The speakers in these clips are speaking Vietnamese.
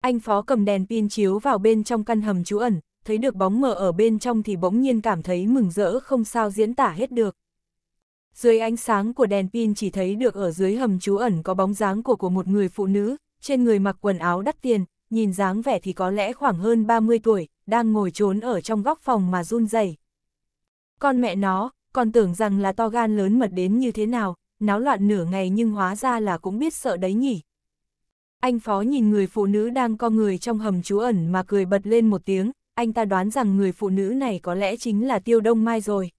Anh phó cầm đèn pin chiếu vào bên trong căn hầm trú ẩn, thấy được bóng mờ ở bên trong thì bỗng nhiên cảm thấy mừng rỡ không sao diễn tả hết được. Dưới ánh sáng của đèn pin chỉ thấy được ở dưới hầm trú ẩn có bóng dáng của của một người phụ nữ, trên người mặc quần áo đắt tiền, nhìn dáng vẻ thì có lẽ khoảng hơn 30 tuổi, đang ngồi trốn ở trong góc phòng mà run rẩy. Con mẹ nó, còn tưởng rằng là to gan lớn mật đến như thế nào, náo loạn nửa ngày nhưng hóa ra là cũng biết sợ đấy nhỉ. Anh phó nhìn người phụ nữ đang co người trong hầm trú ẩn mà cười bật lên một tiếng, anh ta đoán rằng người phụ nữ này có lẽ chính là Tiêu Đông Mai rồi.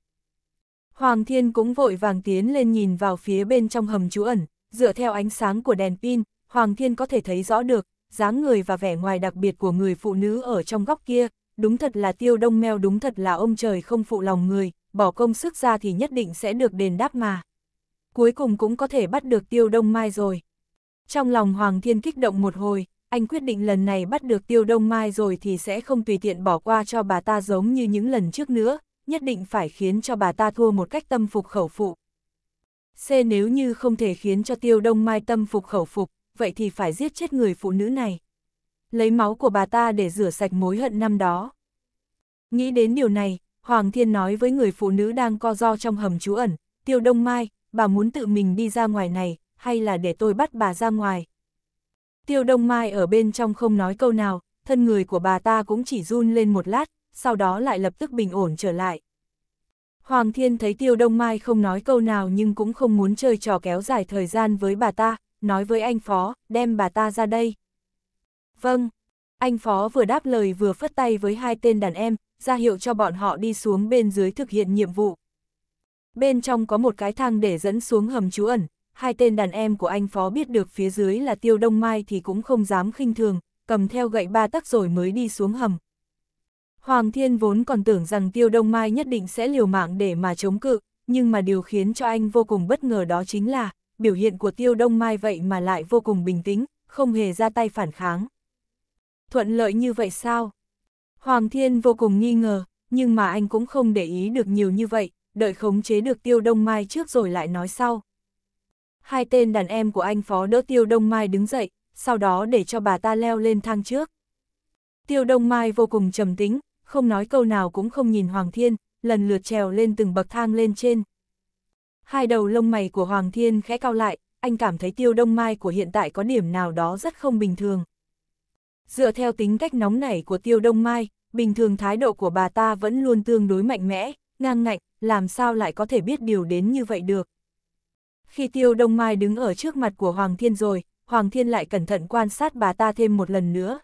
Hoàng Thiên cũng vội vàng tiến lên nhìn vào phía bên trong hầm trú ẩn, dựa theo ánh sáng của đèn pin, Hoàng Thiên có thể thấy rõ được, dáng người và vẻ ngoài đặc biệt của người phụ nữ ở trong góc kia, đúng thật là Tiêu Đông Mèo đúng thật là ông trời không phụ lòng người, bỏ công sức ra thì nhất định sẽ được đền đáp mà. Cuối cùng cũng có thể bắt được Tiêu Đông Mai rồi. Trong lòng Hoàng Thiên kích động một hồi, anh quyết định lần này bắt được Tiêu Đông Mai rồi thì sẽ không tùy tiện bỏ qua cho bà ta giống như những lần trước nữa, nhất định phải khiến cho bà ta thua một cách tâm phục khẩu phục. C nếu như không thể khiến cho Tiêu Đông Mai tâm phục khẩu phục, vậy thì phải giết chết người phụ nữ này. Lấy máu của bà ta để rửa sạch mối hận năm đó. Nghĩ đến điều này, Hoàng Thiên nói với người phụ nữ đang co do trong hầm trú ẩn, Tiêu Đông Mai, bà muốn tự mình đi ra ngoài này, hay là để tôi bắt bà ra ngoài. Tiêu Đông Mai ở bên trong không nói câu nào, thân người của bà ta cũng chỉ run lên một lát, sau đó lại lập tức bình ổn trở lại. Hoàng Thiên thấy Tiêu Đông Mai không nói câu nào nhưng cũng không muốn chơi trò kéo dài thời gian với bà ta, nói với anh Phó, đem bà ta ra đây. Vâng, anh Phó vừa đáp lời vừa phất tay với hai tên đàn em, ra hiệu cho bọn họ đi xuống bên dưới thực hiện nhiệm vụ. Bên trong có một cái thang để dẫn xuống hầm trú ẩn, hai tên đàn em của anh phó biết được phía dưới là tiêu đông mai thì cũng không dám khinh thường, cầm theo gậy ba tắc rồi mới đi xuống hầm. Hoàng Thiên vốn còn tưởng rằng tiêu đông mai nhất định sẽ liều mạng để mà chống cự, nhưng mà điều khiến cho anh vô cùng bất ngờ đó chính là, biểu hiện của tiêu đông mai vậy mà lại vô cùng bình tĩnh, không hề ra tay phản kháng. Thuận lợi như vậy sao? Hoàng Thiên vô cùng nghi ngờ, nhưng mà anh cũng không để ý được nhiều như vậy, đợi khống chế được tiêu đông mai trước rồi lại nói sau. Hai tên đàn em của anh phó đỡ Tiêu Đông Mai đứng dậy, sau đó để cho bà ta leo lên thang trước. Tiêu Đông Mai vô cùng trầm tính, không nói câu nào cũng không nhìn Hoàng Thiên, lần lượt trèo lên từng bậc thang lên trên. Hai đầu lông mày của Hoàng Thiên khẽ cao lại, anh cảm thấy Tiêu Đông Mai của hiện tại có điểm nào đó rất không bình thường. Dựa theo tính cách nóng nảy của Tiêu Đông Mai, bình thường thái độ của bà ta vẫn luôn tương đối mạnh mẽ, ngang ngạnh, làm sao lại có thể biết điều đến như vậy được. Khi Tiêu Đông Mai đứng ở trước mặt của Hoàng Thiên rồi, Hoàng Thiên lại cẩn thận quan sát bà ta thêm một lần nữa.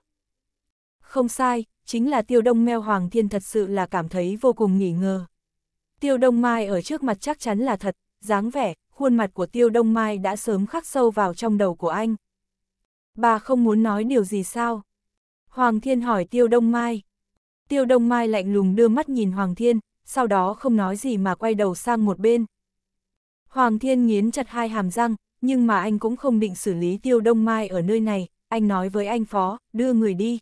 Không sai, chính là Tiêu Đông Mèo Hoàng Thiên thật sự là cảm thấy vô cùng nghỉ ngờ. Tiêu Đông Mai ở trước mặt chắc chắn là thật, dáng vẻ, khuôn mặt của Tiêu Đông Mai đã sớm khắc sâu vào trong đầu của anh. Bà không muốn nói điều gì sao? Hoàng Thiên hỏi Tiêu Đông Mai. Tiêu Đông Mai lạnh lùng đưa mắt nhìn Hoàng Thiên, sau đó không nói gì mà quay đầu sang một bên. Hoàng Thiên nghiến chặt hai hàm răng, nhưng mà anh cũng không định xử lý Tiêu Đông Mai ở nơi này, anh nói với anh Phó, đưa người đi.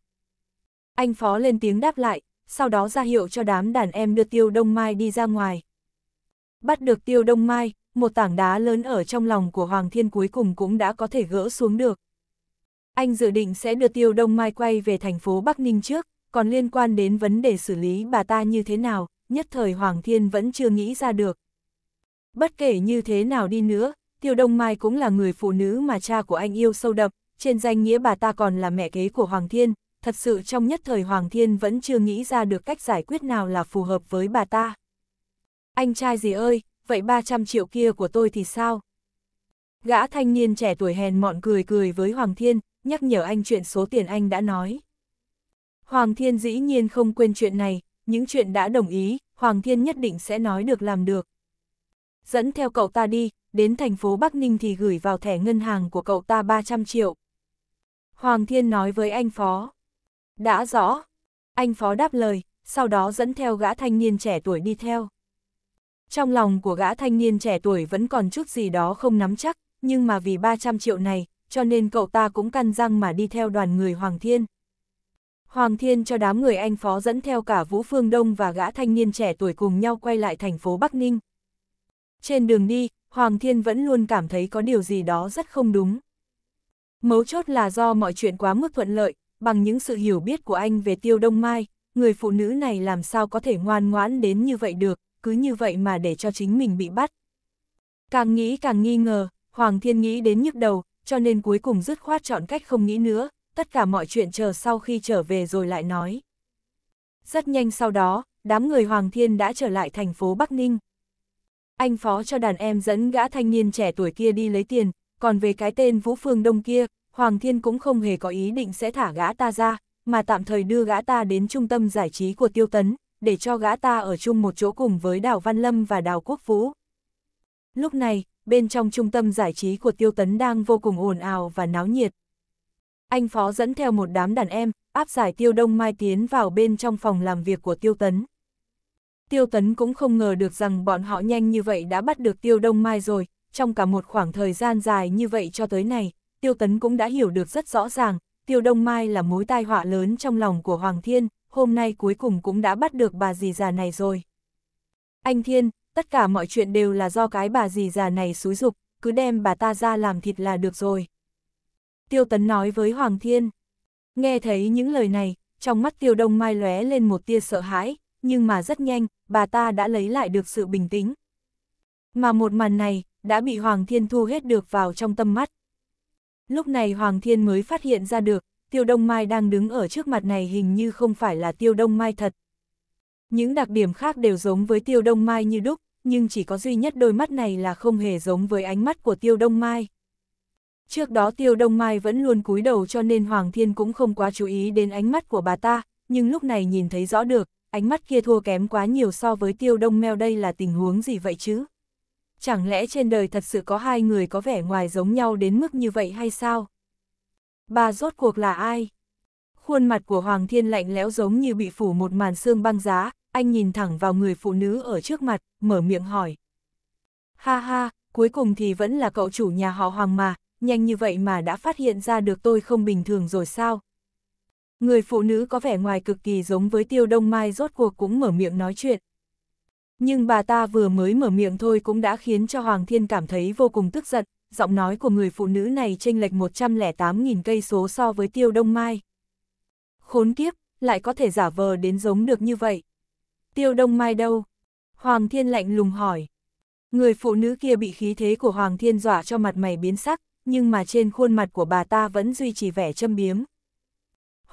Anh Phó lên tiếng đáp lại, sau đó ra hiệu cho đám đàn em đưa Tiêu Đông Mai đi ra ngoài. Bắt được Tiêu Đông Mai, một tảng đá lớn ở trong lòng của Hoàng Thiên cuối cùng cũng đã có thể gỡ xuống được. Anh dự định sẽ đưa Tiêu Đông Mai quay về thành phố Bắc Ninh trước, còn liên quan đến vấn đề xử lý bà ta như thế nào, nhất thời Hoàng Thiên vẫn chưa nghĩ ra được. Bất kể như thế nào đi nữa, Tiêu Đông Mai cũng là người phụ nữ mà cha của anh yêu sâu đậm, trên danh nghĩa bà ta còn là mẹ kế của Hoàng Thiên, thật sự trong nhất thời Hoàng Thiên vẫn chưa nghĩ ra được cách giải quyết nào là phù hợp với bà ta. Anh trai gì ơi, vậy 300 triệu kia của tôi thì sao? Gã thanh niên trẻ tuổi hèn mọn cười cười với Hoàng Thiên, nhắc nhở anh chuyện số tiền anh đã nói. Hoàng Thiên dĩ nhiên không quên chuyện này, những chuyện đã đồng ý, Hoàng Thiên nhất định sẽ nói được làm được dẫn theo cậu ta đi, đến thành phố Bắc Ninh thì gửi vào thẻ ngân hàng của cậu ta 300 triệu. Hoàng Thiên nói với anh Phó. Đã rõ. Anh Phó đáp lời, sau đó dẫn theo gã thanh niên trẻ tuổi đi theo. Trong lòng của gã thanh niên trẻ tuổi vẫn còn chút gì đó không nắm chắc, nhưng mà vì 300 triệu này, cho nên cậu ta cũng căn răng mà đi theo đoàn người Hoàng Thiên. Hoàng Thiên cho đám người anh phó dẫn theo cả Vũ Phương Đông và gã thanh niên trẻ tuổi cùng nhau quay lại thành phố Bắc Ninh. Trên đường đi, Hoàng Thiên vẫn luôn cảm thấy có điều gì đó rất không đúng. Mấu chốt là do mọi chuyện quá mức thuận lợi, bằng những sự hiểu biết của anh về Tiêu Đông Mai, người phụ nữ này làm sao có thể ngoan ngoãn đến như vậy được, cứ như vậy mà để cho chính mình bị bắt. Càng nghĩ càng nghi ngờ, Hoàng Thiên nghĩ đến nhức đầu, cho nên cuối cùng dứt khoát chọn cách không nghĩ nữa, tất cả mọi chuyện chờ sau khi trở về rồi lại nói. Rất nhanh sau đó, đám người Hoàng Thiên đã trở lại thành phố Bắc Ninh. Anh phó cho đàn em dẫn gã thanh niên trẻ tuổi kia đi lấy tiền, còn về cái tên Vũ Phương Đông kia, Hoàng Thiên cũng không hề có ý định sẽ thả gã ta ra, mà tạm thời đưa gã ta đến trung tâm giải trí của Tiêu Tấn, để cho gã ta ở chung một chỗ cùng với Đào Văn Lâm và Đào Quốc Vũ. Lúc này, bên trong trung tâm giải trí của Tiêu Tấn đang vô cùng ồn ào và náo nhiệt. Anh phó dẫn theo một đám đàn em, áp giải Tiêu Đông Mai tiến vào bên trong phòng làm việc của Tiêu Tấn. Tiêu Tấn cũng không ngờ được rằng bọn họ nhanh như vậy đã bắt được Tiêu Đông Mai rồi, trong cả một khoảng thời gian dài như vậy cho tới này, Tiêu Tấn cũng đã hiểu được rất rõ ràng, Tiêu Đông Mai là mối tai họa lớn trong lòng của Hoàng Thiên, hôm nay cuối cùng cũng đã bắt được bà dì già này rồi. Anh Thiên, tất cả mọi chuyện đều là do cái bà dì già này xúi dục, cứ đem bà ta ra làm thịt là được rồi. Tiêu Tấn nói với Hoàng Thiên. Nghe thấy những lời này, trong mắt Tiêu Đông Mai lóe lên một tia sợ hãi, nhưng mà rất nhanh, bà ta đã lấy lại được sự bình tĩnh. Mà một màn này, đã bị Hoàng Thiên thu hết được vào trong tâm mắt. Lúc này Hoàng Thiên mới phát hiện ra được, Tiêu Đông Mai đang đứng ở trước mặt này hình như không phải là Tiêu Đông Mai thật. Những đặc điểm khác đều giống với Tiêu Đông Mai như đúc, nhưng chỉ có duy nhất đôi mắt này là không hề giống với ánh mắt của Tiêu Đông Mai. Trước đó Tiêu Đông Mai vẫn luôn cúi đầu cho nên Hoàng Thiên cũng không quá chú ý đến ánh mắt của bà ta, nhưng lúc này nhìn thấy rõ được, ánh mắt kia thua kém quá nhiều so với tiêu đông meo đây là tình huống gì vậy chứ? Chẳng lẽ trên đời thật sự có hai người có vẻ ngoài giống nhau đến mức như vậy hay sao? Bà rốt cuộc là ai? Khuôn mặt của Hoàng Thiên lạnh lẽo giống như bị phủ một màn xương băng giá, anh nhìn thẳng vào người phụ nữ ở trước mặt, mở miệng hỏi. Ha ha, cuối cùng thì vẫn là cậu chủ nhà họ Hoàng mà, nhanh như vậy mà đã phát hiện ra được tôi không bình thường rồi sao? Người phụ nữ có vẻ ngoài cực kỳ giống với tiêu đông mai rốt cuộc cũng mở miệng nói chuyện. Nhưng bà ta vừa mới mở miệng thôi cũng đã khiến cho Hoàng Thiên cảm thấy vô cùng tức giận, giọng nói của người phụ nữ này chênh lệch 108.000 cây số so với tiêu đông mai. Khốn kiếp, lại có thể giả vờ đến giống được như vậy. Tiêu đông mai đâu? Hoàng Thiên lạnh lùng hỏi. Người phụ nữ kia bị khí thế của Hoàng Thiên dọa cho mặt mày biến sắc, nhưng mà trên khuôn mặt của bà ta vẫn duy trì vẻ châm biếm.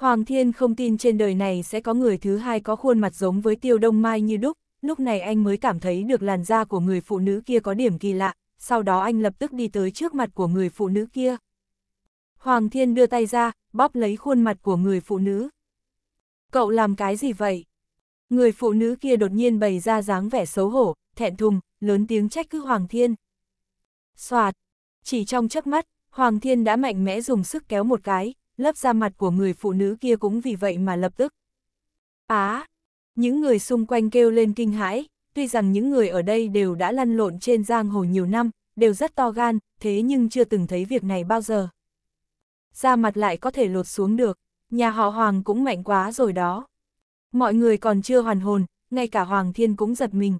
Hoàng Thiên không tin trên đời này sẽ có người thứ hai có khuôn mặt giống với Tiêu Đông Mai như đúc, lúc này anh mới cảm thấy được làn da của người phụ nữ kia có điểm kỳ lạ, sau đó anh lập tức đi tới trước mặt của người phụ nữ kia. Hoàng Thiên đưa tay ra, bóp lấy khuôn mặt của người phụ nữ. Cậu làm cái gì vậy? Người phụ nữ kia đột nhiên bày ra dáng vẻ xấu hổ, thẹn thùng, lớn tiếng trách cứ Hoàng Thiên. Xoạt! Chỉ trong chớp mắt, Hoàng Thiên đã mạnh mẽ dùng sức kéo một cái, lớp da mặt của người phụ nữ kia cũng vì vậy mà lập tức. Á! những người xung quanh kêu lên kinh hãi, tuy rằng những người ở đây đều đã lăn lộn trên giang hồ nhiều năm, đều rất to gan, thế nhưng chưa từng thấy việc này bao giờ. Da mặt lại có thể lột xuống được, nhà họ Hoàng cũng mạnh quá rồi đó. Mọi người còn chưa hoàn hồn, ngay cả Hoàng Thiên cũng giật mình.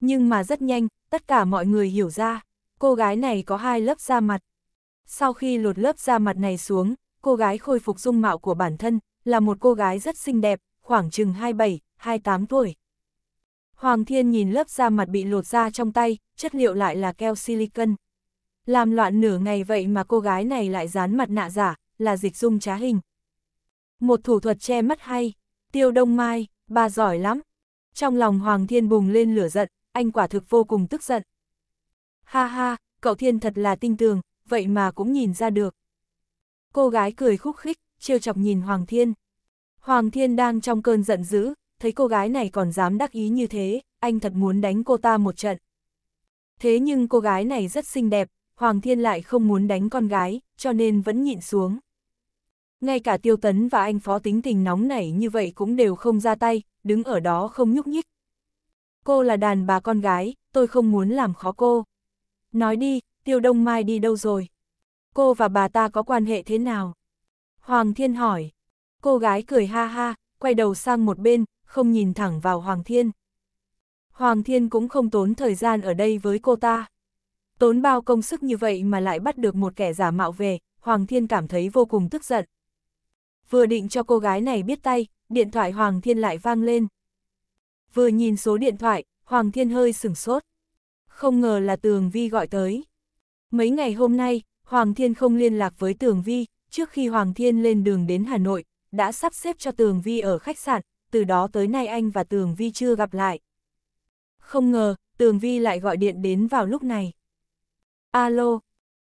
Nhưng mà rất nhanh, tất cả mọi người hiểu ra, cô gái này có hai lớp da mặt. Sau khi lột lớp da mặt này xuống, cô gái khôi phục dung mạo của bản thân, là một cô gái rất xinh đẹp, khoảng chừng 27, 28 tuổi. Hoàng Thiên nhìn lớp da mặt bị lột ra trong tay, chất liệu lại là keo silicon. Làm loạn nửa ngày vậy mà cô gái này lại dán mặt nạ giả, là dịch dung trá hình. Một thủ thuật che mắt hay, tiêu đông mai, bà giỏi lắm. Trong lòng Hoàng Thiên bùng lên lửa giận, anh quả thực vô cùng tức giận. Ha ha, cậu Thiên thật là tinh tường, vậy mà cũng nhìn ra được cô gái cười khúc khích, trêu chọc nhìn Hoàng Thiên. Hoàng Thiên đang trong cơn giận dữ, thấy cô gái này còn dám đắc ý như thế, anh thật muốn đánh cô ta một trận. Thế nhưng cô gái này rất xinh đẹp, Hoàng Thiên lại không muốn đánh con gái, cho nên vẫn nhịn xuống. Ngay cả Tiêu Tấn và anh phó tính tình nóng nảy như vậy cũng đều không ra tay, đứng ở đó không nhúc nhích. Cô là đàn bà con gái, tôi không muốn làm khó cô. Nói đi, Tiêu Đông Mai đi đâu rồi? cô và bà ta có quan hệ thế nào? Hoàng Thiên hỏi. Cô gái cười ha ha, quay đầu sang một bên, không nhìn thẳng vào Hoàng Thiên. Hoàng Thiên cũng không tốn thời gian ở đây với cô ta. Tốn bao công sức như vậy mà lại bắt được một kẻ giả mạo về, Hoàng Thiên cảm thấy vô cùng tức giận. Vừa định cho cô gái này biết tay, điện thoại Hoàng Thiên lại vang lên. Vừa nhìn số điện thoại, Hoàng Thiên hơi sửng sốt. Không ngờ là Tường Vi gọi tới. Mấy ngày hôm nay, Hoàng Thiên không liên lạc với Tường Vi, trước khi Hoàng Thiên lên đường đến Hà Nội, đã sắp xếp cho Tường Vi ở khách sạn, từ đó tới nay anh và Tường Vi chưa gặp lại. Không ngờ, Tường Vi lại gọi điện đến vào lúc này. Alo,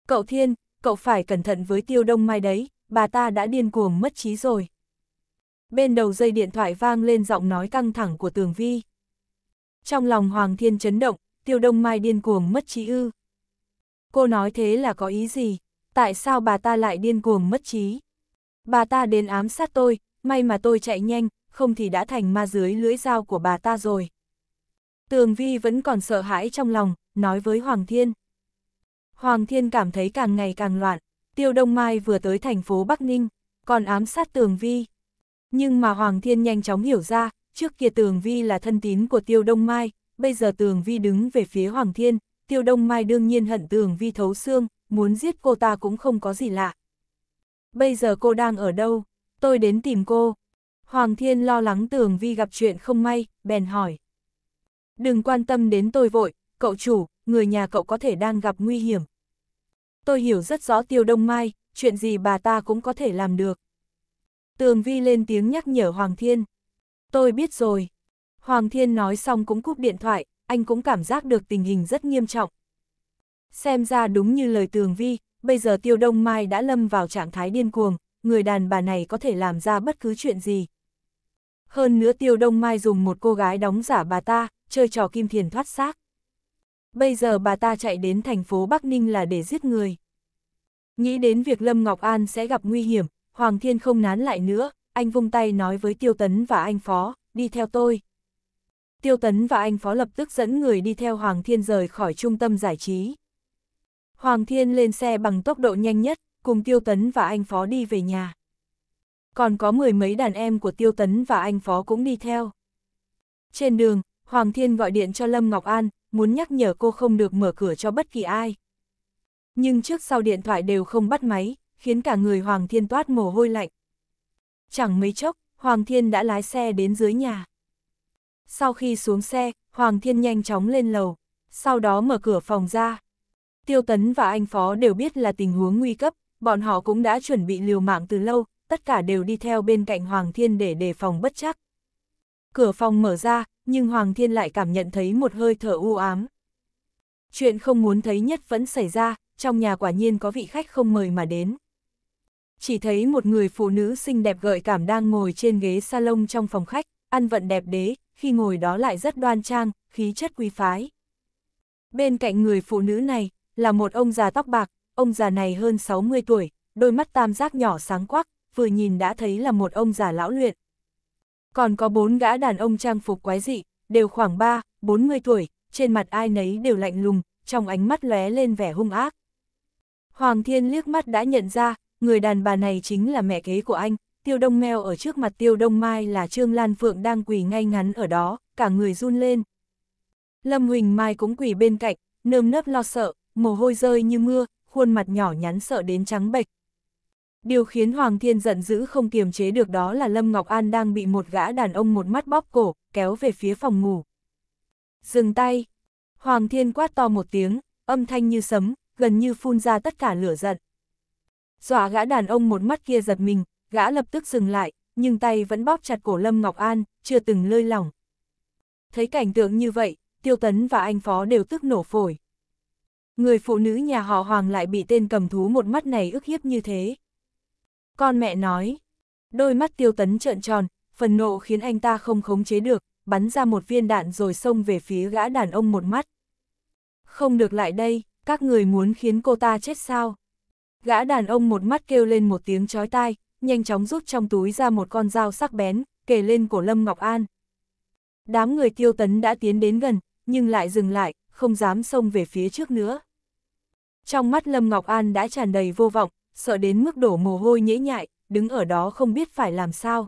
cậu Thiên, cậu phải cẩn thận với Tiêu Đông Mai đấy, bà ta đã điên cuồng mất trí rồi. Bên đầu dây điện thoại vang lên giọng nói căng thẳng của Tường Vi. Trong lòng Hoàng Thiên chấn động, Tiêu Đông Mai điên cuồng mất trí ư. Cô nói thế là có ý gì? Tại sao bà ta lại điên cuồng mất trí? Bà ta đến ám sát tôi, may mà tôi chạy nhanh, không thì đã thành ma dưới lưỡi dao của bà ta rồi. Tường Vi vẫn còn sợ hãi trong lòng, nói với Hoàng Thiên. Hoàng Thiên cảm thấy càng ngày càng loạn, Tiêu Đông Mai vừa tới thành phố Bắc Ninh, còn ám sát Tường Vi. Nhưng mà Hoàng Thiên nhanh chóng hiểu ra, trước kia Tường Vi là thân tín của Tiêu Đông Mai, bây giờ Tường Vi đứng về phía Hoàng Thiên, Tiêu Đông Mai đương nhiên hận tường vi thấu xương, muốn giết cô ta cũng không có gì lạ. Bây giờ cô đang ở đâu? Tôi đến tìm cô. Hoàng Thiên lo lắng tường vi gặp chuyện không may, bèn hỏi. Đừng quan tâm đến tôi vội, cậu chủ, người nhà cậu có thể đang gặp nguy hiểm. Tôi hiểu rất rõ Tiêu Đông Mai, chuyện gì bà ta cũng có thể làm được. Tường Vi lên tiếng nhắc nhở Hoàng Thiên. Tôi biết rồi. Hoàng Thiên nói xong cũng cúp điện thoại, anh cũng cảm giác được tình hình rất nghiêm trọng. Xem ra đúng như lời tường vi, bây giờ tiêu đông mai đã lâm vào trạng thái điên cuồng, người đàn bà này có thể làm ra bất cứ chuyện gì. Hơn nữa tiêu đông mai dùng một cô gái đóng giả bà ta, chơi trò kim thiền thoát xác. Bây giờ bà ta chạy đến thành phố Bắc Ninh là để giết người. Nghĩ đến việc Lâm Ngọc An sẽ gặp nguy hiểm, Hoàng Thiên không nán lại nữa, anh vung tay nói với Tiêu Tấn và anh Phó, đi theo tôi. Tiêu Tấn và anh phó lập tức dẫn người đi theo Hoàng Thiên rời khỏi trung tâm giải trí. Hoàng Thiên lên xe bằng tốc độ nhanh nhất, cùng Tiêu Tấn và anh phó đi về nhà. Còn có mười mấy đàn em của Tiêu Tấn và anh phó cũng đi theo. Trên đường, Hoàng Thiên gọi điện cho Lâm Ngọc An, muốn nhắc nhở cô không được mở cửa cho bất kỳ ai. Nhưng trước sau điện thoại đều không bắt máy, khiến cả người Hoàng Thiên toát mồ hôi lạnh. Chẳng mấy chốc, Hoàng Thiên đã lái xe đến dưới nhà. Sau khi xuống xe, Hoàng Thiên nhanh chóng lên lầu, sau đó mở cửa phòng ra. Tiêu Tấn và anh Phó đều biết là tình huống nguy cấp, bọn họ cũng đã chuẩn bị liều mạng từ lâu, tất cả đều đi theo bên cạnh Hoàng Thiên để đề phòng bất chắc. Cửa phòng mở ra, nhưng Hoàng Thiên lại cảm nhận thấy một hơi thở u ám. Chuyện không muốn thấy nhất vẫn xảy ra, trong nhà quả nhiên có vị khách không mời mà đến. Chỉ thấy một người phụ nữ xinh đẹp gợi cảm đang ngồi trên ghế salon trong phòng khách, ăn vận đẹp đế, khi ngồi đó lại rất đoan trang, khí chất quý phái. Bên cạnh người phụ nữ này, là một ông già tóc bạc, ông già này hơn 60 tuổi, đôi mắt tam giác nhỏ sáng quắc, vừa nhìn đã thấy là một ông già lão luyện. Còn có bốn gã đàn ông trang phục quái dị, đều khoảng 3, 40 tuổi, trên mặt ai nấy đều lạnh lùng, trong ánh mắt lóe lên vẻ hung ác. Hoàng Thiên liếc mắt đã nhận ra, người đàn bà này chính là mẹ kế của anh, tiêu đông mèo ở trước mặt tiêu đông mai là Trương Lan Phượng đang quỳ ngay ngắn ở đó, cả người run lên. Lâm Huỳnh Mai cũng quỳ bên cạnh, nơm nớp lo sợ, mồ hôi rơi như mưa, khuôn mặt nhỏ nhắn sợ đến trắng bệch. Điều khiến Hoàng Thiên giận dữ không kiềm chế được đó là Lâm Ngọc An đang bị một gã đàn ông một mắt bóp cổ, kéo về phía phòng ngủ. Dừng tay! Hoàng Thiên quát to một tiếng, âm thanh như sấm, gần như phun ra tất cả lửa giận. Dọa gã đàn ông một mắt kia giật mình, gã lập tức dừng lại, nhưng tay vẫn bóp chặt cổ Lâm Ngọc An, chưa từng lơi lỏng. Thấy cảnh tượng như vậy, Tiêu Tấn và anh Phó đều tức nổ phổi. Người phụ nữ nhà họ Hoàng lại bị tên cầm thú một mắt này ức hiếp như thế. Con mẹ nói, đôi mắt Tiêu Tấn trợn tròn, phần nộ khiến anh ta không khống chế được, bắn ra một viên đạn rồi xông về phía gã đàn ông một mắt. Không được lại đây, các người muốn khiến cô ta chết sao? Gã đàn ông một mắt kêu lên một tiếng chói tai, nhanh chóng rút trong túi ra một con dao sắc bén, kề lên cổ Lâm Ngọc An. Đám người tiêu tấn đã tiến đến gần, nhưng lại dừng lại, không dám xông về phía trước nữa. Trong mắt Lâm Ngọc An đã tràn đầy vô vọng, sợ đến mức đổ mồ hôi nhễ nhại, đứng ở đó không biết phải làm sao.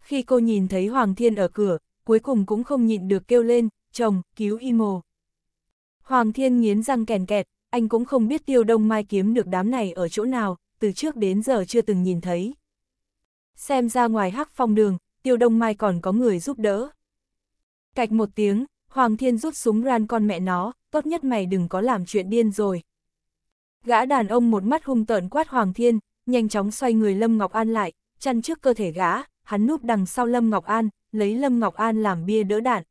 Khi cô nhìn thấy Hoàng Thiên ở cửa, cuối cùng cũng không nhịn được kêu lên, chồng, cứu y mồ. Hoàng Thiên nghiến răng kèn kẹt, anh cũng không biết tiêu đông mai kiếm được đám này ở chỗ nào, từ trước đến giờ chưa từng nhìn thấy. Xem ra ngoài hắc phong đường, tiêu đông mai còn có người giúp đỡ. Cạch một tiếng, Hoàng Thiên rút súng ran con mẹ nó, tốt nhất mày đừng có làm chuyện điên rồi. Gã đàn ông một mắt hung tợn quát Hoàng Thiên, nhanh chóng xoay người Lâm Ngọc An lại, chăn trước cơ thể gã, hắn núp đằng sau Lâm Ngọc An, lấy Lâm Ngọc An làm bia đỡ đạn.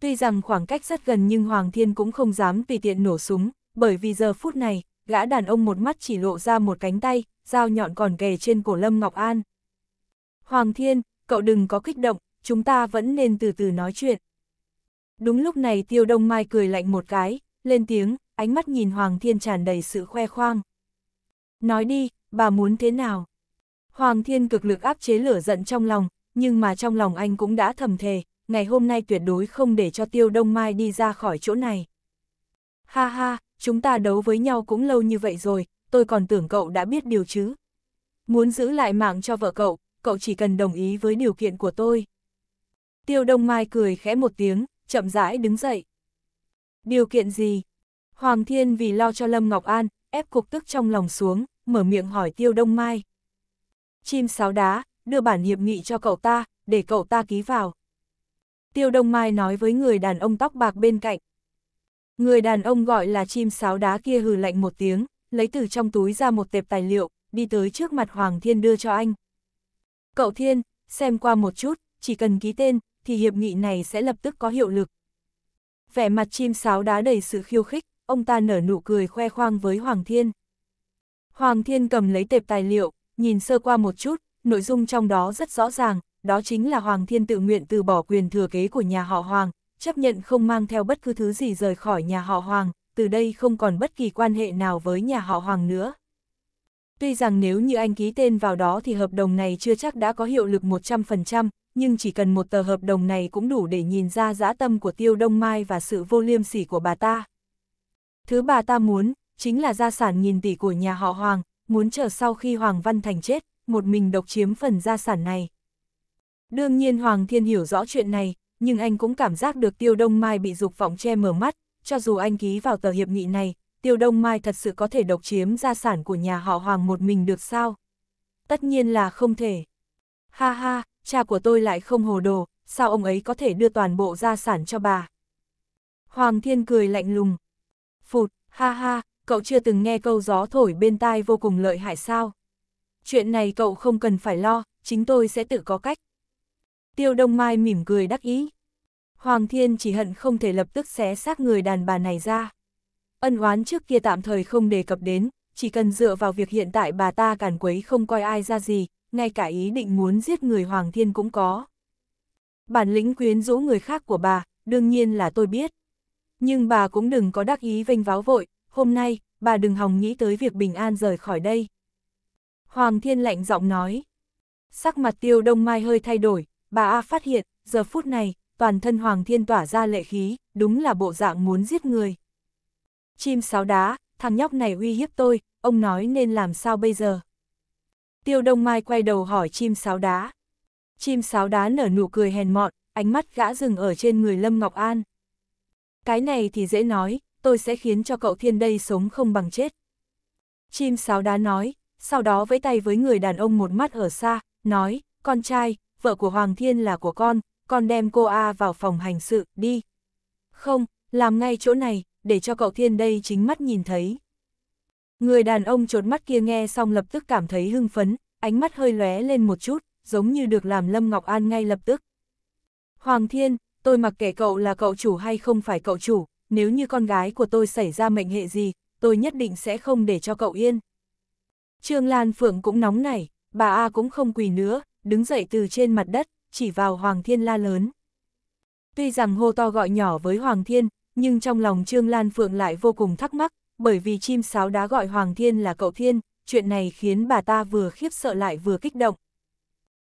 Tuy rằng khoảng cách rất gần nhưng Hoàng Thiên cũng không dám tùy tiện nổ súng, bởi vì giờ phút này, gã đàn ông một mắt chỉ lộ ra một cánh tay, dao nhọn còn kề trên cổ Lâm Ngọc An. Hoàng Thiên, cậu đừng có kích động, chúng ta vẫn nên từ từ nói chuyện. Đúng lúc này Tiêu Đông Mai cười lạnh một cái, lên tiếng, ánh mắt nhìn Hoàng Thiên tràn đầy sự khoe khoang. Nói đi, bà muốn thế nào? Hoàng Thiên cực lực áp chế lửa giận trong lòng, nhưng mà trong lòng anh cũng đã thầm thề, ngày hôm nay tuyệt đối không để cho Tiêu Đông Mai đi ra khỏi chỗ này. Ha ha, chúng ta đấu với nhau cũng lâu như vậy rồi, tôi còn tưởng cậu đã biết điều chứ. Muốn giữ lại mạng cho vợ cậu, cậu chỉ cần đồng ý với điều kiện của tôi. Tiêu Đông Mai cười khẽ một tiếng, chậm rãi đứng dậy. Điều kiện gì? Hoàng Thiên vì lo cho Lâm Ngọc An, ép cục tức trong lòng xuống, mở miệng hỏi Tiêu Đông Mai. Chim sáo đá, đưa bản hiệp nghị cho cậu ta, để cậu ta ký vào. Tiêu Đông Mai nói với người đàn ông tóc bạc bên cạnh. Người đàn ông gọi là chim sáo đá kia hừ lạnh một tiếng, lấy từ trong túi ra một tệp tài liệu, đi tới trước mặt Hoàng Thiên đưa cho anh. Cậu Thiên, xem qua một chút, chỉ cần ký tên, thì hiệp nghị này sẽ lập tức có hiệu lực. Vẻ mặt chim sáo đá đầy sự khiêu khích, ông ta nở nụ cười khoe khoang với Hoàng Thiên. Hoàng Thiên cầm lấy tệp tài liệu, nhìn sơ qua một chút, nội dung trong đó rất rõ ràng, đó chính là Hoàng Thiên tự nguyện từ bỏ quyền thừa kế của nhà họ Hoàng, chấp nhận không mang theo bất cứ thứ gì rời khỏi nhà họ Hoàng, từ đây không còn bất kỳ quan hệ nào với nhà họ Hoàng nữa. Tuy rằng nếu như anh ký tên vào đó thì hợp đồng này chưa chắc đã có hiệu lực 100%, nhưng chỉ cần một tờ hợp đồng này cũng đủ để nhìn ra dã tâm của Tiêu Đông Mai và sự vô liêm sỉ của bà ta. Thứ bà ta muốn, chính là gia sản nghìn tỷ của nhà họ Hoàng, muốn chờ sau khi Hoàng Văn Thành chết, một mình độc chiếm phần gia sản này. Đương nhiên Hoàng Thiên hiểu rõ chuyện này, nhưng anh cũng cảm giác được Tiêu Đông Mai bị dục vọng che mờ mắt, cho dù anh ký vào tờ hiệp nghị này, Tiêu Đông Mai thật sự có thể độc chiếm gia sản của nhà họ Hoàng một mình được sao? Tất nhiên là không thể. Ha ha, cha của tôi lại không hồ đồ, sao ông ấy có thể đưa toàn bộ gia sản cho bà? Hoàng Thiên cười lạnh lùng. Phụt, ha ha, cậu chưa từng nghe câu gió thổi bên tai vô cùng lợi hại sao? Chuyện này cậu không cần phải lo, chính tôi sẽ tự có cách. Tiêu Đông Mai mỉm cười đắc ý. Hoàng Thiên chỉ hận không thể lập tức xé xác người đàn bà này ra. Ân oán trước kia tạm thời không đề cập đến, chỉ cần dựa vào việc hiện tại bà ta cản quấy không coi ai ra gì, ngay cả ý định muốn giết người Hoàng Thiên cũng có. Bản lĩnh quyến rũ người khác của bà, đương nhiên là tôi biết. Nhưng bà cũng đừng có đắc ý vênh váo vội, hôm nay, bà đừng hòng nghĩ tới việc bình an rời khỏi đây. Hoàng Thiên lạnh giọng nói. Sắc mặt tiêu đông mai hơi thay đổi, bà A phát hiện, giờ phút này, toàn thân Hoàng Thiên tỏa ra lệ khí, đúng là bộ dạng muốn giết người. Chim sáo đá, thằng nhóc này uy hiếp tôi, ông nói nên làm sao bây giờ? Tiêu Đông Mai quay đầu hỏi chim sáo đá. Chim sáo đá nở nụ cười hèn mọn, ánh mắt gã dừng ở trên người Lâm Ngọc An. Cái này thì dễ nói, tôi sẽ khiến cho cậu thiên đây sống không bằng chết. Chim sáo đá nói, sau đó vẫy tay với người đàn ông một mắt ở xa, nói, con trai, vợ của Hoàng Thiên là của con, con đem cô A vào phòng hành sự, đi. Không, làm ngay chỗ này, để cho cậu Thiên đây chính mắt nhìn thấy. Người đàn ông trột mắt kia nghe xong lập tức cảm thấy hưng phấn, ánh mắt hơi lóe lên một chút, giống như được làm Lâm Ngọc An ngay lập tức. Hoàng Thiên, tôi mặc kệ cậu là cậu chủ hay không phải cậu chủ, nếu như con gái của tôi xảy ra mệnh hệ gì, tôi nhất định sẽ không để cho cậu yên. Trương Lan Phượng cũng nóng nảy, bà A cũng không quỳ nữa, đứng dậy từ trên mặt đất, chỉ vào Hoàng Thiên la lớn. Tuy rằng hô to gọi nhỏ với Hoàng Thiên, nhưng trong lòng Trương Lan Phượng lại vô cùng thắc mắc, bởi vì chim sáo đã gọi Hoàng Thiên là cậu Thiên, chuyện này khiến bà ta vừa khiếp sợ lại vừa kích động.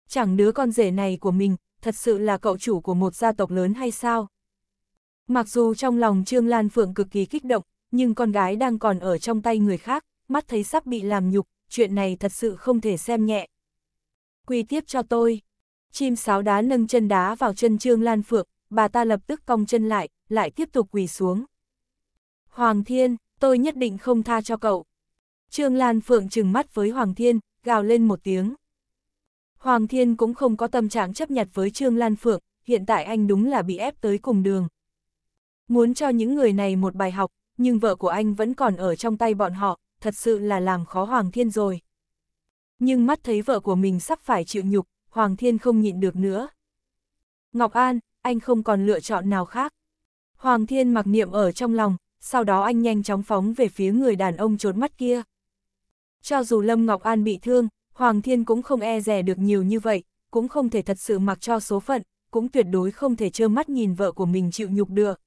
Chẳng đứa con rể này của mình, thật sự là cậu chủ của một gia tộc lớn hay sao? Mặc dù trong lòng Trương Lan Phượng cực kỳ kích động, nhưng con gái đang còn ở trong tay người khác, mắt thấy sắp bị làm nhục, chuyện này thật sự không thể xem nhẹ quy tiếp cho tôi. Chim sáo đá nâng chân đá vào chân Trương Lan Phượng, bà ta lập tức cong chân lại, lại tiếp tục quỳ xuống. Hoàng Thiên, tôi nhất định không tha cho cậu. Trương Lan Phượng trừng mắt với Hoàng Thiên, gào lên một tiếng. Hoàng Thiên cũng không có tâm trạng chấp nhặt với Trương Lan Phượng, hiện tại anh đúng là bị ép tới cùng đường. Muốn cho những người này một bài học, nhưng vợ của anh vẫn còn ở trong tay bọn họ, thật sự là làm khó Hoàng Thiên rồi. Nhưng mắt thấy vợ của mình sắp phải chịu nhục, Hoàng Thiên không nhịn được nữa. Ngọc An, anh không còn lựa chọn nào khác. Hoàng Thiên mặc niệm ở trong lòng, sau đó anh nhanh chóng phóng về phía người đàn ông trốn mắt kia. Cho dù Lâm Ngọc An bị thương, Hoàng Thiên cũng không e rè được nhiều như vậy, cũng không thể thật sự mặc cho số phận, cũng tuyệt đối không thể trơ mắt nhìn vợ của mình chịu nhục được.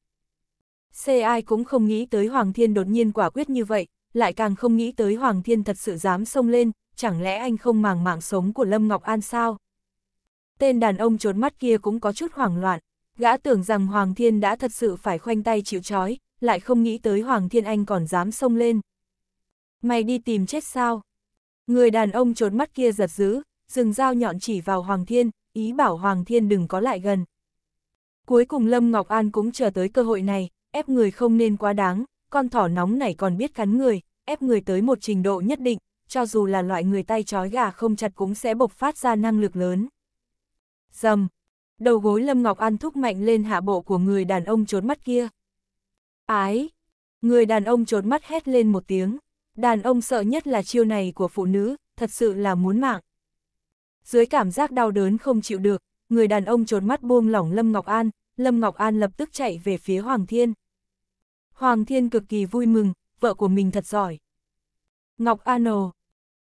C.I. cũng không nghĩ tới Hoàng Thiên đột nhiên quả quyết như vậy, lại càng không nghĩ tới Hoàng Thiên thật sự dám xông lên, chẳng lẽ anh không màng mạng sống của Lâm Ngọc An sao? Tên đàn ông trốn mắt kia cũng có chút hoảng loạn, gã tưởng rằng Hoàng Thiên đã thật sự phải khoanh tay chịu trói, lại không nghĩ tới Hoàng Thiên Anh còn dám xông lên. Mày đi tìm chết sao? Người đàn ông trốn mắt kia giật giữ, dừng dao nhọn chỉ vào Hoàng Thiên, ý bảo Hoàng Thiên đừng có lại gần. Cuối cùng Lâm Ngọc An cũng chờ tới cơ hội này, ép người không nên quá đáng, con thỏ nóng này còn biết cắn người, ép người tới một trình độ nhất định, cho dù là loại người tay trói gà không chặt cũng sẽ bộc phát ra năng lực lớn. Dầm! Đầu gối Lâm Ngọc An thúc mạnh lên hạ bộ của người đàn ông trốn mắt kia. Ái! Người đàn ông trốn mắt hét lên một tiếng. Đàn ông sợ nhất là chiêu này của phụ nữ, thật sự là muốn mạng. Dưới cảm giác đau đớn không chịu được, người đàn ông trốn mắt buông lỏng Lâm Ngọc An, Lâm Ngọc An lập tức chạy về phía Hoàng Thiên. Hoàng Thiên cực kỳ vui mừng, vợ của mình thật giỏi. Ngọc an ồ.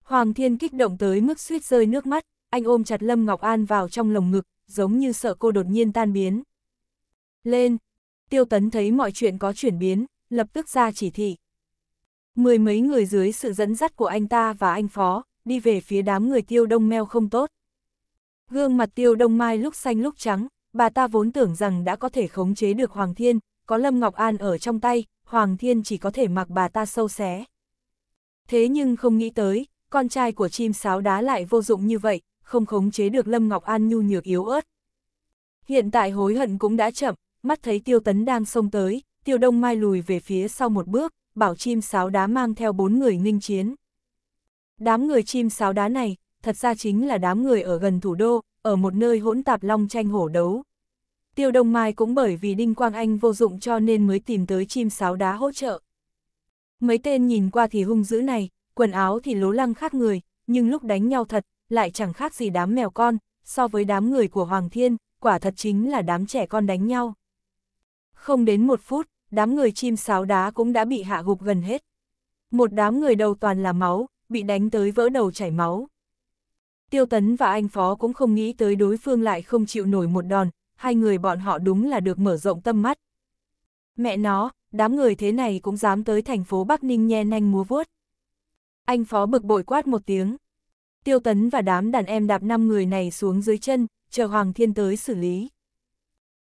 Hoàng Thiên kích động tới mức suýt rơi nước mắt, anh ôm chặt Lâm Ngọc An vào trong lồng ngực, giống như sợ cô đột nhiên tan biến. Lên! Tiêu Tấn thấy mọi chuyện có chuyển biến, lập tức ra chỉ thị. Mười mấy người dưới sự dẫn dắt của anh ta và anh Phó, đi về phía đám người tiêu đông meo không tốt. Gương mặt tiêu đông mai lúc xanh lúc trắng, bà ta vốn tưởng rằng đã có thể khống chế được Hoàng Thiên, có Lâm Ngọc An ở trong tay, Hoàng Thiên chỉ có thể mặc bà ta sâu xé. Thế nhưng không nghĩ tới, con trai của chim sáo đá lại vô dụng như vậy, không khống chế được Lâm Ngọc An nhu nhược yếu ớt. Hiện tại hối hận cũng đã chậm, mắt thấy tiêu tấn đang xông tới, tiêu đông mai lùi về phía sau một bước, bảo chim sáo đá mang theo bốn người nghinh chiến. Đám người chim sáo đá này, thật ra chính là đám người ở gần thủ đô, ở một nơi hỗn tạp long tranh hổ đấu. Tiêu Đông Mai cũng bởi vì Đinh Quang Anh vô dụng cho nên mới tìm tới chim sáo đá hỗ trợ. Mấy tên nhìn qua thì hung dữ này, quần áo thì lố lăng khác người, nhưng lúc đánh nhau thật, lại chẳng khác gì đám mèo con, so với đám người của Hoàng Thiên, quả thật chính là đám trẻ con đánh nhau. Không đến một phút, đám người chim sáo đá cũng đã bị hạ gục gần hết. Một đám người đầu toàn là máu, bị đánh tới vỡ đầu chảy máu. Tiêu Tấn và anh Phó cũng không nghĩ tới đối phương lại không chịu nổi một đòn, hai người bọn họ đúng là được mở rộng tâm mắt. Mẹ nó, đám người thế này cũng dám tới thành phố Bắc Ninh nhe nanh múa vuốt. Anh phó bực bội quát một tiếng. Tiêu tấn và đám đàn em đạp 5 người này xuống dưới chân, chờ Hoàng Thiên tới xử lý.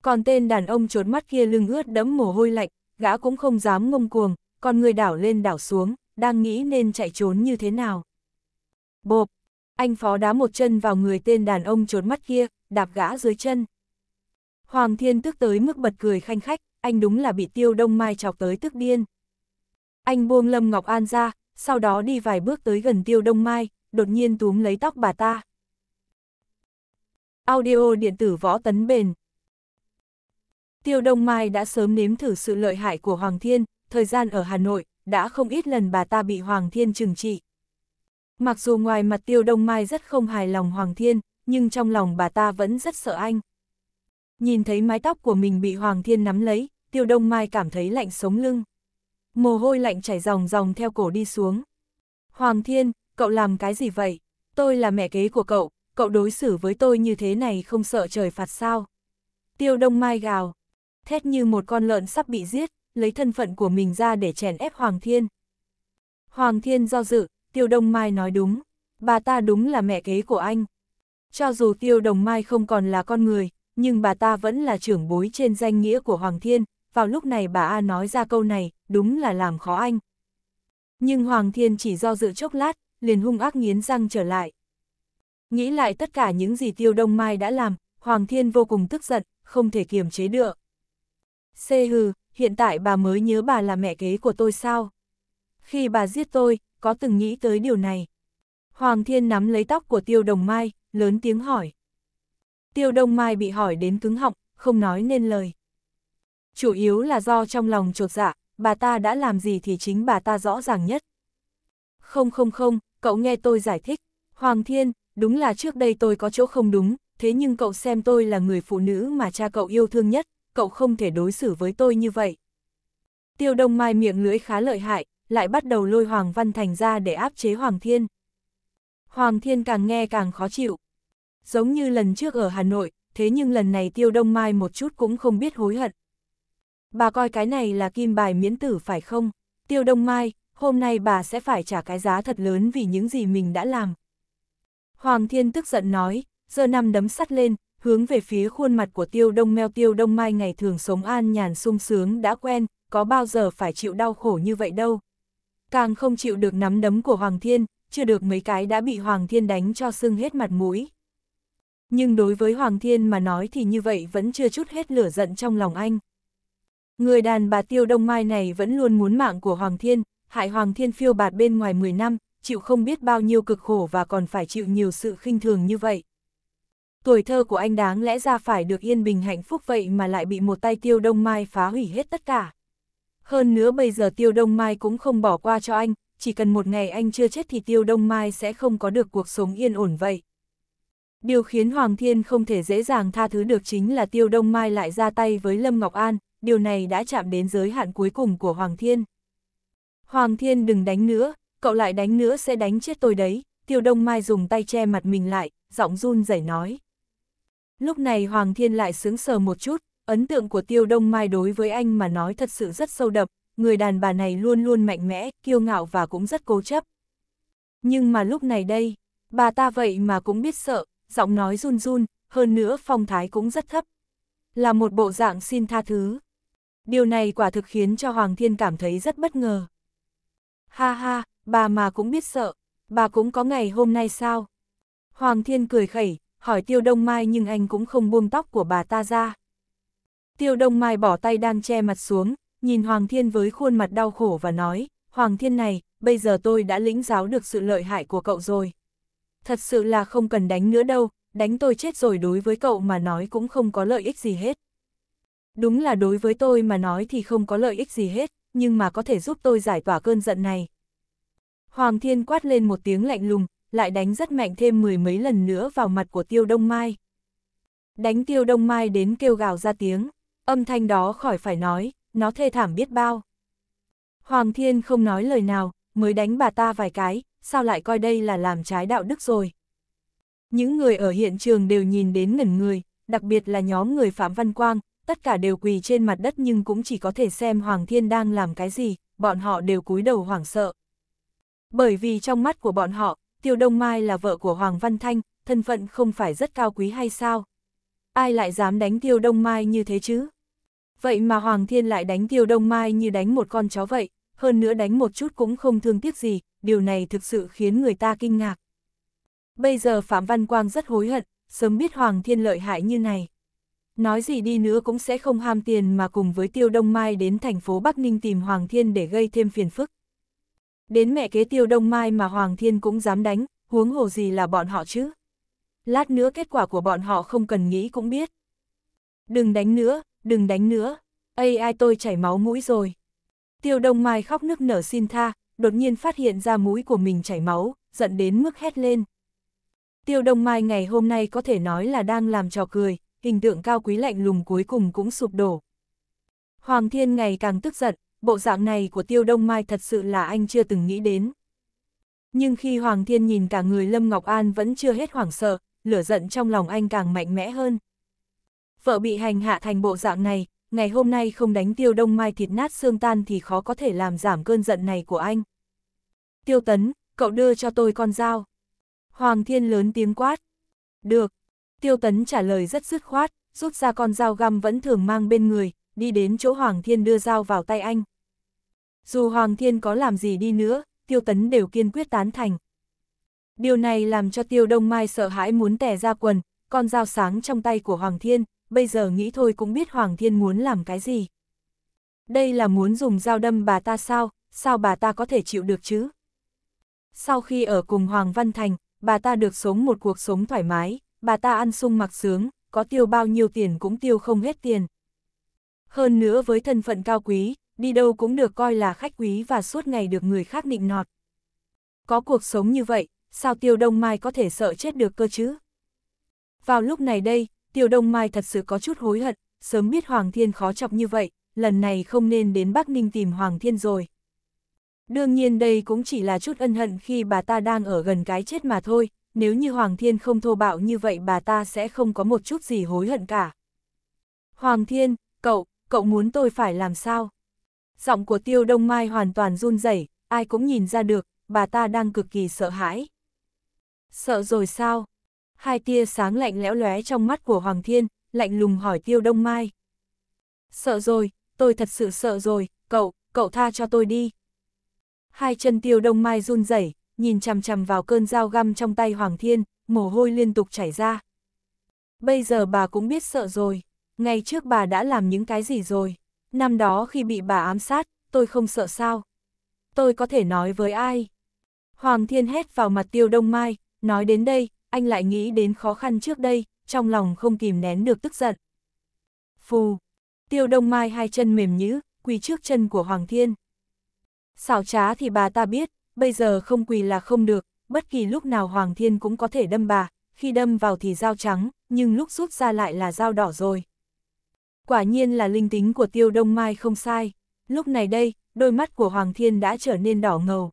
Còn tên đàn ông trốn mắt kia lưng ướt đẫm mồ hôi lạnh, gã cũng không dám ngông cuồng, còn người đảo lên đảo xuống, đang nghĩ nên chạy trốn như thế nào. Bộp, anh phó đá một chân vào người tên đàn ông trốn mắt kia, đạp gã dưới chân. Hoàng Thiên tức tới mức bật cười khanh khách, anh đúng là bị tiêu đông mai chọc tới tức điên. Anh buông Lâm Ngọc An ra, sau đó đi vài bước tới gần tiêu đông mai, đột nhiên túm lấy tóc bà ta. Audio điện tử võ tấn bền Tiêu Đông Mai đã sớm nếm thử sự lợi hại của Hoàng Thiên, thời gian ở Hà Nội, đã không ít lần bà ta bị Hoàng Thiên trừng trị. Mặc dù ngoài mặt Tiêu Đông Mai rất không hài lòng Hoàng Thiên, nhưng trong lòng bà ta vẫn rất sợ anh. Nhìn thấy mái tóc của mình bị Hoàng Thiên nắm lấy, Tiêu Đông Mai cảm thấy lạnh sống lưng mồ hôi lạnh chảy ròng ròng theo cổ đi xuống. Hoàng Thiên, cậu làm cái gì vậy? Tôi là mẹ kế của cậu, cậu đối xử với tôi như thế này không sợ trời phạt sao? Tiêu Đông Mai gào, thét như một con lợn sắp bị giết, lấy thân phận của mình ra để chèn ép Hoàng Thiên. Hoàng Thiên do dự, Tiêu Đông Mai nói đúng, bà ta đúng là mẹ kế của anh. Cho dù Tiêu Đồng Mai không còn là con người, nhưng bà ta vẫn là trưởng bối trên danh nghĩa của Hoàng Thiên, vào lúc này bà A nói ra câu này, đúng là làm khó anh. Nhưng Hoàng Thiên chỉ do dự chốc lát, liền hung ác nghiến răng trở lại. Nghĩ lại tất cả những gì Tiêu Đông Mai đã làm, Hoàng Thiên vô cùng tức giận, không thể kiềm chế được. Xê hừ, hiện tại bà mới nhớ bà là mẹ kế của tôi sao? Khi bà giết tôi, có từng nghĩ tới điều này? Hoàng Thiên nắm lấy tóc của Tiêu đông Mai, lớn tiếng hỏi. Tiêu Đông Mai bị hỏi đến cứng họng, không nói nên lời chủ yếu là do trong lòng trột dạ, bà ta đã làm gì thì chính bà ta rõ ràng nhất. Không không không, cậu nghe tôi giải thích, Hoàng Thiên, đúng là trước đây tôi có chỗ không đúng, thế nhưng cậu xem tôi là người phụ nữ mà cha cậu yêu thương nhất, cậu không thể đối xử với tôi như vậy. Tiêu Đông Mai miệng lưỡi khá lợi hại, lại bắt đầu lôi Hoàng Văn Thành ra để áp chế Hoàng Thiên. Hoàng Thiên càng nghe càng khó chịu. Giống như lần trước ở Hà Nội, thế nhưng lần này Tiêu Đông Mai một chút cũng không biết hối hận bà coi cái này là kim bài miễn tử phải không? Tiêu Đông Mai, hôm nay bà sẽ phải trả cái giá thật lớn vì những gì mình đã làm. Hoàng Thiên tức giận nói, giơ năm đấm sắt lên, hướng về phía khuôn mặt của Tiêu Đông mèo Tiêu Đông Mai ngày thường sống an nhàn sung sướng đã quen, có bao giờ phải chịu đau khổ như vậy đâu. Càng không chịu được nắm đấm của Hoàng Thiên, chưa được mấy cái đã bị Hoàng Thiên đánh cho sưng hết mặt mũi. Nhưng đối với Hoàng Thiên mà nói thì như vậy vẫn chưa chút hết lửa giận trong lòng anh. Người đàn bà tiêu đông mai này vẫn luôn muốn mạng của Hoàng Thiên, hại Hoàng Thiên phiêu bạt bên ngoài 10 năm, chịu không biết bao nhiêu cực khổ và còn phải chịu nhiều sự khinh thường như vậy. Tuổi thơ của anh đáng lẽ ra phải được yên bình hạnh phúc vậy mà lại bị một tay tiêu đông mai phá hủy hết tất cả. Hơn nữa bây giờ tiêu đông mai cũng không bỏ qua cho anh, chỉ cần một ngày anh chưa chết thì tiêu đông mai sẽ không có được cuộc sống yên ổn vậy. Điều khiến Hoàng Thiên không thể dễ dàng tha thứ được chính là tiêu đông mai lại ra tay với Lâm Ngọc An, điều này đã chạm đến giới hạn cuối cùng của Hoàng Thiên. Hoàng Thiên đừng đánh nữa, cậu lại đánh nữa sẽ đánh chết tôi đấy, Tiêu Đông Mai dùng tay che mặt mình lại, giọng run rẩy nói. Lúc này Hoàng Thiên lại sướng sờ một chút, ấn tượng của Tiêu Đông Mai đối với anh mà nói thật sự rất sâu đậm, người đàn bà này luôn luôn mạnh mẽ, kiêu ngạo và cũng rất cố chấp. Nhưng mà lúc này đây, bà ta vậy mà cũng biết sợ, giọng nói run run, hơn nữa phong thái cũng rất thấp. Là một bộ dạng xin tha thứ, Điều này quả thực khiến cho Hoàng Thiên cảm thấy rất bất ngờ. Ha ha, bà mà cũng biết sợ, bà cũng có ngày hôm nay sao? Hoàng Thiên cười khẩy, hỏi Tiêu Đông Mai nhưng anh cũng không buông tóc của bà ta ra. Tiêu Đông Mai bỏ tay đang che mặt xuống, nhìn Hoàng Thiên với khuôn mặt đau khổ và nói, Hoàng Thiên này, bây giờ tôi đã lĩnh giáo được sự lợi hại của cậu rồi. Thật sự là không cần đánh nữa đâu, đánh tôi chết rồi đối với cậu mà nói cũng không có lợi ích gì hết. Đúng là đối với tôi mà nói thì không có lợi ích gì hết, nhưng mà có thể giúp tôi giải tỏa cơn giận này. Hoàng Thiên quát lên một tiếng lạnh lùng, lại đánh rất mạnh thêm mười mấy lần nữa vào mặt của Tiêu Đông Mai. Đánh Tiêu Đông Mai đến kêu gào ra tiếng, âm thanh đó khỏi phải nói, nó thê thảm biết bao. Hoàng Thiên không nói lời nào, mới đánh bà ta vài cái, sao lại coi đây là làm trái đạo đức rồi. Những người ở hiện trường đều nhìn đến ngẩn người, đặc biệt là nhóm người Phạm Văn Quang, tất cả đều quỳ trên mặt đất nhưng cũng chỉ có thể xem Hoàng Thiên đang làm cái gì, bọn họ đều cúi đầu hoảng sợ. Bởi vì trong mắt của bọn họ, Tiêu Đông Mai là vợ của Hoàng Văn Thanh, thân phận không phải rất cao quý hay sao? Ai lại dám đánh Tiêu Đông Mai như thế chứ? Vậy mà Hoàng Thiên lại đánh Tiêu Đông Mai như đánh một con chó vậy, hơn nữa đánh một chút cũng không thương tiếc gì, điều này thực sự khiến người ta kinh ngạc. Bây giờ Phạm Văn Quang rất hối hận, sớm biết Hoàng Thiên lợi hại như này. Nói gì đi nữa cũng sẽ không ham tiền mà cùng với Tiêu Đông Mai đến thành phố Bắc Ninh tìm Hoàng Thiên để gây thêm phiền phức. Đến mẹ kế Tiêu Đông Mai mà Hoàng Thiên cũng dám đánh, huống hồ gì là bọn họ chứ. Lát nữa kết quả của bọn họ không cần nghĩ cũng biết. Đừng đánh nữa, đừng đánh nữa. Ây ai tôi chảy máu mũi rồi. Tiêu Đông Mai khóc nức nở xin tha, đột nhiên phát hiện ra mũi của mình chảy máu, giận đến mức hét lên. Tiêu Đông Mai ngày hôm nay có thể nói là đang làm trò cười, hình tượng cao quý lạnh lùng cuối cùng cũng sụp đổ. Hoàng thiên ngày càng tức giận, bộ dạng này của tiêu đông mai thật sự là anh chưa từng nghĩ đến. Nhưng khi Hoàng thiên nhìn cả người Lâm Ngọc An vẫn chưa hết hoảng sợ, lửa giận trong lòng anh càng mạnh mẽ hơn. Vợ bị hành hạ thành bộ dạng này, ngày hôm nay không đánh tiêu đông mai thịt nát xương tan thì khó có thể làm giảm cơn giận này của anh. Tiêu tấn, cậu đưa cho tôi con dao. Hoàng thiên lớn tiếng quát. Được, Tiêu Tấn trả lời rất dứt khoát, rút ra con dao găm vẫn thường mang bên người, đi đến chỗ Hoàng Thiên đưa dao vào tay anh. Dù Hoàng Thiên có làm gì đi nữa, Tiêu Tấn đều kiên quyết tán thành. Điều này làm cho Tiêu Đông Mai sợ hãi muốn tè ra quần, con dao sáng trong tay của Hoàng Thiên, bây giờ nghĩ thôi cũng biết Hoàng Thiên muốn làm cái gì. Đây là muốn dùng dao đâm bà ta sao, sao bà ta có thể chịu được chứ? Sau khi ở cùng Hoàng Văn Thành, bà ta được sống một cuộc sống thoải mái, bà ta ăn sung mặc sướng, có tiêu bao nhiêu tiền cũng tiêu không hết tiền. Hơn nữa với thân phận cao quý, đi đâu cũng được coi là khách quý và suốt ngày được người khác nịnh nọt. Có cuộc sống như vậy, sao tiêu đông mai có thể sợ chết được cơ chứ? Vào lúc này đây, tiêu đông mai thật sự có chút hối hận, sớm biết Hoàng Thiên khó chọc như vậy, lần này không nên đến Bắc Ninh tìm Hoàng Thiên rồi. Đương nhiên đây cũng chỉ là chút ân hận khi bà ta đang ở gần cái chết mà thôi, nếu như Hoàng Thiên không thô bạo như vậy bà ta sẽ không có một chút gì hối hận cả. Hoàng Thiên, cậu, cậu muốn tôi phải làm sao? Giọng của Tiêu Đông Mai hoàn toàn run rẩy, ai cũng nhìn ra được, bà ta đang cực kỳ sợ hãi. Sợ rồi sao? Hai tia sáng lạnh lẽo lóe trong mắt của Hoàng Thiên, lạnh lùng hỏi Tiêu Đông Mai. Sợ rồi, tôi thật sự sợ rồi, cậu, cậu tha cho tôi đi. Hai chân Tiêu Đông Mai run rẩy, nhìn chằm chằm vào cơn dao găm trong tay Hoàng Thiên, mồ hôi liên tục chảy ra. Bây giờ bà cũng biết sợ rồi, ngày trước bà đã làm những cái gì rồi, năm đó khi bị bà ám sát, tôi không sợ sao. Tôi có thể nói với ai? Hoàng Thiên hét vào mặt tiêu đông mai, nói đến đây, anh lại nghĩ đến khó khăn trước đây, trong lòng không kìm nén được tức giận. Phù, tiêu đông mai hai chân mềm nhữ, quỳ trước chân của Hoàng Thiên. Xảo trá thì bà ta biết, bây giờ không quỳ là không được, bất kỳ lúc nào Hoàng Thiên cũng có thể đâm bà, khi đâm vào thì dao trắng, nhưng lúc rút ra lại là dao đỏ rồi. Quả nhiên là linh tính của Tiêu Đông Mai không sai, lúc này đây, đôi mắt của Hoàng Thiên đã trở nên đỏ ngầu.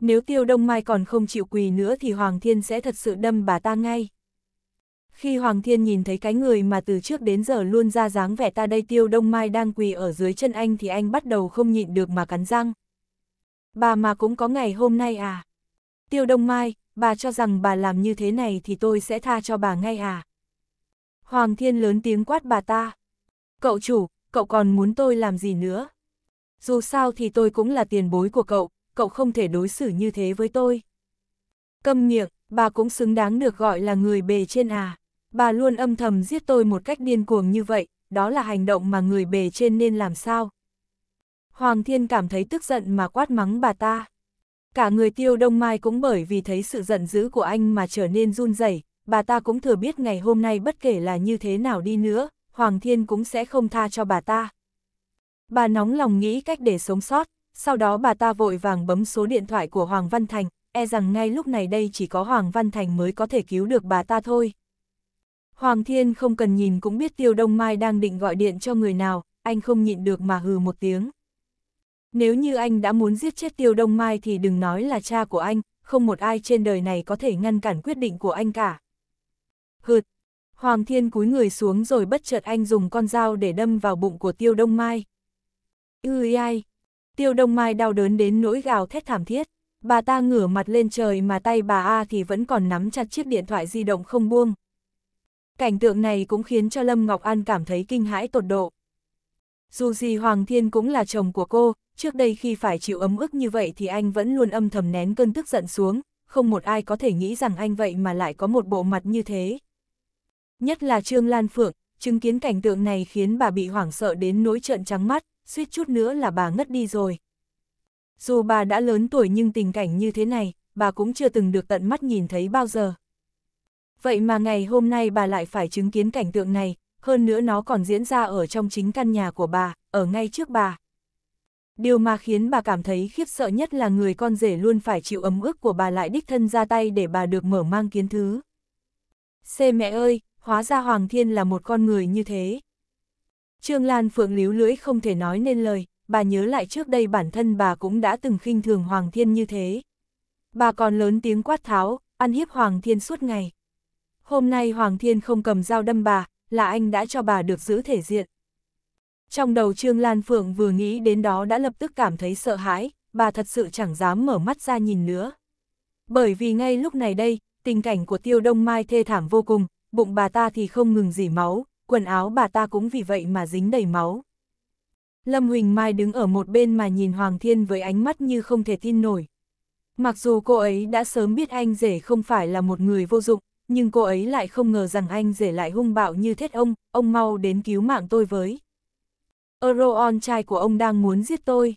Nếu Tiêu Đông Mai còn không chịu quỳ nữa thì Hoàng Thiên sẽ thật sự đâm bà ta ngay. Khi Hoàng Thiên nhìn thấy cái người mà từ trước đến giờ luôn ra dáng vẻ ta đây Tiêu Đông Mai đang quỳ ở dưới chân anh thì anh bắt đầu không nhịn được mà cắn răng bà mà cũng có ngày hôm nay à? Tiêu Đông Mai, bà cho rằng bà làm như thế này thì tôi sẽ tha cho bà ngay à? Hoàng Thiên lớn tiếng quát bà ta. Cậu chủ, cậu còn muốn tôi làm gì nữa? Dù sao thì tôi cũng là tiền bối của cậu, cậu không thể đối xử như thế với tôi. Câm miệng, bà cũng xứng đáng được gọi là người bề trên à. Bà luôn âm thầm giết tôi một cách điên cuồng như vậy, đó là hành động mà người bề trên nên làm sao, Hoàng Thiên cảm thấy tức giận mà quát mắng bà ta. Cả người tiêu đông mai cũng bởi vì thấy sự giận dữ của anh mà trở nên run rẩy. bà ta cũng thừa biết ngày hôm nay bất kể là như thế nào đi nữa, Hoàng Thiên cũng sẽ không tha cho bà ta. Bà nóng lòng nghĩ cách để sống sót, sau đó bà ta vội vàng bấm số điện thoại của Hoàng Văn Thành, e rằng ngay lúc này đây chỉ có Hoàng Văn Thành mới có thể cứu được bà ta thôi. Hoàng Thiên không cần nhìn cũng biết Tiêu Đông Mai đang định gọi điện cho người nào, anh không nhịn được mà hừ một tiếng. Nếu như anh đã muốn giết chết Tiêu Đông Mai thì đừng nói là cha của anh, không một ai trên đời này có thể ngăn cản quyết định của anh cả. Hượt, Hoàng Thiên cúi người xuống rồi bất chợt anh dùng con dao để đâm vào bụng của Tiêu Đông Mai. Ư ai, Tiêu Đông Mai đau đớn đến nỗi gào thét thảm thiết, bà ta ngửa mặt lên trời mà tay bà A thì vẫn còn nắm chặt chiếc điện thoại di động không buông. Cảnh tượng này cũng khiến cho Lâm Ngọc An cảm thấy kinh hãi tột độ. Dù gì Hoàng Thiên cũng là chồng của cô, trước đây khi phải chịu ấm ức như vậy thì anh vẫn luôn âm thầm nén cơn tức giận xuống, không một ai có thể nghĩ rằng anh vậy mà lại có một bộ mặt như thế. Nhất là Trương Lan Phượng, chứng kiến cảnh tượng này khiến bà bị hoảng sợ đến nỗi trợn trắng mắt, suýt chút nữa là bà ngất đi rồi. Dù bà đã lớn tuổi nhưng tình cảnh như thế này, bà cũng chưa từng được tận mắt nhìn thấy bao giờ. Vậy mà ngày hôm nay bà lại phải chứng kiến cảnh tượng này, hơn nữa nó còn diễn ra ở trong chính căn nhà của bà, ở ngay trước bà. Điều mà khiến bà cảm thấy khiếp sợ nhất là người con rể luôn phải chịu ấm ức của bà lại đích thân ra tay để bà được mở mang kiến thứ. Xê mẹ ơi, hóa ra Hoàng Thiên là một con người như thế. Trương Lan Phượng líu lưỡi không thể nói nên lời, bà nhớ lại trước đây bản thân bà cũng đã từng khinh thường Hoàng Thiên như thế. Bà còn lớn tiếng quát tháo, ăn hiếp Hoàng Thiên suốt ngày. Hôm nay Hoàng Thiên không cầm dao đâm bà, là anh đã cho bà được giữ thể diện. Trong đầu Trương Lan Phượng vừa nghĩ đến đó đã lập tức cảm thấy sợ hãi, bà thật sự chẳng dám mở mắt ra nhìn nữa. Bởi vì ngay lúc này đây, tình cảnh của Tiêu Đông Mai thê thảm vô cùng, bụng bà ta thì không ngừng dỉ máu, quần áo bà ta cũng vì vậy mà dính đầy máu. Lâm Huỳnh Mai đứng ở một bên mà nhìn Hoàng Thiên với ánh mắt như không thể tin nổi. Mặc dù cô ấy đã sớm biết anh rể không phải là một người vô dụng, nhưng cô ấy lại không ngờ rằng anh rể lại hung bạo như thiết ông, ông mau đến cứu mạng tôi với. Euroon trai của ông đang muốn giết tôi.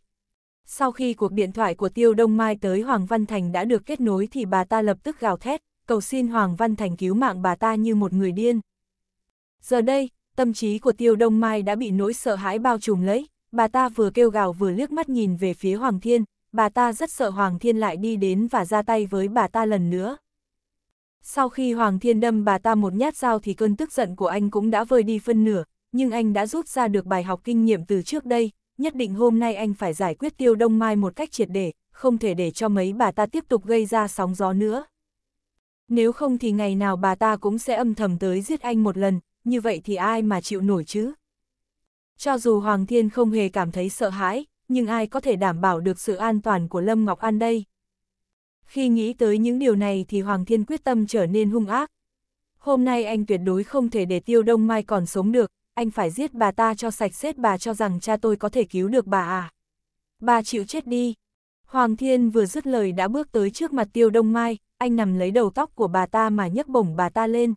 Sau khi cuộc điện thoại của Tiêu Đông Mai tới Hoàng Văn Thành đã được kết nối thì bà ta lập tức gào thét, cầu xin Hoàng Văn Thành cứu mạng bà ta như một người điên. Giờ đây, tâm trí của Tiêu Đông Mai đã bị nỗi sợ hãi bao trùm lấy, bà ta vừa kêu gào vừa liếc mắt nhìn về phía Hoàng Thiên, bà ta rất sợ Hoàng Thiên lại đi đến và ra tay với bà ta lần nữa. Sau khi Hoàng Thiên đâm bà ta một nhát dao thì cơn tức giận của anh cũng đã vơi đi phân nửa, nhưng anh đã rút ra được bài học kinh nghiệm từ trước đây, nhất định hôm nay anh phải giải quyết tiêu đông mai một cách triệt để, không thể để cho mấy bà ta tiếp tục gây ra sóng gió nữa. Nếu không thì ngày nào bà ta cũng sẽ âm thầm tới giết anh một lần, như vậy thì ai mà chịu nổi chứ? Cho dù Hoàng Thiên không hề cảm thấy sợ hãi, nhưng ai có thể đảm bảo được sự an toàn của Lâm Ngọc An đây? Khi nghĩ tới những điều này thì Hoàng Thiên quyết tâm trở nên hung ác. Hôm nay anh tuyệt đối không thể để Tiêu Đông Mai còn sống được, anh phải giết bà ta cho sạch xét bà cho rằng cha tôi có thể cứu được bà à. Bà chịu chết đi. Hoàng Thiên vừa dứt lời đã bước tới trước mặt Tiêu Đông Mai, anh nằm lấy đầu tóc của bà ta mà nhấc bổng bà ta lên.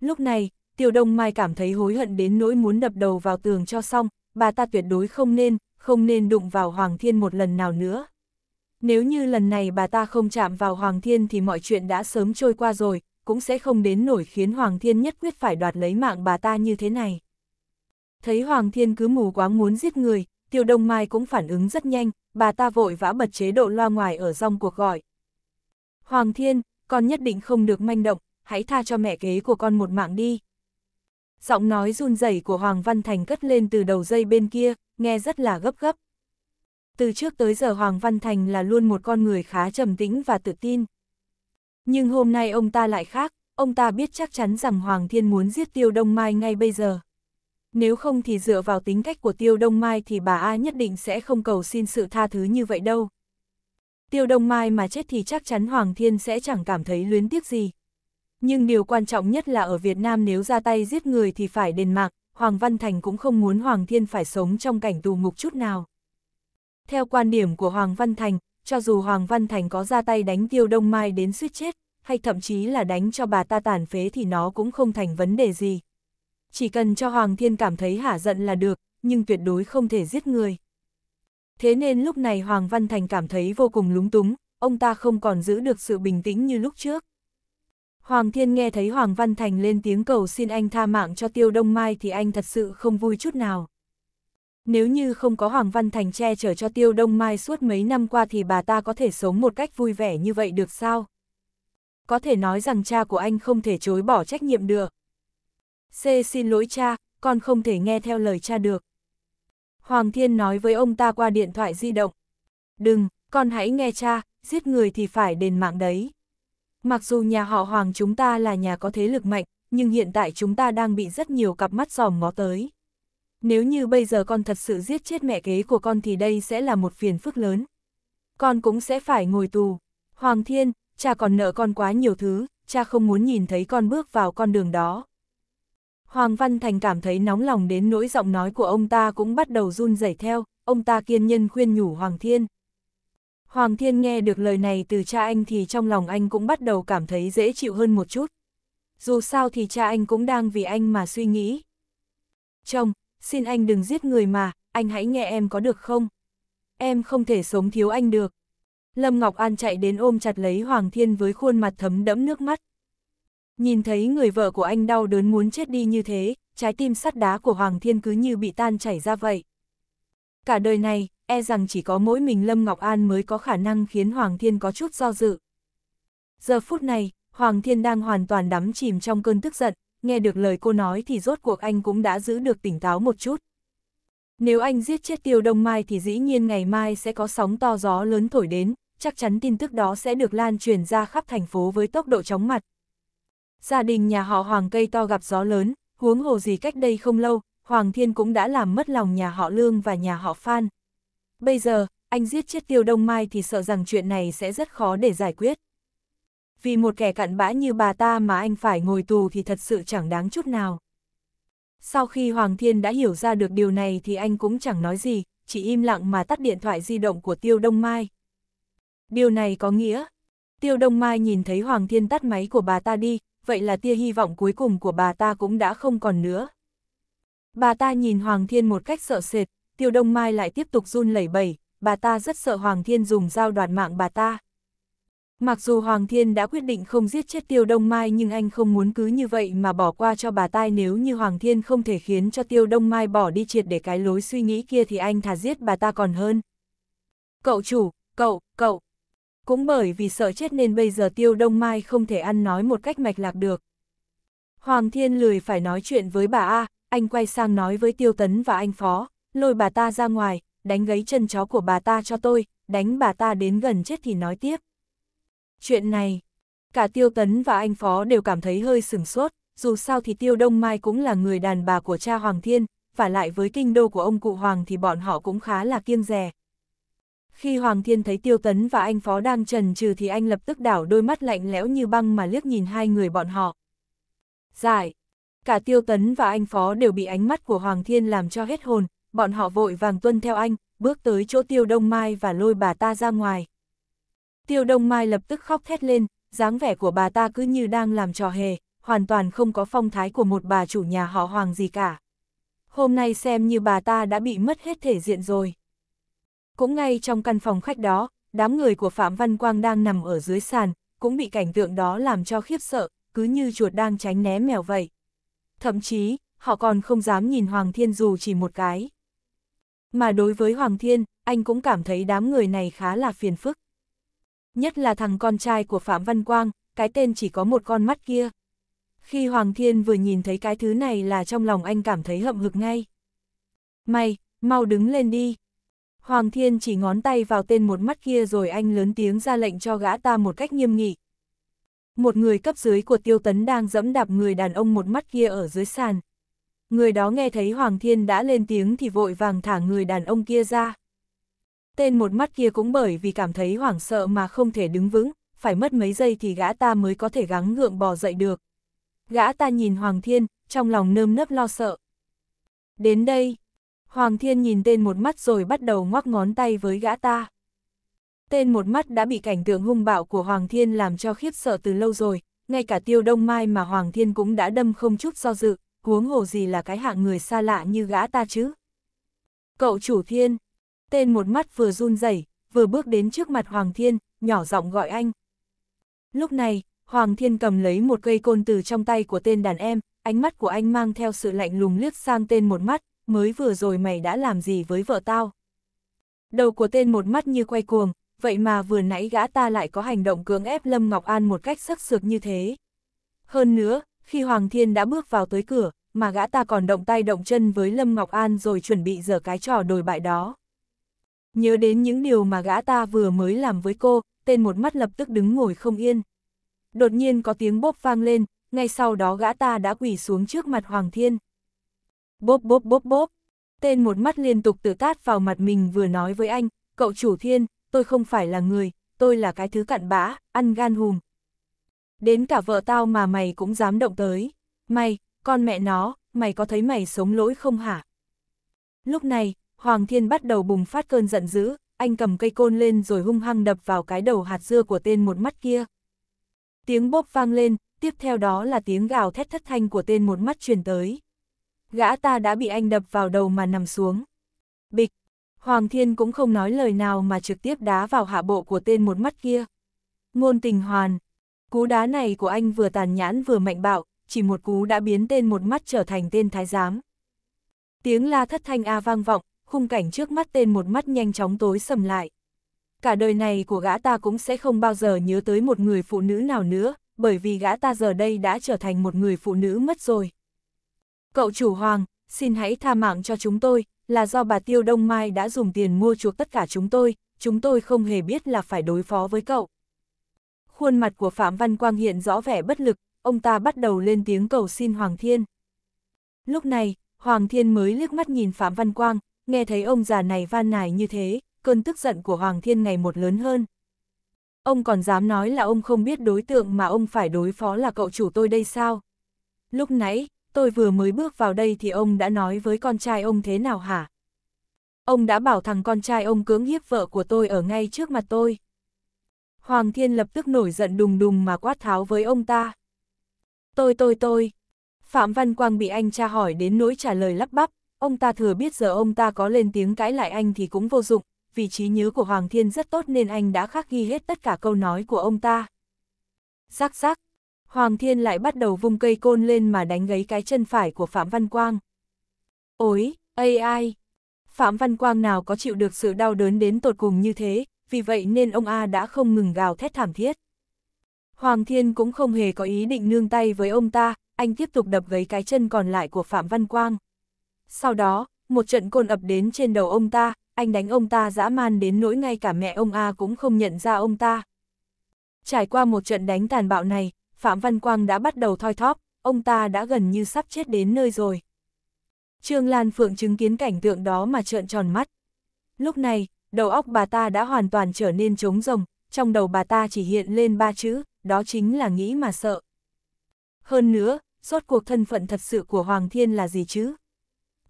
Lúc này, Tiêu Đông Mai cảm thấy hối hận đến nỗi muốn đập đầu vào tường cho xong, bà ta tuyệt đối không nên, không nên đụng vào Hoàng Thiên một lần nào nữa. Nếu như lần này bà ta không chạm vào Hoàng Thiên thì mọi chuyện đã sớm trôi qua rồi, cũng sẽ không đến nổi khiến Hoàng Thiên nhất quyết phải đoạt lấy mạng bà ta như thế này. Thấy Hoàng Thiên cứ mù quáng muốn giết người, Tiêu Đông Mai cũng phản ứng rất nhanh, bà ta vội vã bật chế độ loa ngoài ở rong cuộc gọi. Hoàng Thiên, con nhất định không được manh động, hãy tha cho mẹ kế của con một mạng đi. Giọng nói run rẩy của Hoàng Văn Thành cất lên từ đầu dây bên kia, nghe rất là gấp gấp. Từ trước tới giờ Hoàng Văn Thành là luôn một con người khá trầm tĩnh và tự tin. Nhưng hôm nay ông ta lại khác, ông ta biết chắc chắn rằng Hoàng Thiên muốn giết Tiêu Đông Mai ngay bây giờ. Nếu không thì dựa vào tính cách của Tiêu Đông Mai thì bà A nhất định sẽ không cầu xin sự tha thứ như vậy đâu. Tiêu Đông Mai mà chết thì chắc chắn Hoàng Thiên sẽ chẳng cảm thấy luyến tiếc gì. Nhưng điều quan trọng nhất là ở Việt Nam nếu ra tay giết người thì phải đền mạng, Hoàng Văn Thành cũng không muốn Hoàng Thiên phải sống trong cảnh tù ngục chút nào. Theo quan điểm của Hoàng Văn Thành, cho dù Hoàng Văn Thành có ra tay đánh tiêu đông mai đến suýt chết, hay thậm chí là đánh cho bà ta tàn phế thì nó cũng không thành vấn đề gì. Chỉ cần cho Hoàng Thiên cảm thấy hả giận là được, nhưng tuyệt đối không thể giết người. Thế nên lúc này Hoàng Văn Thành cảm thấy vô cùng lúng túng, ông ta không còn giữ được sự bình tĩnh như lúc trước. Hoàng Thiên nghe thấy Hoàng Văn Thành lên tiếng cầu xin anh tha mạng cho Tiêu Đông Mai thì anh thật sự không vui chút nào. Nếu như không có Hoàng Văn Thành che chở cho Tiêu Đông Mai suốt mấy năm qua thì bà ta có thể sống một cách vui vẻ như vậy được sao? Có thể nói rằng cha của anh không thể chối bỏ trách nhiệm được. C xin lỗi cha, con không thể nghe theo lời cha được. Hoàng Thiên nói với ông ta qua điện thoại di động. Đừng, con hãy nghe cha, giết người thì phải đền mạng đấy. Mặc dù nhà họ Hoàng chúng ta là nhà có thế lực mạnh, nhưng hiện tại chúng ta đang bị rất nhiều cặp mắt giòm ngó tới nếu như bây giờ con thật sự giết chết mẹ kế của con thì đây sẽ là một phiền phức lớn. Con cũng sẽ phải ngồi tù. Hoàng Thiên, cha còn nợ con quá nhiều thứ, cha không muốn nhìn thấy con bước vào con đường đó. Hoàng Văn Thành cảm thấy nóng lòng đến nỗi giọng nói của ông ta cũng bắt đầu run rẩy theo, ông ta kiên nhân khuyên nhủ Hoàng Thiên. Hoàng Thiên nghe được lời này từ cha anh thì trong lòng anh cũng bắt đầu cảm thấy dễ chịu hơn một chút. Dù sao thì cha anh cũng đang vì anh mà suy nghĩ. Chồng, xin anh đừng giết người mà, anh hãy nghe em có được không? Em không thể sống thiếu anh được. Lâm Ngọc An chạy đến ôm chặt lấy Hoàng Thiên với khuôn mặt thấm đẫm nước mắt. Nhìn thấy người vợ của anh đau đớn muốn chết đi như thế, trái tim sắt đá của Hoàng Thiên cứ như bị tan chảy ra vậy. Cả đời này, e rằng chỉ có mỗi mình Lâm Ngọc An mới có khả năng khiến Hoàng Thiên có chút do dự. Giờ phút này, Hoàng Thiên đang hoàn toàn đắm chìm trong cơn tức giận, nghe được lời cô nói thì rốt cuộc anh cũng đã giữ được tỉnh táo một chút. Nếu anh giết chết tiêu đông mai thì dĩ nhiên ngày mai sẽ có sóng to gió lớn thổi đến, chắc chắn tin tức đó sẽ được lan truyền ra khắp thành phố với tốc độ chóng mặt. Gia đình nhà họ Hoàng cây to gặp gió lớn, huống hồ gì cách đây không lâu, Hoàng Thiên cũng đã làm mất lòng nhà họ Lương và nhà họ Phan. Bây giờ, anh giết chết tiêu đông mai thì sợ rằng chuyện này sẽ rất khó để giải quyết vì một kẻ cặn bã như bà ta mà anh phải ngồi tù thì thật sự chẳng đáng chút nào. Sau khi Hoàng Thiên đã hiểu ra được điều này thì anh cũng chẳng nói gì, chỉ im lặng mà tắt điện thoại di động của Tiêu Đông Mai. Điều này có nghĩa, Tiêu Đông Mai nhìn thấy Hoàng Thiên tắt máy của bà ta đi, vậy là tia hy vọng cuối cùng của bà ta cũng đã không còn nữa. Bà ta nhìn Hoàng Thiên một cách sợ sệt, Tiêu Đông Mai lại tiếp tục run lẩy bẩy, bà ta rất sợ Hoàng Thiên dùng dao đoạt mạng bà ta. Mặc dù Hoàng Thiên đã quyết định không giết chết Tiêu Đông Mai nhưng anh không muốn cứ như vậy mà bỏ qua cho bà tai nếu như Hoàng Thiên không thể khiến cho Tiêu Đông Mai bỏ đi triệt để cái lối suy nghĩ kia thì anh thà giết bà ta còn hơn. Cậu chủ, cậu, cậu. Cũng bởi vì sợ chết nên bây giờ Tiêu Đông Mai không thể ăn nói một cách mạch lạc được. Hoàng Thiên lười phải nói chuyện với bà A, anh quay sang nói với Tiêu Tấn và anh Phó, lôi bà ta ra ngoài, đánh gấy chân chó của bà ta cho tôi, đánh bà ta đến gần chết thì nói tiếp. Chuyện này, cả Tiêu Tấn và anh Phó đều cảm thấy hơi sửng sốt, dù sao thì Tiêu Đông Mai cũng là người đàn bà của cha Hoàng Thiên, và lại với kinh đô của ông cụ Hoàng thì bọn họ cũng khá là kiêng rè. Khi Hoàng Thiên thấy Tiêu Tấn và anh Phó đang trần trừ thì anh lập tức đảo đôi mắt lạnh lẽo như băng mà liếc nhìn hai người bọn họ. Giải! Cả Tiêu Tấn và anh Phó đều bị ánh mắt của Hoàng Thiên làm cho hết hồn, bọn họ vội vàng tuân theo anh, bước tới chỗ Tiêu Đông Mai và lôi bà ta ra ngoài. Tiêu Đông Mai lập tức khóc thét lên, dáng vẻ của bà ta cứ như đang làm trò hề, hoàn toàn không có phong thái của một bà chủ nhà họ Hoàng gì cả. Hôm nay xem như bà ta đã bị mất hết thể diện rồi. Cũng ngay trong căn phòng khách đó, đám người của Phạm Văn Quang đang nằm ở dưới sàn, cũng bị cảnh tượng đó làm cho khiếp sợ, cứ như chuột đang tránh né mèo vậy. Thậm chí, họ còn không dám nhìn Hoàng Thiên dù chỉ một cái. Mà đối với Hoàng Thiên, anh cũng cảm thấy đám người này khá là phiền phức nhất là thằng con trai của Phạm Văn Quang, cái tên chỉ có một con mắt kia. Khi Hoàng Thiên vừa nhìn thấy cái thứ này là trong lòng anh cảm thấy hậm hực ngay. Mày, mau đứng lên đi. Hoàng Thiên chỉ ngón tay vào tên một mắt kia rồi anh lớn tiếng ra lệnh cho gã ta một cách nghiêm nghị. Một người cấp dưới của tiêu tấn đang dẫm đạp người đàn ông một mắt kia ở dưới sàn. Người đó nghe thấy Hoàng Thiên đã lên tiếng thì vội vàng thả người đàn ông kia ra. Tên một mắt kia cũng bởi vì cảm thấy hoảng sợ mà không thể đứng vững, phải mất mấy giây thì gã ta mới có thể gắng gượng bò dậy được. Gã ta nhìn Hoàng Thiên, trong lòng nơm nớp lo sợ. Đến đây, Hoàng Thiên nhìn tên một mắt rồi bắt đầu ngoắc ngón tay với gã ta. Tên một mắt đã bị cảnh tượng hung bạo của Hoàng Thiên làm cho khiếp sợ từ lâu rồi, ngay cả tiêu đông mai mà Hoàng Thiên cũng đã đâm không chút do dự, huống hồ gì là cái hạng người xa lạ như gã ta chứ. Cậu chủ Thiên, tên một mắt vừa run rẩy vừa bước đến trước mặt Hoàng Thiên, nhỏ giọng gọi anh. Lúc này, Hoàng Thiên cầm lấy một cây côn từ trong tay của tên đàn em, ánh mắt của anh mang theo sự lạnh lùng liếc sang tên một mắt, mới vừa rồi mày đã làm gì với vợ tao. Đầu của tên một mắt như quay cuồng, vậy mà vừa nãy gã ta lại có hành động cưỡng ép Lâm Ngọc An một cách sắc sược như thế. Hơn nữa, khi Hoàng Thiên đã bước vào tới cửa, mà gã ta còn động tay động chân với Lâm Ngọc An rồi chuẩn bị dở cái trò đồi bại đó. Nhớ đến những điều mà gã ta vừa mới làm với cô, tên một mắt lập tức đứng ngồi không yên. Đột nhiên có tiếng bốp vang lên, ngay sau đó gã ta đã quỳ xuống trước mặt Hoàng Thiên. Bốp bốp bốp bốp, tên một mắt liên tục tự tát vào mặt mình vừa nói với anh, cậu chủ Thiên, tôi không phải là người, tôi là cái thứ cặn bã, ăn gan hùm. Đến cả vợ tao mà mày cũng dám động tới. Mày, con mẹ nó, mày có thấy mày sống lỗi không hả? Lúc này, Hoàng Thiên bắt đầu bùng phát cơn giận dữ, anh cầm cây côn lên rồi hung hăng đập vào cái đầu hạt dưa của tên một mắt kia. Tiếng bốp vang lên, tiếp theo đó là tiếng gào thét thất thanh của tên một mắt truyền tới. Gã ta đã bị anh đập vào đầu mà nằm xuống. Bịch, Hoàng Thiên cũng không nói lời nào mà trực tiếp đá vào hạ bộ của tên một mắt kia. Ngôn tình hoàn, cú đá này của anh vừa tàn nhãn vừa mạnh bạo, chỉ một cú đã biến tên một mắt trở thành tên thái giám. Tiếng la thất thanh a vang vọng, khung cảnh trước mắt tên một mắt nhanh chóng tối sầm lại. Cả đời này của gã ta cũng sẽ không bao giờ nhớ tới một người phụ nữ nào nữa, bởi vì gã ta giờ đây đã trở thành một người phụ nữ mất rồi. Cậu chủ Hoàng, xin hãy tha mạng cho chúng tôi, là do bà Tiêu Đông Mai đã dùng tiền mua chuộc tất cả chúng tôi, chúng tôi không hề biết là phải đối phó với cậu. Khuôn mặt của Phạm Văn Quang hiện rõ vẻ bất lực, ông ta bắt đầu lên tiếng cầu xin Hoàng Thiên. Lúc này, Hoàng Thiên mới liếc mắt nhìn Phạm Văn Quang, nghe thấy ông già này van nài như thế, cơn tức giận của Hoàng Thiên ngày một lớn hơn. Ông còn dám nói là ông không biết đối tượng mà ông phải đối phó là cậu chủ tôi đây sao? Lúc nãy, tôi vừa mới bước vào đây thì ông đã nói với con trai ông thế nào hả? Ông đã bảo thằng con trai ông cưỡng hiếp vợ của tôi ở ngay trước mặt tôi. Hoàng Thiên lập tức nổi giận đùng đùng mà quát tháo với ông ta. Tôi tôi tôi. Phạm Văn Quang bị anh cha hỏi đến nỗi trả lời lắp bắp, Ông ta thừa biết giờ ông ta có lên tiếng cãi lại anh thì cũng vô dụng, vì trí nhớ của Hoàng Thiên rất tốt nên anh đã khắc ghi hết tất cả câu nói của ông ta. Rắc rắc, Hoàng Thiên lại bắt đầu vung cây côn lên mà đánh gấy cái chân phải của Phạm Văn Quang. Ôi, AI! Phạm Văn Quang nào có chịu được sự đau đớn đến tột cùng như thế, vì vậy nên ông A đã không ngừng gào thét thảm thiết. Hoàng Thiên cũng không hề có ý định nương tay với ông ta, anh tiếp tục đập gấy cái chân còn lại của Phạm Văn Quang. Sau đó, một trận côn ập đến trên đầu ông ta, anh đánh ông ta dã man đến nỗi ngay cả mẹ ông A cũng không nhận ra ông ta. Trải qua một trận đánh tàn bạo này, Phạm Văn Quang đã bắt đầu thoi thóp, ông ta đã gần như sắp chết đến nơi rồi. Trương Lan Phượng chứng kiến cảnh tượng đó mà trợn tròn mắt. Lúc này, đầu óc bà ta đã hoàn toàn trở nên trống rồng, trong đầu bà ta chỉ hiện lên ba chữ, đó chính là nghĩ mà sợ. Hơn nữa, suốt cuộc thân phận thật sự của Hoàng Thiên là gì chứ?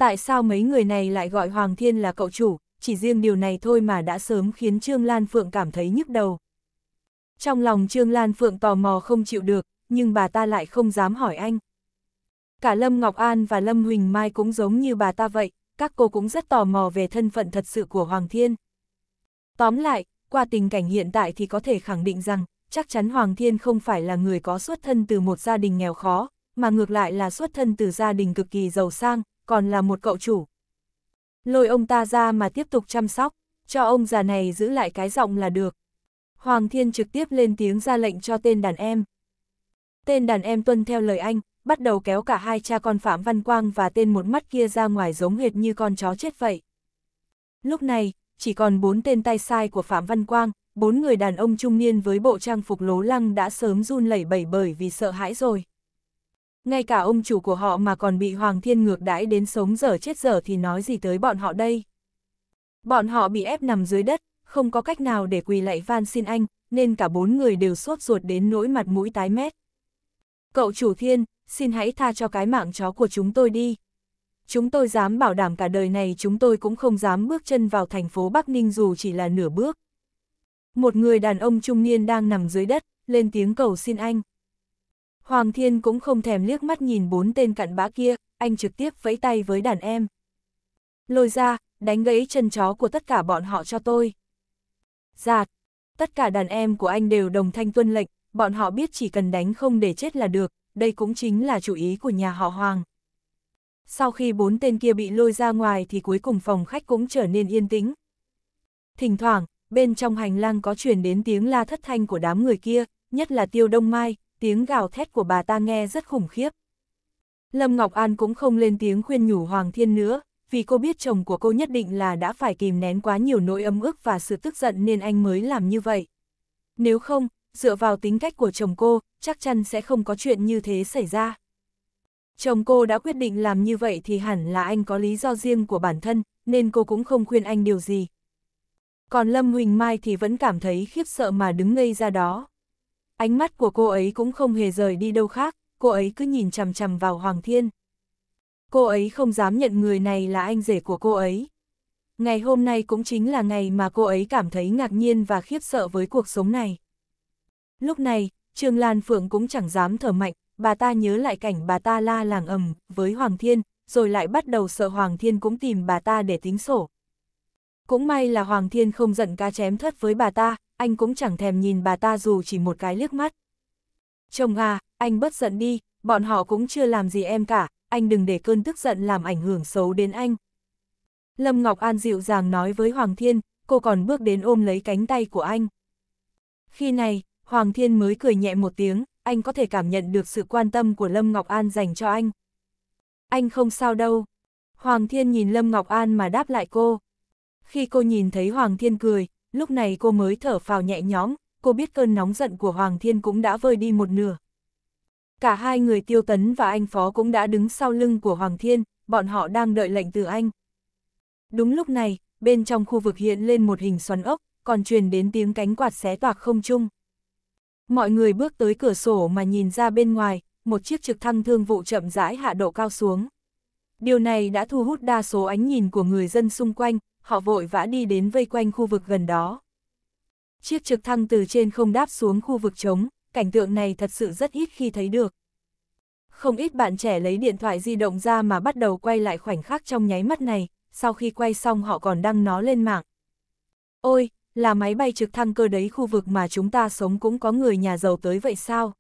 Tại sao mấy người này lại gọi Hoàng Thiên là cậu chủ, chỉ riêng điều này thôi mà đã sớm khiến Trương Lan Phượng cảm thấy nhức đầu. Trong lòng Trương Lan Phượng tò mò không chịu được, nhưng bà ta lại không dám hỏi anh. Cả Lâm Ngọc An và Lâm Huỳnh Mai cũng giống như bà ta vậy, các cô cũng rất tò mò về thân phận thật sự của Hoàng Thiên. Tóm lại, qua tình cảnh hiện tại thì có thể khẳng định rằng, chắc chắn Hoàng Thiên không phải là người có xuất thân từ một gia đình nghèo khó, mà ngược lại là xuất thân từ gia đình cực kỳ giàu sang, còn là một cậu chủ. Lôi ông ta ra mà tiếp tục chăm sóc, cho ông già này giữ lại cái giọng là được. Hoàng Thiên trực tiếp lên tiếng ra lệnh cho tên đàn em. Tên đàn em tuân theo lời anh, bắt đầu kéo cả hai cha con Phạm Văn Quang và tên một mắt kia ra ngoài giống hệt như con chó chết vậy. Lúc này, chỉ còn bốn tên tay sai của Phạm Văn Quang, bốn người đàn ông trung niên với bộ trang phục lố lăng đã sớm run lẩy bẩy bởi vì sợ hãi rồi. Ngay cả ông chủ của họ mà còn bị Hoàng Thiên ngược đãi đến sống dở chết dở thì nói gì tới bọn họ đây. Bọn họ bị ép nằm dưới đất, không có cách nào để quỳ lạy van xin anh, nên cả bốn người đều sốt ruột đến nỗi mặt mũi tái mét. Cậu chủ Thiên, xin hãy tha cho cái mạng chó của chúng tôi đi. Chúng tôi dám bảo đảm cả đời này chúng tôi cũng không dám bước chân vào thành phố Bắc Ninh dù chỉ là nửa bước. Một người đàn ông trung niên đang nằm dưới đất, lên tiếng cầu xin anh. Hoàng Thiên cũng không thèm liếc mắt nhìn bốn tên cặn bã kia, anh trực tiếp vẫy tay với đàn em. Lôi ra, đánh gãy chân chó của tất cả bọn họ cho tôi. Giạt, tất cả đàn em của anh đều đồng thanh tuân lệnh, bọn họ biết chỉ cần đánh không để chết là được, đây cũng chính là chủ ý của nhà họ Hoàng. Sau khi bốn tên kia bị lôi ra ngoài thì cuối cùng phòng khách cũng trở nên yên tĩnh. Thỉnh thoảng, bên trong hành lang có truyền đến tiếng la thất thanh của đám người kia, nhất là Tiêu Đông Mai, tiếng gào thét của bà ta nghe rất khủng khiếp. Lâm Ngọc An cũng không lên tiếng khuyên nhủ Hoàng Thiên nữa, vì cô biết chồng của cô nhất định là đã phải kìm nén quá nhiều nỗi âm ức và sự tức giận nên anh mới làm như vậy. Nếu không, dựa vào tính cách của chồng cô, chắc chắn sẽ không có chuyện như thế xảy ra. Chồng cô đã quyết định làm như vậy thì hẳn là anh có lý do riêng của bản thân, nên cô cũng không khuyên anh điều gì. Còn Lâm Huỳnh Mai thì vẫn cảm thấy khiếp sợ mà đứng ngây ra đó. Ánh mắt của cô ấy cũng không hề rời đi đâu khác, cô ấy cứ nhìn chằm chằm vào Hoàng Thiên. Cô ấy không dám nhận người này là anh rể của cô ấy. Ngày hôm nay cũng chính là ngày mà cô ấy cảm thấy ngạc nhiên và khiếp sợ với cuộc sống này. Lúc này, Trương Lan Phượng cũng chẳng dám thở mạnh, bà ta nhớ lại cảnh bà ta la làng ầm với Hoàng Thiên, rồi lại bắt đầu sợ Hoàng Thiên cũng tìm bà ta để tính sổ. Cũng may là Hoàng Thiên không giận ca chém thất với bà ta, anh cũng chẳng thèm nhìn bà ta dù chỉ một cái liếc mắt. Chồng à, anh bất giận đi, bọn họ cũng chưa làm gì em cả, anh đừng để cơn tức giận làm ảnh hưởng xấu đến anh. Lâm Ngọc An dịu dàng nói với Hoàng Thiên, cô còn bước đến ôm lấy cánh tay của anh. Khi này, Hoàng Thiên mới cười nhẹ một tiếng, anh có thể cảm nhận được sự quan tâm của Lâm Ngọc An dành cho anh. Anh không sao đâu. Hoàng Thiên nhìn Lâm Ngọc An mà đáp lại cô. Khi cô nhìn thấy Hoàng Thiên cười, lúc này cô mới thở phào nhẹ nhõm, cô biết cơn nóng giận của Hoàng Thiên cũng đã vơi đi một nửa. Cả hai người tiêu tấn và anh phó cũng đã đứng sau lưng của Hoàng Thiên, bọn họ đang đợi lệnh từ anh. Đúng lúc này, bên trong khu vực hiện lên một hình xoắn ốc, còn truyền đến tiếng cánh quạt xé toạc không trung. Mọi người bước tới cửa sổ mà nhìn ra bên ngoài, một chiếc trực thăng thương vụ chậm rãi hạ độ cao xuống. Điều này đã thu hút đa số ánh nhìn của người dân xung quanh, họ vội vã đi đến vây quanh khu vực gần đó. Chiếc trực thăng từ trên không đáp xuống khu vực trống, cảnh tượng này thật sự rất ít khi thấy được. Không ít bạn trẻ lấy điện thoại di động ra mà bắt đầu quay lại khoảnh khắc trong nháy mắt này, sau khi quay xong họ còn đăng nó lên mạng. Ôi, là máy bay trực thăng cơ đấy khu vực mà chúng ta sống cũng có người nhà giàu tới vậy sao?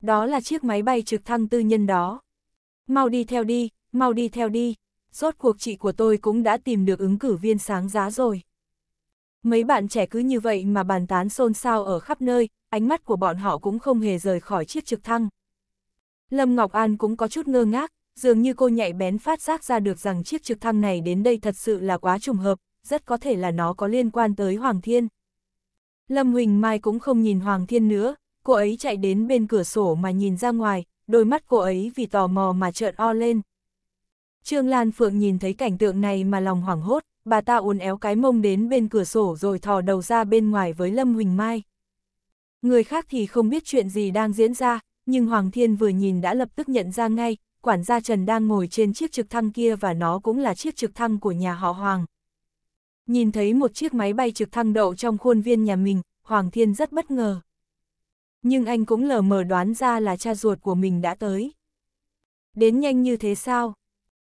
Đó là chiếc máy bay trực thăng tư nhân đó. Mau đi theo đi, mau đi theo đi rốt cuộc chị của tôi cũng đã tìm được ứng cử viên sáng giá rồi. Mấy bạn trẻ cứ như vậy mà bàn tán xôn xao ở khắp nơi, ánh mắt của bọn họ cũng không hề rời khỏi chiếc trực thăng. Lâm Ngọc An cũng có chút ngơ ngác, dường như cô nhạy bén phát giác ra được rằng chiếc trực thăng này đến đây thật sự là quá trùng hợp, rất có thể là nó có liên quan tới Hoàng Thiên. Lâm Huỳnh Mai cũng không nhìn Hoàng Thiên nữa, cô ấy chạy đến bên cửa sổ mà nhìn ra ngoài, đôi mắt cô ấy vì tò mò mà trợn o lên. Trương Lan Phượng nhìn thấy cảnh tượng này mà lòng hoảng hốt, bà ta uốn éo cái mông đến bên cửa sổ rồi thò đầu ra bên ngoài với Lâm Huỳnh Mai. Người khác thì không biết chuyện gì đang diễn ra, nhưng Hoàng Thiên vừa nhìn đã lập tức nhận ra ngay, quản gia Trần đang ngồi trên chiếc trực thăng kia và nó cũng là chiếc trực thăng của nhà họ Hoàng. Nhìn thấy một chiếc máy bay trực thăng đậu trong khuôn viên nhà mình, Hoàng Thiên rất bất ngờ. Nhưng anh cũng lờ mờ đoán ra là cha ruột của mình đã tới. Đến nhanh như thế sao?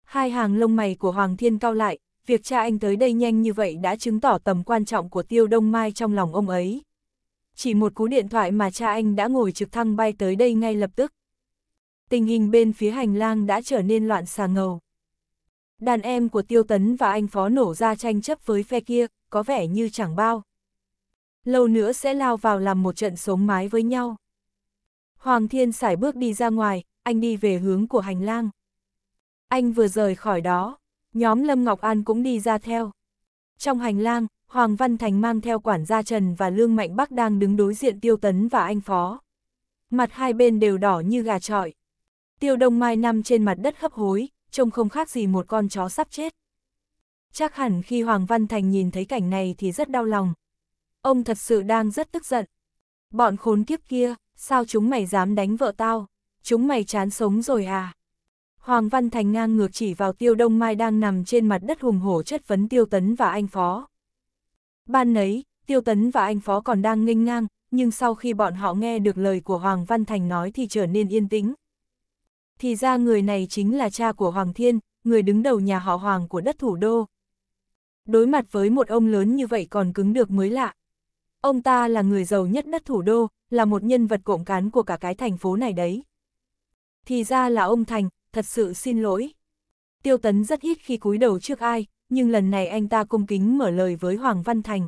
Hai hàng lông mày của Hoàng Thiên cao lại, việc cha anh tới đây nhanh như vậy đã chứng tỏ tầm quan trọng của Tiêu Đông Mai trong lòng ông ấy. Chỉ một cú điện thoại mà cha anh đã ngồi trực thăng bay tới đây ngay lập tức. Tình hình bên phía hành lang đã trở nên loạn xà ngầu. Đàn em của Tiêu Tấn và anh Phó nổ ra tranh chấp với phe kia, có vẻ như chẳng bao. Lâu nữa sẽ lao vào làm một trận sống mái với nhau. Hoàng Thiên sải bước đi ra ngoài, anh đi về hướng của hành lang. Anh vừa rời khỏi đó, nhóm Lâm Ngọc An cũng đi ra theo. Trong hành lang, Hoàng Văn Thành mang theo quản gia Trần và Lương Mạnh Bắc đang đứng đối diện Tiêu Tấn và anh Phó. Mặt hai bên đều đỏ như gà trọi. Tiêu Đông Mai nằm trên mặt đất hấp hối, trông không khác gì một con chó sắp chết. Chắc hẳn khi Hoàng Văn Thành nhìn thấy cảnh này thì rất đau lòng. Ông thật sự đang rất tức giận. Bọn khốn kiếp kia, sao chúng mày dám đánh vợ tao? Chúng mày chán sống rồi à? Hoàng Văn Thành ngang ngược chỉ vào tiêu đông mai đang nằm trên mặt đất hùng hổ chất vấn tiêu tấn và anh phó. Ban nấy, tiêu tấn và anh phó còn đang nghênh ngang, nhưng sau khi bọn họ nghe được lời của Hoàng Văn Thành nói thì trở nên yên tĩnh. Thì ra người này chính là cha của Hoàng Thiên, người đứng đầu nhà họ Hoàng của đất thủ đô. Đối mặt với một ông lớn như vậy còn cứng được mới lạ. Ông ta là người giàu nhất đất thủ đô, là một nhân vật cộng cán của cả cái thành phố này đấy. Thì ra là ông Thành, thật sự xin lỗi. Tiêu Tấn rất ít khi cúi đầu trước ai, nhưng lần này anh ta cung kính mở lời với Hoàng Văn Thành.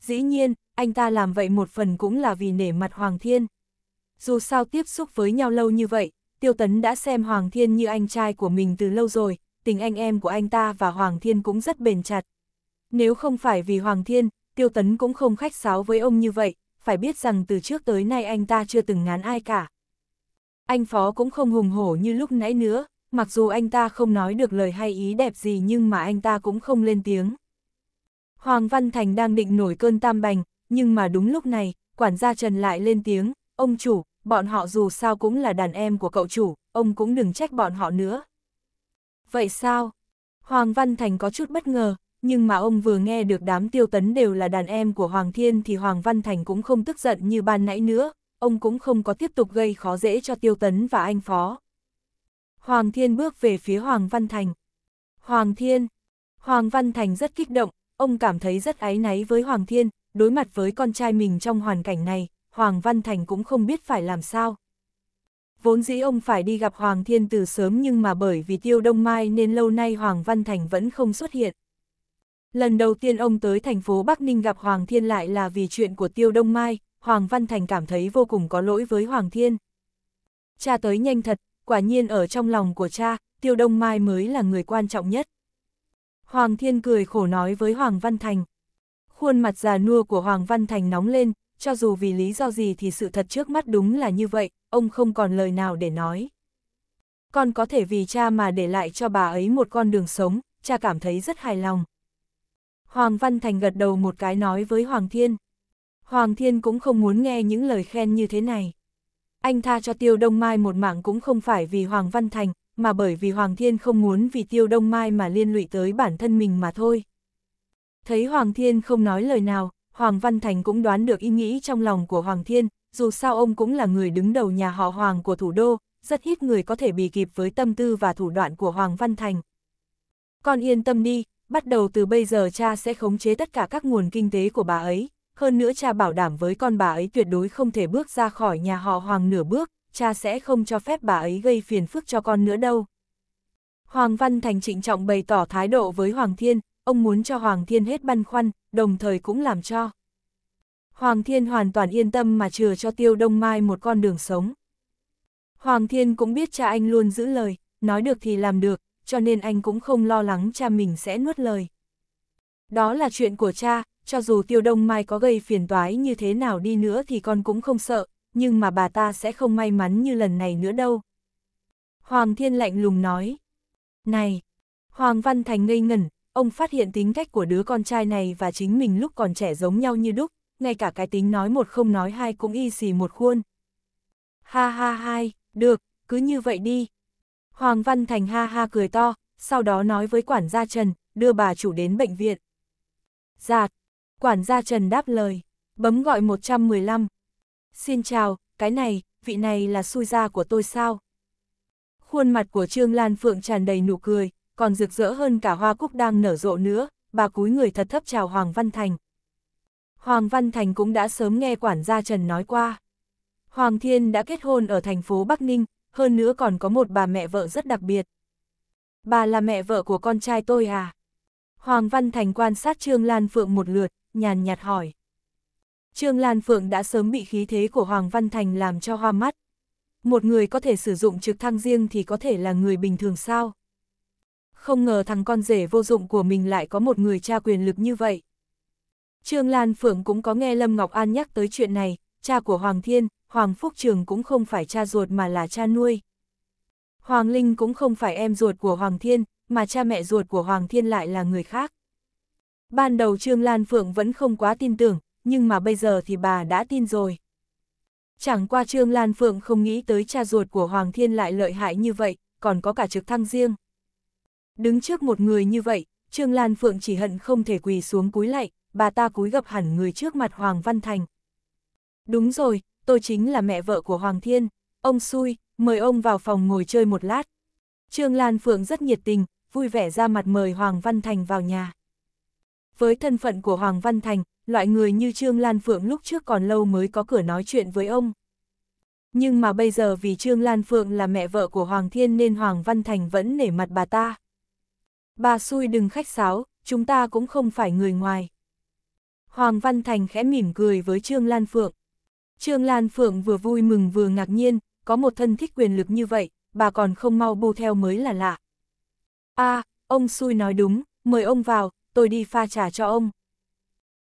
Dĩ nhiên, anh ta làm vậy một phần cũng là vì nể mặt Hoàng Thiên. Dù sao tiếp xúc với nhau lâu như vậy, Tiêu Tấn đã xem Hoàng Thiên như anh trai của mình từ lâu rồi, tình anh em của anh ta và Hoàng Thiên cũng rất bền chặt. Nếu không phải vì Hoàng Thiên, Tiêu Tấn cũng không khách sáo với ông như vậy, phải biết rằng từ trước tới nay anh ta chưa từng ngán ai cả. Anh Phó cũng không hùng hổ như lúc nãy nữa, mặc dù anh ta không nói được lời hay ý đẹp gì nhưng mà anh ta cũng không lên tiếng. Hoàng Văn Thành đang định nổi cơn tam bành, nhưng mà đúng lúc này, quản gia Trần lại lên tiếng, ông chủ, bọn họ dù sao cũng là đàn em của cậu chủ, ông cũng đừng trách bọn họ nữa. Vậy sao? Hoàng Văn Thành có chút bất ngờ, nhưng mà ông vừa nghe được đám tiêu tấn đều là đàn em của Hoàng Thiên thì Hoàng Văn Thành cũng không tức giận như ban nãy nữa, ông cũng không có tiếp tục gây khó dễ cho Tiêu Tấn và anh Phó. Hoàng Thiên bước về phía Hoàng Văn Thành. Hoàng Thiên! Hoàng Văn Thành rất kích động, ông cảm thấy rất áy náy với Hoàng Thiên, đối mặt với con trai mình trong hoàn cảnh này, Hoàng Văn Thành cũng không biết phải làm sao. Vốn dĩ ông phải đi gặp Hoàng Thiên từ sớm nhưng mà bởi vì Tiêu Đông Mai nên lâu nay Hoàng Văn Thành vẫn không xuất hiện. Lần đầu tiên ông tới thành phố Bắc Ninh gặp Hoàng Thiên lại là vì chuyện của Tiêu Đông Mai, Hoàng Văn Thành cảm thấy vô cùng có lỗi với Hoàng Thiên. Cha tới nhanh thật, quả nhiên ở trong lòng của cha, Tiêu Đông Mai mới là người quan trọng nhất. Hoàng Thiên cười khổ nói với Hoàng Văn Thành. Khuôn mặt già nua của Hoàng Văn Thành nóng lên, cho dù vì lý do gì thì sự thật trước mắt đúng là như vậy, ông không còn lời nào để nói. Con có thể vì cha mà để lại cho bà ấy một con đường sống, cha cảm thấy rất hài lòng. Hoàng Văn Thành gật đầu một cái nói với Hoàng Thiên. Hoàng Thiên cũng không muốn nghe những lời khen như thế này. Anh tha cho Tiêu Đông Mai một mạng cũng không phải vì Hoàng Văn Thành, mà bởi vì Hoàng Thiên không muốn vì Tiêu Đông Mai mà liên lụy tới bản thân mình mà thôi. Thấy Hoàng Thiên không nói lời nào, Hoàng Văn Thành cũng đoán được ý nghĩ trong lòng của Hoàng Thiên, dù sao ông cũng là người đứng đầu nhà họ Hoàng của thủ đô, rất ít người có thể bị kịp với tâm tư và thủ đoạn của Hoàng Văn Thành. Con yên tâm đi, bắt đầu từ bây giờ cha sẽ khống chế tất cả các nguồn kinh tế của bà ấy, hơn nữa cha bảo đảm với con bà ấy tuyệt đối không thể bước ra khỏi nhà họ Hoàng nửa bước, cha sẽ không cho phép bà ấy gây phiền phức cho con nữa đâu. Hoàng Văn Thành trịnh trọng bày tỏ thái độ với Hoàng Thiên, ông muốn cho Hoàng Thiên hết băn khoăn, đồng thời cũng làm cho. Hoàng Thiên hoàn toàn yên tâm mà chừa cho Tiêu Đông Mai một con đường sống. Hoàng Thiên cũng biết cha anh luôn giữ lời, nói được thì làm được, cho nên anh cũng không lo lắng cha mình sẽ nuốt lời. Đó là chuyện của cha, cho dù tiêu đông mai có gây phiền toái như thế nào đi nữa thì con cũng không sợ, nhưng mà bà ta sẽ không may mắn như lần này nữa đâu. Hoàng thiên lạnh lùng nói. Này! Hoàng Văn Thành ngây ngẩn, ông phát hiện tính cách của đứa con trai này và chính mình lúc còn trẻ giống nhau như đúc, ngay cả cái tính nói một không nói hai cũng y xì một khuôn. Ha ha hai, được, cứ như vậy đi. Hoàng Văn Thành ha ha cười to, sau đó nói với quản gia Trần, đưa bà chủ đến bệnh viện. Giạt, quản gia Trần đáp lời, bấm gọi 115. Xin chào, cái này, vị này là xui gia của tôi sao? Khuôn mặt của Trương Lan Phượng tràn đầy nụ cười, còn rực rỡ hơn cả hoa cúc đang nở rộ nữa, bà cúi người thật thấp chào Hoàng Văn Thành. Hoàng Văn Thành cũng đã sớm nghe quản gia Trần nói qua. Hoàng Thiên đã kết hôn ở thành phố Bắc Ninh, hơn nữa còn có một bà mẹ vợ rất đặc biệt. Bà là mẹ vợ của con trai tôi à? Hoàng Văn Thành quan sát Trương Lan Phượng một lượt, nhàn nhạt hỏi. Trương Lan Phượng đã sớm bị khí thế của Hoàng Văn Thành làm cho hoa mắt. Một người có thể sử dụng trực thăng riêng thì có thể là người bình thường sao? Không ngờ thằng con rể vô dụng của mình lại có một người cha quyền lực như vậy. Trương Lan Phượng cũng có nghe Lâm Ngọc An nhắc tới chuyện này, cha của Hoàng Thiên, Hoàng Phúc Trường cũng không phải cha ruột mà là cha nuôi. Hoàng Linh cũng không phải em ruột của Hoàng Thiên, mà cha mẹ ruột của Hoàng Thiên lại là người khác. Ban đầu Trương Lan Phượng vẫn không quá tin tưởng, nhưng mà bây giờ thì bà đã tin rồi. Chẳng qua Trương Lan Phượng không nghĩ tới cha ruột của Hoàng Thiên lại lợi hại như vậy, còn có cả trực thăng riêng. Đứng trước một người như vậy, Trương Lan Phượng chỉ hận không thể quỳ xuống cúi lạy, bà ta cúi gập hẳn người trước mặt Hoàng Văn Thành. Đúng rồi, tôi chính là mẹ vợ của Hoàng Thiên. Ông xui, mời ông vào phòng ngồi chơi một lát. Trương Lan Phượng rất nhiệt tình, vui vẻ ra mặt mời Hoàng Văn Thành vào nhà. Với thân phận của Hoàng Văn Thành, loại người như Trương Lan Phượng lúc trước còn lâu mới có cửa nói chuyện với ông. Nhưng mà bây giờ vì Trương Lan Phượng là mẹ vợ của Hoàng Thiên nên Hoàng Văn Thành vẫn nể mặt bà ta. Bà xui đừng khách sáo, chúng ta cũng không phải người ngoài. Hoàng Văn Thành khẽ mỉm cười với Trương Lan Phượng. Trương Lan Phượng vừa vui mừng vừa ngạc nhiên, có một thân thích quyền lực như vậy, bà còn không mau bu theo mới là lạ a à, ông xui nói đúng, mời ông vào, tôi đi pha trà cho ông.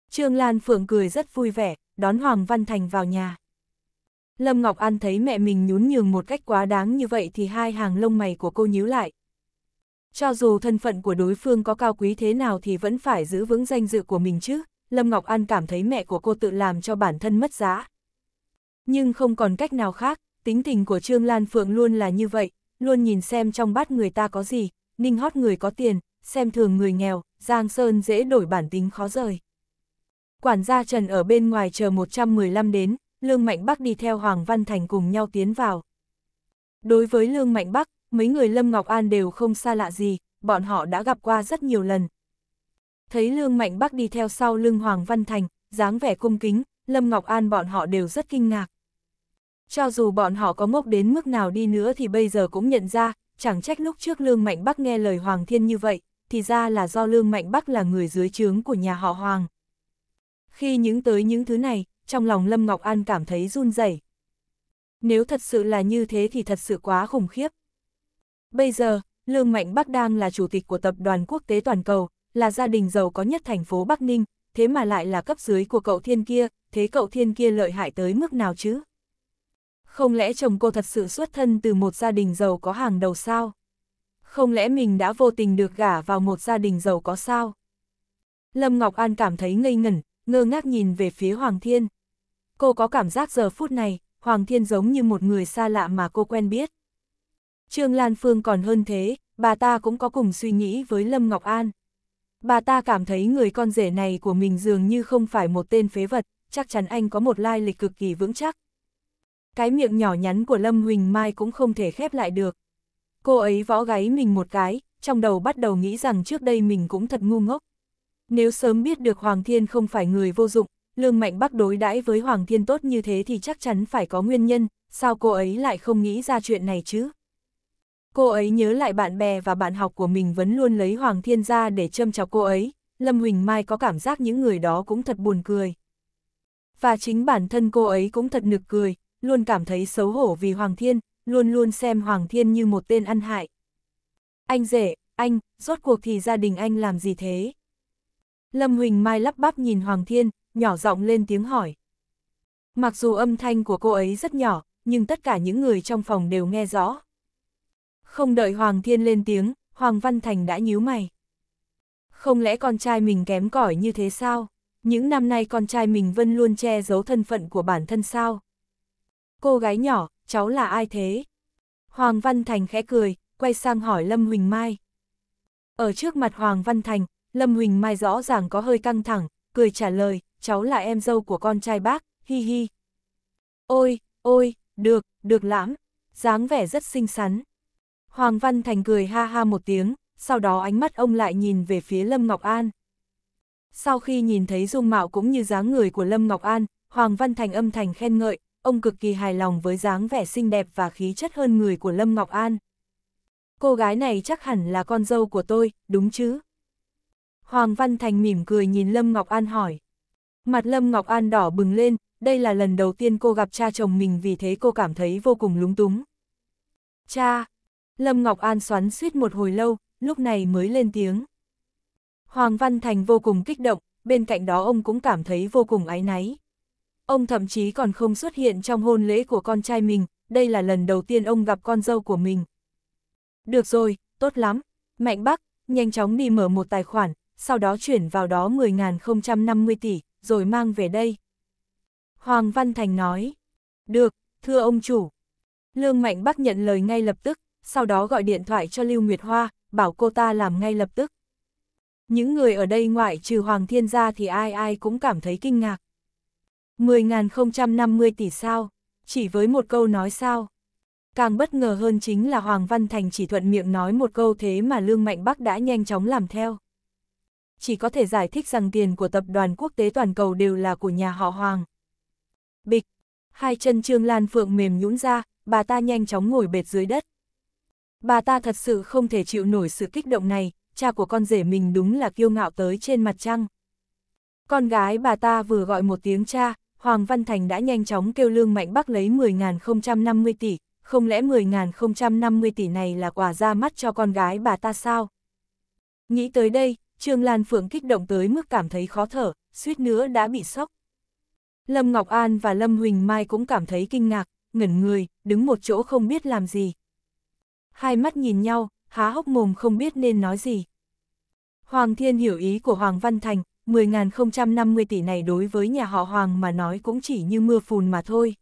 Trương Lan Phượng cười rất vui vẻ, đón Hoàng Văn Thành vào nhà. Lâm Ngọc An thấy mẹ mình nhún nhường một cách quá đáng như vậy thì hai hàng lông mày của cô nhíu lại. Cho dù thân phận của đối phương có cao quý thế nào thì vẫn phải giữ vững danh dự của mình chứ, Lâm Ngọc An cảm thấy mẹ của cô tự làm cho bản thân mất giá. Nhưng không còn cách nào khác, tính tình của Trương Lan Phượng luôn là như vậy, luôn nhìn xem trong bát người ta có gì, ninh hót người có tiền, xem thường người nghèo, Giang Sơn dễ đổi bản tính khó rời. Quản gia Trần ở bên ngoài chờ 115 đến, Lương Mạnh Bắc đi theo Hoàng Văn Thành cùng nhau tiến vào. Đối với Lương Mạnh Bắc, mấy người Lâm Ngọc An đều không xa lạ gì, bọn họ đã gặp qua rất nhiều lần. Thấy Lương Mạnh Bắc đi theo sau lưng Hoàng Văn Thành, dáng vẻ cung kính, Lâm Ngọc An bọn họ đều rất kinh ngạc. Cho dù bọn họ có ngốc đến mức nào đi nữa thì bây giờ cũng nhận ra, chẳng trách lúc trước Lương Mạnh Bắc nghe lời Hoàng Thiên như vậy, thì ra là do Lương Mạnh Bắc là người dưới trướng của nhà họ Hoàng. Khi những tới những thứ này, trong lòng Lâm Ngọc An cảm thấy run rẩy. Nếu thật sự là như thế thì thật sự quá khủng khiếp. Bây giờ, Lương Mạnh Bắc đang là chủ tịch của tập đoàn quốc tế toàn cầu, là gia đình giàu có nhất thành phố Bắc Ninh, thế mà lại là cấp dưới của cậu thiên kia, thế cậu thiên kia lợi hại tới mức nào chứ? Không lẽ chồng cô thật sự xuất thân từ một gia đình giàu có hàng đầu sao? Không lẽ mình đã vô tình được gả vào một gia đình giàu có sao? Lâm Ngọc An cảm thấy ngây ngẩn, ngơ ngác nhìn về phía Hoàng Thiên. Cô có cảm giác giờ phút này, Hoàng Thiên giống như một người xa lạ mà cô quen biết. Trương Lan Phương còn hơn thế, bà ta cũng có cùng suy nghĩ với Lâm Ngọc An. Bà ta cảm thấy người con rể này của mình dường như không phải một tên phế vật, chắc chắn anh có một lai lịch cực kỳ vững chắc, cái miệng nhỏ nhắn của Lâm Huỳnh Mai cũng không thể khép lại được. Cô ấy võ gáy mình một cái, trong đầu bắt đầu nghĩ rằng trước đây mình cũng thật ngu ngốc. Nếu sớm biết được Hoàng Thiên không phải người vô dụng, Lương Mạnh Bắc đối đãi với Hoàng Thiên tốt như thế thì chắc chắn phải có nguyên nhân, sao cô ấy lại không nghĩ ra chuyện này chứ? Cô ấy nhớ lại bạn bè và bạn học của mình vẫn luôn lấy Hoàng Thiên ra để châm chọc cô ấy, Lâm Huỳnh Mai có cảm giác những người đó cũng thật buồn cười. Và chính bản thân cô ấy cũng thật nực cười, luôn cảm thấy xấu hổ vì Hoàng Thiên, luôn luôn xem Hoàng Thiên như một tên ăn hại. Anh rể, anh, rốt cuộc thì gia đình anh làm gì thế? Lâm Huỳnh Mai lắp bắp nhìn Hoàng Thiên, nhỏ giọng lên tiếng hỏi. Mặc dù âm thanh của cô ấy rất nhỏ, nhưng tất cả những người trong phòng đều nghe rõ. Không đợi Hoàng Thiên lên tiếng, Hoàng Văn Thành đã nhíu mày. Không lẽ con trai mình kém cỏi như thế sao? Những năm nay con trai mình vẫn luôn che giấu thân phận của bản thân sao? Cô gái nhỏ, cháu là ai thế? Hoàng Văn Thành khẽ cười, quay sang hỏi Lâm Huỳnh Mai. Ở trước mặt Hoàng Văn Thành, Lâm Huỳnh Mai rõ ràng có hơi căng thẳng, cười trả lời, cháu là em dâu của con trai bác, hi hi. Ôi, ôi, được, được lãm, dáng vẻ rất xinh xắn. Hoàng Văn Thành cười ha ha một tiếng, sau đó ánh mắt ông lại nhìn về phía Lâm Ngọc An. Sau khi nhìn thấy dung mạo cũng như dáng người của Lâm Ngọc An, Hoàng Văn Thành âm thành khen ngợi, ông cực kỳ hài lòng với dáng vẻ xinh đẹp và khí chất hơn người của Lâm Ngọc An. Cô gái này chắc hẳn là con dâu của tôi, đúng chứ? Hoàng Văn Thành mỉm cười nhìn Lâm Ngọc An hỏi. Mặt Lâm Ngọc An đỏ bừng lên, đây là lần đầu tiên cô gặp cha chồng mình vì thế cô cảm thấy vô cùng lúng túng. Cha! Lâm Ngọc An xoắn suýt một hồi lâu, lúc này mới lên tiếng. Hoàng Văn Thành vô cùng kích động, bên cạnh đó ông cũng cảm thấy vô cùng áy náy. Ông thậm chí còn không xuất hiện trong hôn lễ của con trai mình, đây là lần đầu tiên ông gặp con dâu của mình. Được rồi, tốt lắm. Mạnh Bắc, nhanh chóng đi mở một tài khoản, sau đó chuyển vào đó 10.050 tỷ, rồi mang về đây. Hoàng Văn Thành nói, được, thưa ông chủ. Lương Mạnh Bắc nhận lời ngay lập tức, sau đó gọi điện thoại cho Lưu Nguyệt Hoa, bảo cô ta làm ngay lập tức. Những người ở đây ngoại trừ Hoàng Thiên gia thì ai ai cũng cảm thấy kinh ngạc. 10.050 tỷ sao, chỉ với một câu nói sao. Càng bất ngờ hơn chính là Hoàng Văn Thành chỉ thuận miệng nói một câu thế mà Lương Mạnh Bắc đã nhanh chóng làm theo. Chỉ có thể giải thích rằng tiền của tập đoàn quốc tế toàn cầu đều là của nhà họ Hoàng. Bịch, hai chân Trương Lan Phượng mềm nhũn ra, bà ta nhanh chóng ngồi bệt dưới đất. Bà ta thật sự không thể chịu nổi sự kích động này, cha của con rể mình đúng là kiêu ngạo tới trên mặt trăng. Con gái bà ta vừa gọi một tiếng cha, Hoàng Văn Thành đã nhanh chóng kêu Lương Mạnh Bắc lấy 10.050 tỷ, không lẽ 10.050 tỷ này là quả ra mắt cho con gái bà ta sao? Nghĩ tới đây, Trương Lan Phượng kích động tới mức cảm thấy khó thở, suýt nữa đã bị sốc. Lâm Ngọc An và Lâm Huỳnh Mai cũng cảm thấy kinh ngạc, ngẩn người, đứng một chỗ không biết làm gì. Hai mắt nhìn nhau, há hốc mồm không biết nên nói gì. Hoàng Thiên hiểu ý của Hoàng Văn Thành, 10.050 tỷ này đối với nhà họ Hoàng mà nói cũng chỉ như mưa phùn mà thôi.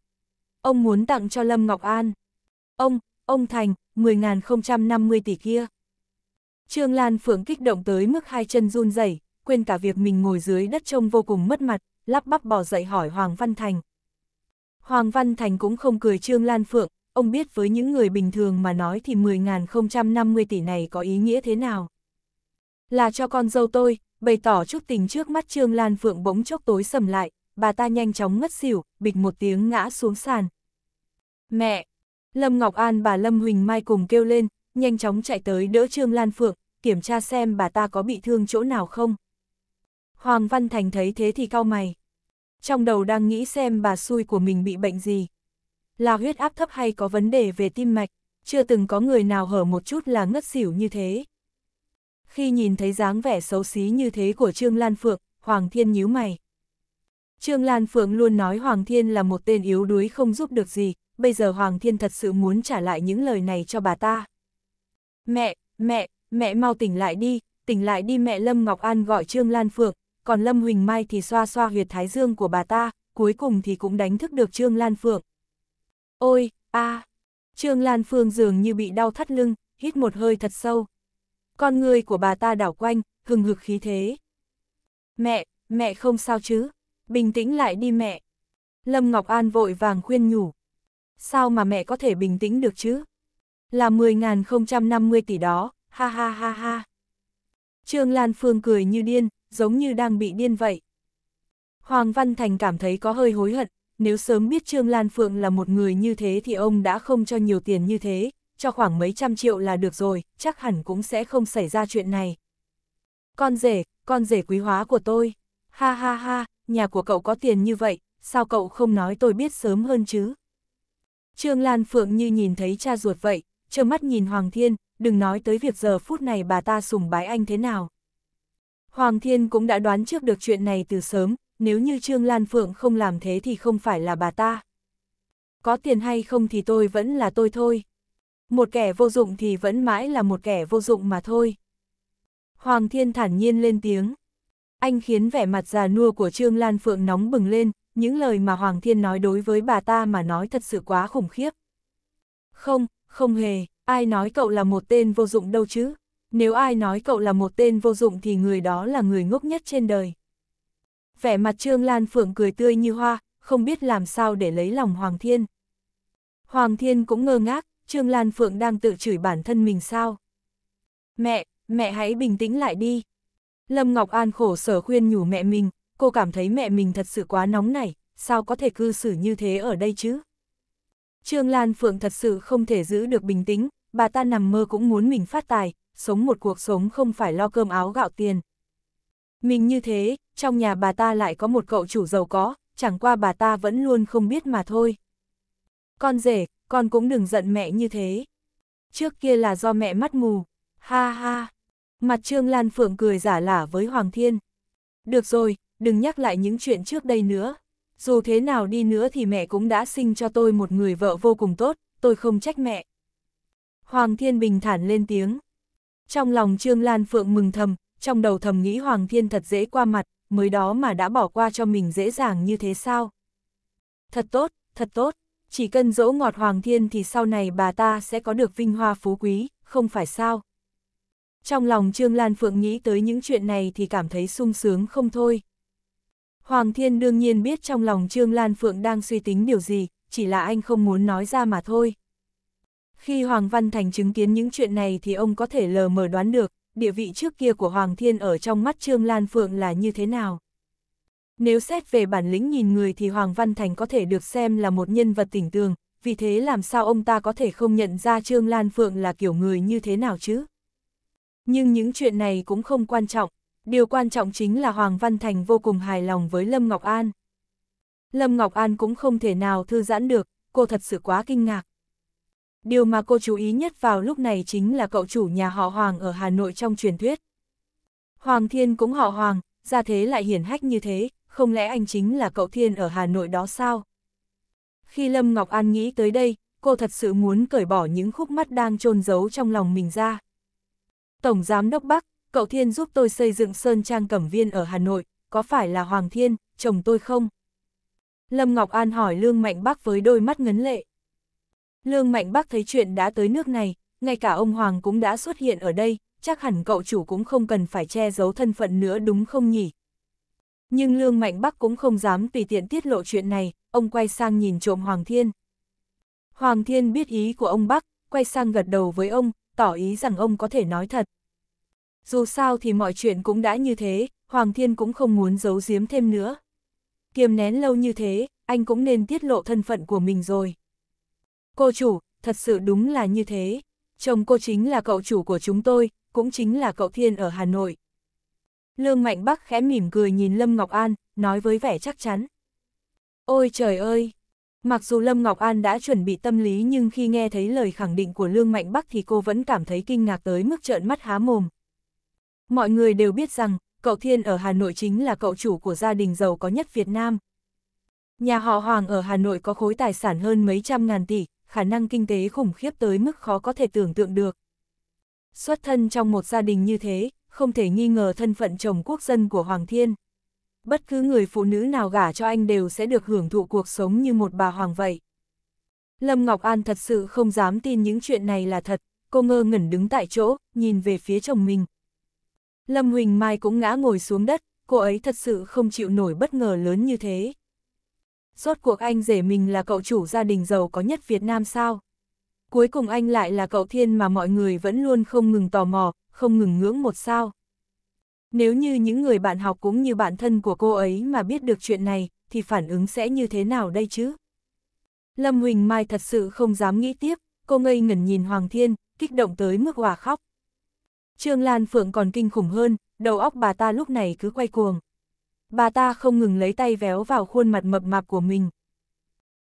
Ông muốn tặng cho Lâm Ngọc An. Ông, ông Thành, 10.050 tỷ kia. Trương Lan Phượng kích động tới mức hai chân run rẩy, quên cả việc mình ngồi dưới đất trông vô cùng mất mặt, lắp bắp bỏ dậy hỏi Hoàng Văn Thành. Hoàng Văn Thành cũng không cười Trương Lan Phượng, ông biết với những người bình thường mà nói thì 10.050 tỷ này có ý nghĩa thế nào. Là cho con dâu tôi, bày tỏ chút tình trước mắt Trương Lan Phượng bỗng chốc tối sầm lại, bà ta nhanh chóng ngất xỉu, bịch một tiếng ngã xuống sàn. Mẹ! Lâm Ngọc An bà Lâm Huỳnh Mai cùng kêu lên, nhanh chóng chạy tới đỡ Trương Lan Phượng, kiểm tra xem bà ta có bị thương chỗ nào không. Hoàng Văn Thành thấy thế thì cau mày. Trong đầu đang nghĩ xem bà xui của mình bị bệnh gì. Là huyết áp thấp hay có vấn đề về tim mạch, chưa từng có người nào hở một chút là ngất xỉu như thế. Khi nhìn thấy dáng vẻ xấu xí như thế của Trương Lan Phượng, Hoàng Thiên nhíu mày. Trương Lan Phượng luôn nói Hoàng Thiên là một tên yếu đuối không giúp được gì, bây giờ Hoàng Thiên thật sự muốn trả lại những lời này cho bà ta. Mẹ, mẹ, mẹ mau tỉnh lại đi, tỉnh lại đi mẹ Lâm Ngọc An gọi Trương Lan Phượng, còn Lâm Huỳnh Mai thì xoa xoa huyệt thái dương của bà ta, cuối cùng thì cũng đánh thức được Trương Lan Phượng. Ôi, a Trương Lan Phương dường như bị đau thắt lưng, hít một hơi thật sâu. Con người của bà ta đảo quanh, hừng hực khí thế. Mẹ, mẹ không sao chứ, bình tĩnh lại đi mẹ. Lâm Ngọc An vội vàng khuyên nhủ. Sao mà mẹ có thể bình tĩnh được chứ? Là 10.050 tỷ đó, ha ha ha ha. Trương Lan Phương cười như điên, giống như đang bị điên vậy. Hoàng Văn Thành cảm thấy có hơi hối hận, nếu sớm biết Trương Lan Phượng là một người như thế thì ông đã không cho nhiều tiền như thế, cho khoảng mấy trăm triệu là được rồi, chắc hẳn cũng sẽ không xảy ra chuyện này. Con rể, con rể quý hóa của tôi, ha ha ha, nhà của cậu có tiền như vậy, sao cậu không nói tôi biết sớm hơn chứ? Trương Lan Phượng như nhìn thấy cha ruột vậy, trơ mắt nhìn Hoàng Thiên, đừng nói tới việc giờ phút này bà ta sùng bái anh thế nào. Hoàng Thiên cũng đã đoán trước được chuyện này từ sớm, nếu như Trương Lan Phượng không làm thế thì không phải là bà ta. Có tiền hay không thì tôi vẫn là tôi thôi một kẻ vô dụng thì vẫn mãi là một kẻ vô dụng mà thôi. Hoàng Thiên thản nhiên lên tiếng. Anh khiến vẻ mặt già nua của Trương Lan Phượng nóng bừng lên, những lời mà Hoàng Thiên nói đối với bà ta mà nói thật sự quá khủng khiếp. Không, không hề, ai nói cậu là một tên vô dụng đâu chứ. Nếu ai nói cậu là một tên vô dụng thì người đó là người ngốc nhất trên đời. Vẻ mặt Trương Lan Phượng cười tươi như hoa, không biết làm sao để lấy lòng Hoàng Thiên. Hoàng Thiên cũng ngơ ngác, Trương Lan Phượng đang tự chửi bản thân mình sao? Mẹ, mẹ hãy bình tĩnh lại đi. Lâm Ngọc An khổ sở khuyên nhủ mẹ mình, cô cảm thấy mẹ mình thật sự quá nóng nảy, sao có thể cư xử như thế ở đây chứ? Trương Lan Phượng thật sự không thể giữ được bình tĩnh, bà ta nằm mơ cũng muốn mình phát tài, sống một cuộc sống không phải lo cơm áo gạo tiền. Mình như thế, trong nhà bà ta lại có một cậu chủ giàu có, chẳng qua bà ta vẫn luôn không biết mà thôi. Con rể, con cũng đừng giận mẹ như thế. Trước kia là do mẹ mắt mù. Ha ha. Mặt Trương Lan Phượng cười giả lả với Hoàng Thiên. Được rồi, đừng nhắc lại những chuyện trước đây nữa. Dù thế nào đi nữa thì mẹ cũng đã sinh cho tôi một người vợ vô cùng tốt, tôi không trách mẹ. Hoàng Thiên bình thản lên tiếng. Trong lòng Trương Lan Phượng mừng thầm, trong đầu thầm nghĩ Hoàng Thiên thật dễ qua mặt, mới đó mà đã bỏ qua cho mình dễ dàng như thế sao. Thật tốt, thật tốt. Chỉ cần dỗ ngọt Hoàng Thiên thì sau này bà ta sẽ có được vinh hoa phú quý, không phải sao? Trong lòng Trương Lan Phượng nghĩ tới những chuyện này thì cảm thấy sung sướng không thôi. Hoàng Thiên đương nhiên biết trong lòng Trương Lan Phượng đang suy tính điều gì, chỉ là anh không muốn nói ra mà thôi. Khi Hoàng Văn Thành chứng kiến những chuyện này thì ông có thể lờ mờ đoán được, địa vị trước kia của Hoàng Thiên ở trong mắt Trương Lan Phượng là như thế nào. Nếu xét về bản lĩnh nhìn người thì Hoàng Văn Thành có thể được xem là một nhân vật tỉnh tường, vì thế làm sao ông ta có thể không nhận ra Trương Lan Phượng là kiểu người như thế nào chứ? Nhưng những chuyện này cũng không quan trọng, điều quan trọng chính là Hoàng Văn Thành vô cùng hài lòng với Lâm Ngọc An. Lâm Ngọc An cũng không thể nào thư giãn được, cô thật sự quá kinh ngạc. Điều mà cô chú ý nhất vào lúc này chính là cậu chủ nhà họ Hoàng ở Hà Nội trong truyền thuyết. Hoàng Thiên cũng họ Hoàng, ra thế lại hiển hách như thế, không lẽ anh chính là cậu Thiên ở Hà Nội đó sao? Khi Lâm Ngọc An nghĩ tới đây, cô thật sự muốn cởi bỏ những khúc mắt đang chôn giấu trong lòng mình ra. Tổng Giám Đốc Bắc, cậu Thiên giúp tôi xây dựng Sơn Trang Cẩm Viên ở Hà Nội, có phải là Hoàng Thiên, chồng tôi không? Lâm Ngọc An hỏi Lương Mạnh Bắc với đôi mắt ngấn lệ. Lương Mạnh Bắc thấy chuyện đã tới nước này, ngay cả ông Hoàng cũng đã xuất hiện ở đây, chắc hẳn cậu chủ cũng không cần phải che giấu thân phận nữa đúng không nhỉ? Nhưng Lương Mạnh Bắc cũng không dám tùy tiện tiết lộ chuyện này, ông quay sang nhìn trộm Hoàng Thiên. Hoàng Thiên biết ý của ông Bắc, quay sang gật đầu với ông, tỏ ý rằng ông có thể nói thật. Dù sao thì mọi chuyện cũng đã như thế, Hoàng Thiên cũng không muốn giấu giếm thêm nữa. Kiềm nén lâu như thế, anh cũng nên tiết lộ thân phận của mình rồi. Cô chủ, thật sự đúng là như thế. Chồng cô chính là cậu chủ của chúng tôi, cũng chính là cậu Thiên ở Hà Nội, Lương Mạnh Bắc khẽ mỉm cười nhìn Lâm Ngọc An, nói với vẻ chắc chắn. Ôi trời ơi! Mặc dù Lâm Ngọc An đã chuẩn bị tâm lý nhưng khi nghe thấy lời khẳng định của Lương Mạnh Bắc thì cô vẫn cảm thấy kinh ngạc tới mức trợn mắt há mồm. Mọi người đều biết rằng, cậu Thiên ở Hà Nội chính là cậu chủ của gia đình giàu có nhất Việt Nam. Nhà họ Hoàng ở Hà Nội có khối tài sản hơn mấy trăm ngàn tỷ, khả năng kinh tế khủng khiếp tới mức khó có thể tưởng tượng được. Xuất thân trong một gia đình như thế, không thể nghi ngờ thân phận chồng quốc dân của Hoàng Thiên. Bất cứ người phụ nữ nào gả cho anh đều sẽ được hưởng thụ cuộc sống như một bà hoàng vậy. Lâm Ngọc An thật sự không dám tin những chuyện này là thật, cô ngơ ngẩn đứng tại chỗ, nhìn về phía chồng mình. Lâm Huỳnh Mai cũng ngã ngồi xuống đất, cô ấy thật sự không chịu nổi bất ngờ lớn như thế. Rốt cuộc anh rể mình là cậu chủ gia đình giàu có nhất Việt Nam sao? cuối cùng anh lại là cậu thiên mà mọi người vẫn luôn không ngừng tò mò, không ngừng ngưỡng một sao. Nếu như những người bạn học cũng như bạn thân của cô ấy mà biết được chuyện này, thì phản ứng sẽ như thế nào đây chứ? Lâm Huỳnh Mai thật sự không dám nghĩ tiếp, cô ngây ngẩn nhìn Hoàng Thiên, kích động tới mức hòa khóc. Trương Lan Phượng còn kinh khủng hơn, đầu óc bà ta lúc này cứ quay cuồng. Bà ta không ngừng lấy tay véo vào khuôn mặt mập mạp của mình.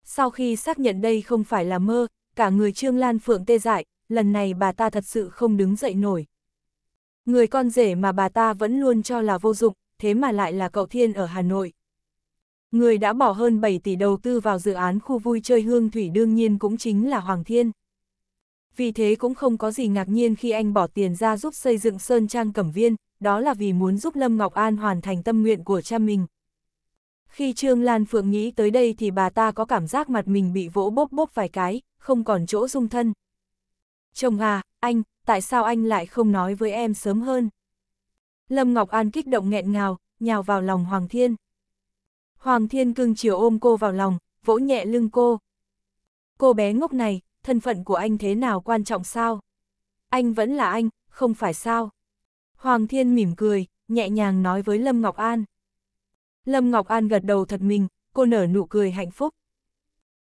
Sau khi xác nhận đây không phải là mơ, cả người Trương Lan Phượng tê dại, lần này bà ta thật sự không đứng dậy nổi. Người con rể mà bà ta vẫn luôn cho là vô dụng, thế mà lại là cậu Thiên ở Hà Nội. Người đã bỏ hơn 7 tỷ đầu tư vào dự án khu vui chơi hương thủy đương nhiên cũng chính là Hoàng Thiên. Vì thế cũng không có gì ngạc nhiên khi anh bỏ tiền ra giúp xây dựng Sơn Trang Cẩm Viên, đó là vì muốn giúp Lâm Ngọc An hoàn thành tâm nguyện của cha mình. Khi Trương Lan Phượng nghĩ tới đây thì bà ta có cảm giác mặt mình bị vỗ bốp bốp vài cái, không còn chỗ dung thân. Chồng à, anh, tại sao anh lại không nói với em sớm hơn? Lâm Ngọc An kích động nghẹn ngào, nhào vào lòng Hoàng Thiên. Hoàng Thiên cưng chiều ôm cô vào lòng, vỗ nhẹ lưng cô. Cô bé ngốc này, thân phận của anh thế nào quan trọng sao? Anh vẫn là anh, không phải sao? Hoàng Thiên mỉm cười, nhẹ nhàng nói với Lâm Ngọc An. Lâm Ngọc An gật đầu thật mình, cô nở nụ cười hạnh phúc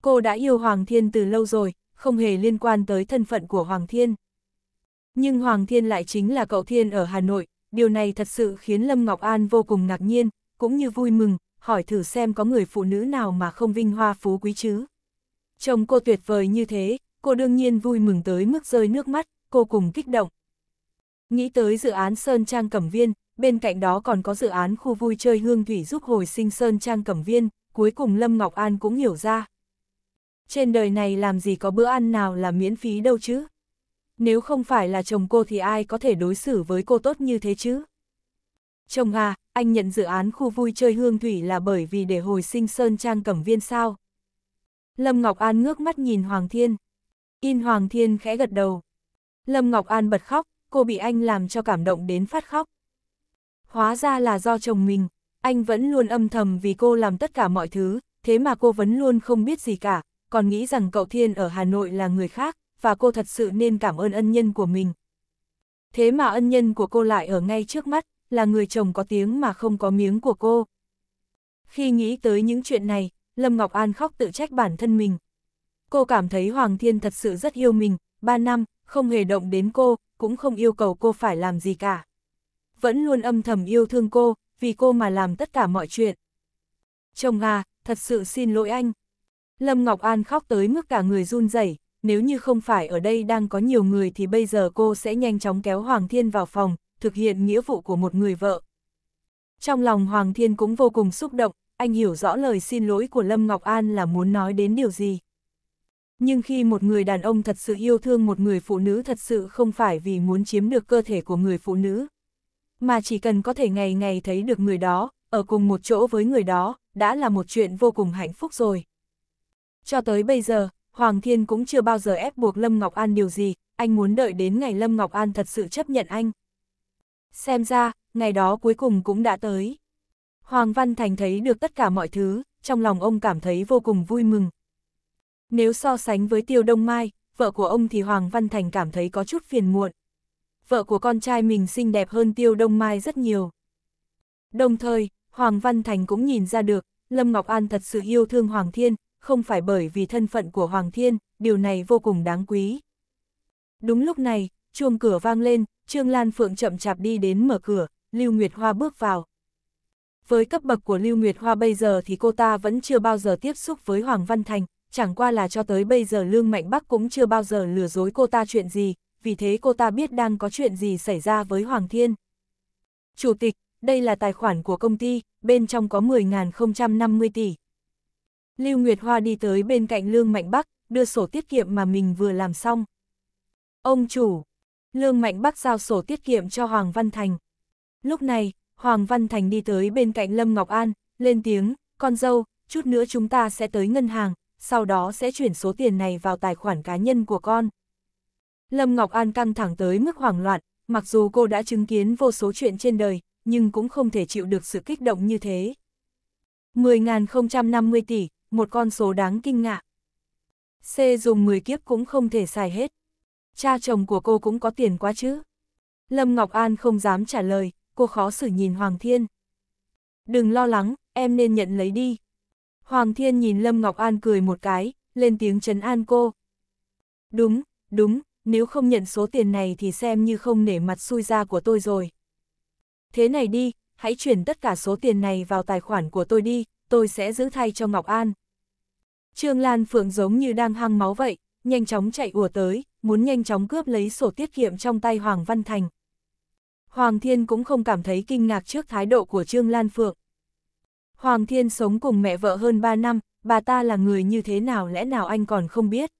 cô đã yêu Hoàng Thiên từ lâu rồi, không hề liên quan tới thân phận của Hoàng Thiên. Nhưng Hoàng Thiên lại chính là cậu Thiên ở Hà Nội, điều này thật sự khiến Lâm Ngọc An vô cùng ngạc nhiên, cũng như vui mừng, hỏi thử xem có người phụ nữ nào mà không vinh hoa phú quý chứ. Chồng cô tuyệt vời như thế, cô đương nhiên vui mừng tới mức rơi nước mắt, cô cùng kích động. Nghĩ tới dự án Sơn Trang Cẩm Viên, bên cạnh đó còn có dự án khu vui chơi hương thủy giúp hồi sinh Sơn Trang Cẩm Viên, cuối cùng Lâm Ngọc An cũng hiểu ra, trên đời này làm gì có bữa ăn nào là miễn phí đâu chứ? Nếu không phải là chồng cô thì ai có thể đối xử với cô tốt như thế chứ? Chồng à, anh nhận dự án khu vui chơi hương thủy là bởi vì để hồi sinh Sơn Trang Cẩm Viên sao? Lâm Ngọc An ngước mắt nhìn Hoàng Thiên. In Hoàng Thiên khẽ gật đầu. Lâm Ngọc An bật khóc, cô bị anh làm cho cảm động đến phát khóc. Hóa ra là do chồng mình, anh vẫn luôn âm thầm vì cô làm tất cả mọi thứ, thế mà cô vẫn luôn không biết gì cả, còn nghĩ rằng cậu Thiên ở Hà Nội là người khác, và cô thật sự nên cảm ơn ân nhân của mình. Thế mà ân nhân của cô lại ở ngay trước mắt, là người chồng có tiếng mà không có miếng của cô. Khi nghĩ tới những chuyện này, Lâm Ngọc An khóc tự trách bản thân mình. Cô cảm thấy Hoàng Thiên thật sự rất yêu mình, ba năm, không hề động đến cô, cũng không yêu cầu cô phải làm gì cả. Vẫn luôn âm thầm yêu thương cô, vì cô mà làm tất cả mọi chuyện. Chồng à, thật sự xin lỗi anh, Lâm Ngọc An khóc tới mức cả người run rẩy. nếu như không phải ở đây đang có nhiều người thì bây giờ cô sẽ nhanh chóng kéo Hoàng Thiên vào phòng, thực hiện nghĩa vụ của một người vợ. Trong lòng Hoàng Thiên cũng vô cùng xúc động, anh hiểu rõ lời xin lỗi của Lâm Ngọc An là muốn nói đến điều gì. Nhưng khi một người đàn ông thật sự yêu thương một người phụ nữ thật sự không phải vì muốn chiếm được cơ thể của người phụ nữ, mà chỉ cần có thể ngày ngày thấy được người đó, ở cùng một chỗ với người đó, đã là một chuyện vô cùng hạnh phúc rồi. Cho tới bây giờ, Hoàng Thiên cũng chưa bao giờ ép buộc Lâm Ngọc An điều gì, anh muốn đợi đến ngày Lâm Ngọc An thật sự chấp nhận anh. Xem ra, ngày đó cuối cùng cũng đã tới. Hoàng Văn Thành thấy được tất cả mọi thứ, trong lòng ông cảm thấy vô cùng vui mừng. Nếu so sánh với Tiêu Đông Mai, vợ của ông thì Hoàng Văn Thành cảm thấy có chút phiền muộn. Vợ của con trai mình xinh đẹp hơn Tiêu Đông Mai rất nhiều. Đồng thời, Hoàng Văn Thành cũng nhìn ra được, Lâm Ngọc An thật sự yêu thương Hoàng Thiên, không phải bởi vì thân phận của Hoàng Thiên, điều này vô cùng đáng quý. Đúng lúc này, chuông cửa vang lên, Trương Lan Phượng chậm chạp đi đến mở cửa, Lưu Nguyệt Hoa bước vào. Với cấp bậc của Lưu Nguyệt Hoa bây giờ thì cô ta vẫn chưa bao giờ tiếp xúc với Hoàng Văn Thành, chẳng qua là cho tới bây giờ Lương Mạnh Bắc cũng chưa bao giờ lừa dối cô ta chuyện gì, vì thế cô ta biết đang có chuyện gì xảy ra với Hoàng Thiên. Chủ tịch, đây là tài khoản của công ty, bên trong có 10.050 tỷ. Lưu Nguyệt Hoa đi tới bên cạnh Lương Mạnh Bắc, đưa sổ tiết kiệm mà mình vừa làm xong. Ông chủ, Lương Mạnh Bắc giao sổ tiết kiệm cho Hoàng Văn Thành. Lúc này, Hoàng Văn Thành đi tới bên cạnh Lâm Ngọc An, lên tiếng, con dâu, chút nữa chúng ta sẽ tới ngân hàng, sau đó sẽ chuyển số tiền này vào tài khoản cá nhân của con. Lâm Ngọc An căng thẳng tới mức hoảng loạn, mặc dù cô đã chứng kiến vô số chuyện trên đời, nhưng cũng không thể chịu được sự kích động như thế. 10.050 tỷ, một con số đáng kinh ngạc. C dùng 10 kiếp cũng không thể xài hết. Cha chồng của cô cũng có tiền quá chứ. Lâm Ngọc An không dám trả lời, cô khó xử nhìn Hoàng Thiên. Đừng lo lắng, em nên nhận lấy đi. Hoàng Thiên nhìn Lâm Ngọc An cười một cái, lên tiếng trấn an cô. Đúng, đúng, nếu không nhận số tiền này thì xem như không nể mặt xui ra của tôi rồi. Thế này đi, hãy chuyển tất cả số tiền này vào tài khoản của tôi đi, tôi sẽ giữ thay cho Ngọc An. Trương Lan Phượng giống như đang hăng máu vậy, nhanh chóng chạy ùa tới, muốn nhanh chóng cướp lấy sổ tiết kiệm trong tay Hoàng Văn Thành. Hoàng Thiên cũng không cảm thấy kinh ngạc trước thái độ của Trương Lan Phượng. Hoàng Thiên sống cùng mẹ vợ hơn 3 năm, bà ta là người như thế nào lẽ nào anh còn không biết.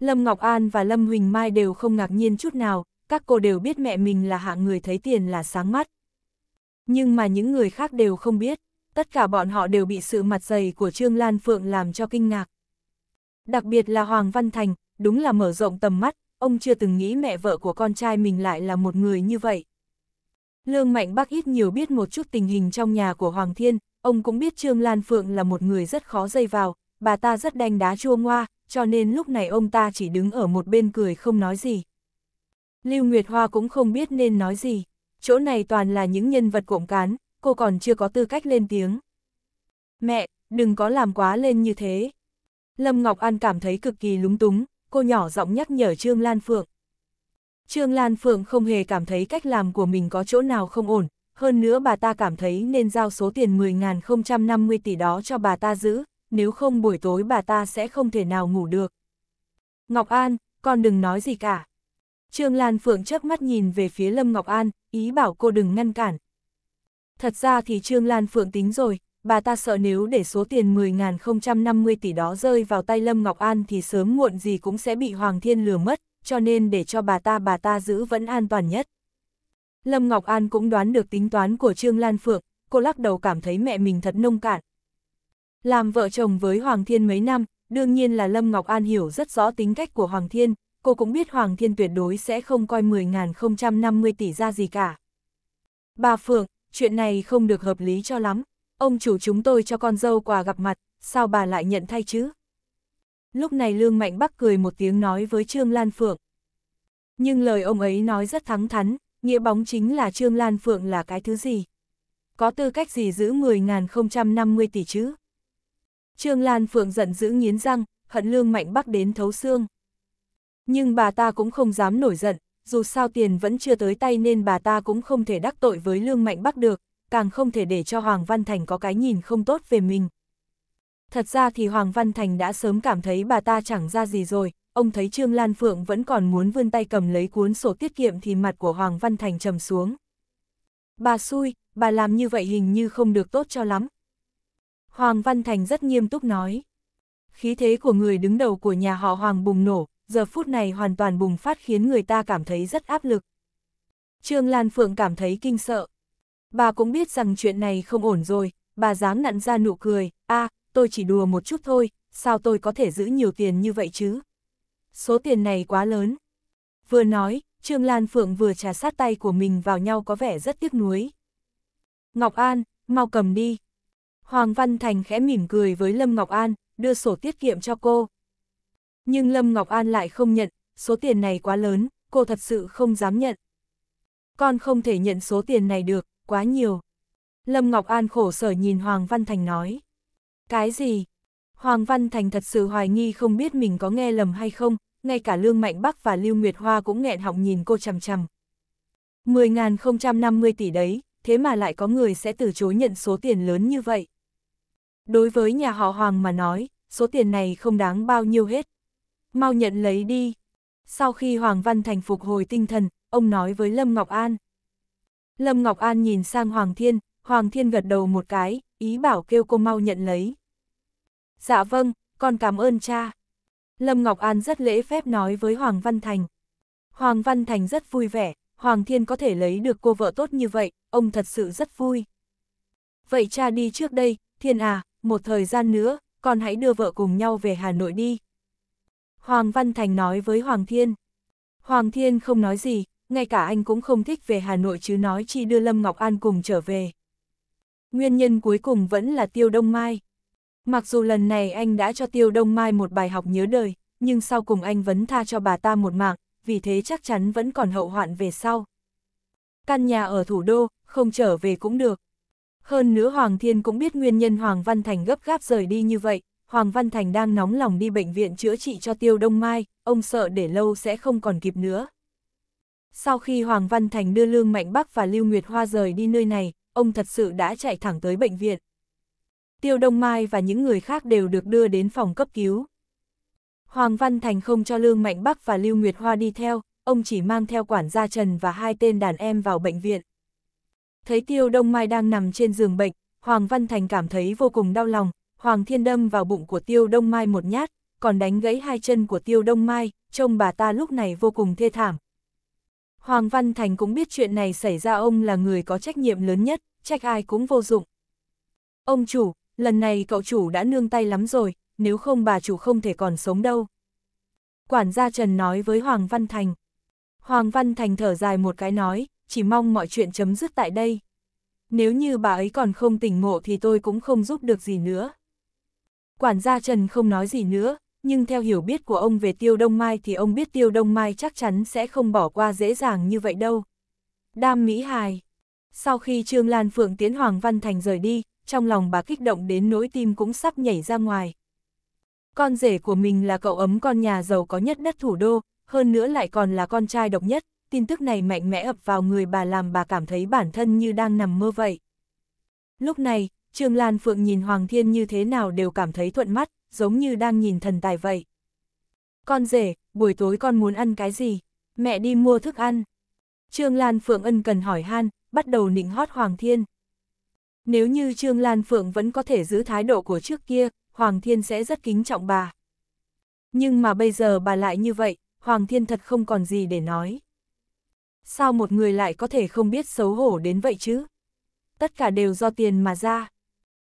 Lâm Ngọc An và Lâm Huỳnh Mai đều không ngạc nhiên chút nào, các cô đều biết mẹ mình là hạng người thấy tiền là sáng mắt. Nhưng mà những người khác đều không biết tất cả bọn họ đều bị sự mặt dày của Trương Lan Phượng làm cho kinh ngạc. Đặc biệt là Hoàng Văn Thành, đúng là mở rộng tầm mắt, ông chưa từng nghĩ mẹ vợ của con trai mình lại là một người như vậy. Lương Mạnh Bắc ít nhiều biết một chút tình hình trong nhà của Hoàng Thiên, ông cũng biết Trương Lan Phượng là một người rất khó dây vào, bà ta rất đanh đá chua ngoa, cho nên lúc này ông ta chỉ đứng ở một bên cười không nói gì. Lưu Nguyệt Hoa cũng không biết nên nói gì, chỗ này toàn là những nhân vật cộm cán, cô còn chưa có tư cách lên tiếng. Mẹ, đừng có làm quá lên như thế. Lâm Ngọc An cảm thấy cực kỳ lúng túng, cô nhỏ giọng nhắc nhở Trương Lan Phượng. Trương Lan Phượng không hề cảm thấy cách làm của mình có chỗ nào không ổn, hơn nữa bà ta cảm thấy nên giao số tiền 10.050 tỷ đó cho bà ta giữ, nếu không buổi tối bà ta sẽ không thể nào ngủ được. Ngọc An, con đừng nói gì cả. Trương Lan Phượng chớp mắt nhìn về phía Lâm Ngọc An, ý bảo cô đừng ngăn cản, Thật ra thì Trương Lan Phượng tính rồi, bà ta sợ nếu để số tiền 10.050 tỷ đó rơi vào tay Lâm Ngọc An thì sớm muộn gì cũng sẽ bị Hoàng Thiên lừa mất, cho nên để cho bà ta bà ta giữ vẫn an toàn nhất. Lâm Ngọc An cũng đoán được tính toán của Trương Lan Phượng, cô lắc đầu cảm thấy mẹ mình thật nông cạn. Làm vợ chồng với Hoàng Thiên mấy năm, đương nhiên là Lâm Ngọc An hiểu rất rõ tính cách của Hoàng Thiên, cô cũng biết Hoàng Thiên tuyệt đối sẽ không coi 10.050 tỷ ra gì cả. Bà Phượng, chuyện này không được hợp lý cho lắm, ông chủ chúng tôi cho con dâu quà gặp mặt, sao bà lại nhận thay chứ? Lúc này Lương Mạnh Bắc cười một tiếng nói với Trương Lan Phượng. Nhưng lời ông ấy nói rất thắng thắn, nghĩa bóng chính là Trương Lan Phượng là cái thứ gì? Có tư cách gì giữ 10.050 tỷ chứ? Trương Lan Phượng giận dữ nghiến răng, hận Lương Mạnh Bắc đến thấu xương. Nhưng bà ta cũng không dám nổi giận, dù sao tiền vẫn chưa tới tay nên bà ta cũng không thể đắc tội với Lương Mạnh Bắc được, càng không thể để cho Hoàng Văn Thành có cái nhìn không tốt về mình. Thật ra thì Hoàng Văn Thành đã sớm cảm thấy bà ta chẳng ra gì rồi, ông thấy Trương Lan Phượng vẫn còn muốn vươn tay cầm lấy cuốn sổ tiết kiệm thì mặt của Hoàng Văn Thành trầm xuống. Bà xui, bà làm như vậy hình như không được tốt cho lắm. Hoàng Văn Thành rất nghiêm túc nói. Khí thế của người đứng đầu của nhà họ Hoàng bùng nổ, giờ phút này hoàn toàn bùng phát khiến người ta cảm thấy rất áp lực. Trương Lan Phượng cảm thấy kinh sợ. Bà cũng biết rằng chuyện này không ổn rồi, bà dáng nặn ra nụ cười, a à, tôi chỉ đùa một chút thôi, sao tôi có thể giữ nhiều tiền như vậy chứ? Số tiền này quá lớn. Vừa nói, Trương Lan Phượng vừa trà sát tay của mình vào nhau có vẻ rất tiếc nuối. Ngọc An, mau cầm đi. Hoàng Văn Thành khẽ mỉm cười với Lâm Ngọc An, đưa sổ tiết kiệm cho cô, nhưng Lâm Ngọc An lại không nhận, số tiền này quá lớn, cô thật sự không dám nhận. Con không thể nhận số tiền này được, quá nhiều. Lâm Ngọc An khổ sở nhìn Hoàng Văn Thành nói. Cái gì? Hoàng Văn Thành thật sự hoài nghi không biết mình có nghe lầm hay không, ngay cả Lương Mạnh Bắc và Lưu Nguyệt Hoa cũng nghẹn họng nhìn cô chằm chằm. 10.050 tỷ đấy, thế mà lại có người sẽ từ chối nhận số tiền lớn như vậy. Đối với nhà họ Hoàng mà nói, số tiền này không đáng bao nhiêu hết mau nhận lấy đi. Sau khi Hoàng Văn Thành phục hồi tinh thần, ông nói với Lâm Ngọc An. Lâm Ngọc An nhìn sang Hoàng Thiên, Hoàng Thiên gật đầu một cái, ý bảo kêu cô mau nhận lấy. Dạ vâng, con cảm ơn cha. Lâm Ngọc An rất lễ phép nói với Hoàng Văn Thành. Hoàng Văn Thành rất vui vẻ, Hoàng Thiên có thể lấy được cô vợ tốt như vậy, ông thật sự rất vui. Vậy cha đi trước đây, Thiên à, một thời gian nữa, con hãy đưa vợ cùng nhau về Hà Nội đi. Hoàng Văn Thành nói với Hoàng Thiên. Hoàng Thiên không nói gì, ngay cả anh cũng không thích về Hà Nội chứ nói chi đưa Lâm Ngọc An cùng trở về. Nguyên nhân cuối cùng vẫn là Tiêu Đông Mai. Mặc dù lần này anh đã cho Tiêu Đông Mai một bài học nhớ đời, nhưng sau cùng anh vẫn tha cho bà ta một mạng, vì thế chắc chắn vẫn còn hậu hoạn về sau. Căn nhà ở thủ đô, không trở về cũng được. Hơn nữa Hoàng Thiên cũng biết nguyên nhân Hoàng Văn Thành gấp gáp rời đi như vậy, Hoàng Văn Thành đang nóng lòng đi bệnh viện chữa trị cho Tiêu Đông Mai, ông sợ để lâu sẽ không còn kịp nữa. Sau khi Hoàng Văn Thành đưa Lương Mạnh Bắc và Lưu Nguyệt Hoa rời đi nơi này, ông thật sự đã chạy thẳng tới bệnh viện. Tiêu Đông Mai và những người khác đều được đưa đến phòng cấp cứu. Hoàng Văn Thành không cho Lương Mạnh Bắc và Lưu Nguyệt Hoa đi theo, ông chỉ mang theo quản gia Trần và hai tên đàn em vào bệnh viện. Thấy Tiêu Đông Mai đang nằm trên giường bệnh, Hoàng Văn Thành cảm thấy vô cùng đau lòng, Hoàng Thiên đâm vào bụng của Tiêu Đông Mai một nhát, còn đánh gãy hai chân của Tiêu Đông Mai, trông bà ta lúc này vô cùng thê thảm. Hoàng Văn Thành cũng biết chuyện này xảy ra ông là người có trách nhiệm lớn nhất, trách ai cũng vô dụng. Ông chủ, lần này cậu chủ đã nương tay lắm rồi, nếu không bà chủ không thể còn sống đâu. Quản gia Trần nói với Hoàng Văn Thành. Hoàng Văn Thành thở dài một cái nói, chỉ mong mọi chuyện chấm dứt tại đây. Nếu như bà ấy còn không tỉnh ngộ thì tôi cũng không giúp được gì nữa. Quản gia Trần không nói gì nữa, nhưng theo hiểu biết của ông về Tiêu Đông Mai thì ông biết Tiêu Đông Mai chắc chắn sẽ không bỏ qua dễ dàng như vậy đâu. Đam Mỹ Hài Sau khi Trương Lan Phượng tiến Hoàng Văn Thành rời đi, trong lòng bà kích động đến nỗi tim cũng sắp nhảy ra ngoài. Con rể của mình là cậu ấm con nhà giàu có nhất đất thủ đô, hơn nữa lại còn là con trai độc nhất, tin tức này mạnh mẽ ập vào người bà làm bà cảm thấy bản thân như đang nằm mơ vậy. Lúc này, Trương Lan Phượng nhìn Hoàng Thiên như thế nào đều cảm thấy thuận mắt, giống như đang nhìn thần tài vậy. Con rể, buổi tối con muốn ăn cái gì? Mẹ đi mua thức ăn. Trương Lan Phượng ân cần hỏi han, bắt đầu nịnh hót Hoàng Thiên. Nếu như Trương Lan Phượng vẫn có thể giữ thái độ của trước kia, Hoàng Thiên sẽ rất kính trọng bà. Nhưng mà bây giờ bà lại như vậy, Hoàng Thiên thật không còn gì để nói. Sao một người lại có thể không biết xấu hổ đến vậy chứ? Tất cả đều do tiền mà ra.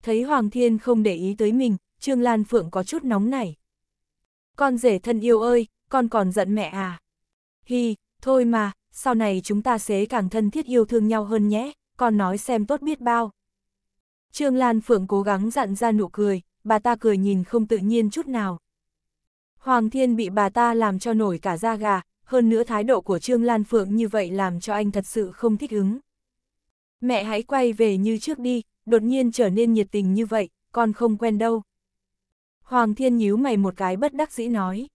Thấy Hoàng Thiên không để ý tới mình, Trương Lan Phượng có chút nóng nảy. Con rể thân yêu ơi, con còn giận mẹ à? Hi, thôi mà, sau này chúng ta sẽ càng thân thiết yêu thương nhau hơn nhé, con nói xem tốt biết bao. Trương Lan Phượng cố gắng dặn ra nụ cười, bà ta cười nhìn không tự nhiên chút nào. Hoàng Thiên bị bà ta làm cho nổi cả da gà, hơn nữa thái độ của Trương Lan Phượng như vậy làm cho anh thật sự không thích ứng. Mẹ hãy quay về như trước đi, đột nhiên trở nên nhiệt tình như vậy, con không quen đâu. Hoàng thiên nhíu mày một cái bất đắc dĩ nói.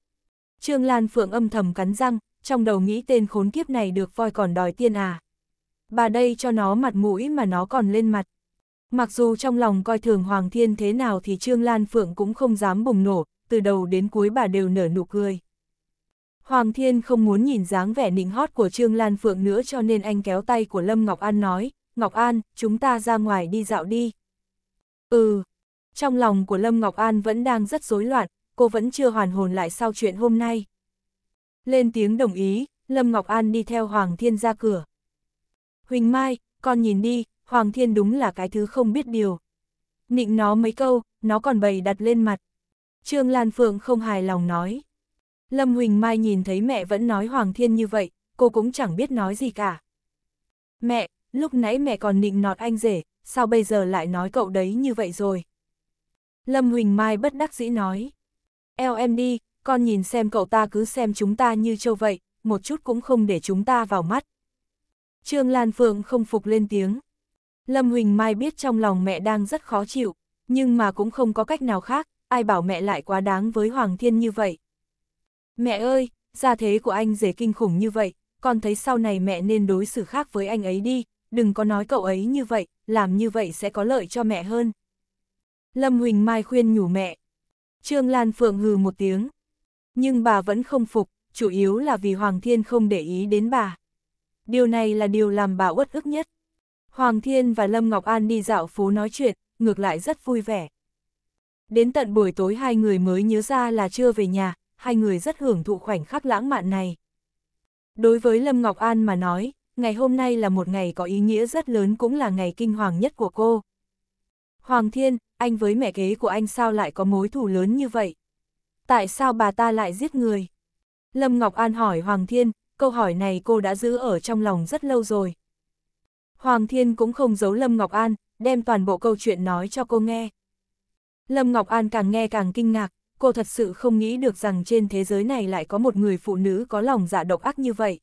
Trương Lan Phượng âm thầm cắn răng, trong đầu nghĩ tên khốn kiếp này được voi còn đòi tiên à. Bà đây cho nó mặt mũi mà nó còn lên mặt. Mặc dù trong lòng coi thường Hoàng Thiên thế nào thì Trương Lan Phượng cũng không dám bùng nổ, từ đầu đến cuối bà đều nở nụ cười. Hoàng Thiên không muốn nhìn dáng vẻ nịnh hót của Trương Lan Phượng nữa cho nên anh kéo tay của Lâm Ngọc An nói, Ngọc An, chúng ta ra ngoài đi dạo đi. Ừ, trong lòng của Lâm Ngọc An vẫn đang rất rối loạn, cô vẫn chưa hoàn hồn lại sau chuyện hôm nay. Lên tiếng đồng ý, Lâm Ngọc An đi theo Hoàng Thiên ra cửa. Huỳnh Mai, con nhìn đi, Hoàng Thiên đúng là cái thứ không biết điều. Nịnh nó mấy câu, nó còn bày đặt lên mặt. Trương Lan Phượng không hài lòng nói. Lâm Huỳnh Mai nhìn thấy mẹ vẫn nói Hoàng Thiên như vậy, cô cũng chẳng biết nói gì cả. Mẹ, lúc nãy mẹ còn nịnh nọt anh rể, sao bây giờ lại nói cậu đấy như vậy rồi? Lâm Huỳnh Mai bất đắc dĩ nói. Eo em đi, con nhìn xem cậu ta cứ xem chúng ta như châu vậy, một chút cũng không để chúng ta vào mắt. Trương Lan Phượng không phục lên tiếng. Lâm Huỳnh Mai biết trong lòng mẹ đang rất khó chịu, nhưng mà cũng không có cách nào khác, ai bảo mẹ lại quá đáng với Hoàng Thiên như vậy. Mẹ ơi, gia thế của anh rể kinh khủng như vậy, con thấy sau này mẹ nên đối xử khác với anh ấy đi, đừng có nói cậu ấy như vậy, làm như vậy sẽ có lợi cho mẹ hơn. Lâm Huỳnh Mai khuyên nhủ mẹ. Trương Lan Phượng hừ một tiếng. Nhưng bà vẫn không phục, chủ yếu là vì Hoàng Thiên không để ý đến bà. Điều này là điều làm bà uất ức nhất. Hoàng Thiên và Lâm Ngọc An đi dạo phố nói chuyện, ngược lại rất vui vẻ. Đến tận buổi tối hai người mới nhớ ra là chưa về nhà, hai người rất hưởng thụ khoảnh khắc lãng mạn này. Đối với Lâm Ngọc An mà nói, ngày hôm nay là một ngày có ý nghĩa rất lớn cũng là ngày kinh hoàng nhất của cô. Hoàng Thiên, anh với mẹ kế của anh sao lại có mối thù lớn như vậy? Tại sao bà ta lại giết người? Lâm Ngọc An hỏi Hoàng Thiên, câu hỏi này cô đã giữ ở trong lòng rất lâu rồi. Hoàng Thiên cũng không giấu Lâm Ngọc An, đem toàn bộ câu chuyện nói cho cô nghe. Lâm Ngọc An càng nghe càng kinh ngạc, cô thật sự không nghĩ được rằng trên thế giới này lại có một người phụ nữ có lòng dạ độc ác như vậy.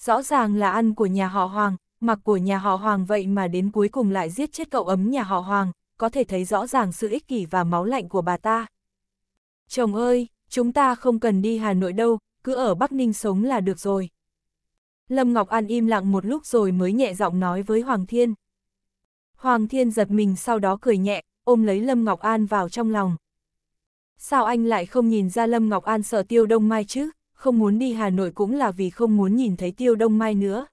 Rõ ràng là ăn của nhà họ Hoàng, mặc của nhà họ Hoàng vậy mà đến cuối cùng lại giết chết cậu ấm nhà họ Hoàng, có thể thấy rõ ràng sự ích kỷ và máu lạnh của bà ta. Chồng ơi, chúng ta không cần đi Hà Nội đâu, cứ ở Bắc Ninh sống là được rồi. Lâm Ngọc An im lặng một lúc rồi mới nhẹ giọng nói với Hoàng Thiên. Hoàng Thiên giật mình sau đó cười nhẹ, ôm lấy Lâm Ngọc An vào trong lòng. Sao anh lại không nhìn ra Lâm Ngọc An sợ tiêu đông mai chứ? không muốn đi Hà Nội cũng là vì không muốn nhìn thấy tiêu đông mai nữa.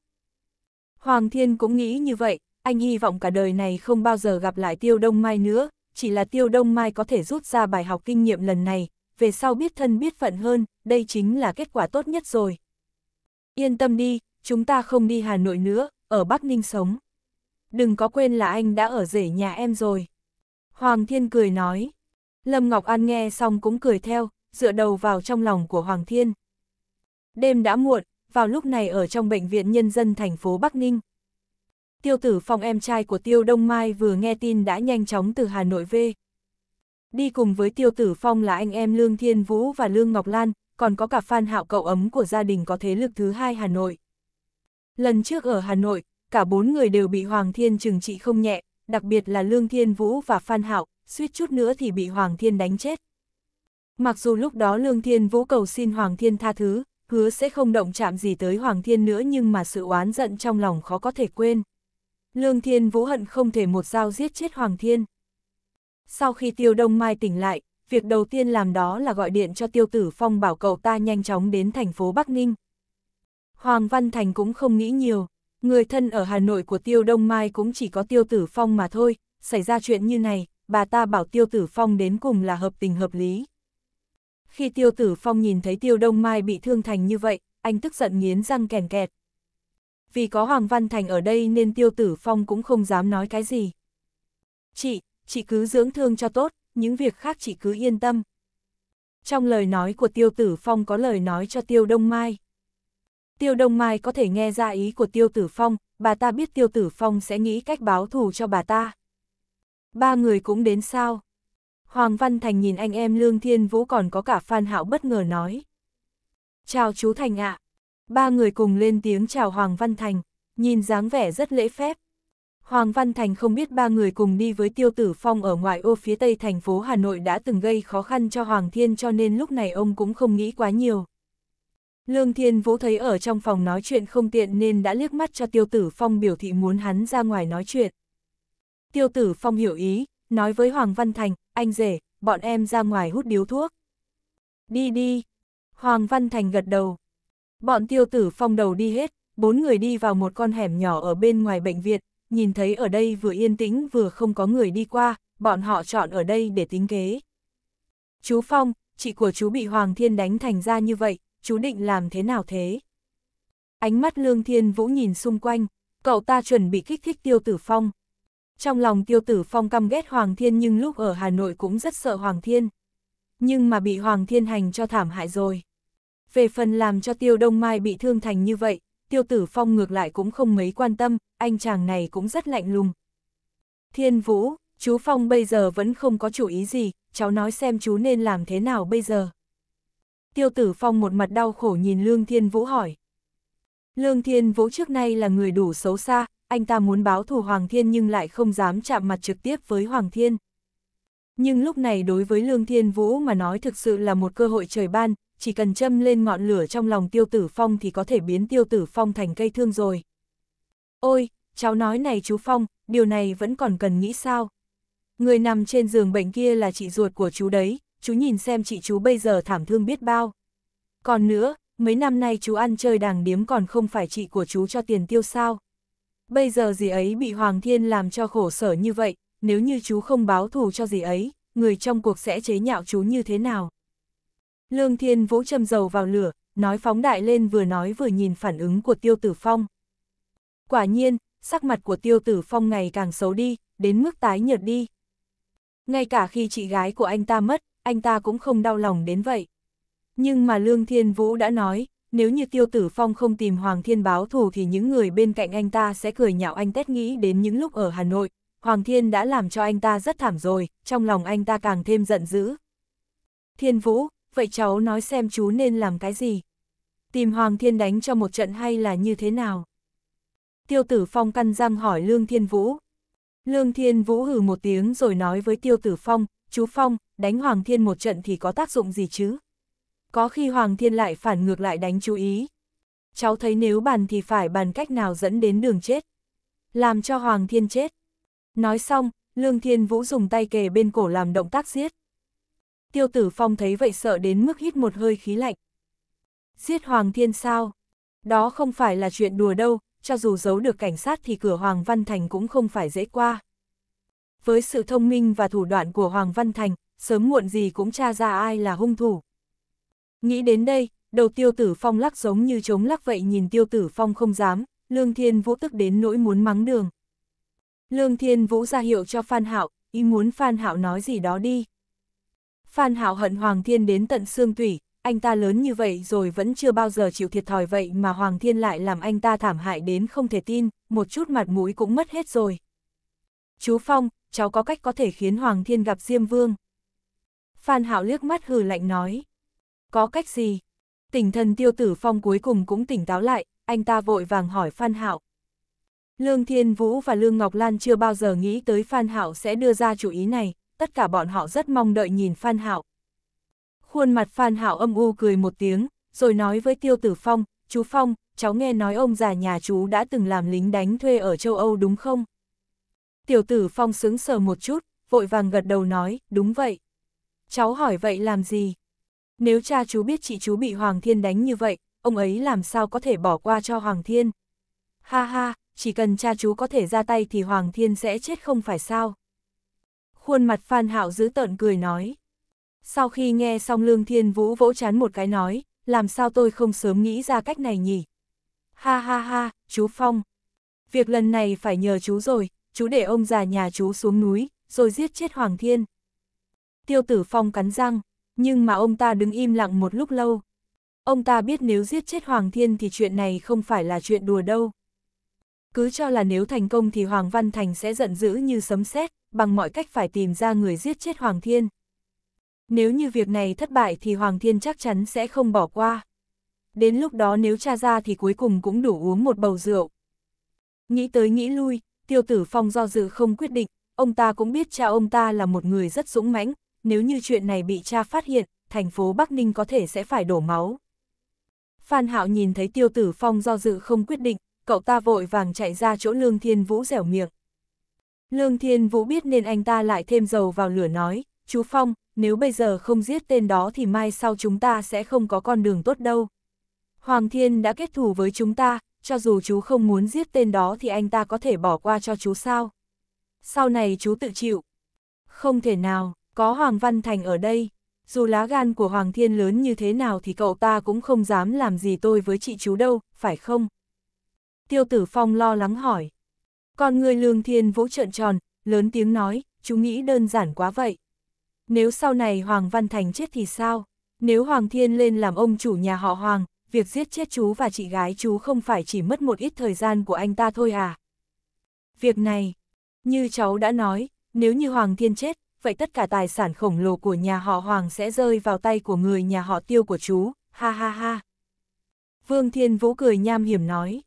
Hoàng Thiên cũng nghĩ như vậy, anh hy vọng cả đời này không bao giờ gặp lại tiêu đông mai nữa, chỉ là tiêu đông mai có thể rút ra bài học kinh nghiệm lần này, về sau biết thân biết phận hơn, đây chính là kết quả tốt nhất rồi. Yên tâm đi, chúng ta không đi Hà Nội nữa, ở Bắc Ninh sống. Đừng có quên là anh đã ở rể nhà em rồi. Hoàng Thiên cười nói. Lâm Ngọc An nghe xong cũng cười theo, dựa đầu vào trong lòng của Hoàng Thiên. Đêm đã muộn, vào lúc này ở trong bệnh viện nhân dân thành phố Bắc Ninh. Tiêu tử phòng em trai của Tiêu Đông Mai vừa nghe tin đã nhanh chóng từ Hà Nội về. Đi cùng với Tiêu Tử Phong là anh em Lương Thiên Vũ và Lương Ngọc Lan, còn có cả Phan Hạo cậu ấm của gia đình có thế lực thứ hai Hà Nội. Lần trước ở Hà Nội, cả bốn người đều bị Hoàng Thiên trừng trị không nhẹ, đặc biệt là Lương Thiên Vũ và Phan Hạo, suýt chút nữa thì bị Hoàng Thiên đánh chết. Mặc dù lúc đó Lương Thiên Vũ cầu xin Hoàng Thiên tha thứ, hứa sẽ không động chạm gì tới Hoàng Thiên nữa nhưng mà sự oán giận trong lòng khó có thể quên. Lương Thiên Vũ hận không thể một dao giết chết Hoàng Thiên. Sau khi Tiêu Đông Mai tỉnh lại, việc đầu tiên làm đó là gọi điện cho Tiêu Tử Phong bảo cậu ta nhanh chóng đến thành phố Bắc Ninh. Hoàng Văn Thành cũng không nghĩ nhiều, người thân ở Hà Nội của Tiêu Đông Mai cũng chỉ có Tiêu Tử Phong mà thôi, xảy ra chuyện như này, bà ta bảo Tiêu Tử Phong đến cùng là hợp tình hợp lý. Khi tiêu tử phong nhìn thấy tiêu đông mai bị thương thành như vậy, anh tức giận nghiến răng kèn kẹt. Vì có Hoàng Văn Thành ở đây nên tiêu tử phong cũng không dám nói cái gì. Chị, chị cứ dưỡng thương cho tốt, những việc khác chị cứ yên tâm. Trong lời nói của tiêu tử phong có lời nói cho tiêu đông mai. Tiêu đông mai có thể nghe ra ý của tiêu tử phong, bà ta biết tiêu tử phong sẽ nghĩ cách báo thù cho bà ta. Ba người cũng đến sao? Hoàng Văn Thành nhìn anh em Lương Thiên Vũ còn có cả Phan Hạo bất ngờ nói. Chào chú Thành ạ. Ba người cùng lên tiếng chào Hoàng Văn Thành, nhìn dáng vẻ rất lễ phép. Hoàng Văn Thành không biết ba người cùng đi với Tiêu Tử Phong ở ngoại ô phía tây thành phố Hà Nội đã từng gây khó khăn cho Hoàng Thiên cho nên lúc này ông cũng không nghĩ quá nhiều. Lương Thiên Vũ thấy ở trong phòng nói chuyện không tiện nên đã liếc mắt cho Tiêu Tử Phong biểu thị muốn hắn ra ngoài nói chuyện. Tiêu Tử Phong hiểu ý, nói với Hoàng Văn Thành, anh rể, bọn em ra ngoài hút điếu thuốc. Đi đi. Hoàng Văn Thành gật đầu. Bọn tiêu tử phong đầu đi hết, bốn người đi vào một con hẻm nhỏ ở bên ngoài bệnh viện, nhìn thấy ở đây vừa yên tĩnh vừa không có người đi qua, bọn họ chọn ở đây để tính kế. Chú Phong, chị của chú bị Hoàng Thiên đánh thành ra như vậy, chú định làm thế nào thế? Ánh mắt Lương Thiên Vũ nhìn xung quanh, cậu ta chuẩn bị kích thích tiêu tử phong. Trong lòng tiêu tử phong căm ghét Hoàng Thiên nhưng lúc ở Hà Nội cũng rất sợ Hoàng Thiên. Nhưng mà bị Hoàng Thiên hành cho thảm hại rồi. Về phần làm cho tiêu đông mai bị thương thành như vậy, tiêu tử phong ngược lại cũng không mấy quan tâm, anh chàng này cũng rất lạnh lùng. Thiên Vũ, chú Phong bây giờ vẫn không có chủ ý gì, cháu nói xem chú nên làm thế nào bây giờ. Tiêu tử Phong một mặt đau khổ nhìn Lương Thiên Vũ hỏi. Lương Thiên Vũ trước nay là người đủ xấu xa, anh ta muốn báo thù Hoàng Thiên nhưng lại không dám chạm mặt trực tiếp với Hoàng Thiên. Nhưng lúc này đối với Lương Thiên Vũ mà nói thực sự là một cơ hội trời ban, chỉ cần châm lên ngọn lửa trong lòng tiêu tử phong thì có thể biến tiêu tử phong thành cây thương rồi. Ôi, cháu nói này chú Phong, điều này vẫn còn cần nghĩ sao? Người nằm trên giường bệnh kia là chị ruột của chú đấy, chú nhìn xem chị chú bây giờ thảm thương biết bao. Còn nữa, mấy năm nay chú ăn chơi đàng điếm còn không phải chị của chú cho tiền tiêu sao? bây giờ gì ấy bị Hoàng Thiên làm cho khổ sở như vậy, nếu như chú không báo thù cho gì ấy, người trong cuộc sẽ chế nhạo chú như thế nào. Lương Thiên vỗ châm dầu vào lửa, nói phóng đại lên vừa nói vừa nhìn phản ứng của Tiêu Tử Phong. Quả nhiên, sắc mặt của Tiêu Tử Phong ngày càng xấu đi, đến mức tái nhợt đi. Ngay cả khi chị gái của anh ta mất, anh ta cũng không đau lòng đến vậy. Nhưng mà Lương Thiên Vũ đã nói, nếu như tiêu tử phong không tìm Hoàng Thiên báo thù thì những người bên cạnh anh ta sẽ cười nhạo anh tét nghĩ đến những lúc ở Hà Nội, Hoàng Thiên đã làm cho anh ta rất thảm rồi, trong lòng anh ta càng thêm giận dữ. Thiên Vũ, vậy cháu nói xem chú nên làm cái gì? Tìm Hoàng Thiên đánh cho một trận hay là như thế nào? Tiêu tử phong căn răng hỏi Lương Thiên Vũ. Lương Thiên Vũ hừ một tiếng rồi nói với Tiêu tử phong, chú Phong, đánh Hoàng Thiên một trận thì có tác dụng gì chứ? có khi Hoàng Thiên lại phản ngược lại đánh chú ý. Cháu thấy nếu bàn thì phải bàn cách nào dẫn đến đường chết. Làm cho Hoàng Thiên chết. Nói xong, Lương Thiên Vũ dùng tay kề bên cổ làm động tác giết. Tiêu tử phong thấy vậy sợ đến mức hít một hơi khí lạnh. Giết Hoàng Thiên sao? Đó không phải là chuyện đùa đâu, cho dù giấu được cảnh sát thì cửa Hoàng Văn Thành cũng không phải dễ qua. Với sự thông minh và thủ đoạn của Hoàng Văn Thành, sớm muộn gì cũng tra ra ai là hung thủ. Nghĩ đến đây, đầu tiêu tử phong lắc giống như chống lắc vậy nhìn tiêu tử phong không dám, Lương Thiên Vũ tức đến nỗi muốn mắng đường. Lương Thiên Vũ ra hiệu cho Phan Hạo, ý muốn Phan Hạo nói gì đó đi. Phan Hạo hận Hoàng Thiên đến tận xương tủy, anh ta lớn như vậy rồi vẫn chưa bao giờ chịu thiệt thòi vậy mà Hoàng Thiên lại làm anh ta thảm hại đến không thể tin, một chút mặt mũi cũng mất hết rồi. Chú Phong, cháu có cách có thể khiến Hoàng Thiên gặp Diêm Vương. Phan Hạo liếc mắt hừ lạnh nói có cách gì? Tỉnh thần tiêu tử phong cuối cùng cũng tỉnh táo lại, anh ta vội vàng hỏi Phan Hạo. Lương Thiên Vũ và Lương Ngọc Lan chưa bao giờ nghĩ tới Phan Hạo sẽ đưa ra chủ ý này, tất cả bọn họ rất mong đợi nhìn Phan Hạo. Khuôn mặt Phan Hạo âm u cười một tiếng, rồi nói với Tiêu Tử Phong, chú Phong, cháu nghe nói ông già nhà chú đã từng làm lính đánh thuê ở châu Âu đúng không? Tiểu Tử Phong sững sờ một chút, vội vàng gật đầu nói, đúng vậy. Cháu hỏi vậy làm gì? Nếu cha chú biết chị chú bị Hoàng Thiên đánh như vậy, ông ấy làm sao có thể bỏ qua cho Hoàng Thiên? Ha ha, chỉ cần cha chú có thể ra tay thì Hoàng Thiên sẽ chết không phải sao? Khuôn mặt Phan Hạo giữ tợn cười nói. Sau khi nghe xong Lương Thiên Vũ vỗ chán một cái nói, làm sao tôi không sớm nghĩ ra cách này nhỉ? Ha ha ha, chú Phong. Việc lần này phải nhờ chú rồi, chú để ông già nhà chú xuống núi, rồi giết chết Hoàng Thiên. Tiêu tử Phong cắn răng, nhưng mà ông ta đứng im lặng một lúc lâu. Ông ta biết nếu giết chết Hoàng Thiên thì chuyện này không phải là chuyện đùa đâu. Cứ cho là nếu thành công thì Hoàng Văn Thành sẽ giận dữ như sấm sét, bằng mọi cách phải tìm ra người giết chết Hoàng Thiên. Nếu như việc này thất bại thì Hoàng Thiên chắc chắn sẽ không bỏ qua. Đến lúc đó nếu tra ra thì cuối cùng cũng đủ uống một bầu rượu. Nghĩ tới nghĩ lui, tiêu tử phong do dự không quyết định, ông ta cũng biết cha ông ta là một người rất dũng mãnh, nếu như chuyện này bị cha phát hiện, thành phố Bắc Ninh có thể sẽ phải đổ máu. Phan Hạo nhìn thấy Tiêu Tử Phong do dự không quyết định, cậu ta vội vàng chạy ra chỗ Lương Thiên Vũ dẻo miệng. Lương Thiên Vũ biết nên anh ta lại thêm dầu vào lửa nói, chú Phong, nếu bây giờ không giết tên đó thì mai sau chúng ta sẽ không có con đường tốt đâu. Hoàng Thiên đã kết thù với chúng ta, cho dù chú không muốn giết tên đó thì anh ta có thể bỏ qua cho chú sao. Sau này chú tự chịu. Không thể nào. Có Hoàng Văn Thành ở đây, dù lá gan của Hoàng Thiên lớn như thế nào thì cậu ta cũng không dám làm gì tôi với chị chú đâu, phải không? Tiêu Tử Phong lo lắng hỏi. Còn người Lương Thiên vỗ trợn tròn, lớn tiếng nói, chú nghĩ đơn giản quá vậy. Nếu sau này Hoàng Văn Thành chết thì sao? Nếu Hoàng Thiên lên làm ông chủ nhà họ Hoàng, việc giết chết chú và chị gái chú không phải chỉ mất một ít thời gian của anh ta thôi à? Việc này, như cháu đã nói, nếu như Hoàng Thiên chết, vậy tất cả tài sản khổng lồ của nhà họ Hoàng sẽ rơi vào tay của người nhà họ tiêu của chú, ha ha ha. Vương Thiên Vũ cười nham hiểm nói.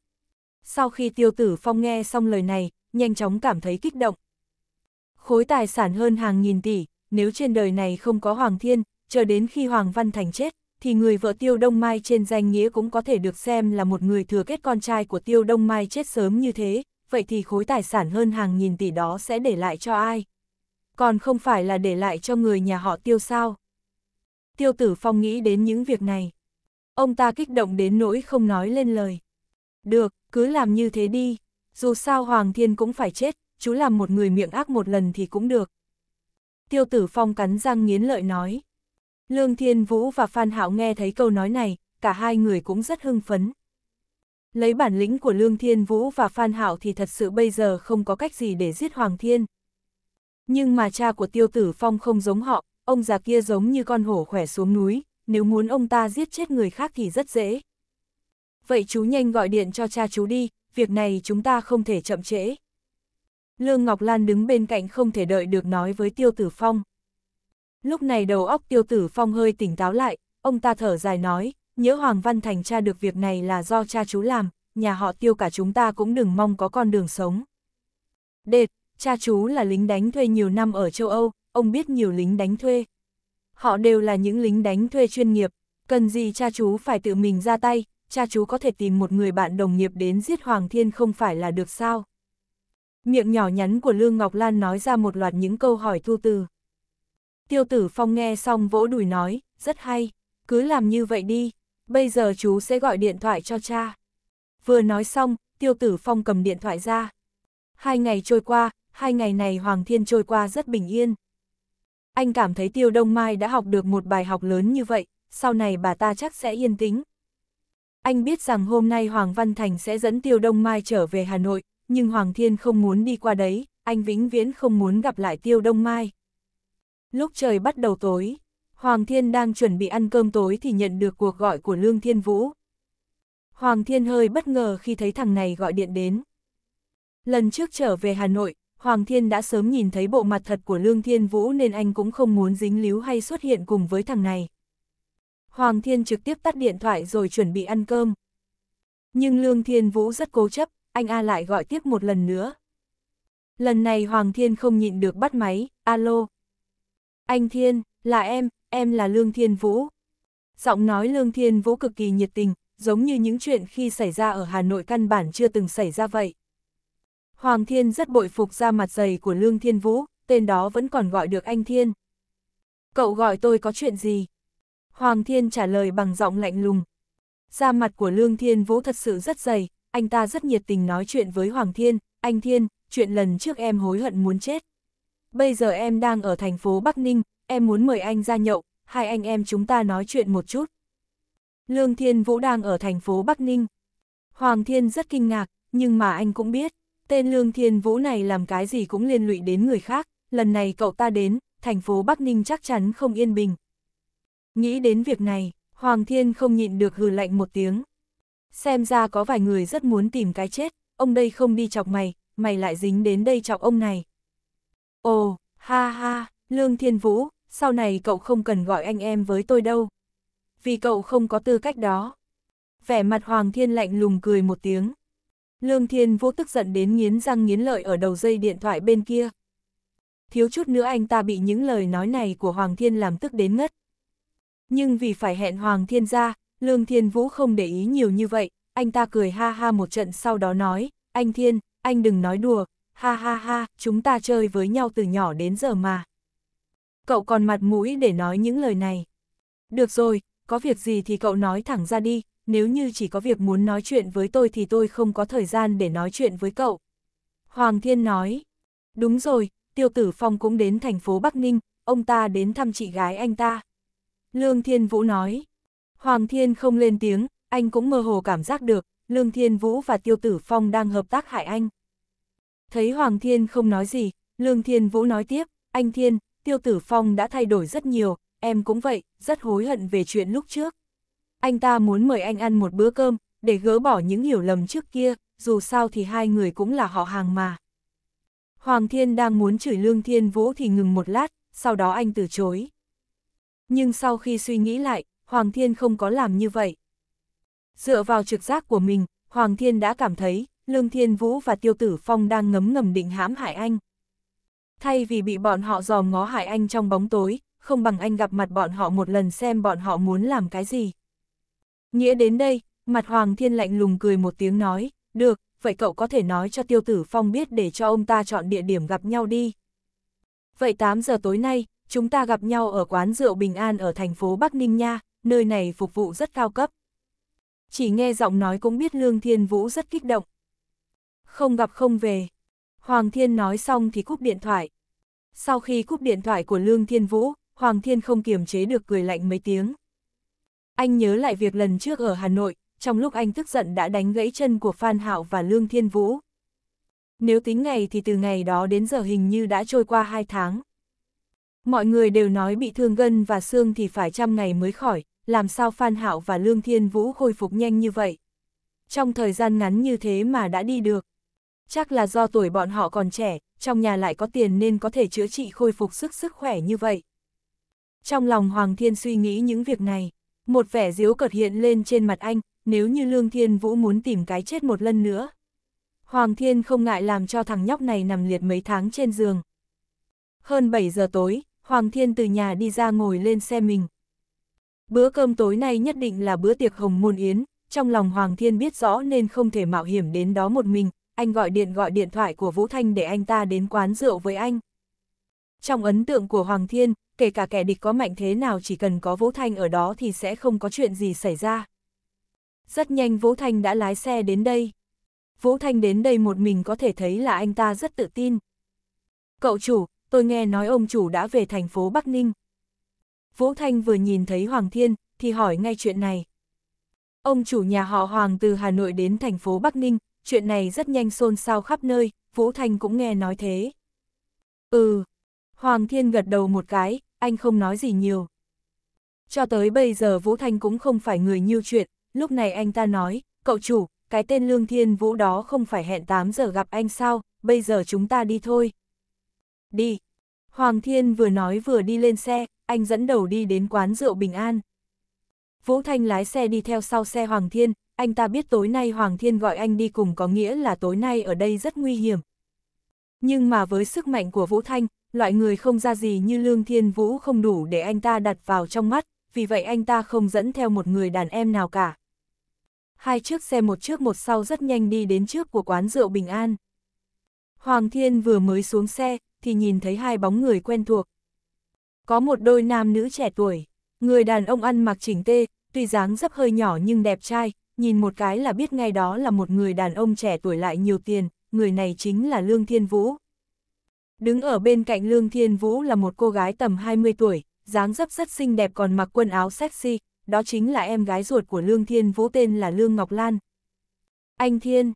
Sau khi tiêu tử phong nghe xong lời này, nhanh chóng cảm thấy kích động. Khối tài sản hơn hàng nghìn tỷ, nếu trên đời này không có Hoàng Thiên, chờ đến khi Hoàng Văn Thành chết, thì người vợ Tiêu Đông Mai trên danh nghĩa cũng có thể được xem là một người thừa kết con trai của Tiêu Đông Mai chết sớm như thế, vậy thì khối tài sản hơn hàng nghìn tỷ đó sẽ để lại cho ai? còn không phải là để lại cho người nhà họ tiêu sao. Tiêu tử phong nghĩ đến những việc này. Ông ta kích động đến nỗi không nói lên lời. Được, cứ làm như thế đi. Dù sao Hoàng Thiên cũng phải chết, chú làm một người miệng ác một lần thì cũng được. Tiêu tử phong cắn răng nghiến lợi nói. Lương Thiên Vũ và Phan Hạo nghe thấy câu nói này, cả hai người cũng rất hưng phấn. Lấy bản lĩnh của Lương Thiên Vũ và Phan Hạo thì thật sự bây giờ không có cách gì để giết Hoàng Thiên. Nhưng mà cha của tiêu tử phong không giống họ, ông già kia giống như con hổ khỏe xuống núi, nếu muốn ông ta giết chết người khác thì rất dễ. Vậy chú nhanh gọi điện cho cha chú đi, việc này chúng ta không thể chậm trễ. Lương Ngọc Lan đứng bên cạnh không thể đợi được nói với tiêu tử phong. Lúc này đầu óc tiêu tử phong hơi tỉnh táo lại, ông ta thở dài nói, nhớ Hoàng Văn Thành cha được việc này là do cha chú làm, nhà họ tiêu cả chúng ta cũng đừng mong có con đường sống. Đệt, cha chú là lính đánh thuê nhiều năm ở châu Âu, ông biết nhiều lính đánh thuê. Họ đều là những lính đánh thuê chuyên nghiệp, cần gì cha chú phải tự mình ra tay, cha chú có thể tìm một người bạn đồng nghiệp đến giết Hoàng Thiên không phải là được sao. Miệng nhỏ nhắn của Lương Ngọc Lan nói ra một loạt những câu hỏi thu từ. Tiêu tử Phong nghe xong vỗ đùi nói, rất hay, cứ làm như vậy đi, bây giờ chú sẽ gọi điện thoại cho cha. Vừa nói xong, tiêu tử Phong cầm điện thoại ra. Hai ngày trôi qua, hai ngày này Hoàng Thiên trôi qua rất bình yên. Anh cảm thấy Tiêu Đông Mai đã học được một bài học lớn như vậy, sau này bà ta chắc sẽ yên tĩnh. Anh biết rằng hôm nay Hoàng Văn Thành sẽ dẫn Tiêu Đông Mai trở về Hà Nội, nhưng Hoàng Thiên không muốn đi qua đấy, anh vĩnh viễn không muốn gặp lại Tiêu Đông Mai. Lúc trời bắt đầu tối, Hoàng Thiên đang chuẩn bị ăn cơm tối thì nhận được cuộc gọi của Lương Thiên Vũ. Hoàng Thiên hơi bất ngờ khi thấy thằng này gọi điện đến. Lần trước trở về Hà Nội, Hoàng Thiên đã sớm nhìn thấy bộ mặt thật của Lương Thiên Vũ nên anh cũng không muốn dính líu hay xuất hiện cùng với thằng này. Hoàng Thiên trực tiếp tắt điện thoại rồi chuẩn bị ăn cơm. Nhưng Lương Thiên Vũ rất cố chấp, anh A lại gọi tiếp một lần nữa. Lần này Hoàng Thiên không nhịn được bắt máy, alo. Anh Thiên, là em, em là Lương Thiên Vũ. Giọng nói Lương Thiên Vũ cực kỳ nhiệt tình, giống như những chuyện khi xảy ra ở Hà Nội căn bản chưa từng xảy ra vậy. Hoàng Thiên rất bội phục ra mặt dày của Lương Thiên Vũ, tên đó vẫn còn gọi được anh Thiên. Cậu gọi tôi có chuyện gì? Hoàng Thiên trả lời bằng giọng lạnh lùng. Da mặt của Lương Thiên Vũ thật sự rất dày, anh ta rất nhiệt tình nói chuyện với Hoàng Thiên, anh Thiên, chuyện lần trước em hối hận muốn chết. Bây giờ em đang ở thành phố Bắc Ninh, em muốn mời anh ra nhậu, hai anh em chúng ta nói chuyện một chút. Lương Thiên Vũ đang ở thành phố Bắc Ninh. Hoàng Thiên rất kinh ngạc, nhưng mà anh cũng biết. Tên Lương Thiên Vũ này làm cái gì cũng liên lụy đến người khác, lần này cậu ta đến, thành phố Bắc Ninh chắc chắn không yên bình. Nghĩ đến việc này, Hoàng Thiên không nhịn được hừ lạnh một tiếng. Xem ra có vài người rất muốn tìm cái chết, ông đây không đi chọc mày, mày lại dính đến đây chọc ông này. Ồ, ha ha, Lương Thiên Vũ, sau này cậu không cần gọi anh em với tôi đâu. Vì cậu không có tư cách đó. Vẻ mặt Hoàng Thiên lạnh lùng cười một tiếng. Lương Thiên Vũ tức giận đến nghiến răng nghiến lợi ở đầu dây điện thoại bên kia. Thiếu chút nữa anh ta bị những lời nói này của Hoàng Thiên làm tức đến ngất. Nhưng vì phải hẹn Hoàng Thiên ra, Lương Thiên Vũ không để ý nhiều như vậy, anh ta cười ha ha một trận sau đó nói, anh Thiên, anh đừng nói đùa, ha ha ha, chúng ta chơi với nhau từ nhỏ đến giờ mà. Cậu còn mặt mũi để nói những lời này. Được rồi, có việc gì thì cậu nói thẳng ra đi, nếu như chỉ có việc muốn nói chuyện với tôi thì tôi không có thời gian để nói chuyện với cậu. Hoàng Thiên nói, đúng rồi, Tiêu Tử Phong cũng đến thành phố Bắc Ninh, ông ta đến thăm chị gái anh ta. Lương Thiên Vũ nói, Hoàng Thiên không lên tiếng, anh cũng mơ hồ cảm giác được, Lương Thiên Vũ và Tiêu Tử Phong đang hợp tác hại anh. Thấy Hoàng Thiên không nói gì, Lương Thiên Vũ nói tiếp, anh Thiên, Tiêu Tử Phong đã thay đổi rất nhiều, em cũng vậy, rất hối hận về chuyện lúc trước anh ta muốn mời anh ăn một bữa cơm, để gỡ bỏ những hiểu lầm trước kia, dù sao thì hai người cũng là họ hàng mà. Hoàng Thiên đang muốn chửi Lương Thiên Vũ thì ngừng một lát, sau đó anh từ chối. Nhưng sau khi suy nghĩ lại, Hoàng Thiên không có làm như vậy. Dựa vào trực giác của mình, Hoàng Thiên đã cảm thấy, Lương Thiên Vũ và Tiêu Tử Phong đang ngấm ngầm định hãm hại anh. Thay vì bị bọn họ dòm ngó hại anh trong bóng tối, không bằng anh gặp mặt bọn họ một lần xem bọn họ muốn làm cái gì. Nghĩa đến đây, mặt Hoàng Thiên lạnh lùng cười một tiếng nói, được, vậy cậu có thể nói cho Tiêu Tử Phong biết để cho ông ta chọn địa điểm gặp nhau đi. Vậy 8 giờ tối nay, chúng ta gặp nhau ở quán rượu Bình An ở thành phố Bắc Ninh nha, nơi này phục vụ rất cao cấp. Chỉ nghe giọng nói cũng biết Lương Thiên Vũ rất kích động. Không gặp không về. Hoàng Thiên nói xong thì cúp điện thoại. Sau khi cúp điện thoại của Lương Thiên Vũ, Hoàng Thiên không kiềm chế được cười lạnh mấy tiếng. Anh nhớ lại việc lần trước ở Hà Nội, trong lúc anh tức giận đã đánh gãy chân của Phan Hạo và Lương Thiên Vũ. Nếu tính ngày thì từ ngày đó đến giờ hình như đã trôi qua hai tháng. Mọi người đều nói bị thương gân và xương thì phải trăm ngày mới khỏi, làm sao Phan Hạo và Lương Thiên Vũ khôi phục nhanh như vậy. Trong thời gian ngắn như thế mà đã đi được. Chắc là do tuổi bọn họ còn trẻ, trong nhà lại có tiền nên có thể chữa trị khôi phục sức sức khỏe như vậy. Trong lòng Hoàng Thiên suy nghĩ những việc này. Một vẻ díu cợt hiện lên trên mặt anh, nếu như Lương Thiên Vũ muốn tìm cái chết một lần nữa. Hoàng Thiên không ngại làm cho thằng nhóc này nằm liệt mấy tháng trên giường. Hơn 7 giờ tối, Hoàng Thiên từ nhà đi ra ngồi lên xe mình. Bữa cơm tối nay nhất định là bữa tiệc hồng môn yến, trong lòng Hoàng Thiên biết rõ nên không thể mạo hiểm đến đó một mình, anh gọi điện gọi điện thoại của Vũ Thanh để anh ta đến quán rượu với anh. Trong ấn tượng của Hoàng Thiên, kể cả kẻ địch có mạnh thế nào chỉ cần có Vũ Thanh ở đó thì sẽ không có chuyện gì xảy ra. Rất nhanh Vũ Thanh đã lái xe đến đây. Vũ Thanh đến đây một mình có thể thấy là anh ta rất tự tin. Cậu chủ, tôi nghe nói ông chủ đã về thành phố Bắc Ninh. Vũ Thanh vừa nhìn thấy Hoàng Thiên, thì hỏi ngay chuyện này. Ông chủ nhà họ Hoàng từ Hà Nội đến thành phố Bắc Ninh, chuyện này rất nhanh xôn xao khắp nơi, Vũ Thanh cũng nghe nói thế. Ừ, Hoàng Thiên gật đầu một cái, anh không nói gì nhiều. Cho tới bây giờ Vũ Thanh cũng không phải người nhiêu chuyện, lúc này anh ta nói, cậu chủ, cái tên Lương Thiên Vũ đó không phải hẹn 8 giờ gặp anh sao, bây giờ chúng ta đi thôi. Đi. Hoàng Thiên vừa nói vừa đi lên xe, anh dẫn đầu đi đến quán rượu Bình An. Vũ Thanh lái xe đi theo sau xe Hoàng Thiên, anh ta biết tối nay Hoàng Thiên gọi anh đi cùng có nghĩa là tối nay ở đây rất nguy hiểm. Nhưng mà với sức mạnh của Vũ Thanh, loại người không ra gì như Lương Thiên Vũ không đủ để anh ta đặt vào trong mắt, vì vậy anh ta không dẫn theo một người đàn em nào cả. Hai chiếc xe một trước một sau rất nhanh đi đến trước của quán rượu Bình An. Hoàng Thiên vừa mới xuống xe, thì nhìn thấy hai bóng người quen thuộc. Có một đôi nam nữ trẻ tuổi, người đàn ông ăn mặc chỉnh tê, tuy dáng dấp hơi nhỏ nhưng đẹp trai, nhìn một cái là biết ngay đó là một người đàn ông trẻ tuổi lại nhiều tiền, người này chính là Lương Thiên Vũ. Đứng ở bên cạnh Lương Thiên Vũ là một cô gái tầm 20 tuổi, dáng dấp rất xinh đẹp còn mặc quần áo sexy, đó chính là em gái ruột của Lương Thiên Vũ tên là Lương Ngọc Lan. Anh Thiên,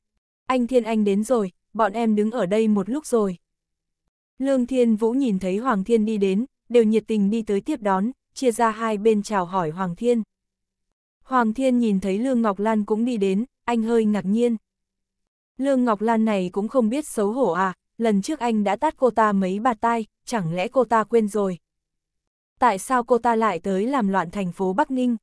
anh Thiên anh đến rồi, bọn em đứng ở đây một lúc rồi. Lương Thiên Vũ nhìn thấy Hoàng Thiên đi đến, đều nhiệt tình đi tới tiếp đón, chia ra hai bên chào hỏi Hoàng Thiên. Hoàng Thiên nhìn thấy Lương Ngọc Lan cũng đi đến, anh hơi ngạc nhiên. Lương Ngọc Lan này cũng không biết xấu hổ à, lần trước anh đã tát cô ta mấy bạt tai, chẳng lẽ cô ta quên rồi? Tại sao cô ta lại tới làm loạn thành phố Bắc Ninh?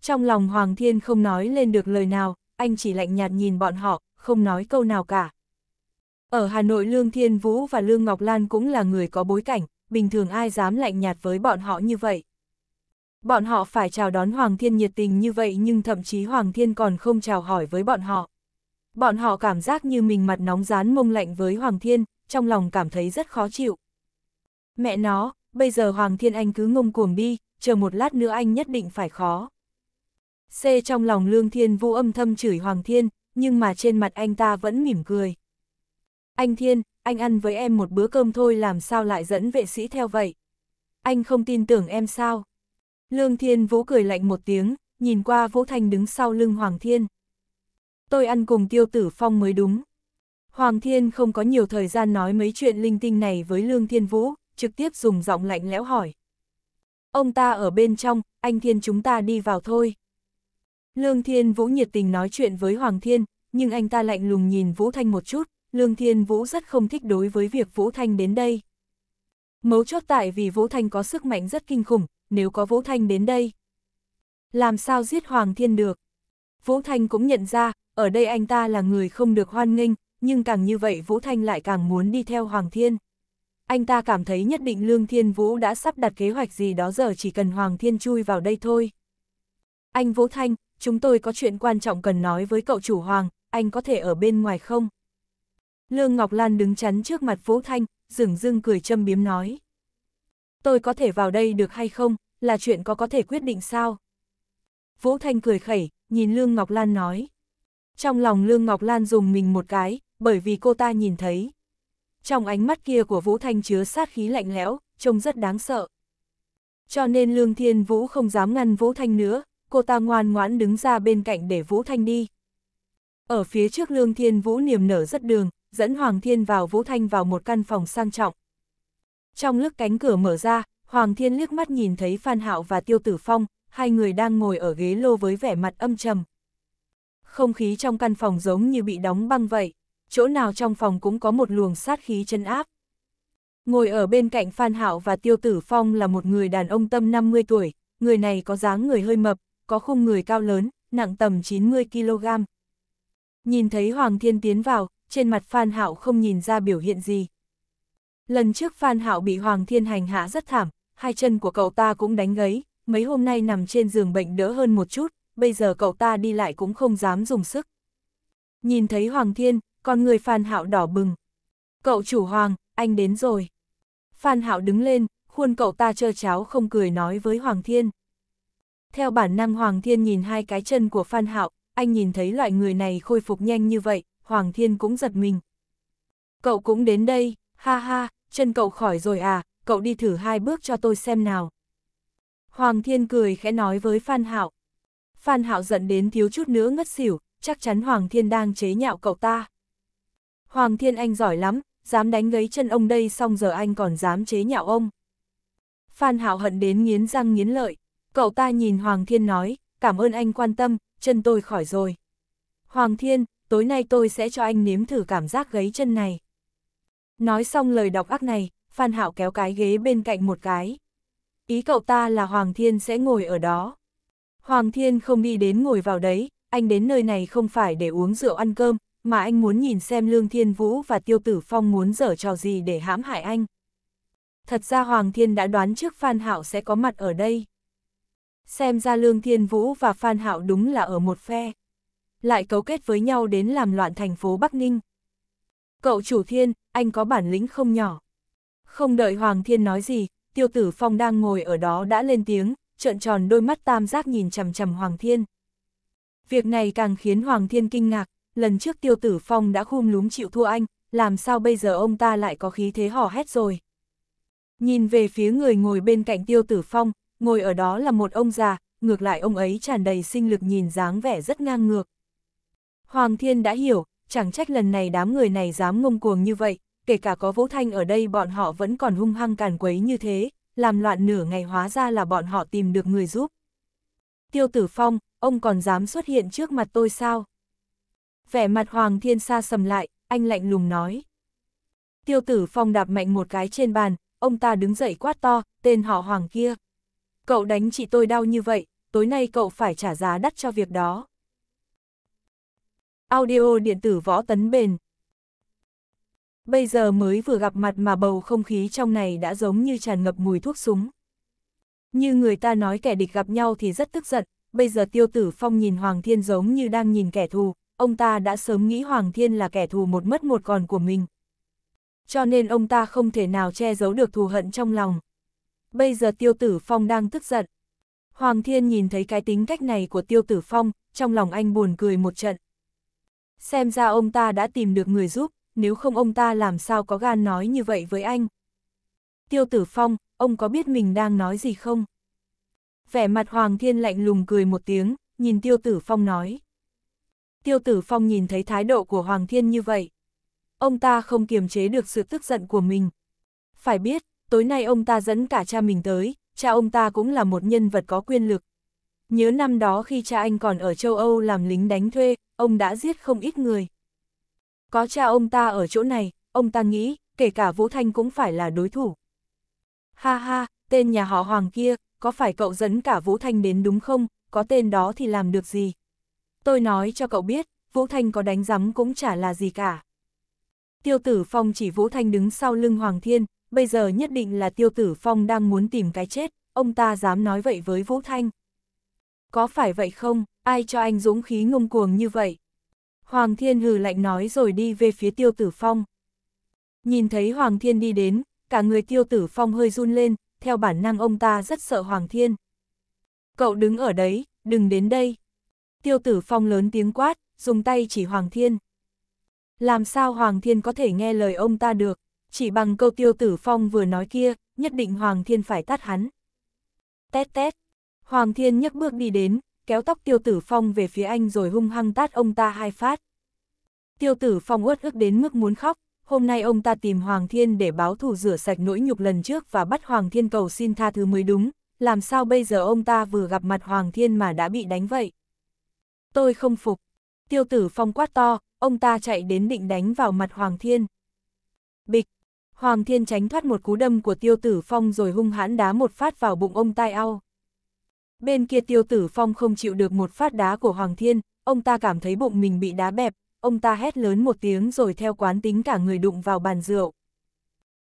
Trong lòng Hoàng Thiên không nói lên được lời nào, anh chỉ lạnh nhạt nhìn bọn họ, không nói câu nào cả. Ở Hà Nội Lương Thiên Vũ và Lương Ngọc Lan cũng là người có bối cảnh, bình thường ai dám lạnh nhạt với bọn họ như vậy. Bọn họ phải chào đón Hoàng Thiên nhiệt tình như vậy nhưng thậm chí Hoàng Thiên còn không chào hỏi với bọn họ. Bọn họ cảm giác như mình mặt nóng rán mông lạnh với Hoàng Thiên, trong lòng cảm thấy rất khó chịu. Mẹ nó, bây giờ Hoàng Thiên Anh cứ ngông cuồng đi, chờ một lát nữa anh nhất định phải khó. C trong lòng Lương Thiên vu âm thâm chửi Hoàng Thiên, nhưng mà trên mặt anh ta vẫn mỉm cười. Anh Thiên, anh ăn với em một bữa cơm thôi làm sao lại dẫn vệ sĩ theo vậy? Anh không tin tưởng em sao? Lương Thiên Vũ cười lạnh một tiếng, nhìn qua Vũ Thanh đứng sau lưng Hoàng Thiên tôi ăn cùng tiêu tử phong mới đúng. Hoàng Thiên không có nhiều thời gian nói mấy chuyện linh tinh này với Lương Thiên Vũ, trực tiếp dùng giọng lạnh lẽo hỏi. Ông ta ở bên trong, anh Thiên chúng ta đi vào thôi. Lương Thiên Vũ nhiệt tình nói chuyện với Hoàng Thiên, nhưng anh ta lạnh lùng nhìn Vũ Thanh một chút, Lương Thiên Vũ rất không thích đối với việc Vũ Thanh đến đây. Mấu chốt tại vì Vũ Thanh có sức mạnh rất kinh khủng, nếu có Vũ Thanh đến đây. Làm sao giết Hoàng Thiên được? Vũ Thanh cũng nhận ra, ở đây anh ta là người không được hoan nghênh, nhưng càng như vậy Vũ Thanh lại càng muốn đi theo Hoàng Thiên. Anh ta cảm thấy nhất định Lương Thiên Vũ đã sắp đặt kế hoạch gì đó giờ chỉ cần Hoàng Thiên chui vào đây thôi. Anh Vũ Thanh, chúng tôi có chuyện quan trọng cần nói với cậu chủ Hoàng, anh có thể ở bên ngoài không? Lương Ngọc Lan đứng chắn trước mặt Vũ Thanh, dửng dưng cười châm biếm nói. Tôi có thể vào đây được hay không, là chuyện có có thể quyết định sao? Vũ Thanh cười khẩy, nhìn Lương Ngọc Lan nói, trong lòng Lương Ngọc Lan dùng mình một cái, bởi vì cô ta nhìn thấy. Trong ánh mắt kia của Vũ Thanh chứa sát khí lạnh lẽo, trông rất đáng sợ. Cho nên Lương Thiên Vũ không dám ngăn Vũ Thanh nữa, cô ta ngoan ngoãn đứng ra bên cạnh để Vũ Thanh đi. Ở phía trước Lương Thiên Vũ niềm nở rất đường, dẫn Hoàng Thiên vào Vũ Thanh vào một căn phòng sang trọng. Trong lúc cánh cửa mở ra, Hoàng Thiên liếc mắt nhìn thấy Phan Hạo và Tiêu Tử Phong, hai người đang ngồi ở ghế lô với vẻ mặt âm trầm không khí trong căn phòng giống như bị đóng băng vậy, chỗ nào trong phòng cũng có một luồng sát khí chân áp. Ngồi ở bên cạnh Phan Hạo và Tiêu Tử Phong là một người đàn ông tâm 50 tuổi, người này có dáng người hơi mập, có khung người cao lớn, nặng tầm 90kg. Nhìn thấy Hoàng Thiên tiến vào, trên mặt Phan Hạo không nhìn ra biểu hiện gì. Lần trước Phan Hạo bị Hoàng Thiên hành hạ rất thảm, hai chân của cậu ta cũng đánh gấy, mấy hôm nay nằm trên giường bệnh đỡ hơn một chút, bây giờ cậu ta đi lại cũng không dám dùng sức. Nhìn thấy Hoàng Thiên, con người Phan Hạo đỏ bừng. Cậu chủ Hoàng, anh đến rồi. Phan Hạo đứng lên, khuôn cậu ta trơ cháo không cười nói với Hoàng Thiên. Theo bản năng Hoàng Thiên nhìn hai cái chân của Phan Hạo, anh nhìn thấy loại người này khôi phục nhanh như vậy, Hoàng Thiên cũng giật mình. Cậu cũng đến đây, ha ha, chân cậu khỏi rồi à, cậu đi thử hai bước cho tôi xem nào. Hoàng Thiên cười khẽ nói với Phan Hạo. Phan Hạo giận đến thiếu chút nữa ngất xỉu, chắc chắn Hoàng Thiên đang chế nhạo cậu ta. Hoàng Thiên anh giỏi lắm, dám đánh gấy chân ông đây xong giờ anh còn dám chế nhạo ông. Phan Hạo hận đến nghiến răng nghiến lợi, cậu ta nhìn Hoàng Thiên nói, cảm ơn anh quan tâm, chân tôi khỏi rồi. Hoàng Thiên, tối nay tôi sẽ cho anh nếm thử cảm giác gấy chân này. Nói xong lời đọc ác này, Phan Hạo kéo cái ghế bên cạnh một cái. Ý cậu ta là Hoàng Thiên sẽ ngồi ở đó. Hoàng Thiên không đi đến ngồi vào đấy, anh đến nơi này không phải để uống rượu ăn cơm, mà anh muốn nhìn xem Lương Thiên Vũ và Tiêu Tử Phong muốn dở trò gì để hãm hại anh. Thật ra Hoàng Thiên đã đoán trước Phan Hạo sẽ có mặt ở đây. Xem ra Lương Thiên Vũ và Phan Hạo đúng là ở một phe. Lại cấu kết với nhau đến làm loạn thành phố Bắc Ninh. Cậu chủ Thiên, anh có bản lĩnh không nhỏ. Không đợi Hoàng Thiên nói gì, Tiêu Tử Phong đang ngồi ở đó đã lên tiếng, trợn tròn đôi mắt tam giác nhìn chằm chằm Hoàng Thiên. Việc này càng khiến Hoàng Thiên kinh ngạc, lần trước tiêu tử phong đã khum lúm chịu thua anh, làm sao bây giờ ông ta lại có khí thế hò hét rồi. Nhìn về phía người ngồi bên cạnh tiêu tử phong, ngồi ở đó là một ông già, ngược lại ông ấy tràn đầy sinh lực nhìn dáng vẻ rất ngang ngược. Hoàng Thiên đã hiểu, chẳng trách lần này đám người này dám ngông cuồng như vậy, kể cả có Vũ Thanh ở đây bọn họ vẫn còn hung hăng càn quấy như thế, làm loạn nửa ngày hóa ra là bọn họ tìm được người giúp. Tiêu tử phong, ông còn dám xuất hiện trước mặt tôi sao? Vẻ mặt Hoàng Thiên Sa sầm lại, anh lạnh lùng nói. Tiêu tử phong đạp mạnh một cái trên bàn, ông ta đứng dậy quát to, tên họ Hoàng kia. Cậu đánh chị tôi đau như vậy, tối nay cậu phải trả giá đắt cho việc đó. Audio điện tử võ tấn bền Bây giờ mới vừa gặp mặt mà bầu không khí trong này đã giống như tràn ngập mùi thuốc súng. Như người ta nói kẻ địch gặp nhau thì rất tức giận, bây giờ tiêu tử phong nhìn Hoàng Thiên giống như đang nhìn kẻ thù, ông ta đã sớm nghĩ Hoàng Thiên là kẻ thù một mất một còn của mình. Cho nên ông ta không thể nào che giấu được thù hận trong lòng. Bây giờ tiêu tử phong đang tức giận. Hoàng Thiên nhìn thấy cái tính cách này của tiêu tử phong, trong lòng anh buồn cười một trận. Xem ra ông ta đã tìm được người giúp nếu không ông ta làm sao có gan nói như vậy với anh. Tiêu tử phong, ông có biết mình đang nói gì không? Vẻ mặt Hoàng Thiên lạnh lùng cười một tiếng, nhìn tiêu tử phong nói. Tiêu tử phong nhìn thấy thái độ của Hoàng Thiên như vậy. Ông ta không kiềm chế được sự tức giận của mình. Phải biết, tối nay ông ta dẫn cả cha mình tới, cha ông ta cũng là một nhân vật có quyền lực. Nhớ năm đó khi cha anh còn ở châu Âu làm lính đánh thuê, ông đã giết không ít người. Có cha ông ta ở chỗ này, ông ta nghĩ, kể cả Vũ Thanh cũng phải là đối thủ. Ha ha, tên nhà họ Hoàng kia, có phải cậu dẫn cả Vũ Thanh đến đúng không, có tên đó thì làm được gì? Tôi nói cho cậu biết, Vũ Thanh có đánh giấm cũng chả là gì cả. Tiêu tử Phong chỉ Vũ Thanh đứng sau lưng Hoàng Thiên, bây giờ nhất định là tiêu tử Phong đang muốn tìm cái chết, ông ta dám nói vậy với Vũ Thanh. Có phải vậy không, ai cho anh dũng khí ngông cuồng như vậy? Hoàng Thiên hừ lạnh nói rồi đi về phía tiêu tử phong. Nhìn thấy Hoàng Thiên đi đến, cả người tiêu tử phong hơi run lên, theo bản năng ông ta rất sợ Hoàng Thiên. Cậu đứng ở đấy, đừng đến đây. Tiêu tử phong lớn tiếng quát, dùng tay chỉ Hoàng Thiên. Làm sao Hoàng Thiên có thể nghe lời ông ta được, chỉ bằng câu tiêu tử phong vừa nói kia, nhất định Hoàng Thiên phải tắt hắn. Tét tét, Hoàng Thiên nhấc bước đi đến, kéo tóc tiêu tử phong về phía anh rồi hung hăng tát ông ta hai phát. Tiêu tử phong uất ức đến mức muốn khóc, hôm nay ông ta tìm Hoàng Thiên để báo thù rửa sạch nỗi nhục lần trước và bắt Hoàng Thiên cầu xin tha thứ mới đúng, làm sao bây giờ ông ta vừa gặp mặt Hoàng Thiên mà đã bị đánh vậy? Tôi không phục. Tiêu tử phong quát to, ông ta chạy đến định đánh vào mặt Hoàng Thiên. Bịch! Hoàng Thiên tránh thoát một cú đâm của tiêu tử phong rồi hung hãn đá một phát vào bụng ông tai ao. Bên kia tiêu tử phong không chịu được một phát đá của Hoàng Thiên, ông ta cảm thấy bụng mình bị đá bẹp, ông ta hét lớn một tiếng rồi theo quán tính cả người đụng vào bàn rượu.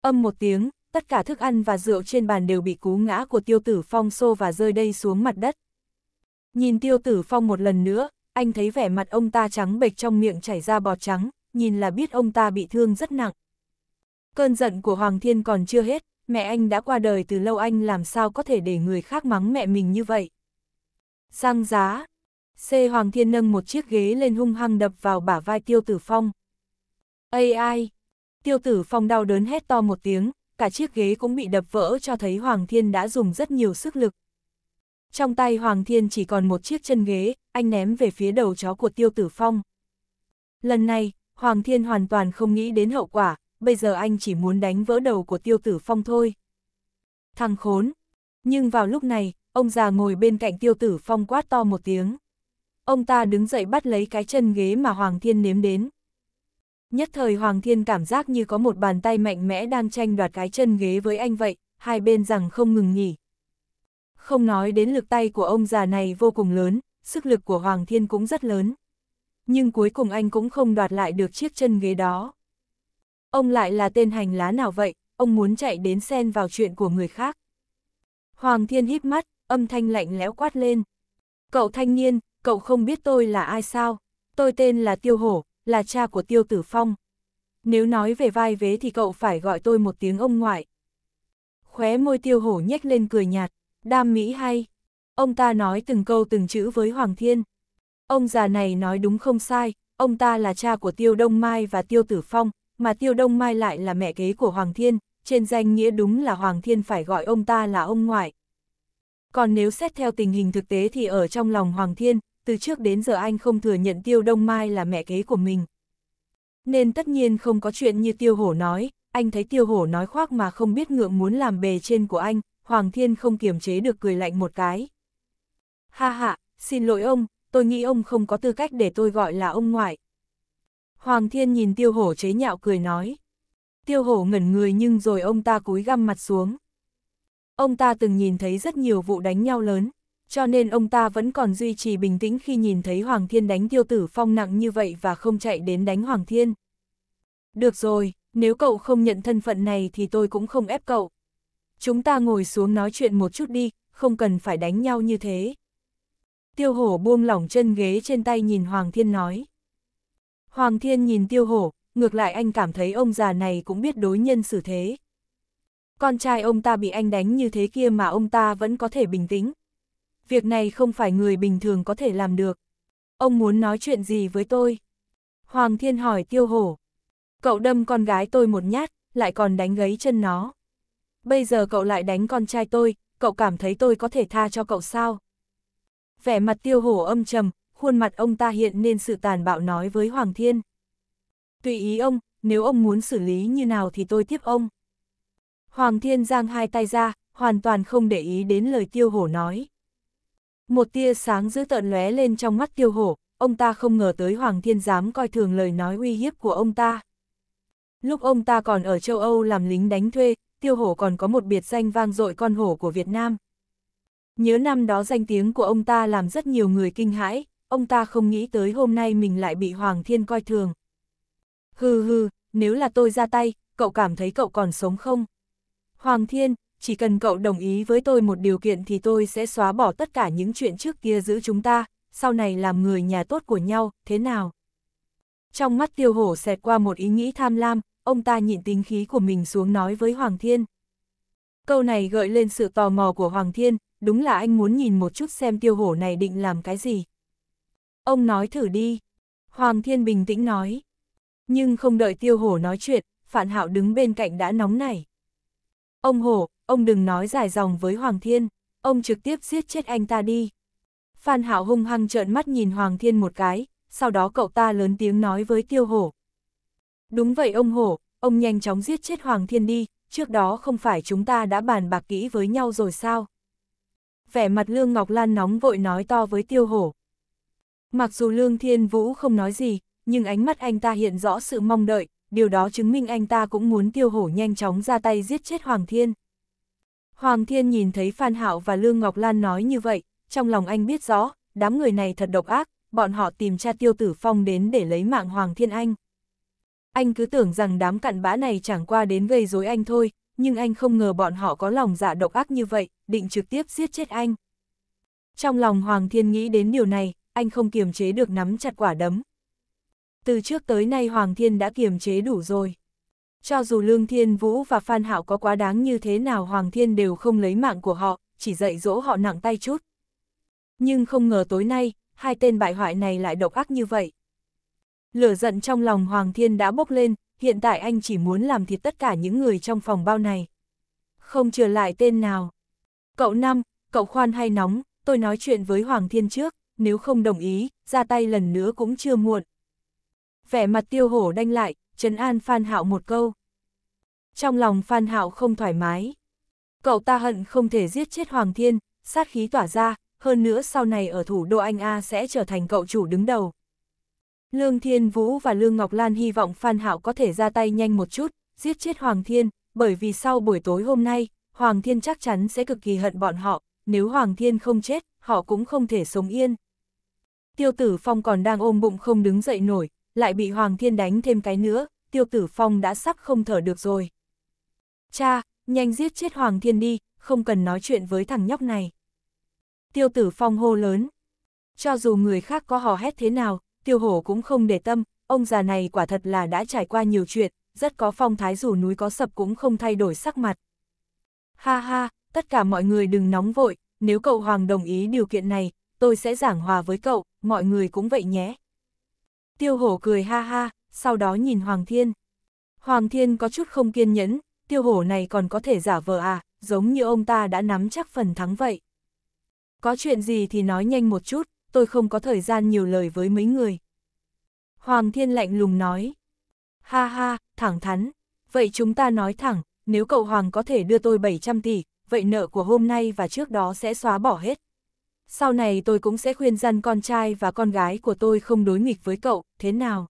Âm một tiếng, tất cả thức ăn và rượu trên bàn đều bị cú ngã của tiêu tử phong xô và rơi đây xuống mặt đất. Nhìn tiêu tử phong một lần nữa, anh thấy vẻ mặt ông ta trắng bệch trong miệng chảy ra bọt trắng, nhìn là biết ông ta bị thương rất nặng. Cơn giận của Hoàng Thiên còn chưa hết, mẹ anh đã qua đời từ lâu anh làm sao có thể để người khác mắng mẹ mình như vậy. Sang giá, C Hoàng Thiên nâng một chiếc ghế lên hung hăng đập vào bả vai Tiêu Tử Phong. AI, Tiêu Tử Phong đau đớn hét to một tiếng, cả chiếc ghế cũng bị đập vỡ cho thấy Hoàng Thiên đã dùng rất nhiều sức lực. Trong tay Hoàng Thiên chỉ còn một chiếc chân ghế, anh ném về phía đầu chó của Tiêu Tử Phong. Lần này, Hoàng Thiên hoàn toàn không nghĩ đến hậu quả, bây giờ anh chỉ muốn đánh vỡ đầu của tiêu tử phong thôi. Thằng khốn! Nhưng vào lúc này, ông già ngồi bên cạnh tiêu tử phong quát to một tiếng. Ông ta đứng dậy bắt lấy cái chân ghế mà Hoàng Thiên nếm đến. Nhất thời Hoàng Thiên cảm giác như có một bàn tay mạnh mẽ đang tranh đoạt cái chân ghế với anh vậy, hai bên rằng không ngừng nghỉ. Không nói đến lực tay của ông già này vô cùng lớn, sức lực của Hoàng Thiên cũng rất lớn. Nhưng cuối cùng anh cũng không đoạt lại được chiếc chân ghế đó. Ông lại là tên hành lá nào vậy, ông muốn chạy đến xen vào chuyện của người khác. Hoàng Thiên híp mắt, âm thanh lạnh lẽo quát lên. Cậu thanh niên, cậu không biết tôi là ai sao? Tôi tên là Tiêu Hổ, là cha của Tiêu Tử Phong. Nếu nói về vai vế thì cậu phải gọi tôi một tiếng ông ngoại. Khóe môi Tiêu Hổ nhếch lên cười nhạt, đam mỹ hay. Ông ta nói từng câu từng chữ với Hoàng Thiên. Ông già này nói đúng không sai, ông ta là cha của Tiêu Đông Mai và Tiêu Tử Phong, mà Tiêu Đông Mai lại là mẹ kế của Hoàng Thiên, trên danh nghĩa đúng là Hoàng Thiên phải gọi ông ta là ông ngoại. Còn nếu xét theo tình hình thực tế thì ở trong lòng Hoàng Thiên, từ trước đến giờ anh không thừa nhận Tiêu Đông Mai là mẹ kế của mình. Nên tất nhiên không có chuyện như Tiêu Hổ nói, anh thấy Tiêu Hổ nói khoác mà không biết ngượng muốn làm bề trên của anh, Hoàng Thiên không kiềm chế được cười lạnh một cái. Ha ha, xin lỗi ông, tôi nghĩ ông không có tư cách để tôi gọi là ông ngoại. Hoàng thiên nhìn tiêu hổ chế nhạo cười nói. Tiêu hổ ngẩn người nhưng rồi ông ta cúi găm mặt xuống. Ông ta từng nhìn thấy rất nhiều vụ đánh nhau lớn, cho nên ông ta vẫn còn duy trì bình tĩnh khi nhìn thấy Hoàng Thiên đánh tiêu tử phong nặng như vậy và không chạy đến đánh Hoàng Thiên. Được rồi, nếu cậu không nhận thân phận này thì tôi cũng không ép cậu. Chúng ta ngồi xuống nói chuyện một chút đi, không cần phải đánh nhau như thế. Tiêu hổ buông lỏng chân ghế trên tay nhìn Hoàng Thiên nói. Hoàng thiên nhìn tiêu hổ, ngược lại anh cảm thấy ông già này cũng biết đối nhân xử thế. Con trai ông ta bị anh đánh như thế kia mà ông ta vẫn có thể bình tĩnh. Việc này không phải người bình thường có thể làm được. Ông muốn nói chuyện gì với tôi? Hoàng thiên hỏi tiêu hổ. Cậu đâm con gái tôi một nhát, lại còn đánh gấy chân nó. Bây giờ cậu lại đánh con trai tôi, cậu cảm thấy tôi có thể tha cho cậu sao? Vẻ mặt tiêu hổ âm trầm, khuôn mặt ông ta hiện nên sự tàn bạo nói với Hoàng Thiên. Tùy ý ông, nếu ông muốn xử lý như nào thì tôi tiếp ông. Hoàng Thiên giang hai tay ra, hoàn toàn không để ý đến lời tiêu hổ nói. Một tia sáng dữ tợn lóe lên trong mắt tiêu hổ, ông ta không ngờ tới Hoàng Thiên dám coi thường lời nói uy hiếp của ông ta. Lúc ông ta còn ở châu Âu làm lính đánh thuê, tiêu hổ còn có một biệt danh vang dội con hổ của Việt Nam. Nhớ năm đó danh tiếng của ông ta làm rất nhiều người kinh hãi, ông ta không nghĩ tới hôm nay mình lại bị Hoàng Thiên coi thường. Hừ hừ, nếu là tôi ra tay, cậu cảm thấy cậu còn sống không? Hoàng Thiên, chỉ cần cậu đồng ý với tôi một điều kiện thì tôi sẽ xóa bỏ tất cả những chuyện trước kia giữa chúng ta, sau này làm người nhà tốt của nhau, thế nào? Trong mắt tiêu hổ xẹt qua một ý nghĩ tham lam, ông ta nhịn tính khí của mình xuống nói với Hoàng Thiên. Câu này gợi lên sự tò mò của Hoàng Thiên, đúng là anh muốn nhìn một chút xem tiêu hổ này định làm cái gì. Ông nói thử đi. Hoàng Thiên bình tĩnh nói. Nhưng không đợi tiêu hổ nói chuyện, Phản Hạo đứng bên cạnh đã nóng nảy. Ông hổ, ông đừng nói dài dòng với Hoàng Thiên, ông trực tiếp giết chết anh ta đi. Phan Hạo hung hăng trợn mắt nhìn Hoàng Thiên một cái, sau đó cậu ta lớn tiếng nói với tiêu hổ. Đúng vậy ông hổ, ông nhanh chóng giết chết Hoàng Thiên đi, trước đó không phải chúng ta đã bàn bạc kỹ với nhau rồi sao? Vẻ mặt Lương Ngọc Lan nóng vội nói to với tiêu hổ. Mặc dù Lương Thiên Vũ không nói gì, nhưng ánh mắt anh ta hiện rõ sự mong đợi, điều đó chứng minh anh ta cũng muốn tiêu hổ nhanh chóng ra tay giết chết Hoàng Thiên. Hoàng Thiên nhìn thấy Phan Hạo và Lương Ngọc Lan nói như vậy, trong lòng anh biết rõ, đám người này thật độc ác, bọn họ tìm cha tiêu tử phong đến để lấy mạng Hoàng Thiên Anh. Anh cứ tưởng rằng đám cặn bã này chẳng qua đến gây rối anh thôi, nhưng anh không ngờ bọn họ có lòng dạ độc ác như vậy, định trực tiếp giết chết anh. Trong lòng Hoàng Thiên nghĩ đến điều này, anh không kiềm chế được nắm chặt quả đấm. Từ trước tới nay Hoàng Thiên đã kiềm chế đủ rồi. Cho dù Lương Thiên Vũ và Phan Hạo có quá đáng như thế nào Hoàng Thiên đều không lấy mạng của họ, chỉ dạy dỗ họ nặng tay chút. Nhưng không ngờ tối nay, hai tên bại hoại này lại độc ác như vậy. Lửa giận trong lòng Hoàng Thiên đã bốc lên, hiện tại anh chỉ muốn làm thịt tất cả những người trong phòng bao này. Không trở lại tên nào. Cậu Năm, cậu khoan hay nóng, tôi nói chuyện với Hoàng Thiên trước nếu không đồng ý, ra tay lần nữa cũng chưa muộn. Vẻ mặt tiêu hổ đanh lại, trấn an Phan Hạo một câu. Trong lòng Phan Hạo không thoải mái. Cậu ta hận không thể giết chết Hoàng Thiên, sát khí tỏa ra, hơn nữa sau này ở thủ đô Anh A sẽ trở thành cậu chủ đứng đầu. Lương Thiên Vũ và Lương Ngọc Lan hy vọng Phan Hạo có thể ra tay nhanh một chút, giết chết Hoàng Thiên, bởi vì sau buổi tối hôm nay, Hoàng Thiên chắc chắn sẽ cực kỳ hận bọn họ, nếu Hoàng Thiên không chết, họ cũng không thể sống yên. Tiêu Tử Phong còn đang ôm bụng không đứng dậy nổi, lại bị Hoàng Thiên đánh thêm cái nữa, Tiêu Tử Phong đã sắp không thở được rồi. Cha, nhanh giết chết Hoàng Thiên đi, không cần nói chuyện với thằng nhóc này. Tiêu Tử Phong hô lớn. Cho dù người khác có hò hét thế nào, Tiêu Hổ cũng không để tâm, ông già này quả thật là đã trải qua nhiều chuyện, rất có phong thái dù núi có sập cũng không thay đổi sắc mặt. Ha ha, tất cả mọi người đừng nóng vội, nếu cậu Hoàng đồng ý điều kiện này, tôi sẽ giảng hòa với cậu, mọi người cũng vậy nhé. Tiêu hổ cười ha ha, sau đó nhìn Hoàng Thiên. Hoàng Thiên có chút không kiên nhẫn, tiêu hổ này còn có thể giả vờ à, giống như ông ta đã nắm chắc phần thắng vậy. Có chuyện gì thì nói nhanh một chút, tôi không có thời gian nhiều lời với mấy người. Hoàng Thiên lạnh lùng nói. Ha ha, thẳng thắn, vậy chúng ta nói thẳng, nếu cậu Hoàng có thể đưa tôi 700 tỷ, vậy nợ của hôm nay và trước đó sẽ xóa bỏ hết. Sau này tôi cũng sẽ khuyên dân con trai và con gái của tôi không đối nghịch với cậu, thế nào?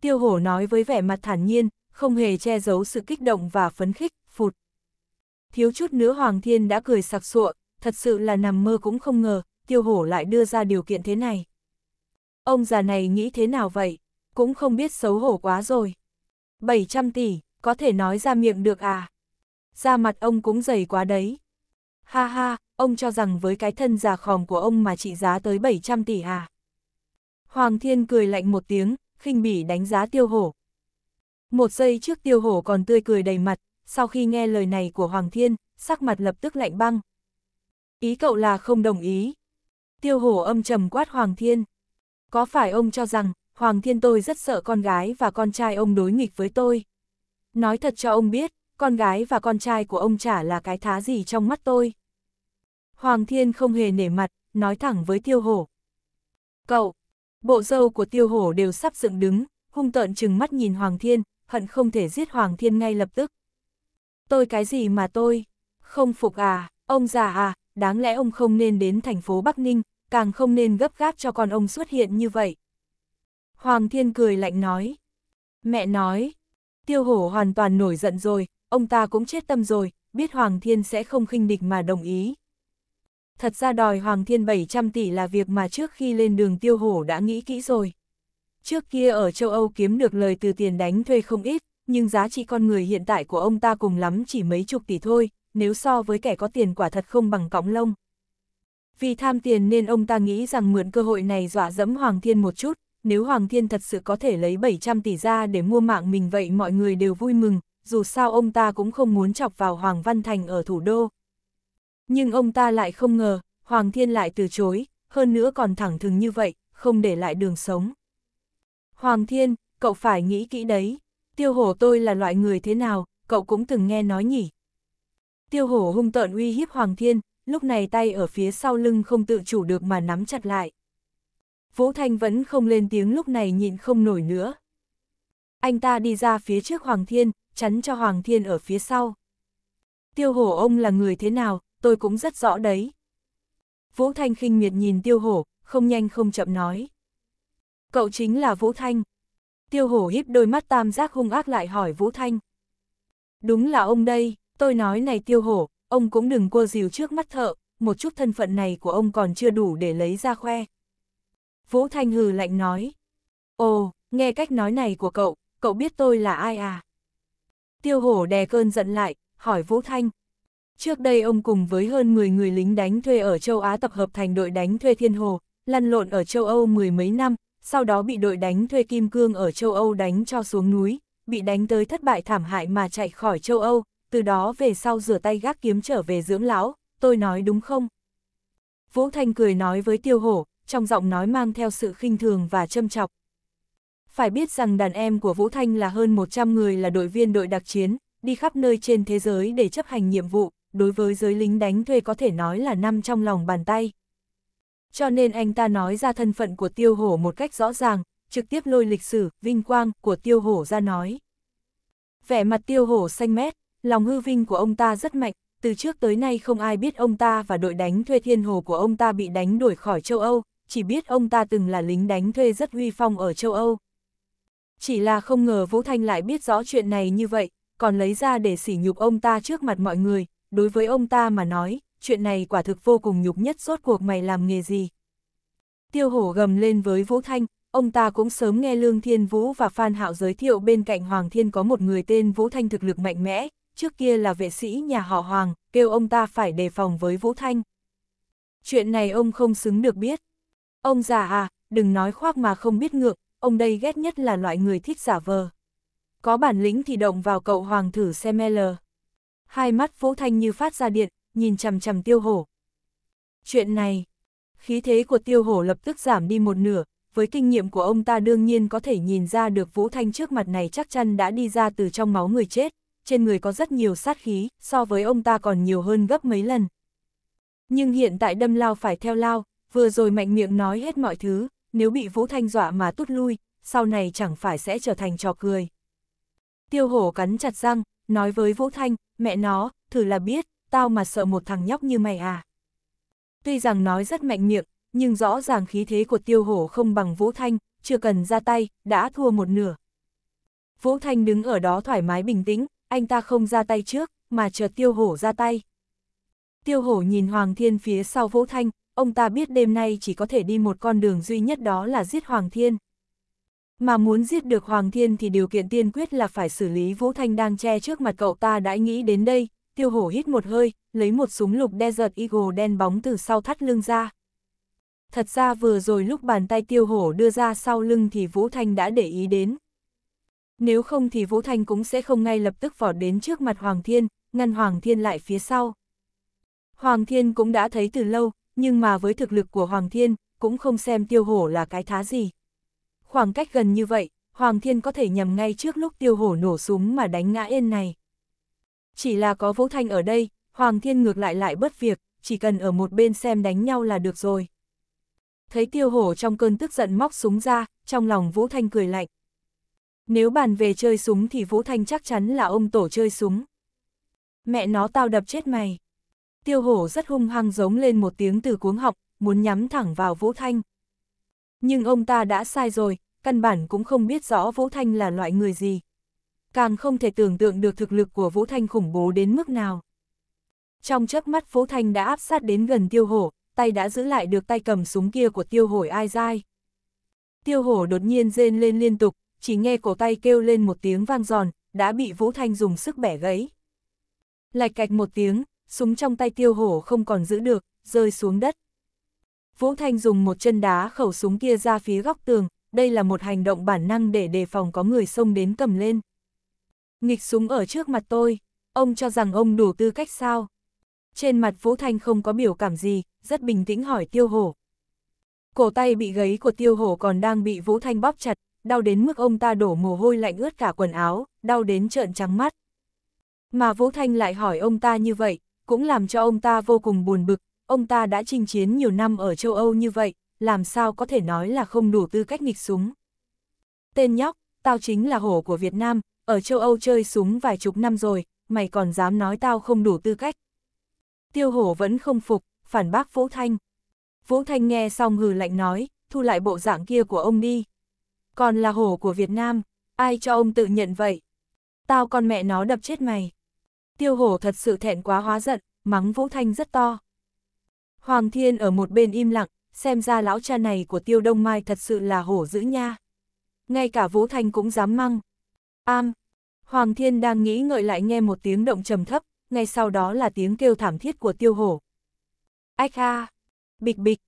Tiêu hổ nói với vẻ mặt thản nhiên, không hề che giấu sự kích động và phấn khích, phụt. Thiếu chút nữa Hoàng Thiên đã cười sặc sụa, thật sự là nằm mơ cũng không ngờ, tiêu hổ lại đưa ra điều kiện thế này. Ông già này nghĩ thế nào vậy? Cũng không biết xấu hổ quá rồi. 700 tỷ, có thể nói ra miệng được à? Da mặt ông cũng dày quá đấy. Ha ha, ông cho rằng với cái thân già khòm của ông mà trị giá tới 700 tỷ à? Hoàng Thiên cười lạnh một tiếng, khinh bỉ đánh giá tiêu hổ. Một giây trước tiêu hổ còn tươi cười đầy mặt, sau khi nghe lời này của Hoàng Thiên, sắc mặt lập tức lạnh băng. Ý cậu là không đồng ý. Tiêu hổ âm trầm quát Hoàng Thiên. Có phải ông cho rằng, Hoàng Thiên tôi rất sợ con gái và con trai ông đối nghịch với tôi? Nói thật cho ông biết, con gái và con trai của ông chả là cái thá gì trong mắt tôi. Hoàng Thiên không hề nể mặt, nói thẳng với tiêu hổ. Cậu, bộ dâu của tiêu hổ đều sắp dựng đứng, hung tợn chừng mắt nhìn Hoàng Thiên, hận không thể giết Hoàng Thiên ngay lập tức. Tôi cái gì mà tôi? Không phục à, ông già à, đáng lẽ ông không nên đến thành phố Bắc Ninh, càng không nên gấp gáp cho con ông xuất hiện như vậy. Hoàng Thiên cười lạnh nói. Mẹ nói, tiêu hổ hoàn toàn nổi giận rồi, ông ta cũng chết tâm rồi, biết Hoàng Thiên sẽ không khinh địch mà đồng ý. Thật ra đòi Hoàng Thiên 700 tỷ là việc mà trước khi lên đường tiêu hổ đã nghĩ kỹ rồi. Trước kia ở châu Âu kiếm được lời từ tiền đánh thuê không ít, nhưng giá trị con người hiện tại của ông ta cùng lắm chỉ mấy chục tỷ thôi, nếu so với kẻ có tiền quả thật không bằng cõng lông. Vì tham tiền nên ông ta nghĩ rằng mượn cơ hội này dọa dẫm Hoàng Thiên một chút, nếu Hoàng Thiên thật sự có thể lấy 700 tỷ ra để mua mạng mình vậy mọi người đều vui mừng, dù sao ông ta cũng không muốn chọc vào Hoàng Văn Thành ở thủ đô. Nhưng ông ta lại không ngờ, Hoàng Thiên lại từ chối, hơn nữa còn thẳng thừng như vậy, không để lại đường sống. Hoàng Thiên, cậu phải nghĩ kỹ đấy, tiêu hổ tôi là loại người thế nào, cậu cũng từng nghe nói nhỉ. Tiêu hổ hung tợn uy hiếp Hoàng Thiên, lúc này tay ở phía sau lưng không tự chủ được mà nắm chặt lại. Vũ Thanh vẫn không lên tiếng lúc này nhịn không nổi nữa. Anh ta đi ra phía trước Hoàng Thiên, chắn cho Hoàng Thiên ở phía sau. Tiêu hổ ông là người thế nào, tôi cũng rất rõ đấy. Vũ Thanh khinh miệt nhìn tiêu hổ, không nhanh không chậm nói. Cậu chính là Vũ Thanh. Tiêu hổ híp đôi mắt tam giác hung ác lại hỏi Vũ Thanh. Đúng là ông đây, tôi nói này tiêu hổ, ông cũng đừng cua dìu trước mắt thợ, một chút thân phận này của ông còn chưa đủ để lấy ra khoe. Vũ Thanh hừ lạnh nói. Ồ, nghe cách nói này của cậu, cậu biết tôi là ai à? Tiêu hổ đè cơn giận lại, hỏi Vũ Thanh. Trước đây ông cùng với hơn 10 người lính đánh thuê ở châu Á tập hợp thành đội đánh thuê Thiên Hồ, lăn lộn ở châu Âu mười mấy năm, sau đó bị đội đánh thuê Kim Cương ở châu Âu đánh cho xuống núi, bị đánh tới thất bại thảm hại mà chạy khỏi châu Âu, từ đó về sau rửa tay gác kiếm trở về dưỡng lão, tôi nói đúng không? Vũ Thanh cười nói với Tiêu Hổ, trong giọng nói mang theo sự khinh thường và châm chọc, phải biết rằng đàn em của Vũ Thanh là hơn 100 người là đội viên đội đặc chiến, đi khắp nơi trên thế giới để chấp hành nhiệm vụ, đối với giới lính đánh thuê có thể nói là năm trong lòng bàn tay. Cho nên anh ta nói ra thân phận của tiêu hổ một cách rõ ràng, trực tiếp lôi lịch sử, vinh quang của tiêu hổ ra nói. Vẻ mặt tiêu hổ xanh mét, lòng hư vinh của ông ta rất mạnh, từ trước tới nay không ai biết ông ta và đội đánh thuê thiên hồ của ông ta bị đánh đuổi khỏi châu Âu, chỉ biết ông ta từng là lính đánh thuê rất uy phong ở châu Âu. Chỉ là không ngờ Vũ Thanh lại biết rõ chuyện này như vậy, còn lấy ra để sỉ nhục ông ta trước mặt mọi người, đối với ông ta mà nói, chuyện này quả thực vô cùng nhục nhất rốt cuộc mày làm nghề gì. Tiêu hổ gầm lên với Vũ Thanh, ông ta cũng sớm nghe Lương Thiên Vũ và Phan Hạo giới thiệu bên cạnh Hoàng Thiên có một người tên Vũ Thanh thực lực mạnh mẽ, trước kia là vệ sĩ nhà họ Hoàng, kêu ông ta phải đề phòng với Vũ Thanh. Chuyện này ông không xứng được biết. Ông già à, đừng nói khoác mà không biết ngược, ông đây ghét nhất là loại người thích giả vờ. Có bản lĩnh thì động vào cậu hoàng thử xem L. Hai mắt Vũ Thanh như phát ra điện, nhìn chằm chằm tiêu hổ. Chuyện này, khí thế của tiêu hổ lập tức giảm đi một nửa, với kinh nghiệm của ông ta đương nhiên có thể nhìn ra được Vũ Thanh trước mặt này chắc chắn đã đi ra từ trong máu người chết, trên người có rất nhiều sát khí, so với ông ta còn nhiều hơn gấp mấy lần. Nhưng hiện tại đâm lao phải theo lao, vừa rồi mạnh miệng nói hết mọi thứ, nếu bị Vũ Thanh dọa mà tút lui, sau này chẳng phải sẽ trở thành trò cười. Tiêu hổ cắn chặt răng, nói với Vũ Thanh, mẹ nó, thử là biết, tao mà sợ một thằng nhóc như mày à. Tuy rằng nói rất mạnh miệng, nhưng rõ ràng khí thế của tiêu hổ không bằng Vũ Thanh, chưa cần ra tay, đã thua một nửa. Vũ Thanh đứng ở đó thoải mái bình tĩnh, anh ta không ra tay trước, mà chờ tiêu hổ ra tay. Tiêu hổ nhìn Hoàng Thiên phía sau Vũ Thanh, ông ta biết đêm nay chỉ có thể đi một con đường duy nhất đó là giết Hoàng Thiên. Mà muốn giết được Hoàng Thiên thì điều kiện tiên quyết là phải xử lý Vũ Thanh đang che trước mặt cậu ta đã nghĩ đến đây, tiêu hổ hít một hơi, lấy một súng lục Desert Eagle đen bóng từ sau thắt lưng ra. Thật ra vừa rồi lúc bàn tay tiêu hổ đưa ra sau lưng thì Vũ Thanh đã để ý đến. Nếu không thì Vũ Thanh cũng sẽ không ngay lập tức vọt đến trước mặt Hoàng Thiên, ngăn Hoàng Thiên lại phía sau. Hoàng Thiên cũng đã thấy từ lâu, nhưng mà với thực lực của Hoàng Thiên, cũng không xem tiêu hổ là cái thá gì. Khoảng cách gần như vậy, Hoàng Thiên có thể nhầm ngay trước lúc tiêu hổ nổ súng mà đánh ngã yên này. Chỉ là có Vũ Thanh ở đây, Hoàng Thiên ngược lại lại bất việc, chỉ cần ở một bên xem đánh nhau là được rồi. Thấy tiêu hổ trong cơn tức giận móc súng ra, trong lòng Vũ Thanh cười lạnh. Nếu bàn về chơi súng thì Vũ Thanh chắc chắn là ông tổ chơi súng. Mẹ nó tao đập chết mày tiêu hổ rất hung hăng giống lên một tiếng từ cuống họng muốn nhắm thẳng vào Vũ Thanh. Nhưng ông ta đã sai rồi, căn bản cũng không biết rõ Vũ Thanh là loại người gì. Càng không thể tưởng tượng được thực lực của Vũ Thanh khủng bố đến mức nào. Trong chớp mắt Vũ Thanh đã áp sát đến gần tiêu hổ, tay đã giữ lại được tay cầm súng kia của tiêu hổ ai dai. Tiêu hổ đột nhiên rên lên liên tục, chỉ nghe cổ tay kêu lên một tiếng vang giòn, đã bị Vũ Thanh dùng sức bẻ gãy. Lạch cạch một tiếng, súng trong tay tiêu hổ không còn giữ được, rơi xuống đất. Vũ Thanh dùng một chân đá khẩu súng kia ra phía góc tường, đây là một hành động bản năng để đề phòng có người xông đến cầm lên. Nghịch súng ở trước mặt tôi, ông cho rằng ông đủ tư cách sao? Trên mặt Vũ Thanh không có biểu cảm gì, rất bình tĩnh hỏi tiêu hổ. Cổ tay bị gấy của tiêu hổ còn đang bị Vũ Thanh bóp chặt, đau đến mức ông ta đổ mồ hôi lạnh ướt cả quần áo, đau đến trợn trắng mắt. Mà Vũ Thanh lại hỏi ông ta như vậy, cũng làm cho ông ta vô cùng buồn bực, ông ta đã chinh chiến nhiều năm ở châu Âu như vậy, làm sao có thể nói là không đủ tư cách nghịch súng. Tên nhóc, tao chính là hổ của Việt Nam, ở châu Âu chơi súng vài chục năm rồi, mày còn dám nói tao không đủ tư cách. Tiêu hổ vẫn không phục, phản bác Vũ Thanh. Vũ Thanh nghe xong hừ lạnh nói, thu lại bộ dạng kia của ông đi. Còn là hổ của Việt Nam, ai cho ông tự nhận vậy? Tao con mẹ nó đập chết mày tiêu hổ thật sự thẹn quá hóa giận, mắng Vũ Thanh rất to. Hoàng Thiên ở một bên im lặng, xem ra lão cha này của tiêu đông mai thật sự là hổ dữ nha. Ngay cả Vũ Thanh cũng dám măng. Am, Hoàng Thiên đang nghĩ ngợi lại nghe một tiếng động trầm thấp, ngay sau đó là tiếng kêu thảm thiết của tiêu hổ. Ách a, bịch bịch,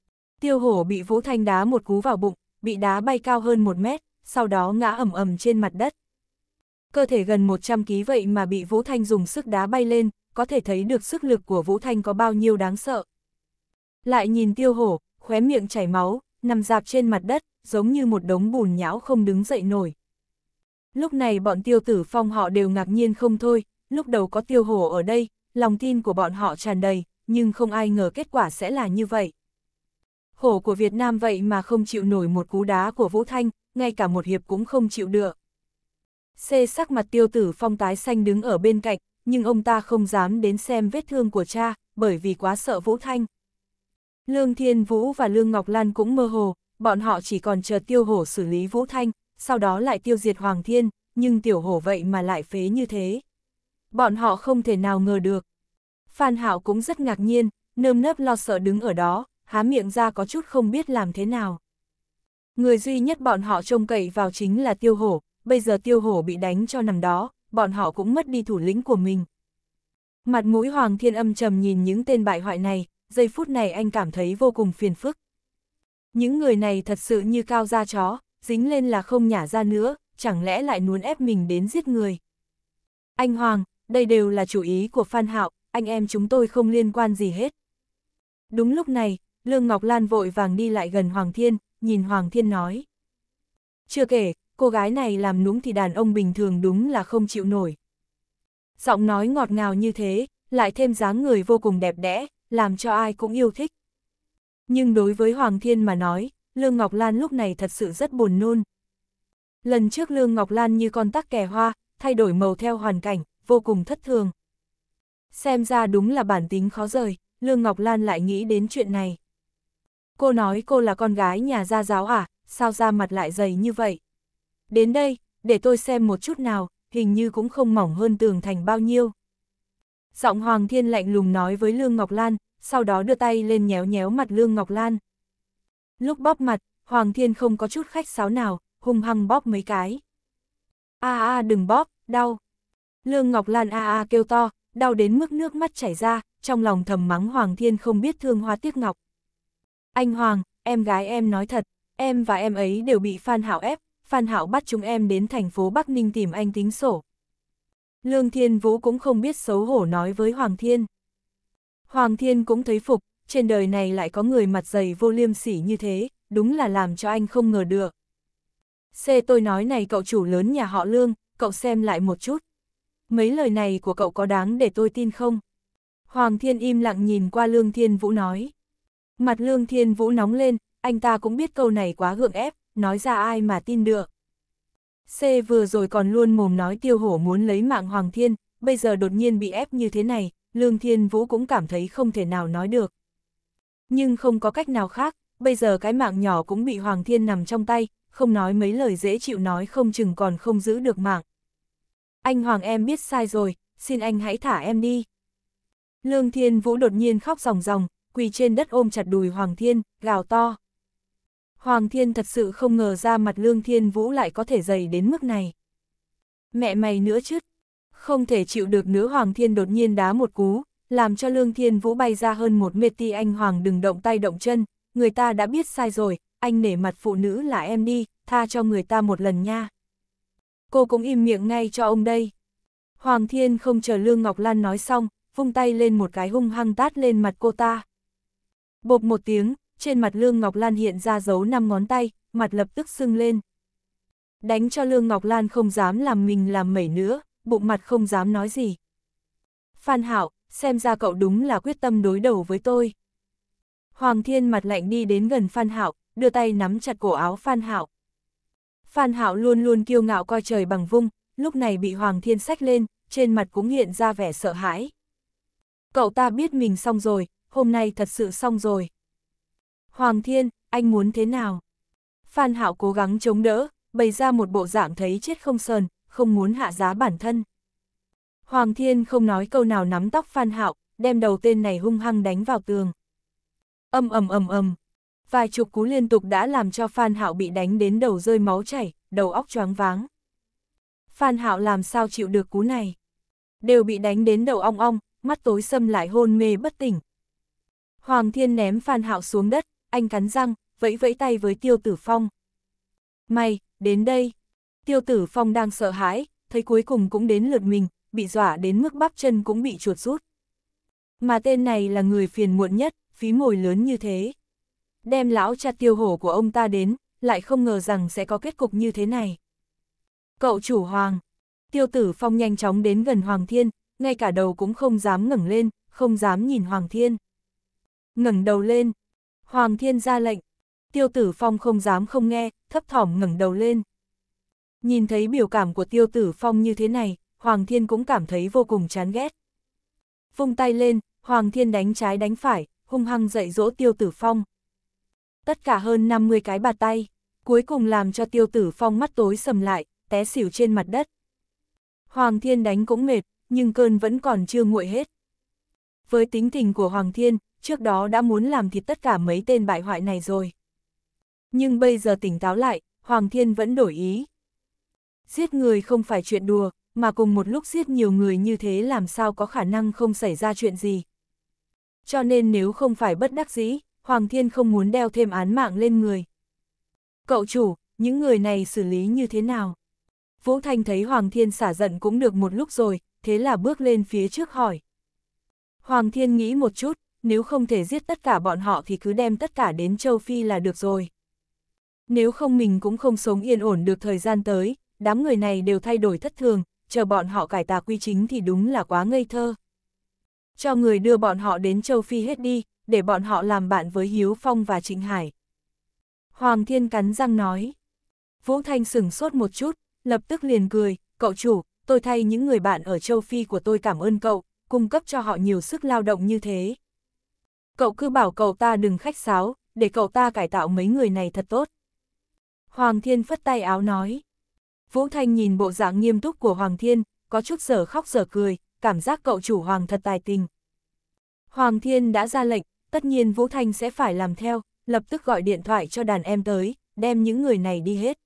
tiêu hổ bị Vũ Thanh đá một cú vào bụng, bị đá bay cao hơn một mét, sau đó ngã ẩm ẩm trên mặt đất. Cơ thể gần 100 ký vậy mà bị Vũ Thanh dùng sức đá bay lên, có thể thấy được sức lực của Vũ Thanh có bao nhiêu đáng sợ. Lại nhìn tiêu hổ, khóe miệng chảy máu, nằm dạp trên mặt đất, giống như một đống bùn nhão không đứng dậy nổi. Lúc này bọn tiêu tử phong họ đều ngạc nhiên không thôi, lúc đầu có tiêu hổ ở đây, lòng tin của bọn họ tràn đầy, nhưng không ai ngờ kết quả sẽ là như vậy. Hổ của Việt Nam vậy mà không chịu nổi một cú đá của Vũ Thanh, ngay cả một hiệp cũng không chịu được. C sắc mặt tiêu tử phong tái xanh đứng ở bên cạnh, nhưng ông ta không dám đến xem vết thương của cha, bởi vì quá sợ Vũ Thanh. Lương Thiên Vũ và Lương Ngọc Lan cũng mơ hồ, bọn họ chỉ còn chờ tiêu hổ xử lý Vũ Thanh, sau đó lại tiêu diệt Hoàng Thiên, nhưng tiểu hổ vậy mà lại phế như thế. Bọn họ không thể nào ngờ được. Phan Hạo cũng rất ngạc nhiên, nơm nớp lo sợ đứng ở đó, há miệng ra có chút không biết làm thế nào. Người duy nhất bọn họ trông cậy vào chính là tiêu hổ, bây giờ tiêu hổ bị đánh cho nằm đó, bọn họ cũng mất đi thủ lĩnh của mình. Mặt mũi Hoàng Thiên âm trầm nhìn những tên bại hoại này, giây phút này anh cảm thấy vô cùng phiền phức. Những người này thật sự như cao da chó, dính lên là không nhả ra nữa, chẳng lẽ lại muốn ép mình đến giết người. Anh Hoàng, đây đều là chủ ý của Phan Hạo, anh em chúng tôi không liên quan gì hết. Đúng lúc này, Lương Ngọc Lan vội vàng đi lại gần Hoàng Thiên, nhìn Hoàng Thiên nói. Chưa kể, cô gái này làm núng thì đàn ông bình thường đúng là không chịu nổi. Giọng nói ngọt ngào như thế, lại thêm dáng người vô cùng đẹp đẽ, làm cho ai cũng yêu thích. Nhưng đối với Hoàng Thiên mà nói, Lương Ngọc Lan lúc này thật sự rất buồn nôn. Lần trước Lương Ngọc Lan như con tắc kè hoa, thay đổi màu theo hoàn cảnh, vô cùng thất thường. Xem ra đúng là bản tính khó rời, Lương Ngọc Lan lại nghĩ đến chuyện này. Cô nói cô là con gái nhà gia giáo à, sao da mặt lại dày như vậy? Đến đây, để tôi xem một chút nào, hình như cũng không mỏng hơn tường thành bao nhiêu. Giọng Hoàng Thiên lạnh lùng nói với Lương Ngọc Lan, sau đó đưa tay lên nhéo nhéo mặt Lương Ngọc Lan. Lúc bóp mặt, Hoàng Thiên không có chút khách sáo nào, hung hăng bóp mấy cái. A a đừng bóp, đau. Lương Ngọc Lan a a kêu to, đau đến mức nước mắt chảy ra, trong lòng thầm mắng Hoàng Thiên không biết thương hoa tiếc ngọc. Anh Hoàng, em gái em nói thật, em và em ấy đều bị Phan Hảo ép, Phan Hạo bắt chúng em đến thành phố Bắc Ninh tìm anh tính sổ. Lương Thiên Vũ cũng không biết xấu hổ nói với Hoàng Thiên. Hoàng Thiên cũng thấy phục, trên đời này lại có người mặt dày vô liêm sỉ như thế, đúng là làm cho anh không ngờ được. Xê tôi nói này cậu chủ lớn nhà họ Lương, cậu xem lại một chút. Mấy lời này của cậu có đáng để tôi tin không? Hoàng Thiên im lặng nhìn qua Lương Thiên Vũ nói. Mặt Lương Thiên Vũ nóng lên, anh ta cũng biết câu này quá gượng ép, nói ra ai mà tin được. C vừa rồi còn luôn mồm nói tiêu hổ muốn lấy mạng Hoàng Thiên, bây giờ đột nhiên bị ép như thế này, Lương Thiên Vũ cũng cảm thấy không thể nào nói được. Nhưng không có cách nào khác, bây giờ cái mạng nhỏ cũng bị Hoàng Thiên nằm trong tay, không nói mấy lời dễ chịu nói không chừng còn không giữ được mạng. Anh Hoàng em biết sai rồi, xin anh hãy thả em đi. Lương Thiên Vũ đột nhiên khóc ròng ròng, quỳ trên đất ôm chặt đùi Hoàng Thiên, gào to. Hoàng Thiên thật sự không ngờ ra mặt Lương Thiên Vũ lại có thể dày đến mức này. Mẹ mày nữa chứ, không thể chịu được nữa Hoàng Thiên đột nhiên đá một cú, làm cho Lương Thiên Vũ bay ra hơn một mệt ti anh Hoàng đừng động tay động chân, người ta đã biết sai rồi, anh nể mặt phụ nữ là em đi, tha cho người ta một lần nha. Cô cũng im miệng ngay cho ông đây. Hoàng Thiên không chờ Lương Ngọc Lan nói xong, vung tay lên một cái hung hăng tát lên mặt cô ta. Bộp một tiếng, trên mặt Lương Ngọc Lan hiện ra dấu năm ngón tay, mặt lập tức sưng lên. Đánh cho Lương Ngọc Lan không dám làm mình làm mẩy nữa, bụng mặt không dám nói gì. Phan Hạo, xem ra cậu đúng là quyết tâm đối đầu với tôi. Hoàng Thiên mặt lạnh đi đến gần Phan Hạo, đưa tay nắm chặt cổ áo Phan Hạo. Phan Hạo luôn luôn kiêu ngạo coi trời bằng vung, lúc này bị Hoàng Thiên sách lên, trên mặt cũng hiện ra vẻ sợ hãi. Cậu ta biết mình xong rồi, hôm nay thật sự xong rồi. Hoàng Thiên, anh muốn thế nào? Phan Hạo cố gắng chống đỡ, bày ra một bộ dạng thấy chết không sờn, không muốn hạ giá bản thân. Hoàng Thiên không nói câu nào nắm tóc Phan Hạo, đem đầu tên này hung hăng đánh vào tường. Âm ầm ầm ầm, vài chục cú liên tục đã làm cho Phan Hạo bị đánh đến đầu rơi máu chảy, đầu óc choáng váng. Phan Hạo làm sao chịu được cú này? Đều bị đánh đến đầu ong ong, mắt tối sâm lại hôn mê bất tỉnh. Hoàng Thiên ném Phan Hạo xuống đất, anh cắn răng, vẫy vẫy tay với tiêu tử phong. Mày, đến đây. Tiêu tử phong đang sợ hãi, thấy cuối cùng cũng đến lượt mình, bị dọa đến mức bắp chân cũng bị chuột rút. Mà tên này là người phiền muộn nhất, phí mồi lớn như thế. Đem lão cha tiêu hổ của ông ta đến, lại không ngờ rằng sẽ có kết cục như thế này. Cậu chủ Hoàng, tiêu tử phong nhanh chóng đến gần Hoàng Thiên, ngay cả đầu cũng không dám ngẩng lên, không dám nhìn Hoàng Thiên. ngẩng đầu lên, Hoàng thiên ra lệnh. Tiêu tử phong không dám không nghe, thấp thỏm ngẩng đầu lên. Nhìn thấy biểu cảm của tiêu tử phong như thế này, Hoàng thiên cũng cảm thấy vô cùng chán ghét. Vung tay lên, Hoàng thiên đánh trái đánh phải, hung hăng dạy dỗ tiêu tử phong. Tất cả hơn 50 cái bạt tay, cuối cùng làm cho tiêu tử phong mắt tối sầm lại, té xỉu trên mặt đất. Hoàng thiên đánh cũng mệt, nhưng cơn vẫn còn chưa nguội hết. Với tính tình của Hoàng thiên, trước đó đã muốn làm thịt tất cả mấy tên bại hoại này rồi. Nhưng bây giờ tỉnh táo lại, Hoàng Thiên vẫn đổi ý. Giết người không phải chuyện đùa, mà cùng một lúc giết nhiều người như thế làm sao có khả năng không xảy ra chuyện gì. Cho nên nếu không phải bất đắc dĩ, Hoàng Thiên không muốn đeo thêm án mạng lên người. Cậu chủ, những người này xử lý như thế nào? Vũ Thanh thấy Hoàng Thiên xả giận cũng được một lúc rồi, thế là bước lên phía trước hỏi. Hoàng Thiên nghĩ một chút, nếu không thể giết tất cả bọn họ thì cứ đem tất cả đến châu Phi là được rồi. Nếu không mình cũng không sống yên ổn được thời gian tới, đám người này đều thay đổi thất thường, chờ bọn họ cải tà quy chính thì đúng là quá ngây thơ. Cho người đưa bọn họ đến châu Phi hết đi, để bọn họ làm bạn với Hiếu Phong và Trịnh Hải. Hoàng Thiên cắn răng nói. Vũ Thanh sửng sốt một chút, lập tức liền cười, cậu chủ, tôi thay những người bạn ở châu Phi của tôi cảm ơn cậu, cung cấp cho họ nhiều sức lao động như thế, cậu cứ bảo cậu ta đừng khách sáo, để cậu ta cải tạo mấy người này thật tốt. Hoàng Thiên phất tay áo nói. Vũ Thanh nhìn bộ dạng nghiêm túc của Hoàng Thiên, có chút sở khóc sở cười, cảm giác cậu chủ Hoàng thật tài tình. Hoàng Thiên đã ra lệnh, tất nhiên Vũ Thanh sẽ phải làm theo, lập tức gọi điện thoại cho đàn em tới, đem những người này đi hết.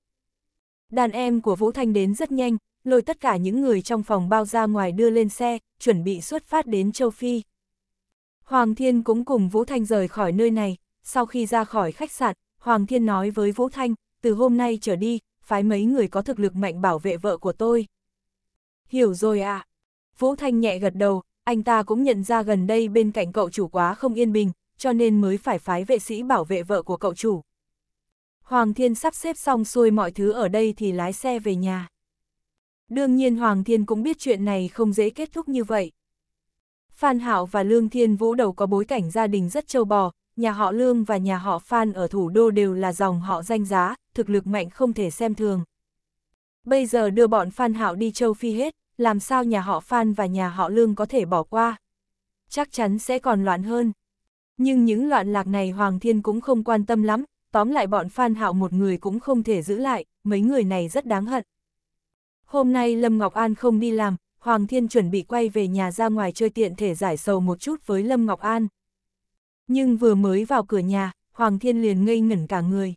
Đàn em của Vũ Thanh đến rất nhanh, lôi tất cả những người trong phòng bao ra ngoài đưa lên xe, chuẩn bị xuất phát đến châu Phi. Hoàng Thiên cũng cùng Vũ Thanh rời khỏi nơi này, sau khi ra khỏi khách sạn, Hoàng Thiên nói với Vũ Thanh, từ hôm nay trở đi, phái mấy người có thực lực mạnh bảo vệ vợ của tôi. Hiểu rồi à? Vũ Thanh nhẹ gật đầu, anh ta cũng nhận ra gần đây bên cạnh cậu chủ quá không yên bình, cho nên mới phải phái vệ sĩ bảo vệ vợ của cậu chủ. Hoàng Thiên sắp xếp xong xuôi mọi thứ ở đây thì lái xe về nhà. Đương nhiên Hoàng Thiên cũng biết chuyện này không dễ kết thúc như vậy. Phan Hạo và Lương Thiên Vũ đầu có bối cảnh gia đình rất châu bò, nhà họ Lương và nhà họ Phan ở thủ đô đều là dòng họ danh giá, thực lực mạnh không thể xem thường. Bây giờ đưa bọn Phan Hạo đi châu Phi hết, làm sao nhà họ Phan và nhà họ Lương có thể bỏ qua? Chắc chắn sẽ còn loạn hơn. Nhưng những loạn lạc này Hoàng Thiên cũng không quan tâm lắm, tóm lại bọn Phan Hạo một người cũng không thể giữ lại, mấy người này rất đáng hận. Hôm nay Lâm Ngọc An không đi làm, Hoàng Thiên chuẩn bị quay về nhà ra ngoài chơi tiện thể giải sầu một chút với Lâm Ngọc An. Nhưng vừa mới vào cửa nhà, Hoàng Thiên liền ngây ngẩn cả người.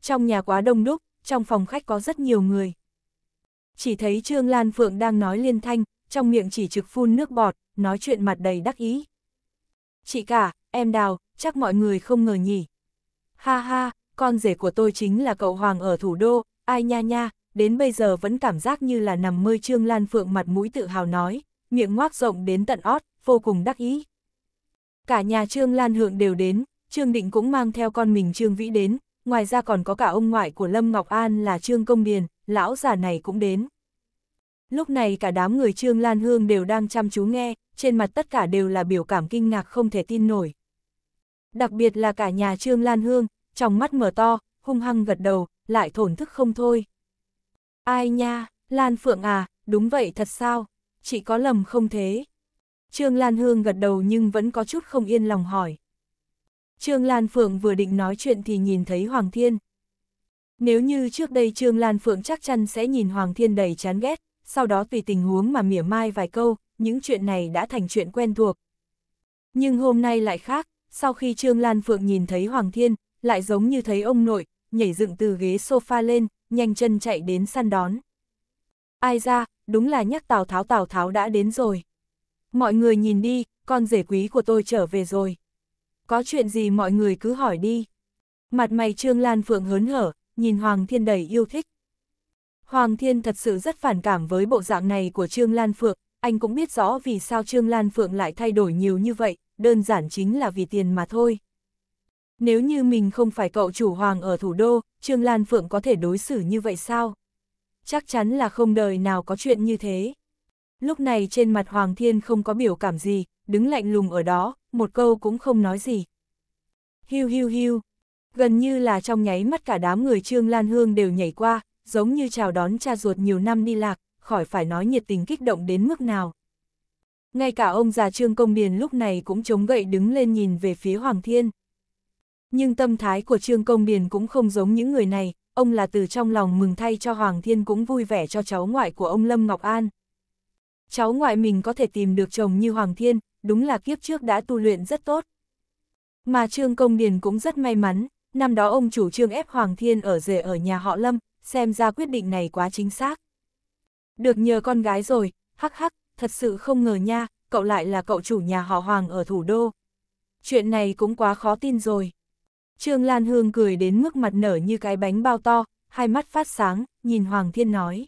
Trong nhà quá đông đúc, trong phòng khách có rất nhiều người. Chỉ thấy Trương Lan Phượng đang nói liên thanh, trong miệng chỉ trực phun nước bọt, nói chuyện mặt đầy đắc ý. Chị cả, em đào, chắc mọi người không ngờ nhỉ. Ha ha, con rể của tôi chính là cậu Hoàng ở thủ đô, ai nha nha, đến bây giờ vẫn cảm giác như là nằm mơ Trương Lan Phượng mặt mũi tự hào nói, miệng ngoác rộng đến tận ót, vô cùng đắc ý. Cả nhà Trương Lan Hượng đều đến, Trương Định cũng mang theo con mình Trương Vĩ đến, ngoài ra còn có cả ông ngoại của Lâm Ngọc An là Trương Công Điền, lão già này cũng đến. Lúc này cả đám người Trương Lan Hương đều đang chăm chú nghe, trên mặt tất cả đều là biểu cảm kinh ngạc không thể tin nổi. Đặc biệt là cả nhà Trương Lan Hương, trong mắt mở to, hung hăng gật đầu, lại thổn thức không thôi. Ai nha, Lan Phượng à, đúng vậy thật sao, chị có lầm không thế? Trương Lan Hương gật đầu nhưng vẫn có chút không yên lòng hỏi. Trương Lan Phượng vừa định nói chuyện thì nhìn thấy Hoàng Thiên. Nếu như trước đây Trương Lan Phượng chắc chắn sẽ nhìn Hoàng Thiên đầy chán ghét, sau đó tùy tình huống mà mỉa mai vài câu, những chuyện này đã thành chuyện quen thuộc. Nhưng hôm nay lại khác, sau khi Trương Lan Phượng nhìn thấy Hoàng Thiên, lại giống như thấy ông nội, nhảy dựng từ ghế sofa lên, nhanh chân chạy đến săn đón. Ai ra, đúng là nhắc Tào Tháo Tào Tháo đã đến rồi. Mọi người nhìn đi, con rể quý của tôi trở về rồi. Có chuyện gì mọi người cứ hỏi đi. Mặt mày Trương Lan Phượng hớn hở, nhìn Hoàng Thiên đầy yêu thích. Hoàng Thiên thật sự rất phản cảm với bộ dạng này của Trương Lan Phượng, anh cũng biết rõ vì sao Trương Lan Phượng lại thay đổi nhiều như vậy, đơn giản chính là vì tiền mà thôi. Nếu như mình không phải cậu chủ hoàng ở thủ đô, Trương Lan Phượng có thể đối xử như vậy sao? Chắc chắn là không đời nào có chuyện như thế. Lúc này trên mặt Hoàng Thiên không có biểu cảm gì, đứng lạnh lùng ở đó, một câu cũng không nói gì. Hiu hiu hiu, gần như là trong nháy mắt cả đám người Trương Lan Hương đều nhảy qua, giống như chào đón cha ruột nhiều năm đi lạc, khỏi phải nói nhiệt tình kích động đến mức nào. Ngay cả ông già Trương Công Điền lúc này cũng chống gậy đứng lên nhìn về phía Hoàng Thiên. Nhưng tâm thái của Trương Công Điền cũng không giống những người này, ông là từ trong lòng mừng thay cho Hoàng Thiên cũng vui vẻ cho cháu ngoại của ông Lâm Ngọc An. Cháu ngoại mình có thể tìm được chồng như Hoàng Thiên, đúng là kiếp trước đã tu luyện rất tốt. Mà Trương Công Điền cũng rất may mắn, năm đó ông chủ Trương ép Hoàng Thiên ở rể ở nhà họ Lâm, xem ra quyết định này quá chính xác. Được nhờ con gái rồi, hắc hắc, thật sự không ngờ nha, cậu lại là cậu chủ nhà họ Hoàng ở thủ đô. Chuyện này cũng quá khó tin rồi. Trương Lan Hương cười đến mức mặt nở như cái bánh bao to, hai mắt phát sáng, nhìn Hoàng Thiên nói.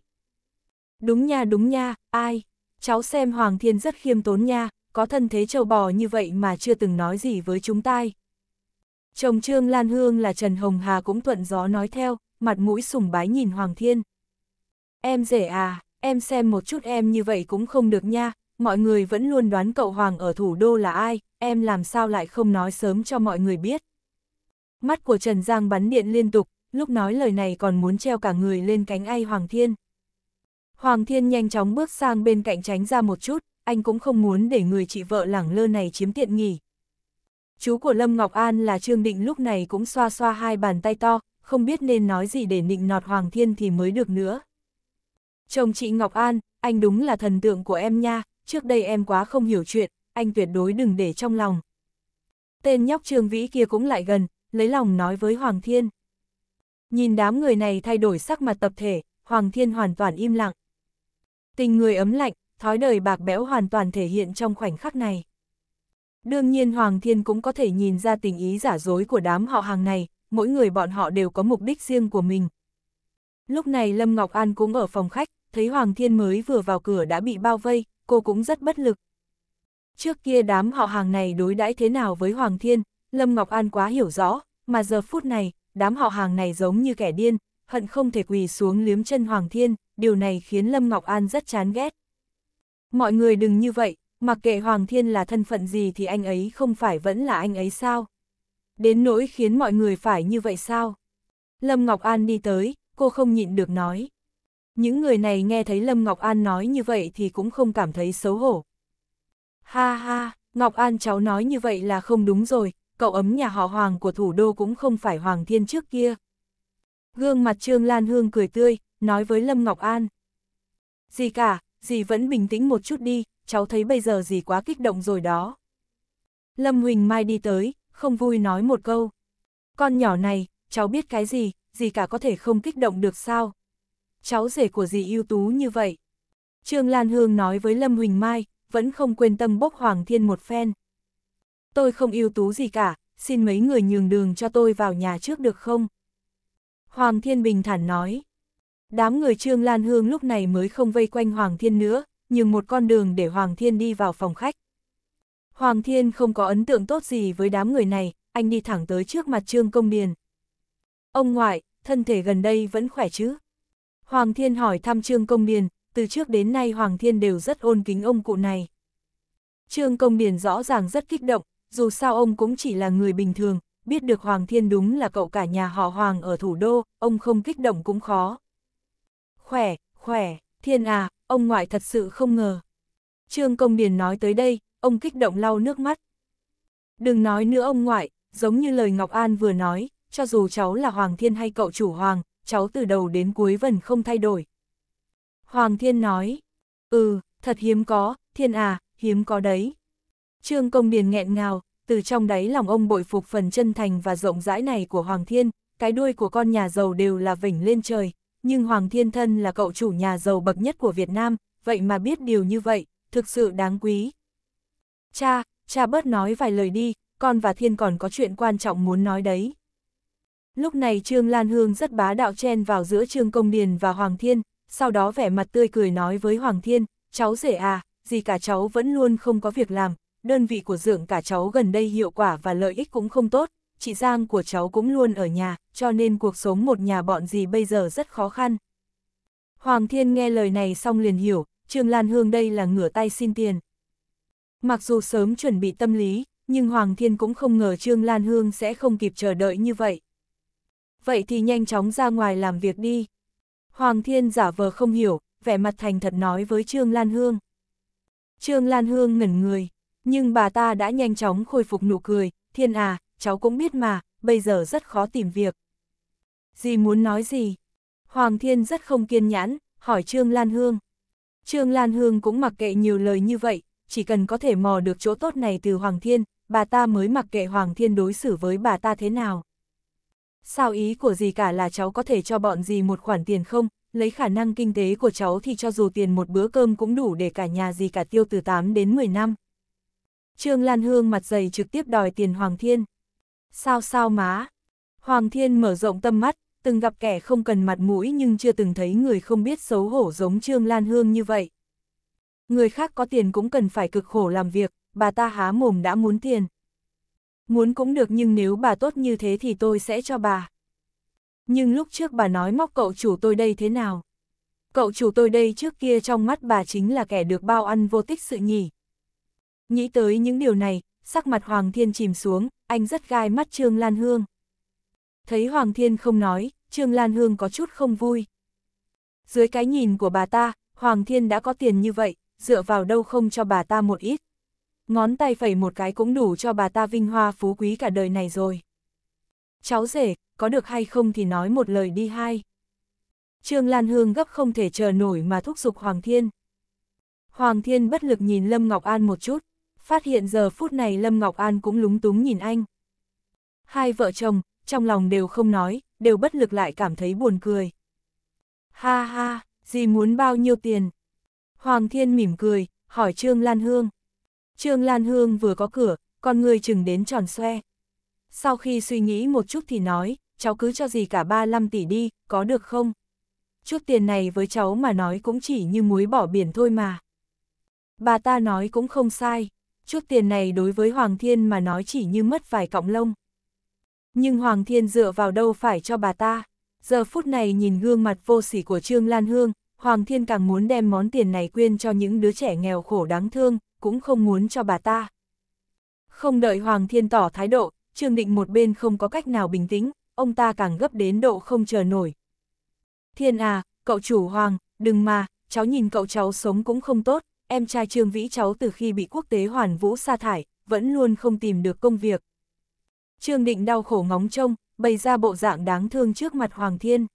Đúng nha đúng nha, ai? Cháu xem Hoàng Thiên rất khiêm tốn nha, có thân thế trâu bò như vậy mà chưa từng nói gì với chúng tai. Chồng Trương Lan Hương là Trần Hồng Hà cũng thuận gió nói theo, mặt mũi sùng bái nhìn Hoàng Thiên. Em rể à, em xem một chút em như vậy cũng không được nha, mọi người vẫn luôn đoán cậu Hoàng ở thủ đô là ai, em làm sao lại không nói sớm cho mọi người biết. Mắt của Trần Giang bắn điện liên tục, lúc nói lời này còn muốn treo cả người lên cánh ai Hoàng Thiên. Hoàng Thiên nhanh chóng bước sang bên cạnh tránh ra một chút, anh cũng không muốn để người chị vợ lẳng lơ này chiếm tiện nghỉ. Chú của Lâm Ngọc An là Trương Định lúc này cũng xoa xoa hai bàn tay to, không biết nên nói gì để nịnh nọt Hoàng Thiên thì mới được nữa. Chồng chị Ngọc An, anh đúng là thần tượng của em nha, trước đây em quá không hiểu chuyện, anh tuyệt đối đừng để trong lòng. Tên nhóc Trương Vĩ kia cũng lại gần, lấy lòng nói với Hoàng Thiên. Nhìn đám người này thay đổi sắc mặt tập thể, Hoàng Thiên hoàn toàn im lặng. Tình người ấm lạnh, thói đời bạc bẽo hoàn toàn thể hiện trong khoảnh khắc này. Đương nhiên Hoàng Thiên cũng có thể nhìn ra tình ý giả dối của đám họ hàng này, mỗi người bọn họ đều có mục đích riêng của mình. Lúc này Lâm Ngọc An cũng ở phòng khách, thấy Hoàng Thiên mới vừa vào cửa đã bị bao vây, cô cũng rất bất lực. Trước kia đám họ hàng này đối đãi thế nào với Hoàng Thiên, Lâm Ngọc An quá hiểu rõ, mà giờ phút này, đám họ hàng này giống như kẻ điên, hận không thể quỳ xuống liếm chân Hoàng Thiên, điều này khiến Lâm Ngọc An rất chán ghét. Mọi người đừng như vậy, mặc kệ Hoàng Thiên là thân phận gì thì anh ấy không phải vẫn là anh ấy sao? Đến nỗi khiến mọi người phải như vậy sao? Lâm Ngọc An đi tới, cô không nhịn được nói. Những người này nghe thấy Lâm Ngọc An nói như vậy thì cũng không cảm thấy xấu hổ. Ha ha, Ngọc An cháu nói như vậy là không đúng rồi, cậu ấm nhà họ Hoàng của thủ đô cũng không phải Hoàng Thiên trước kia. Gương mặt Trương Lan Hương cười tươi, nói với Lâm Ngọc An. Dì cả, dì vẫn bình tĩnh một chút đi, cháu thấy bây giờ dì quá kích động rồi đó. Lâm Huỳnh Mai đi tới, không vui nói một câu. Con nhỏ này, cháu biết cái gì, dì cả có thể không kích động được sao? Cháu rể của dì ưu tú như vậy. Trương Lan Hương nói với Lâm Huỳnh Mai, vẫn không quên tâm bốc Hoàng Thiên một phen tôi không ưu tú gì cả, xin mấy người nhường đường cho tôi vào nhà trước được không? Hoàng Thiên Bình thản nói. Đám người Trương Lan Hương lúc này mới không vây quanh Hoàng Thiên nữa, nhưng một con đường để Hoàng Thiên đi vào phòng khách. Hoàng Thiên không có ấn tượng tốt gì với đám người này, anh đi thẳng tới trước mặt Trương Công Điền. Ông ngoại, thân thể gần đây vẫn khỏe chứ? Hoàng Thiên hỏi thăm Trương Công Điền, từ trước đến nay Hoàng Thiên đều rất ôn kính ông cụ này. Trương Công Điền rõ ràng rất kích động, dù sao ông cũng chỉ là người bình thường, biết được Hoàng Thiên đúng là cậu cả nhà họ Hoàng ở thủ đô, ông không kích động cũng khó. Khỏe, khỏe, Thiên à, ông ngoại thật sự không ngờ. Trương Công Điền nói tới đây, ông kích động lau nước mắt. Đừng nói nữa ông ngoại, giống như lời Ngọc An vừa nói, cho dù cháu là Hoàng Thiên hay cậu chủ Hoàng, cháu từ đầu đến cuối vẫn không thay đổi. Hoàng Thiên nói, ừ, thật hiếm có, Thiên à, hiếm có đấy. Trương Công Điền nghẹn ngào, từ trong đáy lòng ông bội phục phần chân thành và rộng rãi này của Hoàng Thiên, cái đuôi của con nhà giàu đều là vỉnh lên trời, nhưng Hoàng Thiên Thân là cậu chủ nhà giàu bậc nhất của Việt Nam, vậy mà biết điều như vậy, thực sự đáng quý. Cha, cha bớt nói vài lời đi, con và Thiên còn có chuyện quan trọng muốn nói đấy. Lúc này Trương Lan Hương rất bá đạo chen vào giữa Trương Công Điền và Hoàng Thiên, sau đó vẻ mặt tươi cười nói với Hoàng Thiên, cháu rể à, gì cả cháu vẫn luôn không có việc làm, đơn vị của dưỡng cả cháu gần đây hiệu quả và lợi ích cũng không tốt, chị Giang của cháu cũng luôn ở nhà, cho nên cuộc sống một nhà bọn gì bây giờ rất khó khăn. Hoàng Thiên nghe lời này xong liền hiểu, Trương Lan Hương đây là ngửa tay xin tiền. Mặc dù sớm chuẩn bị tâm lý, nhưng Hoàng Thiên cũng không ngờ Trương Lan Hương sẽ không kịp chờ đợi như vậy. Vậy thì nhanh chóng ra ngoài làm việc đi. Hoàng Thiên giả vờ không hiểu, vẻ mặt thành thật nói với Trương Lan Hương. Trương Lan Hương ngẩn người, nhưng bà ta đã nhanh chóng khôi phục nụ cười, thiên à, cháu cũng biết mà, bây giờ rất khó tìm việc. Dì muốn nói gì? Hoàng thiên rất không kiên nhãn, hỏi Trương Lan Hương. Trương Lan Hương cũng mặc kệ nhiều lời như vậy, chỉ cần có thể mò được chỗ tốt này từ Hoàng thiên, bà ta mới mặc kệ Hoàng thiên đối xử với bà ta thế nào. Sao ý của dì cả là cháu có thể cho bọn dì một khoản tiền không, lấy khả năng kinh tế của cháu thì cho dù tiền một bữa cơm cũng đủ để cả nhà dì cả tiêu từ 8 đến 10 năm. Trương Lan Hương mặt dày trực tiếp đòi tiền Hoàng Thiên. Sao sao má? Hoàng Thiên mở rộng tâm mắt, từng gặp kẻ không cần mặt mũi nhưng chưa từng thấy người không biết xấu hổ giống Trương Lan Hương như vậy. Người khác có tiền cũng cần phải cực khổ làm việc, bà ta há mồm đã muốn tiền. Muốn cũng được nhưng nếu bà tốt như thế thì tôi sẽ cho bà. Nhưng lúc trước bà nói móc cậu chủ tôi đây thế nào? Cậu chủ tôi đây trước kia trong mắt bà chính là kẻ được bao ăn vô tích sự nhỉ. Nghĩ tới những điều này, sắc mặt Hoàng Thiên chìm xuống, anh rất gai mắt Trương Lan Hương. Thấy Hoàng Thiên không nói, Trương Lan Hương có chút không vui. Dưới cái nhìn của bà ta, Hoàng Thiên đã có tiền như vậy, dựa vào đâu không cho bà ta một ít. Ngón tay phẩy một cái cũng đủ cho bà ta vinh hoa phú quý cả đời này rồi. Cháu rể, có được hay không thì nói một lời đi hai. Trương Lan Hương gấp không thể chờ nổi mà thúc giục Hoàng Thiên. Hoàng Thiên bất lực nhìn Lâm Ngọc An một chút, phát hiện giờ phút này Lâm Ngọc An cũng lúng túng nhìn anh. Hai vợ chồng, trong lòng đều không nói, đều bất lực lại cảm thấy buồn cười. Ha ha, gì muốn bao nhiêu tiền? Hoàng Thiên mỉm cười, hỏi Trương Lan Hương. Trương Lan Hương vừa có cửa, con người chừng đến tròn xoe. Sau khi suy nghĩ một chút thì nói, cháu cứ cho gì cả 35 tỷ đi, có được không? Chút tiền này với cháu mà nói cũng chỉ như muối bỏ biển thôi mà. Bà ta nói cũng không sai chút tiền này đối với Hoàng Thiên mà nói chỉ như mất vài cọng lông. Nhưng Hoàng Thiên dựa vào đâu phải cho bà ta. Giờ phút này nhìn gương mặt vô sỉ của Trương Lan Hương, Hoàng Thiên càng muốn đem món tiền này quyên cho những đứa trẻ nghèo khổ đáng thương, cũng không muốn cho bà ta. Không đợi Hoàng Thiên tỏ thái độ, Trương Định một bên không có cách nào bình tĩnh, ông ta càng gấp đến độ không chờ nổi. Thiên à, cậu chủ Hoàng, đừng mà, cháu nhìn cậu cháu sống cũng không tốt, em trai Trương Vĩ cháu từ khi bị quốc tế hoàn vũ sa thải, vẫn luôn không tìm được công việc. Trương Định đau khổ ngóng trông, bày ra bộ dạng đáng thương trước mặt Hoàng Thiên.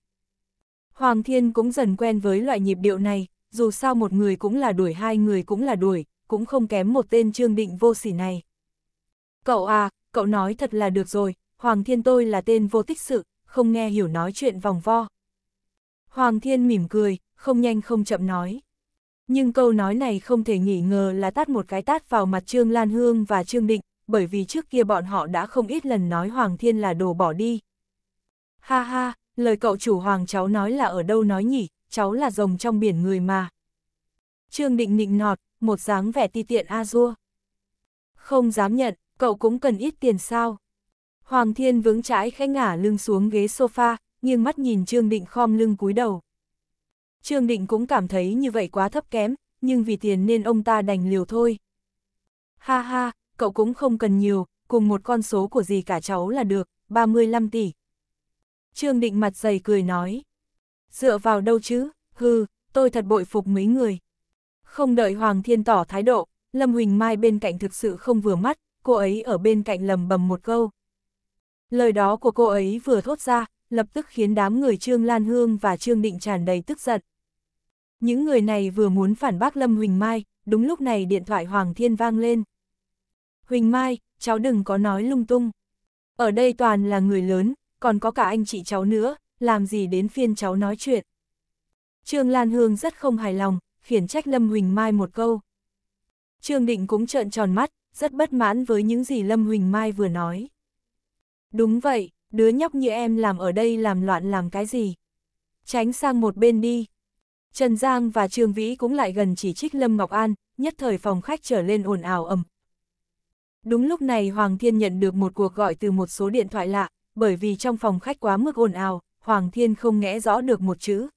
Hoàng Thiên cũng dần quen với loại nhịp điệu này, dù sao một người cũng là đuổi hai người cũng là đuổi, cũng không kém một tên Trương Định vô sỉ này. Cậu à, cậu nói thật là được rồi, Hoàng Thiên tôi là tên vô tích sự, không nghe hiểu nói chuyện vòng vo. Hoàng Thiên mỉm cười, không nhanh không chậm nói. Nhưng câu nói này không thể nghỉ ngờ là tát một cái tát vào mặt Trương Lan Hương và Trương Định, bởi vì trước kia bọn họ đã không ít lần nói Hoàng Thiên là đồ bỏ đi. Ha ha, lời cậu chủ Hoàng cháu nói là ở đâu nói nhỉ, cháu là rồng trong biển người mà. Trương Định nịnh nọt, một dáng vẻ ti tiện a dua. Không dám nhận, cậu cũng cần ít tiền sao. Hoàng Thiên vướng trái khẽ ngả lưng xuống ghế sofa, nghiêng mắt nhìn Trương Định khom lưng cúi đầu. Trương Định cũng cảm thấy như vậy quá thấp kém, nhưng vì tiền nên ông ta đành liều thôi. Ha ha, cậu cũng không cần nhiều, cùng một con số của gì cả cháu là được, 35 tỷ. Trương Định mặt dày cười nói. Dựa vào đâu chứ, hừ, tôi thật bội phục mấy người. Không đợi Hoàng Thiên tỏ thái độ, Lâm Huỳnh Mai bên cạnh thực sự không vừa mắt, cô ấy ở bên cạnh lầm bầm một câu. Lời đó của cô ấy vừa thốt ra, lập tức khiến đám người Trương Lan Hương và Trương Định tràn đầy tức giận. Những người này vừa muốn phản bác Lâm Huỳnh Mai, đúng lúc này điện thoại Hoàng Thiên vang lên. Huỳnh Mai, cháu đừng có nói lung tung. Ở đây toàn là người lớn, còn có cả anh chị cháu nữa, làm gì đến phiên cháu nói chuyện. Trương Lan Hương rất không hài lòng, khiển trách Lâm Huỳnh Mai một câu. Trương Định cũng trợn tròn mắt, rất bất mãn với những gì Lâm Huỳnh Mai vừa nói. Đúng vậy, đứa nhóc như em làm ở đây làm loạn làm cái gì? Tránh sang một bên đi, Trần Giang và Trương Vĩ cũng lại gần chỉ trích Lâm Ngọc An, nhất thời phòng khách trở lên ồn ào ầm. Đúng lúc này Hoàng Thiên nhận được một cuộc gọi từ một số điện thoại lạ, bởi vì trong phòng khách quá mức ồn ào, Hoàng Thiên không nghe rõ được một chữ.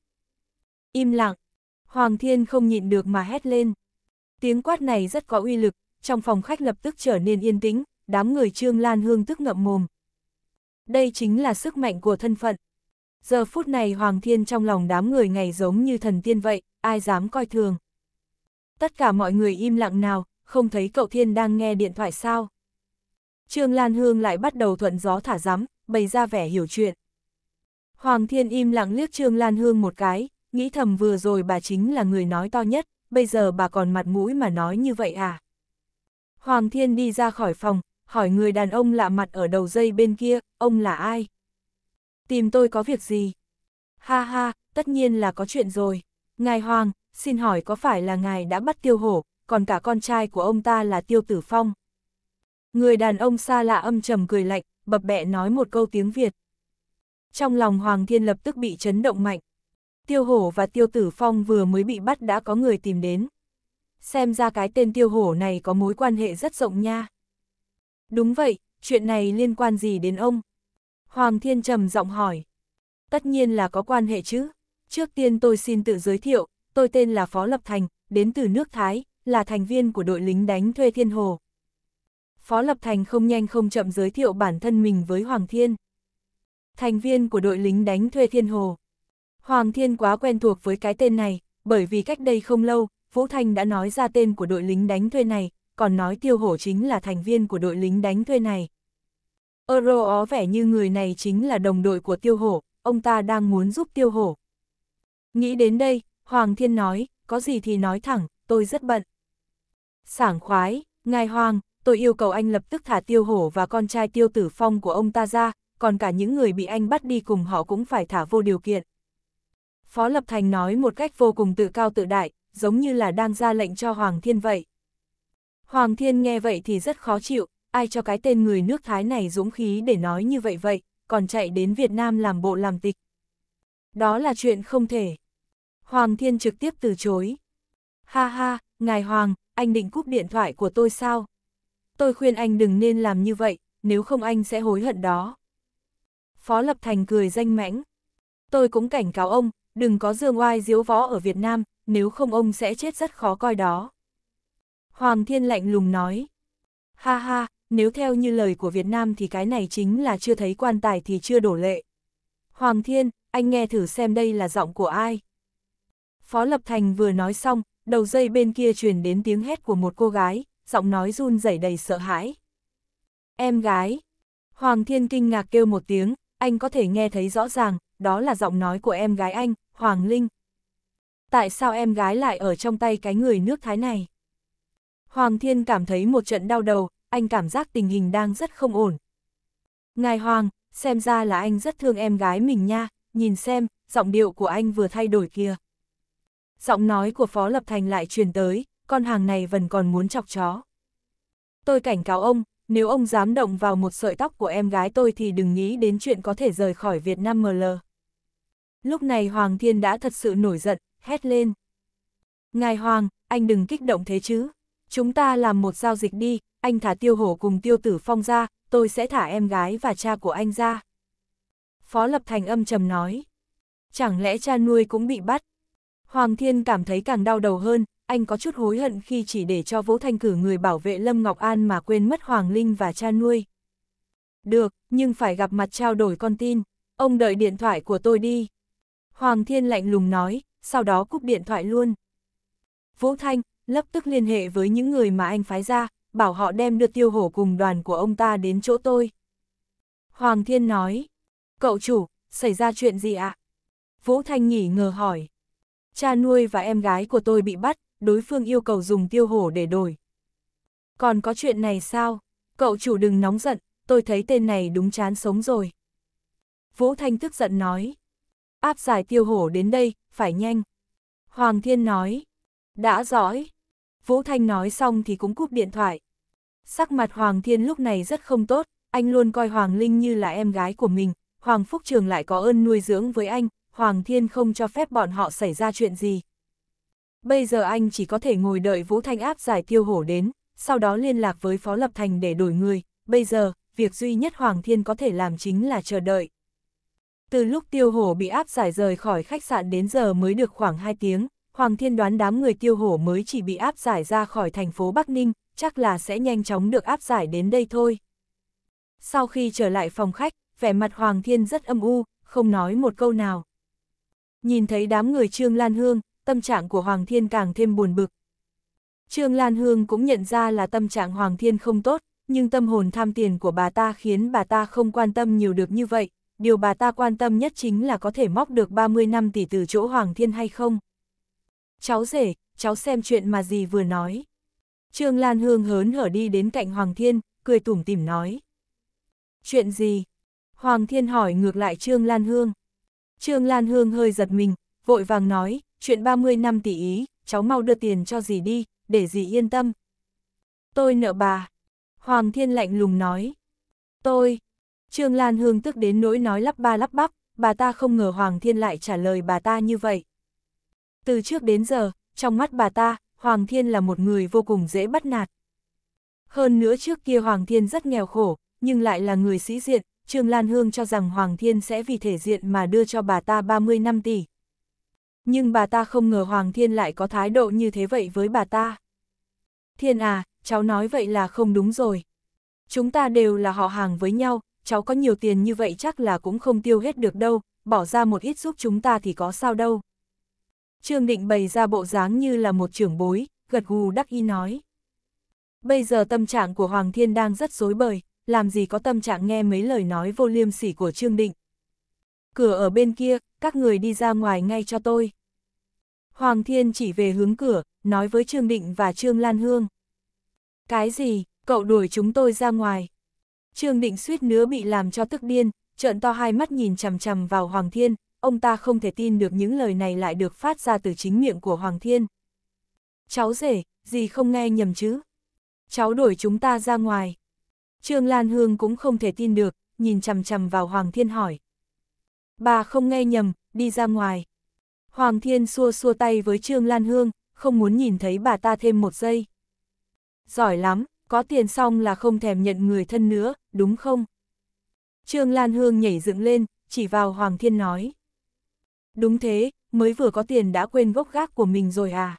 Im lặng, Hoàng Thiên không nhịn được mà hét lên. Tiếng quát này rất có uy lực, trong phòng khách lập tức trở nên yên tĩnh, đám người Trương Lan Hương tức ngậm mồm. Đây chính là sức mạnh của thân phận, Giờ phút này Hoàng Thiên trong lòng đám người ngày giống như thần tiên vậy, ai dám coi thường. Tất cả mọi người im lặng nào, không thấy cậu Thiên đang nghe điện thoại sao. Trương Lan Hương lại bắt đầu thuận gió thả rắm, bày ra vẻ hiểu chuyện. Hoàng Thiên im lặng liếc Trương Lan Hương một cái, nghĩ thầm vừa rồi bà chính là người nói to nhất, bây giờ bà còn mặt mũi mà nói như vậy à. Hoàng Thiên đi ra khỏi phòng, hỏi người đàn ông lạ mặt ở đầu dây bên kia, ông là ai? tìm tôi có việc gì? Ha ha, tất nhiên là có chuyện rồi. Ngài Hoàng, xin hỏi có phải là ngài đã bắt tiêu hổ, còn cả con trai của ông ta là tiêu tử phong? Người đàn ông xa lạ âm trầm cười lạnh, bập bẹ nói một câu tiếng Việt. Trong lòng Hoàng Thiên lập tức bị chấn động mạnh. Tiêu hổ và tiêu tử phong vừa mới bị bắt đã có người tìm đến. Xem ra cái tên tiêu hổ này có mối quan hệ rất rộng nha. Đúng vậy, chuyện này liên quan gì đến ông? Hoàng Thiên trầm giọng hỏi. Tất nhiên là có quan hệ chứ. Trước tiên tôi xin tự giới thiệu, tôi tên là Phó Lập Thành, đến từ nước Thái, là thành viên của đội lính đánh thuê Thiên Hồ. Phó Lập Thành không nhanh không chậm giới thiệu bản thân mình với Hoàng Thiên. Thành viên của đội lính đánh thuê Thiên Hồ. Hoàng Thiên quá quen thuộc với cái tên này, bởi vì cách đây không lâu, Vũ Thanh đã nói ra tên của đội lính đánh thuê này, còn nói Tiêu Hổ chính là thành viên của đội lính đánh thuê này. Euro ó vẻ như người này chính là đồng đội của tiêu hổ, ông ta đang muốn giúp tiêu hổ. Nghĩ đến đây, Hoàng Thiên nói, có gì thì nói thẳng, tôi rất bận. Sảng khoái, ngài Hoàng, tôi yêu cầu anh lập tức thả tiêu hổ và con trai tiêu tử phong của ông ta ra, còn cả những người bị anh bắt đi cùng họ cũng phải thả vô điều kiện. Phó Lập Thành nói một cách vô cùng tự cao tự đại, giống như là đang ra lệnh cho Hoàng Thiên vậy. Hoàng Thiên nghe vậy thì rất khó chịu, ai cho cái tên người nước Thái này dũng khí để nói như vậy vậy, còn chạy đến Việt Nam làm bộ làm tịch. Đó là chuyện không thể. Hoàng Thiên trực tiếp từ chối. Ha ha, ngài Hoàng, anh định cúp điện thoại của tôi sao? Tôi khuyên anh đừng nên làm như vậy, nếu không anh sẽ hối hận đó. Phó Lập Thành cười danh mãnh. Tôi cũng cảnh cáo ông, đừng có dương oai diếu võ ở Việt Nam, nếu không ông sẽ chết rất khó coi đó. Hoàng Thiên lạnh lùng nói. Ha ha, nếu theo như lời của Việt Nam thì cái này chính là chưa thấy quan tài thì chưa đổ lệ. Hoàng Thiên, anh nghe thử xem đây là giọng của ai. Phó Lập Thành vừa nói xong, đầu dây bên kia truyền đến tiếng hét của một cô gái, giọng nói run rẩy đầy sợ hãi. Em gái. Hoàng Thiên kinh ngạc kêu một tiếng, anh có thể nghe thấy rõ ràng, đó là giọng nói của em gái anh, Hoàng Linh. Tại sao em gái lại ở trong tay cái người nước Thái này? Hoàng Thiên cảm thấy một trận đau đầu, anh cảm giác tình hình đang rất không ổn. Ngài Hoàng, xem ra là anh rất thương em gái mình nha, nhìn xem, giọng điệu của anh vừa thay đổi kia. Giọng nói của Phó Lập Thành lại truyền tới, con hàng này vẫn còn muốn chọc chó. Tôi cảnh cáo ông, nếu ông dám động vào một sợi tóc của em gái tôi thì đừng nghĩ đến chuyện có thể rời khỏi Việt Nam ML. Lúc này Hoàng Thiên đã thật sự nổi giận, hét lên. Ngài Hoàng, anh đừng kích động thế chứ. Chúng ta làm một giao dịch đi, anh thả tiêu hổ cùng tiêu tử phong ra, tôi sẽ thả em gái và cha của anh ra. Phó Lập Thành âm trầm nói. Chẳng lẽ cha nuôi cũng bị bắt? Hoàng Thiên cảm thấy càng đau đầu hơn, anh có chút hối hận khi chỉ để cho Vũ Thanh cử người bảo vệ Lâm Ngọc An mà quên mất Hoàng Linh và cha nuôi. Được, nhưng phải gặp mặt trao đổi con tin. Ông đợi điện thoại của tôi đi. Hoàng Thiên lạnh lùng nói, sau đó cúp điện thoại luôn. Vũ Thanh, lập tức liên hệ với những người mà anh phái ra, bảo họ đem đưa tiêu hổ cùng đoàn của ông ta đến chỗ tôi. Hoàng thiên nói, cậu chủ, xảy ra chuyện gì ạ? À? Vũ Thanh nghỉ ngờ hỏi, cha nuôi và em gái của tôi bị bắt, đối phương yêu cầu dùng tiêu hổ để đổi. Còn có chuyện này sao? Cậu chủ đừng nóng giận, tôi thấy tên này đúng chán sống rồi. Vũ Thanh tức giận nói, áp giải tiêu hổ đến đây, phải nhanh. Hoàng thiên nói, đã giỏi. Vũ Thanh nói xong thì cũng cúp điện thoại. Sắc mặt Hoàng Thiên lúc này rất không tốt, anh luôn coi Hoàng Linh như là em gái của mình, Hoàng Phúc Trường lại có ơn nuôi dưỡng với anh, Hoàng Thiên không cho phép bọn họ xảy ra chuyện gì. Bây giờ anh chỉ có thể ngồi đợi Vũ Thanh áp giải tiêu hổ đến, sau đó liên lạc với Phó Lập Thành để đổi người, bây giờ, việc duy nhất Hoàng Thiên có thể làm chính là chờ đợi. Từ lúc tiêu hổ bị áp giải rời khỏi khách sạn đến giờ mới được khoảng 2 tiếng, Hoàng Thiên đoán đám người tiêu hổ mới chỉ bị áp giải ra khỏi thành phố Bắc Ninh, chắc là sẽ nhanh chóng được áp giải đến đây thôi. Sau khi trở lại phòng khách, vẻ mặt Hoàng Thiên rất âm u, không nói một câu nào. Nhìn thấy đám người Trương Lan Hương, tâm trạng của Hoàng Thiên càng thêm buồn bực. Trương Lan Hương cũng nhận ra là tâm trạng Hoàng Thiên không tốt, nhưng tâm hồn tham tiền của bà ta khiến bà ta không quan tâm nhiều được như vậy. Điều bà ta quan tâm nhất chính là có thể móc được 30 năm tỷ từ chỗ Hoàng Thiên hay không cháu rể, cháu xem chuyện mà gì vừa nói. Trương Lan Hương hớn hở đi đến cạnh Hoàng Thiên, cười tủm tỉm nói. Chuyện gì? Hoàng Thiên hỏi ngược lại Trương Lan Hương. Trương Lan Hương hơi giật mình, vội vàng nói, chuyện 30 năm tỷ ý, cháu mau đưa tiền cho dì đi, để dì yên tâm. Tôi nợ bà. Hoàng Thiên lạnh lùng nói. Tôi. Trương Lan Hương tức đến nỗi nói lắp ba lắp bắp, bà ta không ngờ Hoàng Thiên lại trả lời bà ta như vậy. Từ trước đến giờ, trong mắt bà ta, Hoàng Thiên là một người vô cùng dễ bắt nạt. Hơn nữa trước kia Hoàng Thiên rất nghèo khổ, nhưng lại là người sĩ diện, Trương Lan Hương cho rằng Hoàng Thiên sẽ vì thể diện mà đưa cho bà ta 30 năm tỷ. Nhưng bà ta không ngờ Hoàng Thiên lại có thái độ như thế vậy với bà ta. Thiên à, cháu nói vậy là không đúng rồi. Chúng ta đều là họ hàng với nhau, cháu có nhiều tiền như vậy chắc là cũng không tiêu hết được đâu, bỏ ra một ít giúp chúng ta thì có sao đâu. Trương Định bày ra bộ dáng như là một trưởng bối, gật gù đắc ý nói. Bây giờ tâm trạng của Hoàng Thiên đang rất rối bời, làm gì có tâm trạng nghe mấy lời nói vô liêm sỉ của Trương Định. Cửa ở bên kia, các người đi ra ngoài ngay cho tôi. Hoàng Thiên chỉ về hướng cửa, nói với Trương Định và Trương Lan Hương. Cái gì, cậu đuổi chúng tôi ra ngoài. Trương Định suýt nữa bị làm cho tức điên, trợn to hai mắt nhìn chằm chằm vào Hoàng Thiên, ông ta không thể tin được những lời này lại được phát ra từ chính miệng của Hoàng Thiên. Cháu rể, gì không nghe nhầm chứ? Cháu đuổi chúng ta ra ngoài. Trương Lan Hương cũng không thể tin được, nhìn chằm chằm vào Hoàng Thiên hỏi. Bà không nghe nhầm, đi ra ngoài. Hoàng Thiên xua xua tay với Trương Lan Hương, không muốn nhìn thấy bà ta thêm một giây. Giỏi lắm, có tiền xong là không thèm nhận người thân nữa, đúng không? Trương Lan Hương nhảy dựng lên, chỉ vào Hoàng Thiên nói. Đúng thế, mới vừa có tiền đã quên gốc gác của mình rồi à?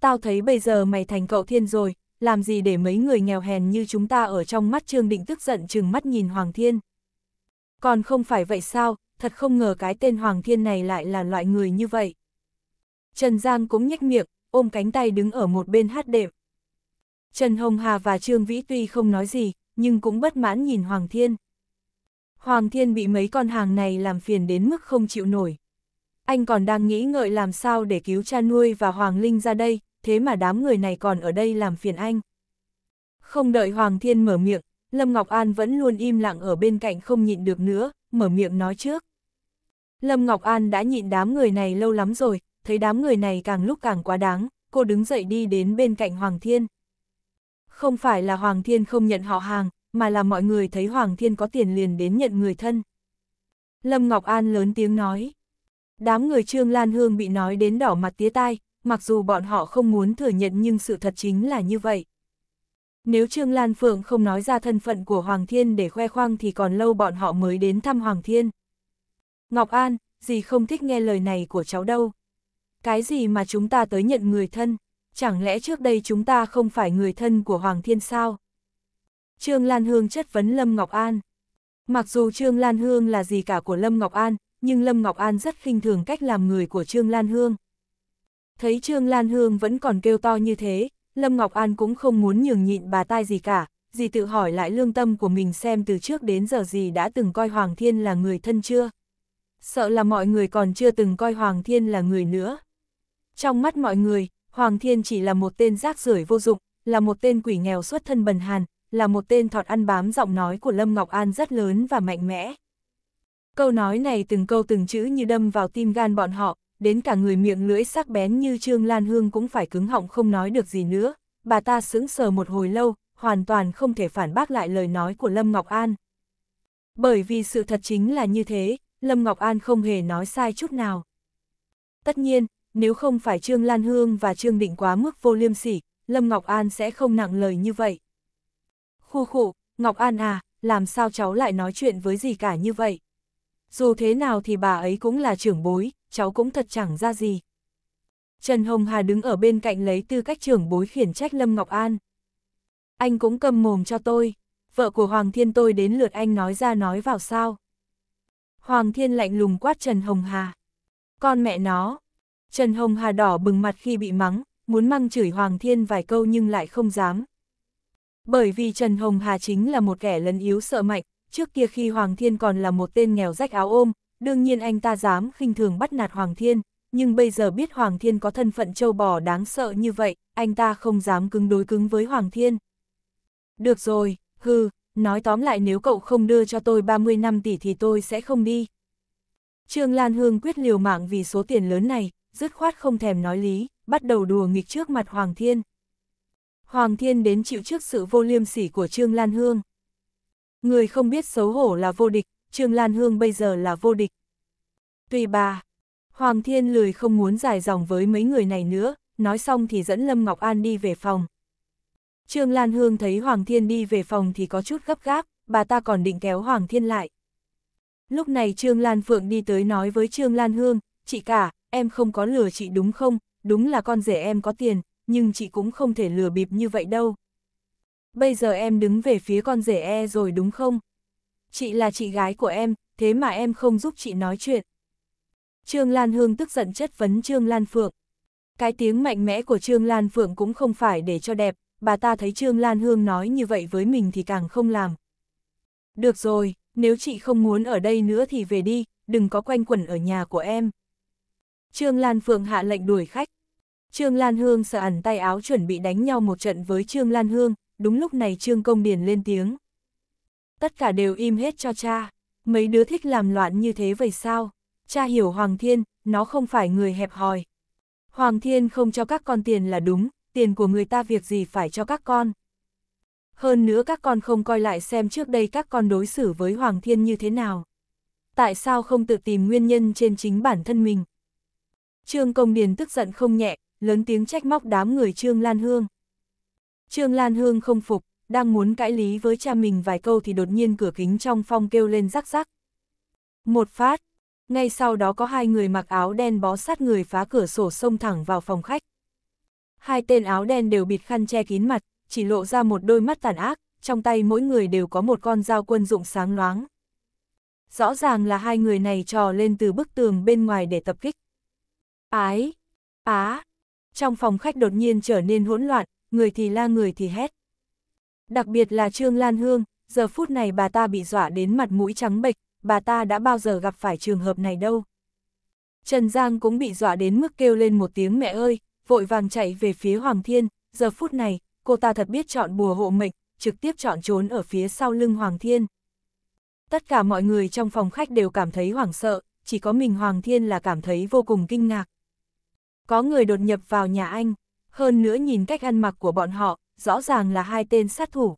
Tao thấy bây giờ mày thành cậu thiên rồi, làm gì để mấy người nghèo hèn như chúng ta ở trong mắt Trương Định tức giận chừng mắt nhìn Hoàng Thiên. Còn không phải vậy sao, thật không ngờ cái tên Hoàng Thiên này lại là loại người như vậy. Trần Giang cũng nhếch miệng, ôm cánh tay đứng ở một bên hát đệm. Trần Hồng Hà và Trương Vĩ tuy không nói gì, nhưng cũng bất mãn nhìn Hoàng Thiên. Hoàng Thiên bị mấy con hàng này làm phiền đến mức không chịu nổi anh còn đang nghĩ ngợi làm sao để cứu cha nuôi và Hoàng Linh ra đây, thế mà đám người này còn ở đây làm phiền anh. Không đợi Hoàng Thiên mở miệng, Lâm Ngọc An vẫn luôn im lặng ở bên cạnh không nhịn được nữa, mở miệng nói trước. Lâm Ngọc An đã nhịn đám người này lâu lắm rồi, thấy đám người này càng lúc càng quá đáng, cô đứng dậy đi đến bên cạnh Hoàng Thiên. Không phải là Hoàng Thiên không nhận họ hàng, mà là mọi người thấy Hoàng Thiên có tiền liền đến nhận người thân. Lâm Ngọc An lớn tiếng nói. Đám người Trương Lan Hương bị nói đến đỏ mặt tía tai, mặc dù bọn họ không muốn thừa nhận nhưng sự thật chính là như vậy. Nếu Trương Lan Phượng không nói ra thân phận của Hoàng Thiên để khoe khoang thì còn lâu bọn họ mới đến thăm Hoàng Thiên. Ngọc An, gì không thích nghe lời này của cháu đâu. Cái gì mà chúng ta tới nhận người thân, chẳng lẽ trước đây chúng ta không phải người thân của Hoàng Thiên sao? Trương Lan Hương chất vấn Lâm Ngọc An. Mặc dù Trương Lan Hương là gì cả của Lâm Ngọc An, nhưng Lâm Ngọc An rất khinh thường cách làm người của Trương Lan Hương. Thấy Trương Lan Hương vẫn còn kêu to như thế, Lâm Ngọc An cũng không muốn nhường nhịn bà tai gì cả, gì tự hỏi lại lương tâm của mình xem từ trước đến giờ gì đã từng coi Hoàng Thiên là người thân chưa. Sợ là mọi người còn chưa từng coi Hoàng Thiên là người nữa. Trong mắt mọi người, Hoàng Thiên chỉ là một tên rác rưởi vô dụng, là một tên quỷ nghèo xuất thân bần hàn, là một tên thọt ăn bám giọng nói của Lâm Ngọc An rất lớn và mạnh mẽ. Câu nói này từng câu từng chữ như đâm vào tim gan bọn họ, đến cả người miệng lưỡi sắc bén như Trương Lan Hương cũng phải cứng họng không nói được gì nữa. Bà ta sững sờ một hồi lâu, hoàn toàn không thể phản bác lại lời nói của Lâm Ngọc An. Bởi vì sự thật chính là như thế, Lâm Ngọc An không hề nói sai chút nào. Tất nhiên, nếu không phải Trương Lan Hương và Trương Định quá mức vô liêm sỉ, Lâm Ngọc An sẽ không nặng lời như vậy. Khu khụ, Ngọc An à, làm sao cháu lại nói chuyện với gì cả như vậy? dù thế nào thì bà ấy cũng là trưởng bối, cháu cũng thật chẳng ra gì. Trần Hồng Hà đứng ở bên cạnh lấy tư cách trưởng bối khiển trách Lâm Ngọc An. Anh cũng cầm mồm cho tôi, vợ của Hoàng Thiên tôi đến lượt anh nói ra nói vào sao. Hoàng Thiên lạnh lùng quát Trần Hồng Hà. Con mẹ nó. Trần Hồng Hà đỏ bừng mặt khi bị mắng, muốn măng chửi Hoàng Thiên vài câu nhưng lại không dám. Bởi vì Trần Hồng Hà chính là một kẻ lấn yếu sợ mạnh, trước kia khi Hoàng Thiên còn là một tên nghèo rách áo ôm, đương nhiên anh ta dám khinh thường bắt nạt Hoàng Thiên, nhưng bây giờ biết Hoàng Thiên có thân phận châu bò đáng sợ như vậy, anh ta không dám cứng đối cứng với Hoàng Thiên. Được rồi, hư, nói tóm lại nếu cậu không đưa cho tôi 30 năm tỷ thì tôi sẽ không đi. Trương Lan Hương quyết liều mạng vì số tiền lớn này, dứt khoát không thèm nói lý, bắt đầu đùa nghịch trước mặt Hoàng Thiên. Hoàng Thiên đến chịu trước sự vô liêm sỉ của Trương Lan Hương. Người không biết xấu hổ là vô địch, Trương Lan Hương bây giờ là vô địch. Tùy bà, Hoàng Thiên lười không muốn dài dòng với mấy người này nữa, nói xong thì dẫn Lâm Ngọc An đi về phòng. Trương Lan Hương thấy Hoàng Thiên đi về phòng thì có chút gấp gáp, bà ta còn định kéo Hoàng Thiên lại. Lúc này Trương Lan Phượng đi tới nói với Trương Lan Hương, chị cả, em không có lừa chị đúng không, đúng là con rể em có tiền, nhưng chị cũng không thể lừa bịp như vậy đâu bây giờ em đứng về phía con rể e rồi đúng không? Chị là chị gái của em, thế mà em không giúp chị nói chuyện. Trương Lan Hương tức giận chất vấn Trương Lan Phượng. Cái tiếng mạnh mẽ của Trương Lan Phượng cũng không phải để cho đẹp, bà ta thấy Trương Lan Hương nói như vậy với mình thì càng không làm. Được rồi, nếu chị không muốn ở đây nữa thì về đi, đừng có quanh quẩn ở nhà của em. Trương Lan Phượng hạ lệnh đuổi khách. Trương Lan Hương sợ ẩn tay áo chuẩn bị đánh nhau một trận với Trương Lan Hương, đúng lúc này Trương Công Điển lên tiếng. Tất cả đều im hết cho cha, mấy đứa thích làm loạn như thế vậy sao? Cha hiểu Hoàng Thiên, nó không phải người hẹp hòi. Hoàng Thiên không cho các con tiền là đúng, tiền của người ta việc gì phải cho các con. Hơn nữa các con không coi lại xem trước đây các con đối xử với Hoàng Thiên như thế nào. Tại sao không tự tìm nguyên nhân trên chính bản thân mình? Trương Công Điền tức giận không nhẹ, lớn tiếng trách móc đám người Trương Lan Hương. Trương Lan Hương không phục, đang muốn cãi lý với cha mình vài câu thì đột nhiên cửa kính trong phong kêu lên rắc rắc. Một phát, ngay sau đó có hai người mặc áo đen bó sát người phá cửa sổ xông thẳng vào phòng khách. Hai tên áo đen đều bịt khăn che kín mặt, chỉ lộ ra một đôi mắt tàn ác, trong tay mỗi người đều có một con dao quân dụng sáng loáng. Rõ ràng là hai người này trò lên từ bức tường bên ngoài để tập kích. Ái! Á! Trong phòng khách đột nhiên trở nên hỗn loạn, người thì la người thì hét. Đặc biệt là Trương Lan Hương, giờ phút này bà ta bị dọa đến mặt mũi trắng bệch, bà ta đã bao giờ gặp phải trường hợp này đâu. Trần Giang cũng bị dọa đến mức kêu lên một tiếng mẹ ơi, vội vàng chạy về phía Hoàng Thiên, giờ phút này, cô ta thật biết chọn bùa hộ mệnh, trực tiếp chọn trốn ở phía sau lưng Hoàng Thiên. Tất cả mọi người trong phòng khách đều cảm thấy hoảng sợ, chỉ có mình Hoàng Thiên là cảm thấy vô cùng kinh ngạc. Có người đột nhập vào nhà anh, hơn nữa nhìn cách ăn mặc của bọn họ, rõ ràng là hai tên sát thủ.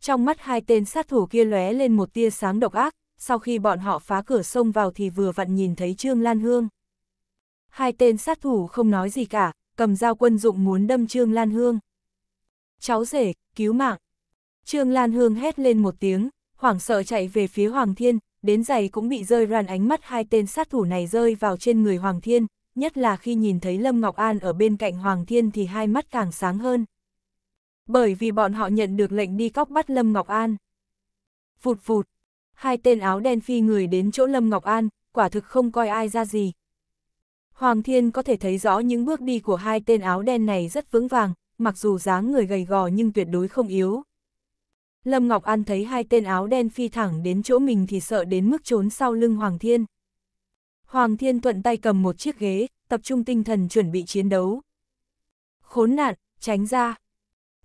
Trong mắt hai tên sát thủ kia lóe lên một tia sáng độc ác, sau khi bọn họ phá cửa sông vào thì vừa vặn nhìn thấy Trương Lan Hương. Hai tên sát thủ không nói gì cả, cầm dao quân dụng muốn đâm Trương Lan Hương. Cháu rể, cứu mạng. Trương Lan Hương hét lên một tiếng, hoảng sợ chạy về phía Hoàng Thiên, đến giày cũng bị rơi ran ánh mắt hai tên sát thủ này rơi vào trên người Hoàng Thiên, nhất là khi nhìn thấy Lâm Ngọc An ở bên cạnh Hoàng Thiên thì hai mắt càng sáng hơn. Bởi vì bọn họ nhận được lệnh đi cóc bắt Lâm Ngọc An. Vụt vụt, hai tên áo đen phi người đến chỗ Lâm Ngọc An, quả thực không coi ai ra gì. Hoàng Thiên có thể thấy rõ những bước đi của hai tên áo đen này rất vững vàng, mặc dù dáng người gầy gò nhưng tuyệt đối không yếu. Lâm Ngọc An thấy hai tên áo đen phi thẳng đến chỗ mình thì sợ đến mức trốn sau lưng Hoàng Thiên. Hoàng Thiên Thuận tay cầm một chiếc ghế, tập trung tinh thần chuẩn bị chiến đấu. Khốn nạn, tránh ra.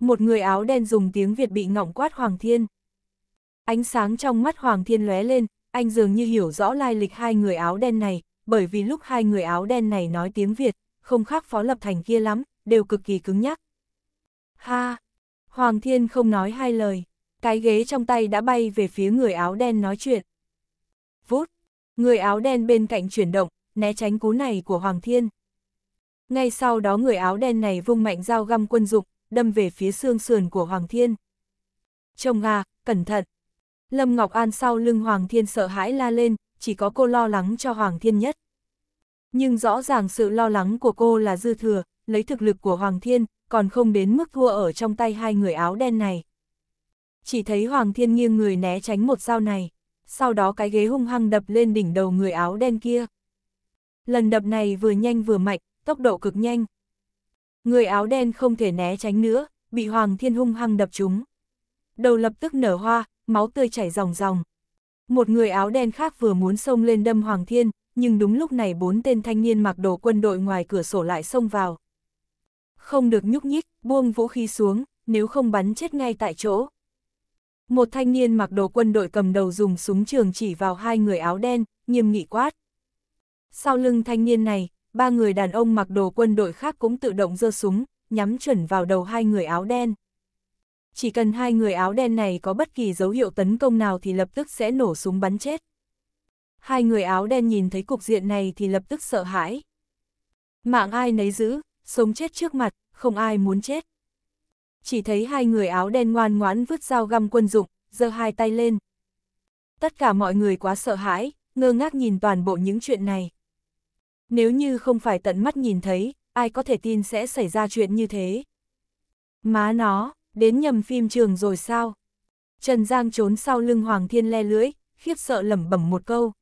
Một người áo đen dùng tiếng Việt bị ngọng quát Hoàng Thiên. Ánh sáng trong mắt Hoàng Thiên lóe lên, anh dường như hiểu rõ lai lịch hai người áo đen này, bởi vì lúc hai người áo đen này nói tiếng Việt, không khác phó lập thành kia lắm, đều cực kỳ cứng nhắc. Ha! Hoàng Thiên không nói hai lời, cái ghế trong tay đã bay về phía người áo đen nói chuyện. Vút! Người áo đen bên cạnh chuyển động, né tránh cú này của Hoàng Thiên. Ngay sau đó người áo đen này vung mạnh dao găm quân dụng, đâm về phía xương sườn của Hoàng Thiên. Trông à, cẩn thận. Lâm Ngọc An sau lưng Hoàng Thiên sợ hãi la lên, chỉ có cô lo lắng cho Hoàng Thiên nhất. Nhưng rõ ràng sự lo lắng của cô là dư thừa, lấy thực lực của Hoàng Thiên, còn không đến mức thua ở trong tay hai người áo đen này. Chỉ thấy Hoàng Thiên nghiêng người né tránh một dao này sau đó cái ghế hung hăng đập lên đỉnh đầu người áo đen kia. Lần đập này vừa nhanh vừa mạnh, tốc độ cực nhanh. Người áo đen không thể né tránh nữa, bị Hoàng Thiên hung hăng đập trúng. Đầu lập tức nở hoa, máu tươi chảy ròng ròng. Một người áo đen khác vừa muốn xông lên đâm Hoàng Thiên, nhưng đúng lúc này bốn tên thanh niên mặc đồ quân đội ngoài cửa sổ lại xông vào. Không được nhúc nhích, buông vũ khí xuống, nếu không bắn chết ngay tại chỗ. Một thanh niên mặc đồ quân đội cầm đầu dùng súng trường chỉ vào hai người áo đen, nghiêm nghị quát. Sau lưng thanh niên này, ba người đàn ông mặc đồ quân đội khác cũng tự động giơ súng, nhắm chuẩn vào đầu hai người áo đen. Chỉ cần hai người áo đen này có bất kỳ dấu hiệu tấn công nào thì lập tức sẽ nổ súng bắn chết. Hai người áo đen nhìn thấy cục diện này thì lập tức sợ hãi. Mạng ai nấy giữ, sống chết trước mặt, không ai muốn chết chỉ thấy hai người áo đen ngoan ngoãn vứt dao găm quân dụng, giơ hai tay lên. Tất cả mọi người quá sợ hãi, ngơ ngác nhìn toàn bộ những chuyện này. Nếu như không phải tận mắt nhìn thấy, ai có thể tin sẽ xảy ra chuyện như thế. Má nó, đến nhầm phim trường rồi sao? Trần Giang trốn sau lưng Hoàng Thiên le lưỡi, khiếp sợ lẩm bẩm một câu.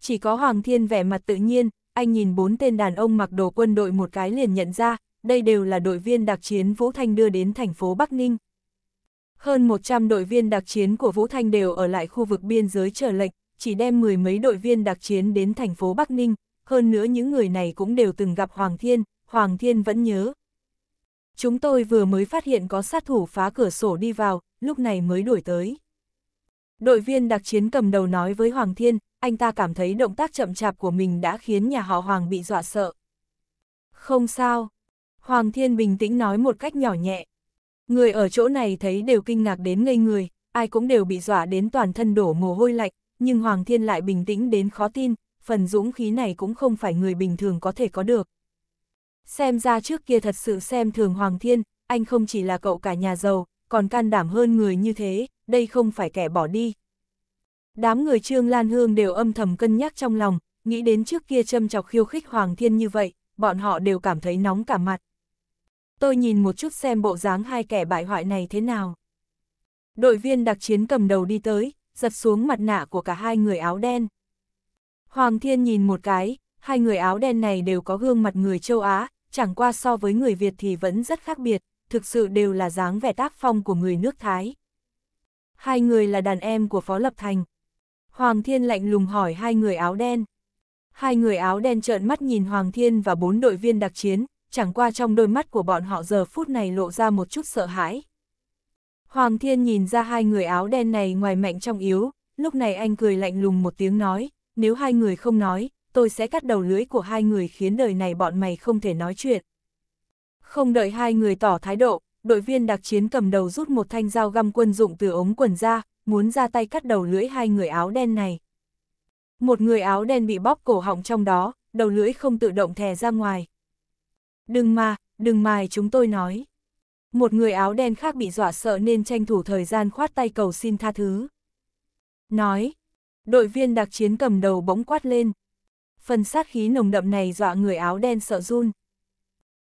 Chỉ có Hoàng Thiên vẻ mặt tự nhiên, anh nhìn bốn tên đàn ông mặc đồ quân đội một cái liền nhận ra, đây đều là đội viên đặc chiến Vũ Thanh đưa đến thành phố Bắc Ninh. Hơn 100 đội viên đặc chiến của Vũ Thanh đều ở lại khu vực biên giới chờ lệnh, chỉ đem mười mấy đội viên đặc chiến đến thành phố Bắc Ninh, hơn nữa những người này cũng đều từng gặp Hoàng Thiên, Hoàng Thiên vẫn nhớ. Chúng tôi vừa mới phát hiện có sát thủ phá cửa sổ đi vào, lúc này mới đuổi tới. Đội viên đặc chiến cầm đầu nói với Hoàng Thiên, anh ta cảm thấy động tác chậm chạp của mình đã khiến nhà họ Hoàng bị dọa sợ. Không sao, Hoàng Thiên bình tĩnh nói một cách nhỏ nhẹ. Người ở chỗ này thấy đều kinh ngạc đến ngây người, ai cũng đều bị dọa đến toàn thân đổ mồ hôi lạnh, nhưng Hoàng Thiên lại bình tĩnh đến khó tin, phần dũng khí này cũng không phải người bình thường có thể có được. Xem ra trước kia thật sự xem thường Hoàng Thiên, anh không chỉ là cậu cả nhà giàu, còn can đảm hơn người như thế, đây không phải kẻ bỏ đi. Đám người Trương Lan Hương đều âm thầm cân nhắc trong lòng, nghĩ đến trước kia châm chọc khiêu khích Hoàng Thiên như vậy, bọn họ đều cảm thấy nóng cả mặt tôi nhìn một chút xem bộ dáng hai kẻ bại hoại này thế nào. Đội viên đặc chiến cầm đầu đi tới, giật xuống mặt nạ của cả hai người áo đen. Hoàng Thiên nhìn một cái, hai người áo đen này đều có gương mặt người châu Á, chẳng qua so với người Việt thì vẫn rất khác biệt, thực sự đều là dáng vẻ tác phong của người nước Thái. Hai người là đàn em của Phó Lập Thành. Hoàng Thiên lạnh lùng hỏi hai người áo đen. Hai người áo đen trợn mắt nhìn Hoàng Thiên và bốn đội viên đặc chiến, chẳng qua trong đôi mắt của bọn họ giờ phút này lộ ra một chút sợ hãi. Hoàng thiên nhìn ra hai người áo đen này ngoài mạnh trong yếu, lúc này anh cười lạnh lùng một tiếng nói, nếu hai người không nói, tôi sẽ cắt đầu lưỡi của hai người khiến đời này bọn mày không thể nói chuyện. Không đợi hai người tỏ thái độ, đội viên đặc chiến cầm đầu rút một thanh dao găm quân dụng từ ống quần ra, muốn ra tay cắt đầu lưỡi hai người áo đen này. Một người áo đen bị bóp cổ họng trong đó, đầu lưỡi không tự động thè ra ngoài, Đừng mà, đừng mài chúng tôi nói. Một người áo đen khác bị dọa sợ nên tranh thủ thời gian khoát tay cầu xin tha thứ. Nói, đội viên đặc chiến cầm đầu bỗng quát lên. Phần sát khí nồng đậm này dọa người áo đen sợ run.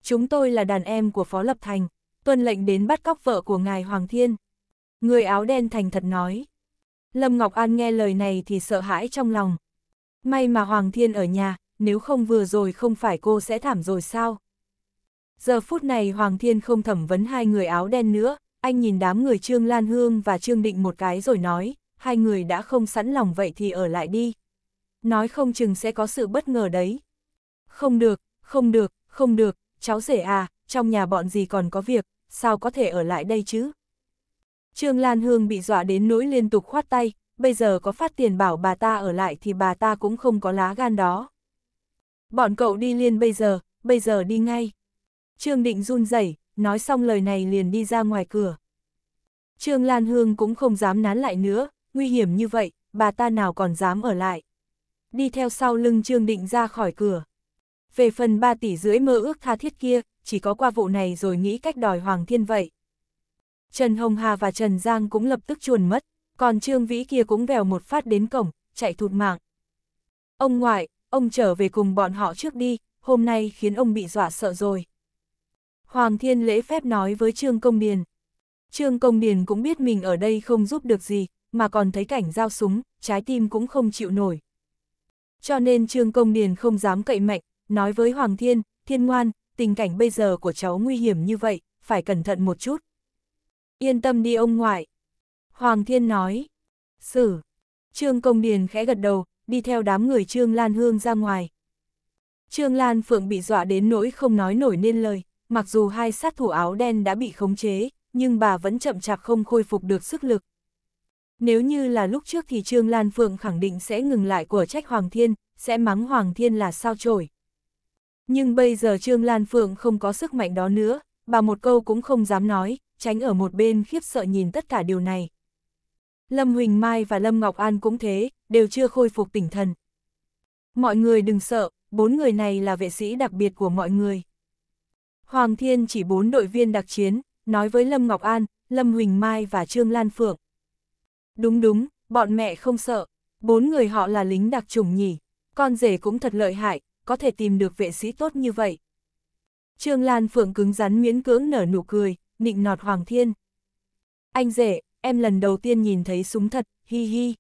Chúng tôi là đàn em của Phó Lập Thành, tuân lệnh đến bắt cóc vợ của ngài Hoàng Thiên. Người áo đen thành thật nói. Lâm Ngọc An nghe lời này thì sợ hãi trong lòng. May mà Hoàng Thiên ở nhà, nếu không vừa rồi không phải cô sẽ thảm rồi sao? Giờ phút này Hoàng Thiên không thẩm vấn hai người áo đen nữa, anh nhìn đám người Trương Lan Hương và Trương Định một cái rồi nói, hai người đã không sẵn lòng vậy thì ở lại đi. Nói không chừng sẽ có sự bất ngờ đấy. Không được, không được, không được, cháu rể à, trong nhà bọn gì còn có việc, sao có thể ở lại đây chứ? Trương Lan Hương bị dọa đến nỗi liên tục khoát tay, bây giờ có phát tiền bảo bà ta ở lại thì bà ta cũng không có lá gan đó. Bọn cậu đi liên bây giờ, bây giờ đi ngay. Trương Định run rẩy, nói xong lời này liền đi ra ngoài cửa. Trương Lan Hương cũng không dám nán lại nữa, nguy hiểm như vậy, bà ta nào còn dám ở lại. Đi theo sau lưng Trương Định ra khỏi cửa. Về phần 3 tỷ rưỡi mơ ước tha thiết kia, chỉ có qua vụ này rồi nghĩ cách đòi Hoàng Thiên vậy. Trần Hồng Hà và Trần Giang cũng lập tức chuồn mất, còn Trương Vĩ kia cũng vèo một phát đến cổng, chạy thụt mạng. Ông ngoại, ông trở về cùng bọn họ trước đi, hôm nay khiến ông bị dọa sợ rồi. Hoàng Thiên lễ phép nói với Trương Công Điền. Trương Công Điền cũng biết mình ở đây không giúp được gì, mà còn thấy cảnh giao súng, trái tim cũng không chịu nổi. Cho nên Trương Công Điền không dám cậy mạnh, nói với Hoàng Thiên, Thiên ngoan, tình cảnh bây giờ của cháu nguy hiểm như vậy, phải cẩn thận một chút. Yên tâm đi ông ngoại. Hoàng Thiên nói. Sử. Trương Công Điền khẽ gật đầu, đi theo đám người Trương Lan Hương ra ngoài. Trương Lan Phượng bị dọa đến nỗi không nói nổi nên lời, mặc dù hai sát thủ áo đen đã bị khống chế, nhưng bà vẫn chậm chạp không khôi phục được sức lực. Nếu như là lúc trước thì Trương Lan Phượng khẳng định sẽ ngừng lại của trách Hoàng Thiên, sẽ mắng Hoàng Thiên là sao trổi. Nhưng bây giờ Trương Lan Phượng không có sức mạnh đó nữa, bà một câu cũng không dám nói, tránh ở một bên khiếp sợ nhìn tất cả điều này. Lâm Huỳnh Mai và Lâm Ngọc An cũng thế, đều chưa khôi phục tỉnh thần. Mọi người đừng sợ, bốn người này là vệ sĩ đặc biệt của mọi người. Hoàng Thiên chỉ bốn đội viên đặc chiến, nói với Lâm Ngọc An, Lâm Huỳnh Mai và Trương Lan Phượng. Đúng đúng, bọn mẹ không sợ, bốn người họ là lính đặc trùng nhỉ, con rể cũng thật lợi hại, có thể tìm được vệ sĩ tốt như vậy. Trương Lan Phượng cứng rắn miễn cưỡng nở nụ cười, nịnh nọt Hoàng Thiên. Anh rể, em lần đầu tiên nhìn thấy súng thật, hi hi.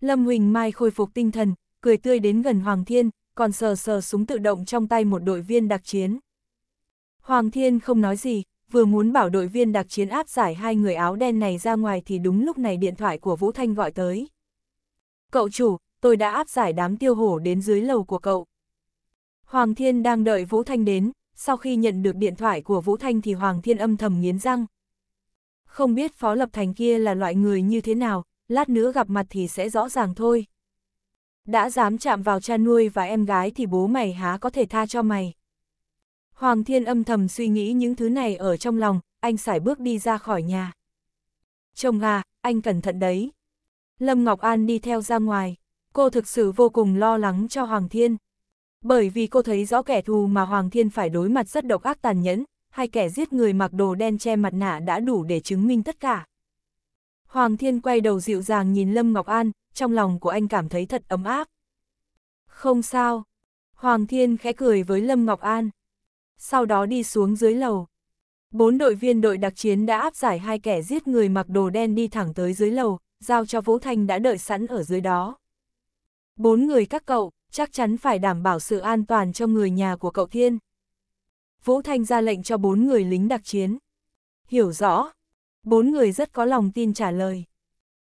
Lâm Huỳnh Mai khôi phục tinh thần, cười tươi đến gần Hoàng Thiên, còn sờ sờ súng tự động trong tay một đội viên đặc chiến. Hoàng Thiên không nói gì, vừa muốn bảo đội viên đặc chiến áp giải hai người áo đen này ra ngoài thì đúng lúc này điện thoại của Vũ Thanh gọi tới. Cậu chủ, tôi đã áp giải đám tiêu hổ đến dưới lầu của cậu. Hoàng Thiên đang đợi Vũ Thanh đến, sau khi nhận được điện thoại của Vũ Thanh thì Hoàng Thiên âm thầm nghiến răng. Không biết Phó Lập Thành kia là loại người như thế nào, lát nữa gặp mặt thì sẽ rõ ràng thôi. Đã dám chạm vào cha nuôi và em gái thì bố mày há có thể tha cho mày. Hoàng Thiên âm thầm suy nghĩ những thứ này ở trong lòng, anh sải bước đi ra khỏi nhà. Chồng à, anh cẩn thận đấy. Lâm Ngọc An đi theo ra ngoài, cô thực sự vô cùng lo lắng cho Hoàng Thiên. Bởi vì cô thấy rõ kẻ thù mà Hoàng Thiên phải đối mặt rất độc ác tàn nhẫn, hai kẻ giết người mặc đồ đen che mặt nạ đã đủ để chứng minh tất cả. Hoàng Thiên quay đầu dịu dàng nhìn Lâm Ngọc An, trong lòng của anh cảm thấy thật ấm áp. Không sao. Hoàng Thiên khẽ cười với Lâm Ngọc An sau đó đi xuống dưới lầu. Bốn đội viên đội đặc chiến đã áp giải hai kẻ giết người mặc đồ đen đi thẳng tới dưới lầu, giao cho Vũ Thanh đã đợi sẵn ở dưới đó. Bốn người các cậu, chắc chắn phải đảm bảo sự an toàn cho người nhà của cậu Thiên. Vũ Thanh ra lệnh cho bốn người lính đặc chiến. Hiểu rõ, bốn người rất có lòng tin trả lời.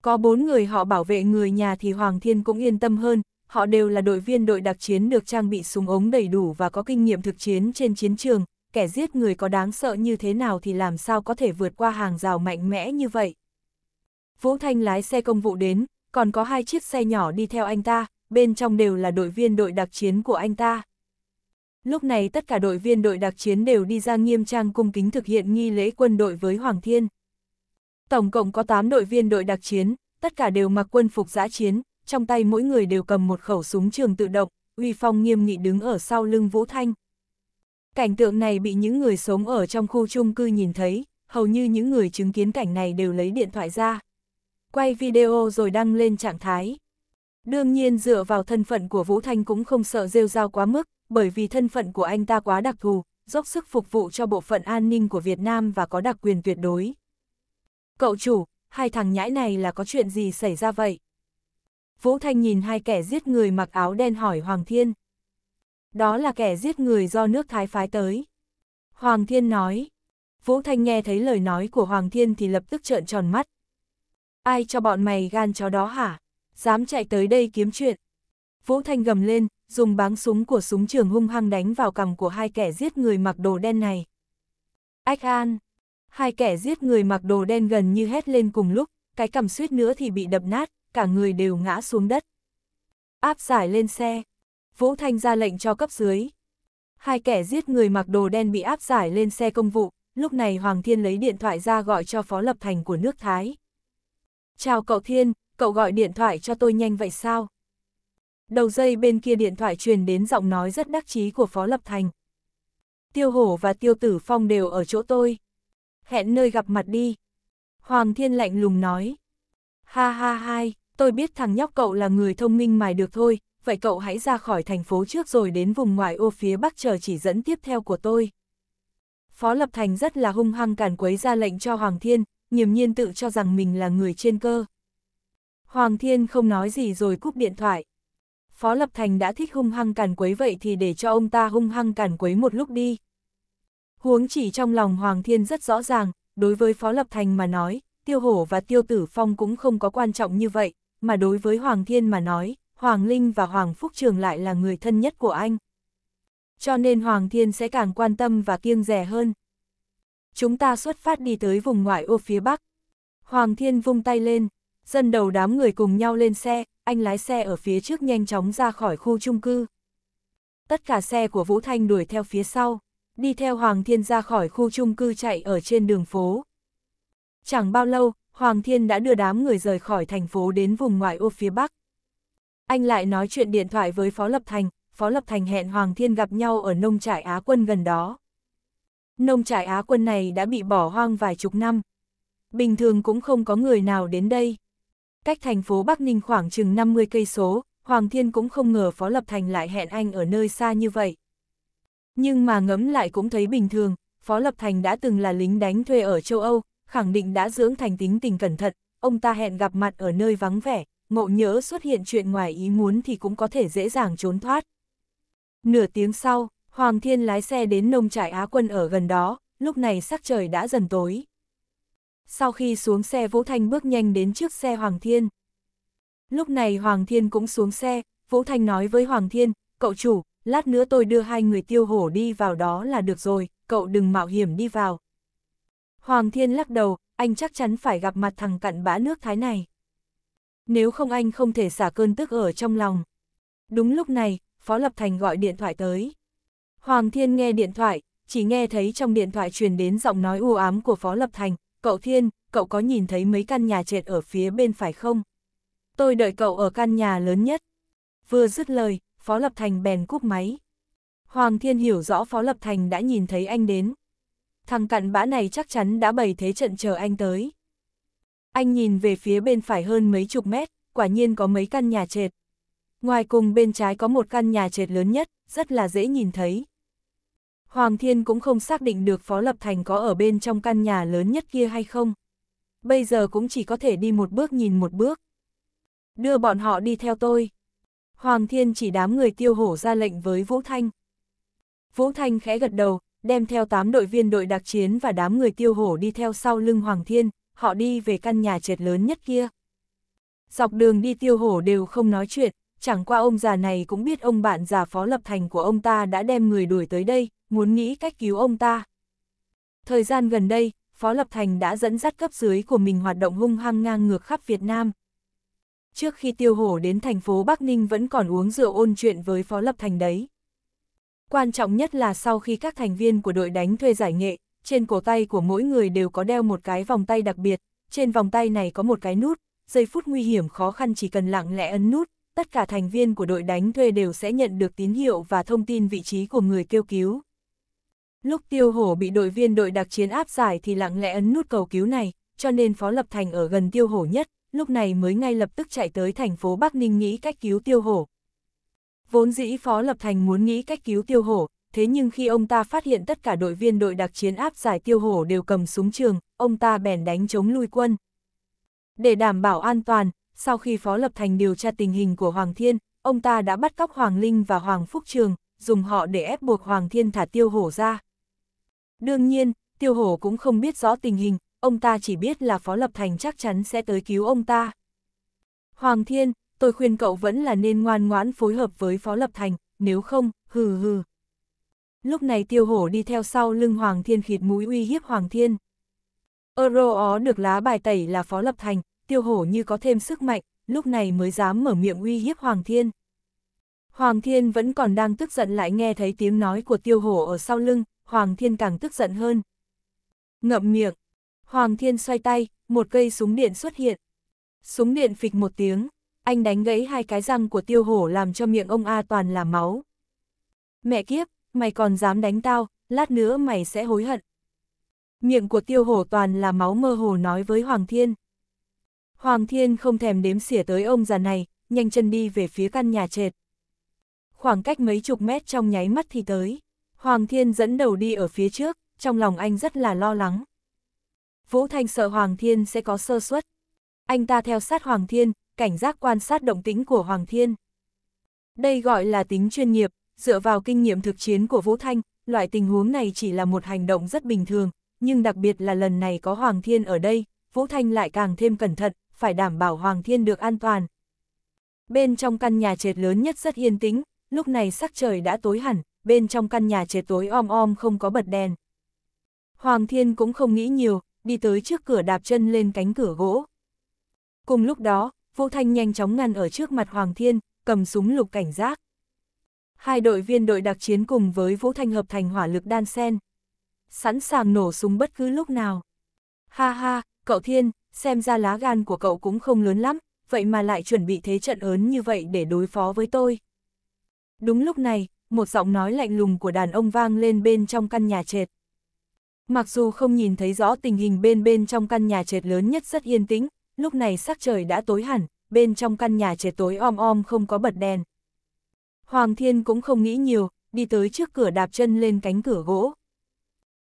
Có bốn người họ bảo vệ người nhà thì Hoàng Thiên cũng yên tâm hơn, họ đều là đội viên đội đặc chiến được trang bị súng ống đầy đủ và có kinh nghiệm thực chiến trên chiến trường, kẻ giết người có đáng sợ như thế nào thì làm sao có thể vượt qua hàng rào mạnh mẽ như vậy. Vũ Thanh lái xe công vụ đến, còn có hai chiếc xe nhỏ đi theo anh ta, bên trong đều là đội viên đội đặc chiến của anh ta. Lúc này tất cả đội viên đội đặc chiến đều đi ra nghiêm trang cung kính thực hiện nghi lễ quân đội với Hoàng Thiên. Tổng cộng có 8 đội viên đội đặc chiến, tất cả đều mặc quân phục giã chiến, trong tay mỗi người đều cầm một khẩu súng trường tự động, uy phong nghiêm nghị đứng ở sau lưng Vũ Thanh. Cảnh tượng này bị những người sống ở trong khu chung cư nhìn thấy, hầu như những người chứng kiến cảnh này đều lấy điện thoại ra. Quay video rồi đăng lên trạng thái. Đương nhiên dựa vào thân phận của Vũ Thanh cũng không sợ rêu rao quá mức, bởi vì thân phận của anh ta quá đặc thù, dốc sức phục vụ cho bộ phận an ninh của Việt Nam và có đặc quyền tuyệt đối. Cậu chủ, hai thằng nhãi này là có chuyện gì xảy ra vậy? Vũ Thanh nhìn hai kẻ giết người mặc áo đen hỏi Hoàng Thiên. Đó là kẻ giết người do nước Thái phái tới. Hoàng Thiên nói. Vũ Thanh nghe thấy lời nói của Hoàng Thiên thì lập tức trợn tròn mắt. Ai cho bọn mày gan chó đó hả? Dám chạy tới đây kiếm chuyện. Vũ Thanh gầm lên, dùng báng súng của súng trường hung hăng đánh vào cằm của hai kẻ giết người mặc đồ đen này. Ách an! Hai kẻ giết người mặc đồ đen gần như hét lên cùng lúc, cái cằm suýt nữa thì bị đập nát cả người đều ngã xuống đất. Áp giải lên xe. Vũ Thanh ra lệnh cho cấp dưới. Hai kẻ giết người mặc đồ đen bị áp giải lên xe công vụ, lúc này Hoàng Thiên lấy điện thoại ra gọi cho Phó Lập Thành của nước Thái. Chào cậu Thiên, cậu gọi điện thoại cho tôi nhanh vậy sao? Đầu dây bên kia điện thoại truyền đến giọng nói rất đắc chí của Phó Lập Thành. Tiêu Hổ và Tiêu Tử Phong đều ở chỗ tôi. Hẹn nơi gặp mặt đi. Hoàng Thiên lạnh lùng nói. Ha ha hai tôi biết thằng nhóc cậu là người thông minh mài được thôi, vậy cậu hãy ra khỏi thành phố trước rồi đến vùng ngoại ô phía bắc chờ chỉ dẫn tiếp theo của tôi. Phó Lập Thành rất là hung hăng càn quấy ra lệnh cho Hoàng Thiên, nghiêm nhiên tự cho rằng mình là người trên cơ. Hoàng Thiên không nói gì rồi cúp điện thoại. Phó Lập Thành đã thích hung hăng càn quấy vậy thì để cho ông ta hung hăng càn quấy một lúc đi. Huống chỉ trong lòng Hoàng Thiên rất rõ ràng, đối với Phó Lập Thành mà nói, Tiêu Hổ và Tiêu Tử Phong cũng không có quan trọng như vậy, mà đối với Hoàng Thiên mà nói, Hoàng Linh và Hoàng Phúc Trường lại là người thân nhất của anh. Cho nên Hoàng Thiên sẽ càng quan tâm và kiêng rẻ hơn. Chúng ta xuất phát đi tới vùng ngoại ô phía Bắc. Hoàng Thiên vung tay lên, dân đầu đám người cùng nhau lên xe, anh lái xe ở phía trước nhanh chóng ra khỏi khu chung cư. Tất cả xe của Vũ Thanh đuổi theo phía sau, đi theo Hoàng Thiên ra khỏi khu chung cư chạy ở trên đường phố. Chẳng bao lâu, Hoàng Thiên đã đưa đám người rời khỏi thành phố đến vùng ngoại ô phía Bắc. Anh lại nói chuyện điện thoại với Phó Lập Thành, Phó Lập Thành hẹn Hoàng Thiên gặp nhau ở nông trại Á quân gần đó. Nông trại Á quân này đã bị bỏ hoang vài chục năm. Bình thường cũng không có người nào đến đây. Cách thành phố Bắc Ninh khoảng chừng 50 cây số, Hoàng Thiên cũng không ngờ Phó Lập Thành lại hẹn anh ở nơi xa như vậy. Nhưng mà ngẫm lại cũng thấy bình thường, Phó Lập Thành đã từng là lính đánh thuê ở châu Âu, khẳng định đã dưỡng thành tính tình cẩn thận, ông ta hẹn gặp mặt ở nơi vắng vẻ, ngộ nhớ xuất hiện chuyện ngoài ý muốn thì cũng có thể dễ dàng trốn thoát. Nửa tiếng sau, Hoàng Thiên lái xe đến nông trại Á quân ở gần đó, lúc này sắc trời đã dần tối. Sau khi xuống xe Vũ Thanh bước nhanh đến trước xe Hoàng Thiên. Lúc này Hoàng Thiên cũng xuống xe, Vũ Thanh nói với Hoàng Thiên, cậu chủ, lát nữa tôi đưa hai người tiêu hổ đi vào đó là được rồi, cậu đừng mạo hiểm đi vào, Hoàng Thiên lắc đầu, anh chắc chắn phải gặp mặt thằng cặn bã nước Thái này. Nếu không anh không thể xả cơn tức ở trong lòng. Đúng lúc này, Phó Lập Thành gọi điện thoại tới. Hoàng Thiên nghe điện thoại, chỉ nghe thấy trong điện thoại truyền đến giọng nói u ám của Phó Lập Thành. Cậu Thiên, cậu có nhìn thấy mấy căn nhà trệt ở phía bên phải không? Tôi đợi cậu ở căn nhà lớn nhất. Vừa dứt lời, Phó Lập Thành bèn cúp máy. Hoàng Thiên hiểu rõ Phó Lập Thành đã nhìn thấy anh đến thằng cặn bã này chắc chắn đã bày thế trận chờ anh tới. Anh nhìn về phía bên phải hơn mấy chục mét, quả nhiên có mấy căn nhà trệt. Ngoài cùng bên trái có một căn nhà trệt lớn nhất, rất là dễ nhìn thấy. Hoàng Thiên cũng không xác định được Phó Lập Thành có ở bên trong căn nhà lớn nhất kia hay không. Bây giờ cũng chỉ có thể đi một bước nhìn một bước. Đưa bọn họ đi theo tôi. Hoàng Thiên chỉ đám người tiêu hổ ra lệnh với Vũ Thanh. Vũ Thanh khẽ gật đầu, đem theo 8 đội viên đội đặc chiến và đám người tiêu hổ đi theo sau lưng Hoàng Thiên, họ đi về căn nhà trệt lớn nhất kia. Dọc đường đi tiêu hổ đều không nói chuyện, chẳng qua ông già này cũng biết ông bạn già phó lập thành của ông ta đã đem người đuổi tới đây, muốn nghĩ cách cứu ông ta. Thời gian gần đây, Phó Lập Thành đã dẫn dắt cấp dưới của mình hoạt động hung hăng ngang ngược khắp Việt Nam. Trước khi tiêu hổ đến thành phố Bắc Ninh vẫn còn uống rượu ôn chuyện với Phó Lập Thành đấy. Quan trọng nhất là sau khi các thành viên của đội đánh thuê giải nghệ, trên cổ tay của mỗi người đều có đeo một cái vòng tay đặc biệt, trên vòng tay này có một cái nút, giây phút nguy hiểm khó khăn chỉ cần lặng lẽ ấn nút, tất cả thành viên của đội đánh thuê đều sẽ nhận được tín hiệu và thông tin vị trí của người kêu cứu. Lúc tiêu hổ bị đội viên đội đặc chiến áp giải thì lặng lẽ ấn nút cầu cứu này, cho nên Phó Lập Thành ở gần tiêu hổ nhất, lúc này mới ngay lập tức chạy tới thành phố Bắc Ninh nghĩ cách cứu tiêu hổ, Vốn dĩ Phó Lập Thành muốn nghĩ cách cứu tiêu hổ, thế nhưng khi ông ta phát hiện tất cả đội viên đội đặc chiến áp giải tiêu hổ đều cầm súng trường, ông ta bèn đánh chống lui quân. Để đảm bảo an toàn, sau khi Phó Lập Thành điều tra tình hình của Hoàng Thiên, ông ta đã bắt cóc Hoàng Linh và Hoàng Phúc Trường, dùng họ để ép buộc Hoàng Thiên thả tiêu hổ ra. Đương nhiên, tiêu hổ cũng không biết rõ tình hình, ông ta chỉ biết là Phó Lập Thành chắc chắn sẽ tới cứu ông ta. Hoàng Thiên, tôi khuyên cậu vẫn là nên ngoan ngoãn phối hợp với Phó Lập Thành, nếu không, hừ hừ. Lúc này tiêu hổ đi theo sau lưng Hoàng Thiên khịt mũi uy hiếp Hoàng Thiên. Euro ó được lá bài tẩy là Phó Lập Thành, tiêu hổ như có thêm sức mạnh, lúc này mới dám mở miệng uy hiếp Hoàng Thiên. Hoàng Thiên vẫn còn đang tức giận lại nghe thấy tiếng nói của tiêu hổ ở sau lưng, Hoàng Thiên càng tức giận hơn. Ngậm miệng, Hoàng Thiên xoay tay, một cây súng điện xuất hiện. Súng điện phịch một tiếng, anh đánh gãy hai cái răng của tiêu hổ làm cho miệng ông A toàn là máu. Mẹ kiếp, mày còn dám đánh tao, lát nữa mày sẽ hối hận. Miệng của tiêu hổ toàn là máu mơ hồ nói với Hoàng Thiên. Hoàng Thiên không thèm đếm xỉa tới ông già này, nhanh chân đi về phía căn nhà trệt. Khoảng cách mấy chục mét trong nháy mắt thì tới. Hoàng Thiên dẫn đầu đi ở phía trước, trong lòng anh rất là lo lắng. Vũ Thanh sợ Hoàng Thiên sẽ có sơ suất. Anh ta theo sát Hoàng Thiên, cảnh giác quan sát động tính của Hoàng Thiên. Đây gọi là tính chuyên nghiệp, dựa vào kinh nghiệm thực chiến của Vũ Thanh, loại tình huống này chỉ là một hành động rất bình thường, nhưng đặc biệt là lần này có Hoàng Thiên ở đây, Vũ Thanh lại càng thêm cẩn thận, phải đảm bảo Hoàng Thiên được an toàn. Bên trong căn nhà trệt lớn nhất rất yên tĩnh, lúc này sắc trời đã tối hẳn, bên trong căn nhà trệt tối om om không có bật đèn. Hoàng Thiên cũng không nghĩ nhiều, đi tới trước cửa đạp chân lên cánh cửa gỗ. Cùng lúc đó, Vũ Thanh nhanh chóng ngăn ở trước mặt Hoàng Thiên, cầm súng lục cảnh giác. Hai đội viên đội đặc chiến cùng với Vũ Thanh hợp thành hỏa lực đan sen. Sẵn sàng nổ súng bất cứ lúc nào. Ha ha, cậu Thiên, xem ra lá gan của cậu cũng không lớn lắm, vậy mà lại chuẩn bị thế trận ớn như vậy để đối phó với tôi. Đúng lúc này, một giọng nói lạnh lùng của đàn ông vang lên bên trong căn nhà trệt. Mặc dù không nhìn thấy rõ tình hình bên bên trong căn nhà trệt lớn nhất rất yên tĩnh, lúc này sắc trời đã tối hẳn, bên trong căn nhà trẻ tối om om không có bật đèn. Hoàng Thiên cũng không nghĩ nhiều, đi tới trước cửa đạp chân lên cánh cửa gỗ.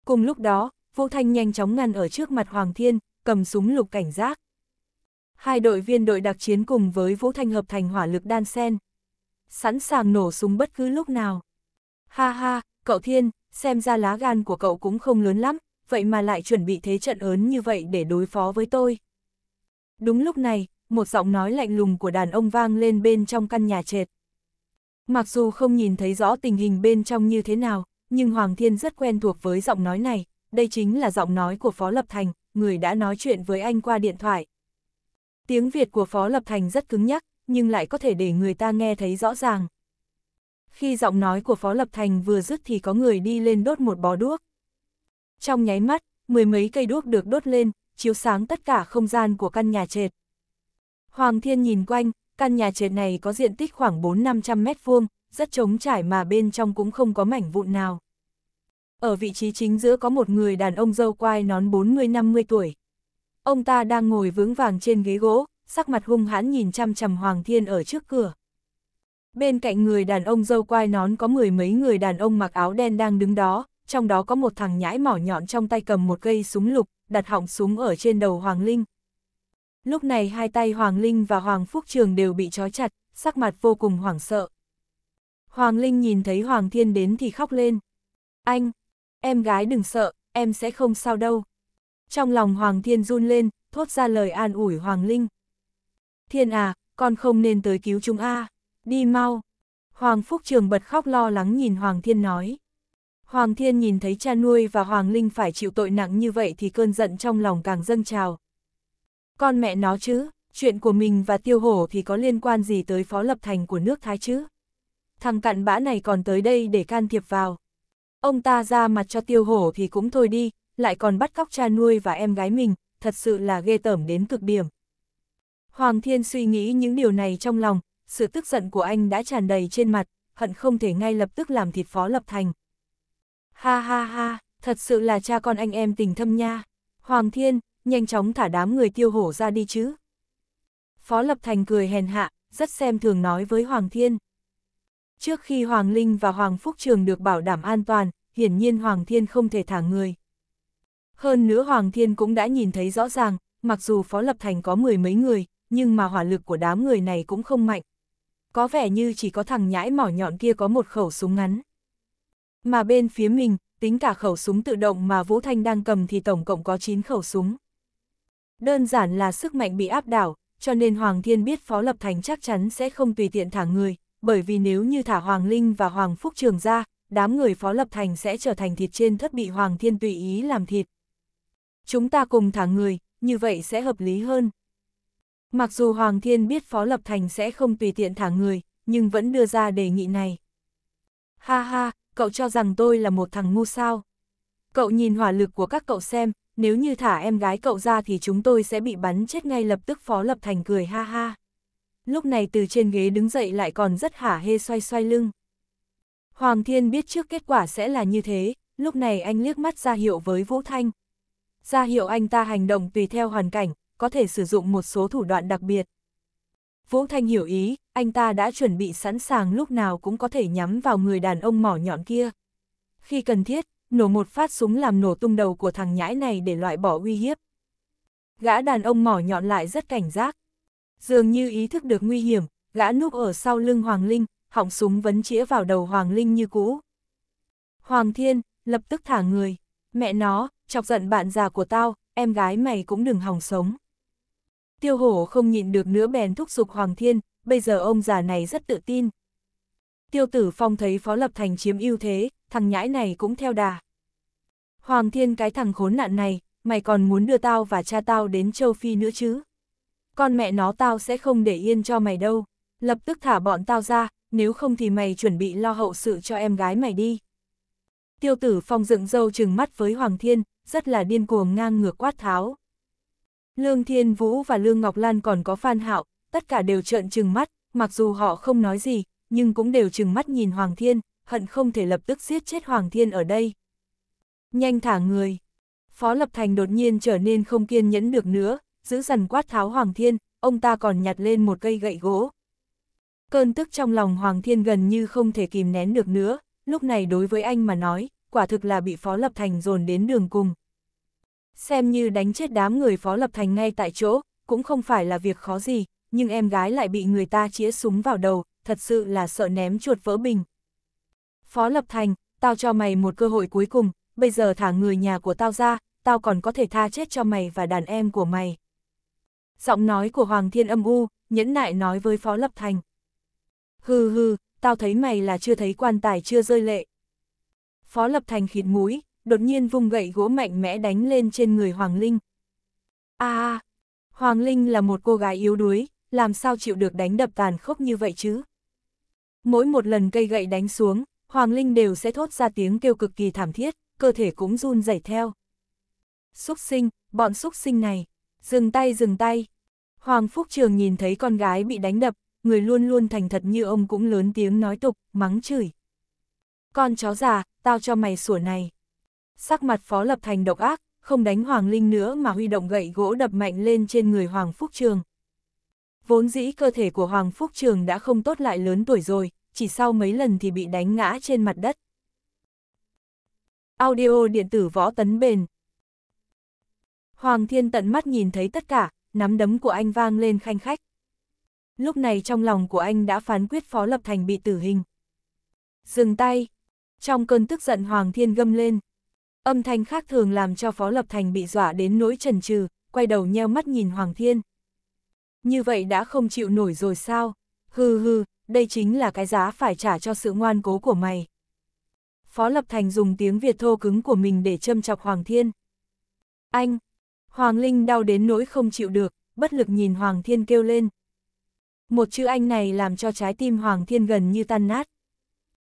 Cùng lúc đó, Vũ Thanh nhanh chóng ngăn ở trước mặt Hoàng Thiên, cầm súng lục cảnh giác. Hai đội viên đội đặc chiến cùng với Vũ Thanh hợp thành hỏa lực đan sen. Sẵn sàng nổ súng bất cứ lúc nào. Ha ha, cậu Thiên, xem ra lá gan của cậu cũng không lớn lắm, vậy mà lại chuẩn bị thế trận ớn như vậy để đối phó với tôi. Đúng lúc này, một giọng nói lạnh lùng của đàn ông vang lên bên trong căn nhà trệt. Mặc dù không nhìn thấy rõ tình hình bên trong như thế nào, nhưng Hoàng Thiên rất quen thuộc với giọng nói này, đây chính là giọng nói của Phó Lập Thành, người đã nói chuyện với anh qua điện thoại. Tiếng Việt của Phó Lập Thành rất cứng nhắc, nhưng lại có thể để người ta nghe thấy rõ ràng. Khi giọng nói của Phó Lập Thành vừa dứt thì có người đi lên đốt một bó đuốc. Trong nháy mắt, mười mấy cây đuốc được đốt lên, chiếu sáng tất cả không gian của căn nhà trệt. Hoàng Thiên nhìn quanh, căn nhà trệt này có diện tích khoảng 4-500 mét vuông, rất trống trải mà bên trong cũng không có mảnh vụn nào. Ở vị trí chính giữa có một người đàn ông dâu quai nón 40-50 tuổi. Ông ta đang ngồi vững vàng trên ghế gỗ, sắc mặt hung hãn nhìn chăm chằm Hoàng Thiên ở trước cửa. Bên cạnh người đàn ông dâu quai nón có mười mấy người đàn ông mặc áo đen đang đứng đó, trong đó có một thằng nhãi mỏ nhọn trong tay cầm một cây súng lục, đặt họng súng ở trên đầu Hoàng Linh. Lúc này hai tay Hoàng Linh và Hoàng Phúc Trường đều bị trói chặt, sắc mặt vô cùng hoảng sợ. Hoàng Linh nhìn thấy Hoàng Thiên đến thì khóc lên. Anh, em gái đừng sợ, em sẽ không sao đâu. Trong lòng Hoàng Thiên run lên, thốt ra lời an ủi Hoàng Linh. Thiên à, con không nên tới cứu chúng a, à. đi mau. Hoàng Phúc Trường bật khóc lo lắng nhìn Hoàng Thiên nói. Hoàng Thiên nhìn thấy cha nuôi và Hoàng Linh phải chịu tội nặng như vậy thì cơn giận trong lòng càng dâng trào. Con mẹ nó chứ, chuyện của mình và tiêu hổ thì có liên quan gì tới phó lập thành của nước Thái chứ? Thằng cặn bã này còn tới đây để can thiệp vào. Ông ta ra mặt cho tiêu hổ thì cũng thôi đi, lại còn bắt cóc cha nuôi và em gái mình, thật sự là ghê tởm đến cực điểm. Hoàng Thiên suy nghĩ những điều này trong lòng, sự tức giận của anh đã tràn đầy trên mặt, hận không thể ngay lập tức làm thịt phó lập thành. Ha ha ha, thật sự là cha con anh em tình thâm nha. Hoàng Thiên, nhanh chóng thả đám người tiêu hổ ra đi chứ. Phó Lập Thành cười hèn hạ, rất xem thường nói với Hoàng Thiên. Trước khi Hoàng Linh và Hoàng Phúc Trường được bảo đảm an toàn, hiển nhiên Hoàng Thiên không thể thả người. Hơn nữa Hoàng Thiên cũng đã nhìn thấy rõ ràng, mặc dù Phó Lập Thành có mười mấy người, nhưng mà hỏa lực của đám người này cũng không mạnh. Có vẻ như chỉ có thằng nhãi mỏ nhọn kia có một khẩu súng ngắn. Mà bên phía mình, tính cả khẩu súng tự động mà Vũ Thanh đang cầm thì tổng cộng có 9 khẩu súng. Đơn giản là sức mạnh bị áp đảo, cho nên Hoàng Thiên biết Phó Lập Thành chắc chắn sẽ không tùy tiện thả người, bởi vì nếu như thả Hoàng Linh và Hoàng Phúc Trường ra, đám người Phó Lập Thành sẽ trở thành thịt trên thất bị Hoàng Thiên tùy ý làm thịt. Chúng ta cùng thả người, như vậy sẽ hợp lý hơn. Mặc dù Hoàng Thiên biết Phó Lập Thành sẽ không tùy tiện thả người, nhưng vẫn đưa ra đề nghị này. Ha ha, cậu cho rằng tôi là một thằng ngu sao. Cậu nhìn hỏa lực của các cậu xem, nếu như thả em gái cậu ra thì chúng tôi sẽ bị bắn chết ngay lập tức Phó Lập Thành cười ha ha. Lúc này từ trên ghế đứng dậy lại còn rất hả hê xoay xoay lưng. Hoàng Thiên biết trước kết quả sẽ là như thế, lúc này anh liếc mắt ra hiệu với Vũ Thanh. Ra hiệu anh ta hành động tùy theo hoàn cảnh, có thể sử dụng một số thủ đoạn đặc biệt. Vũ Thanh hiểu ý, anh ta đã chuẩn bị sẵn sàng lúc nào cũng có thể nhắm vào người đàn ông mỏ nhọn kia. Khi cần thiết, nổ một phát súng làm nổ tung đầu của thằng nhãi này để loại bỏ uy hiếp. Gã đàn ông mỏ nhọn lại rất cảnh giác. Dường như ý thức được nguy hiểm, gã núp ở sau lưng Hoàng Linh, họng súng vấn chĩa vào đầu Hoàng Linh như cũ. Hoàng Thiên, lập tức thả người. Mẹ nó, chọc giận bạn già của tao, em gái mày cũng đừng hòng sống tiêu hổ không nhịn được nữa bèn thúc giục Hoàng Thiên, bây giờ ông già này rất tự tin. Tiêu tử phong thấy Phó Lập Thành chiếm ưu thế, thằng nhãi này cũng theo đà. Hoàng Thiên cái thằng khốn nạn này, mày còn muốn đưa tao và cha tao đến châu Phi nữa chứ? Con mẹ nó tao sẽ không để yên cho mày đâu, lập tức thả bọn tao ra, nếu không thì mày chuẩn bị lo hậu sự cho em gái mày đi. Tiêu tử phong dựng dâu chừng mắt với Hoàng Thiên, rất là điên cuồng ngang ngược quát tháo. Lương Thiên Vũ và Lương Ngọc Lan còn có Phan Hạo, tất cả đều trợn trừng mắt, mặc dù họ không nói gì, nhưng cũng đều trừng mắt nhìn Hoàng Thiên, hận không thể lập tức giết chết Hoàng Thiên ở đây. Nhanh thả người. Phó Lập Thành đột nhiên trở nên không kiên nhẫn được nữa, giữ dần quát tháo Hoàng Thiên, ông ta còn nhặt lên một cây gậy gỗ. Cơn tức trong lòng Hoàng Thiên gần như không thể kìm nén được nữa, lúc này đối với anh mà nói, quả thực là bị Phó Lập Thành dồn đến đường cùng. Xem như đánh chết đám người Phó Lập Thành ngay tại chỗ, cũng không phải là việc khó gì, nhưng em gái lại bị người ta chĩa súng vào đầu, thật sự là sợ ném chuột vỡ bình. Phó Lập Thành, tao cho mày một cơ hội cuối cùng, bây giờ thả người nhà của tao ra, tao còn có thể tha chết cho mày và đàn em của mày. Giọng nói của Hoàng Thiên âm u, nhẫn nại nói với Phó Lập Thành. Hừ hừ, tao thấy mày là chưa thấy quan tài chưa rơi lệ. Phó Lập Thành khịt mũi, đột nhiên vung gậy gỗ mạnh mẽ đánh lên trên người Hoàng Linh. a à, Hoàng Linh là một cô gái yếu đuối, làm sao chịu được đánh đập tàn khốc như vậy chứ? Mỗi một lần cây gậy đánh xuống, Hoàng Linh đều sẽ thốt ra tiếng kêu cực kỳ thảm thiết, cơ thể cũng run rẩy theo. Xúc sinh, bọn xúc sinh này, dừng tay dừng tay. Hoàng Phúc Trường nhìn thấy con gái bị đánh đập, người luôn luôn thành thật như ông cũng lớn tiếng nói tục, mắng chửi. Con chó già, tao cho mày sủa này sắc mặt Phó Lập Thành độc ác, không đánh Hoàng Linh nữa mà huy động gậy gỗ đập mạnh lên trên người Hoàng Phúc Trường. Vốn dĩ cơ thể của Hoàng Phúc Trường đã không tốt lại lớn tuổi rồi, chỉ sau mấy lần thì bị đánh ngã trên mặt đất. Audio điện tử võ tấn bền Hoàng Thiên tận mắt nhìn thấy tất cả, nắm đấm của anh vang lên khanh khách. Lúc này trong lòng của anh đã phán quyết Phó Lập Thành bị tử hình. Dừng tay! Trong cơn tức giận Hoàng Thiên gâm lên, Âm thanh khác thường làm cho Phó Lập Thành bị dọa đến nỗi trần trừ, quay đầu nheo mắt nhìn Hoàng Thiên. Như vậy đã không chịu nổi rồi sao? Hừ hừ, đây chính là cái giá phải trả cho sự ngoan cố của mày. Phó Lập Thành dùng tiếng Việt thô cứng của mình để châm chọc Hoàng Thiên. Anh! Hoàng Linh đau đến nỗi không chịu được, bất lực nhìn Hoàng Thiên kêu lên. Một chữ anh này làm cho trái tim Hoàng Thiên gần như tan nát.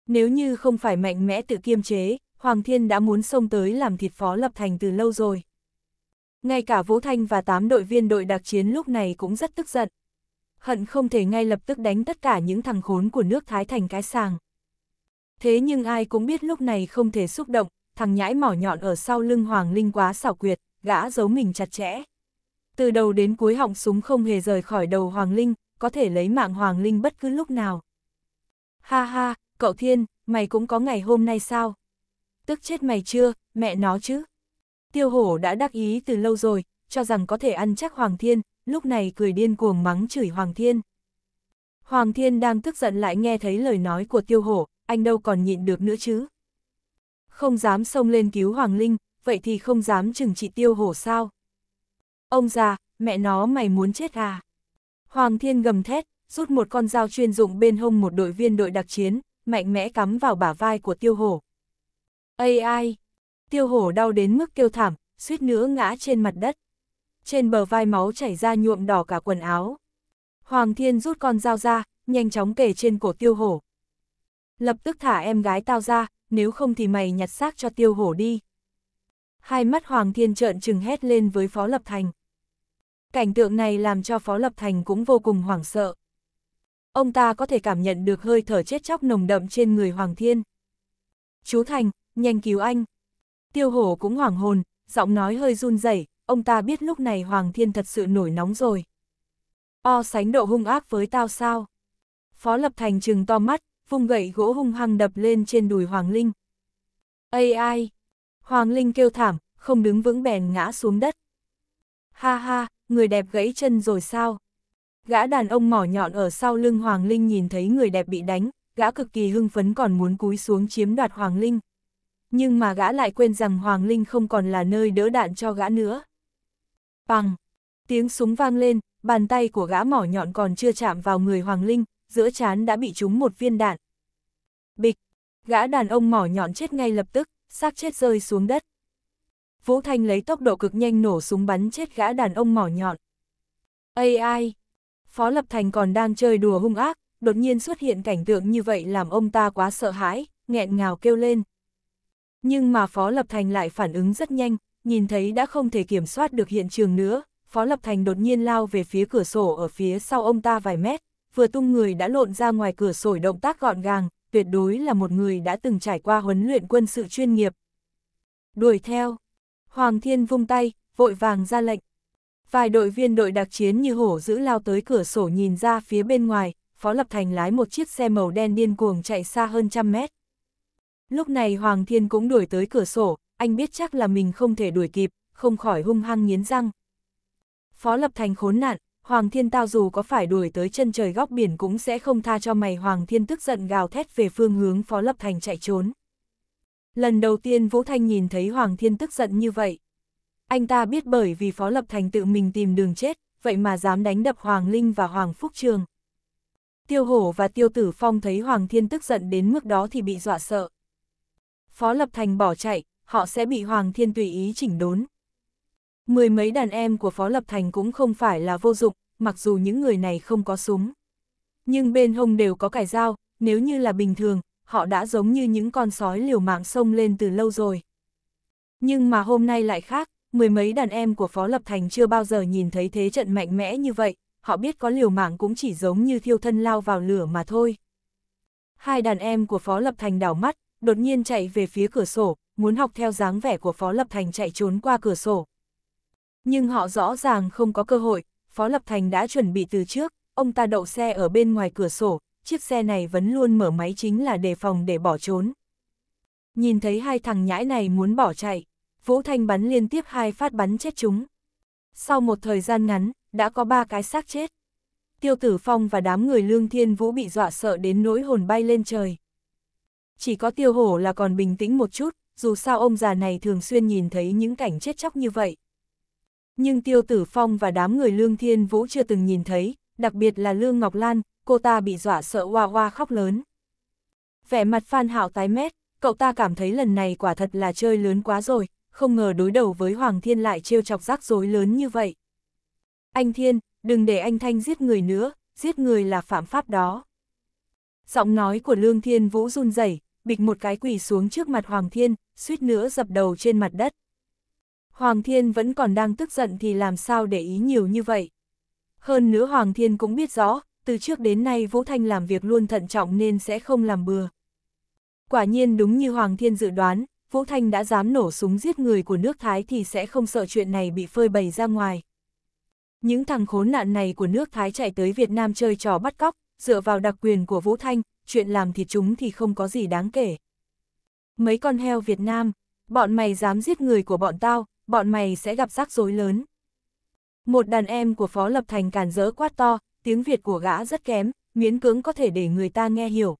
Nếu như không phải mạnh mẽ tự kiêm chế, Hoàng Thiên đã muốn xông tới làm thịt Phó Lập Thành từ lâu rồi. Ngay cả Vũ Thanh và 8 đội viên đội đặc chiến lúc này cũng rất tức giận. Hận không thể ngay lập tức đánh tất cả những thằng khốn của nước Thái thành cái sàng. Thế nhưng ai cũng biết lúc này không thể xúc động, thằng nhãi mỏ nhọn ở sau lưng Hoàng Linh quá xảo quyệt, gã giấu mình chặt chẽ. Từ đầu đến cuối họng súng không hề rời khỏi đầu Hoàng Linh, có thể lấy mạng Hoàng Linh bất cứ lúc nào. Ha ha, cậu Thiên, mày cũng có ngày hôm nay sao? tức chết mày chưa, mẹ nó chứ. Tiêu hổ đã đắc ý từ lâu rồi, cho rằng có thể ăn chắc Hoàng Thiên, lúc này cười điên cuồng mắng chửi Hoàng Thiên. Hoàng Thiên đang tức giận lại nghe thấy lời nói của tiêu hổ, anh đâu còn nhịn được nữa chứ. Không dám xông lên cứu Hoàng Linh, vậy thì không dám chừng trị tiêu hổ sao. Ông già, mẹ nó mày muốn chết à? Hoàng Thiên gầm thét, rút một con dao chuyên dụng bên hông một đội viên đội đặc chiến, mạnh mẽ cắm vào bả vai của tiêu hổ. AI! Tiêu hổ đau đến mức kêu thảm, suýt nữa ngã trên mặt đất. Trên bờ vai máu chảy ra nhuộm đỏ cả quần áo. Hoàng thiên rút con dao ra, nhanh chóng kể trên cổ tiêu hổ. Lập tức thả em gái tao ra, nếu không thì mày nhặt xác cho tiêu hổ đi. Hai mắt Hoàng thiên trợn trừng hét lên với Phó Lập Thành. Cảnh tượng này làm cho Phó Lập Thành cũng vô cùng hoảng sợ. Ông ta có thể cảm nhận được hơi thở chết chóc nồng đậm trên người Hoàng Thiên. Chú Thành, nhanh cứu anh. Tiêu hổ cũng hoảng hồn, giọng nói hơi run rẩy ông ta biết lúc này Hoàng Thiên thật sự nổi nóng rồi. O sánh độ hung ác với tao sao? Phó Lập Thành trừng to mắt, vung gậy gỗ hung hăng đập lên trên đùi Hoàng Linh. AI! Hoàng Linh kêu thảm, không đứng vững bèn ngã xuống đất. Ha ha, người đẹp gãy chân rồi sao? Gã đàn ông mỏ nhọn ở sau lưng Hoàng Linh nhìn thấy người đẹp bị đánh, gã cực kỳ hưng phấn còn muốn cúi xuống chiếm đoạt Hoàng Linh nhưng mà gã lại quên rằng Hoàng Linh không còn là nơi đỡ đạn cho gã nữa. Bằng, tiếng súng vang lên, bàn tay của gã mỏ nhọn còn chưa chạm vào người Hoàng Linh, giữa chán đã bị trúng một viên đạn. Bịch, gã đàn ông mỏ nhọn chết ngay lập tức, xác chết rơi xuống đất. Vũ Thanh lấy tốc độ cực nhanh nổ súng bắn chết gã đàn ông mỏ nhọn. AI, Phó Lập Thành còn đang chơi đùa hung ác, đột nhiên xuất hiện cảnh tượng như vậy làm ông ta quá sợ hãi, nghẹn ngào kêu lên. Nhưng mà Phó Lập Thành lại phản ứng rất nhanh, nhìn thấy đã không thể kiểm soát được hiện trường nữa, Phó Lập Thành đột nhiên lao về phía cửa sổ ở phía sau ông ta vài mét, vừa tung người đã lộn ra ngoài cửa sổ động tác gọn gàng, tuyệt đối là một người đã từng trải qua huấn luyện quân sự chuyên nghiệp. Đuổi theo, Hoàng Thiên vung tay, vội vàng ra lệnh. Vài đội viên đội đặc chiến như hổ giữ lao tới cửa sổ nhìn ra phía bên ngoài, Phó Lập Thành lái một chiếc xe màu đen điên cuồng chạy xa hơn trăm mét, Lúc này Hoàng Thiên cũng đuổi tới cửa sổ, anh biết chắc là mình không thể đuổi kịp, không khỏi hung hăng nghiến răng. Phó Lập Thành khốn nạn, Hoàng Thiên tao dù có phải đuổi tới chân trời góc biển cũng sẽ không tha cho mày Hoàng Thiên tức giận gào thét về phương hướng Phó Lập Thành chạy trốn. Lần đầu tiên Vũ Thanh nhìn thấy Hoàng Thiên tức giận như vậy. Anh ta biết bởi vì Phó Lập Thành tự mình tìm đường chết, vậy mà dám đánh đập Hoàng Linh và Hoàng Phúc Trường. Tiêu Hổ và Tiêu Tử Phong thấy Hoàng Thiên tức giận đến mức đó thì bị dọa sợ. Phó Lập Thành bỏ chạy, họ sẽ bị Hoàng Thiên tùy ý chỉnh đốn. Mười mấy đàn em của Phó Lập Thành cũng không phải là vô dụng, mặc dù những người này không có súng. Nhưng bên hông đều có cải dao, nếu như là bình thường, họ đã giống như những con sói liều mạng sông lên từ lâu rồi. Nhưng mà hôm nay lại khác, mười mấy đàn em của Phó Lập Thành chưa bao giờ nhìn thấy thế trận mạnh mẽ như vậy, họ biết có liều mạng cũng chỉ giống như thiêu thân lao vào lửa mà thôi. Hai đàn em của Phó Lập Thành đảo mắt, đột nhiên chạy về phía cửa sổ, muốn học theo dáng vẻ của Phó Lập Thành chạy trốn qua cửa sổ. Nhưng họ rõ ràng không có cơ hội, Phó Lập Thành đã chuẩn bị từ trước, ông ta đậu xe ở bên ngoài cửa sổ, chiếc xe này vẫn luôn mở máy chính là đề phòng để bỏ trốn. Nhìn thấy hai thằng nhãi này muốn bỏ chạy, Vũ Thanh bắn liên tiếp hai phát bắn chết chúng. Sau một thời gian ngắn, đã có ba cái xác chết. Tiêu Tử Phong và đám người Lương Thiên Vũ bị dọa sợ đến nỗi hồn bay lên trời. Chỉ có tiêu hổ là còn bình tĩnh một chút, dù sao ông già này thường xuyên nhìn thấy những cảnh chết chóc như vậy. Nhưng tiêu tử phong và đám người lương thiên vũ chưa từng nhìn thấy, đặc biệt là lương Ngọc Lan, cô ta bị dọa sợ hoa hoa khóc lớn. Vẻ mặt Phan Hạo tái mét, cậu ta cảm thấy lần này quả thật là chơi lớn quá rồi, không ngờ đối đầu với Hoàng Thiên lại trêu chọc rắc rối lớn như vậy. Anh Thiên, đừng để anh Thanh giết người nữa, giết người là phạm pháp đó. Giọng nói của Lương Thiên Vũ run rẩy, bịch một cái quỳ xuống trước mặt Hoàng Thiên, suýt nữa dập đầu trên mặt đất. Hoàng Thiên vẫn còn đang tức giận thì làm sao để ý nhiều như vậy. Hơn nữa Hoàng Thiên cũng biết rõ, từ trước đến nay Vũ Thanh làm việc luôn thận trọng nên sẽ không làm bừa. Quả nhiên đúng như Hoàng Thiên dự đoán, Vũ Thanh đã dám nổ súng giết người của nước Thái thì sẽ không sợ chuyện này bị phơi bày ra ngoài. Những thằng khốn nạn này của nước Thái chạy tới Việt Nam chơi trò bắt cóc, dựa vào đặc quyền của Vũ Thanh, chuyện làm thịt chúng thì không có gì đáng kể. Mấy con heo Việt Nam, bọn mày dám giết người của bọn tao, bọn mày sẽ gặp rắc rối lớn. Một đàn em của Phó Lập Thành càn rỡ quát to, tiếng Việt của gã rất kém, miễn cưỡng có thể để người ta nghe hiểu.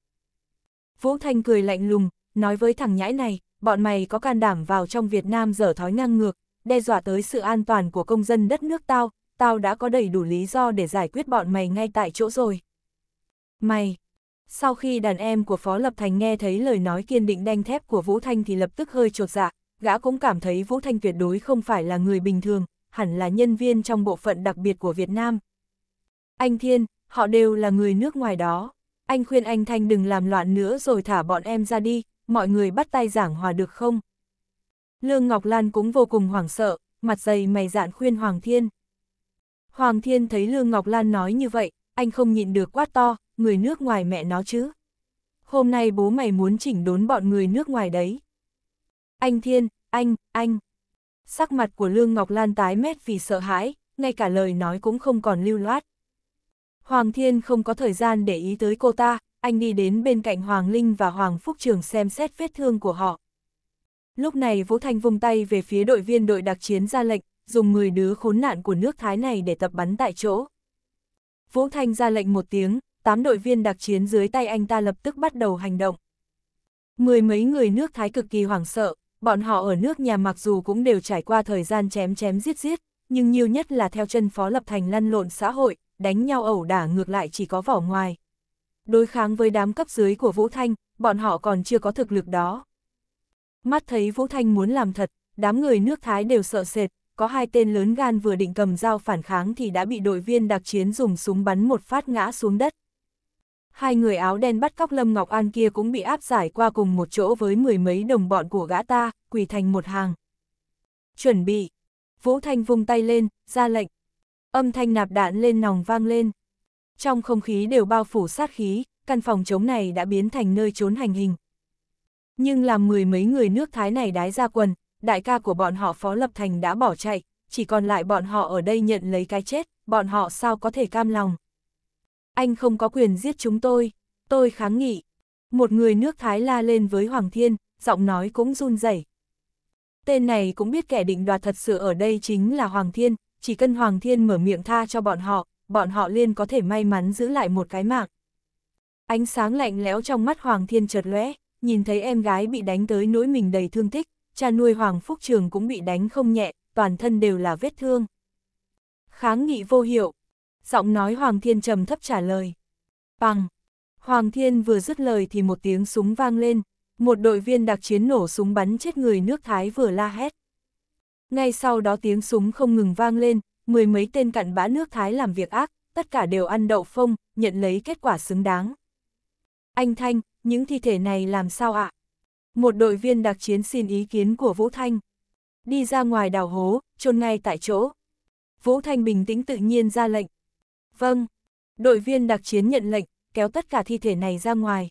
Vũ Thanh cười lạnh lùng, nói với thằng nhãi này, bọn mày có can đảm vào trong Việt Nam dở thói ngang ngược, đe dọa tới sự an toàn của công dân đất nước tao, tao đã có đầy đủ lý do để giải quyết bọn mày ngay tại chỗ rồi. Mày! Sau khi đàn em của Phó Lập Thành nghe thấy lời nói kiên định đanh thép của Vũ Thanh thì lập tức hơi trột dạ, gã cũng cảm thấy Vũ Thanh tuyệt đối không phải là người bình thường, hẳn là nhân viên trong bộ phận đặc biệt của Việt Nam. Anh Thiên, họ đều là người nước ngoài đó. Anh khuyên anh Thanh đừng làm loạn nữa rồi thả bọn em ra đi, mọi người bắt tay giảng hòa được không? Lương Ngọc Lan cũng vô cùng hoảng sợ, mặt dày mày dạn khuyên Hoàng Thiên. Hoàng Thiên thấy Lương Ngọc Lan nói như vậy, anh không nhịn được quát to, người nước ngoài mẹ nó chứ. Hôm nay bố mày muốn chỉnh đốn bọn người nước ngoài đấy. Anh Thiên, anh, anh. Sắc mặt của Lương Ngọc Lan tái mét vì sợ hãi, ngay cả lời nói cũng không còn lưu loát. Hoàng Thiên không có thời gian để ý tới cô ta, anh đi đến bên cạnh Hoàng Linh và Hoàng Phúc Trường xem xét vết thương của họ. Lúc này Vũ Thanh vung tay về phía đội viên đội đặc chiến ra lệnh, dùng 10 đứa khốn nạn của nước Thái này để tập bắn tại chỗ. Vũ Thanh ra lệnh một tiếng, tám đội viên đặc chiến dưới tay anh ta lập tức bắt đầu hành động. Mười mấy người nước Thái cực kỳ hoảng sợ, bọn họ ở nước nhà mặc dù cũng đều trải qua thời gian chém chém giết giết, nhưng nhiều nhất là theo chân Phó Lập Thành lăn lộn xã hội, đánh nhau ẩu đả ngược lại chỉ có vỏ ngoài. Đối kháng với đám cấp dưới của Vũ Thanh, bọn họ còn chưa có thực lực đó. Mắt thấy Vũ Thanh muốn làm thật, đám người nước Thái đều sợ sệt, có hai tên lớn gan vừa định cầm dao phản kháng thì đã bị đội viên đặc chiến dùng súng bắn một phát ngã xuống đất hai người áo đen bắt cóc Lâm Ngọc An kia cũng bị áp giải qua cùng một chỗ với mười mấy đồng bọn của gã ta, quỳ thành một hàng. Chuẩn bị. Vũ Thanh vung tay lên, ra lệnh. Âm thanh nạp đạn lên nòng vang lên. Trong không khí đều bao phủ sát khí, căn phòng trống này đã biến thành nơi trốn hành hình. Nhưng làm mười mấy người nước Thái này đái ra quần, đại ca của bọn họ Phó Lập Thành đã bỏ chạy, chỉ còn lại bọn họ ở đây nhận lấy cái chết, bọn họ sao có thể cam lòng anh không có quyền giết chúng tôi, tôi kháng nghị. Một người nước Thái la lên với Hoàng Thiên, giọng nói cũng run rẩy. Tên này cũng biết kẻ định đoạt thật sự ở đây chính là Hoàng Thiên, chỉ cần Hoàng Thiên mở miệng tha cho bọn họ, bọn họ liên có thể may mắn giữ lại một cái mạng. Ánh sáng lạnh lẽo trong mắt Hoàng Thiên chợt lóe, nhìn thấy em gái bị đánh tới nỗi mình đầy thương tích, cha nuôi Hoàng Phúc Trường cũng bị đánh không nhẹ, toàn thân đều là vết thương. Kháng nghị vô hiệu, giọng nói Hoàng Thiên trầm thấp trả lời. Bằng! Hoàng Thiên vừa dứt lời thì một tiếng súng vang lên, một đội viên đặc chiến nổ súng bắn chết người nước Thái vừa la hét. Ngay sau đó tiếng súng không ngừng vang lên, mười mấy tên cặn bã nước Thái làm việc ác, tất cả đều ăn đậu phông, nhận lấy kết quả xứng đáng. Anh Thanh, những thi thể này làm sao ạ? Một đội viên đặc chiến xin ý kiến của Vũ Thanh. Đi ra ngoài đào hố, chôn ngay tại chỗ. Vũ Thanh bình tĩnh tự nhiên ra lệnh, Vâng. Đội viên đặc chiến nhận lệnh, kéo tất cả thi thể này ra ngoài.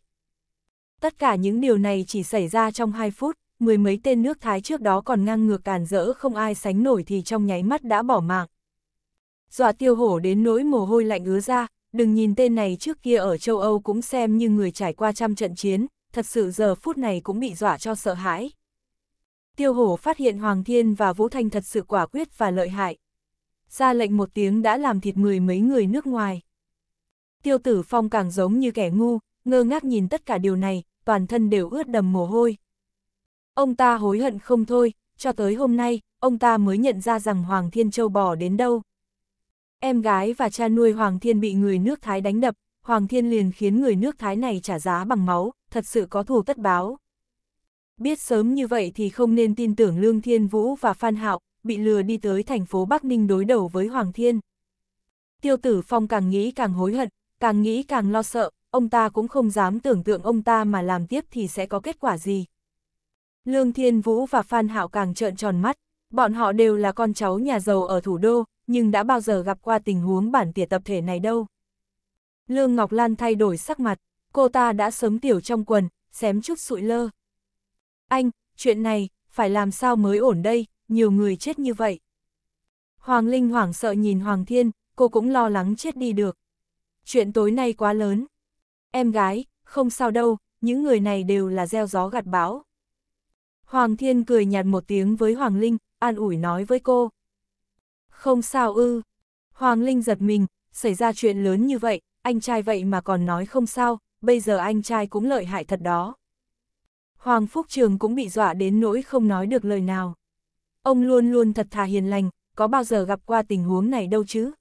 Tất cả những điều này chỉ xảy ra trong 2 phút, mười mấy tên nước Thái trước đó còn ngang ngược càn rỡ không ai sánh nổi thì trong nháy mắt đã bỏ mạng. Dọa tiêu hổ đến nỗi mồ hôi lạnh ứa ra, đừng nhìn tên này trước kia ở châu Âu cũng xem như người trải qua trăm trận chiến, thật sự giờ phút này cũng bị dọa cho sợ hãi. Tiêu hổ phát hiện Hoàng Thiên và Vũ Thanh thật sự quả quyết và lợi hại, ra lệnh một tiếng đã làm thịt mười mấy người nước ngoài. Tiêu tử phong càng giống như kẻ ngu, ngơ ngác nhìn tất cả điều này, toàn thân đều ướt đầm mồ hôi. Ông ta hối hận không thôi, cho tới hôm nay, ông ta mới nhận ra rằng Hoàng Thiên Châu bỏ đến đâu. Em gái và cha nuôi Hoàng Thiên bị người nước Thái đánh đập, Hoàng Thiên liền khiến người nước Thái này trả giá bằng máu, thật sự có thù tất báo. Biết sớm như vậy thì không nên tin tưởng Lương Thiên Vũ và Phan Hạo, bị lừa đi tới thành phố Bắc Ninh đối đầu với Hoàng Thiên. Tiêu tử phong càng nghĩ càng hối hận, càng nghĩ càng lo sợ, ông ta cũng không dám tưởng tượng ông ta mà làm tiếp thì sẽ có kết quả gì. Lương Thiên Vũ và Phan Hạo càng trợn tròn mắt, bọn họ đều là con cháu nhà giàu ở thủ đô, nhưng đã bao giờ gặp qua tình huống bản tỉa tập thể này đâu. Lương Ngọc Lan thay đổi sắc mặt, cô ta đã sớm tiểu trong quần, xém chút sụi lơ. Anh, chuyện này, phải làm sao mới ổn đây, nhiều người chết như vậy. Hoàng Linh hoảng sợ nhìn Hoàng Thiên, cô cũng lo lắng chết đi được. Chuyện tối nay quá lớn. Em gái, không sao đâu, những người này đều là gieo gió gặt bão. Hoàng Thiên cười nhạt một tiếng với Hoàng Linh, an ủi nói với cô. Không sao ư. Hoàng Linh giật mình, xảy ra chuyện lớn như vậy, anh trai vậy mà còn nói không sao, bây giờ anh trai cũng lợi hại thật đó. Hoàng Phúc Trường cũng bị dọa đến nỗi không nói được lời nào. Ông luôn luôn thật thà hiền lành, có bao giờ gặp qua tình huống này đâu chứ?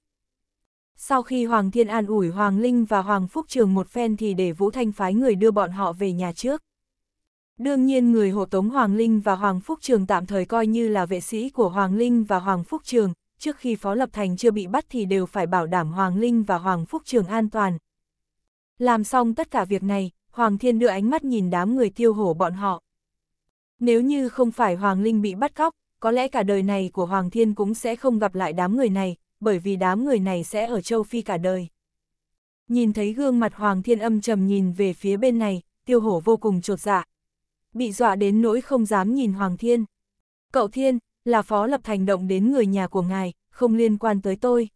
Sau khi Hoàng Thiên An ủi Hoàng Linh và Hoàng Phúc Trường một phen thì để Vũ Thanh phái người đưa bọn họ về nhà trước. Đương nhiên người hộ tống Hoàng Linh và Hoàng Phúc Trường tạm thời coi như là vệ sĩ của Hoàng Linh và Hoàng Phúc Trường, trước khi Phó Lập Thành chưa bị bắt thì đều phải bảo đảm Hoàng Linh và Hoàng Phúc Trường an toàn. Làm xong tất cả việc này, Hoàng Thiên đưa ánh mắt nhìn đám người tiêu hổ bọn họ. Nếu như không phải Hoàng Linh bị bắt cóc, có lẽ cả đời này của Hoàng Thiên cũng sẽ không gặp lại đám người này, bởi vì đám người này sẽ ở châu Phi cả đời. Nhìn thấy gương mặt Hoàng Thiên âm trầm nhìn về phía bên này, tiêu hổ vô cùng trột dạ. Bị dọa đến nỗi không dám nhìn Hoàng Thiên. Cậu Thiên, là phó lập thành động đến người nhà của ngài, không liên quan tới tôi.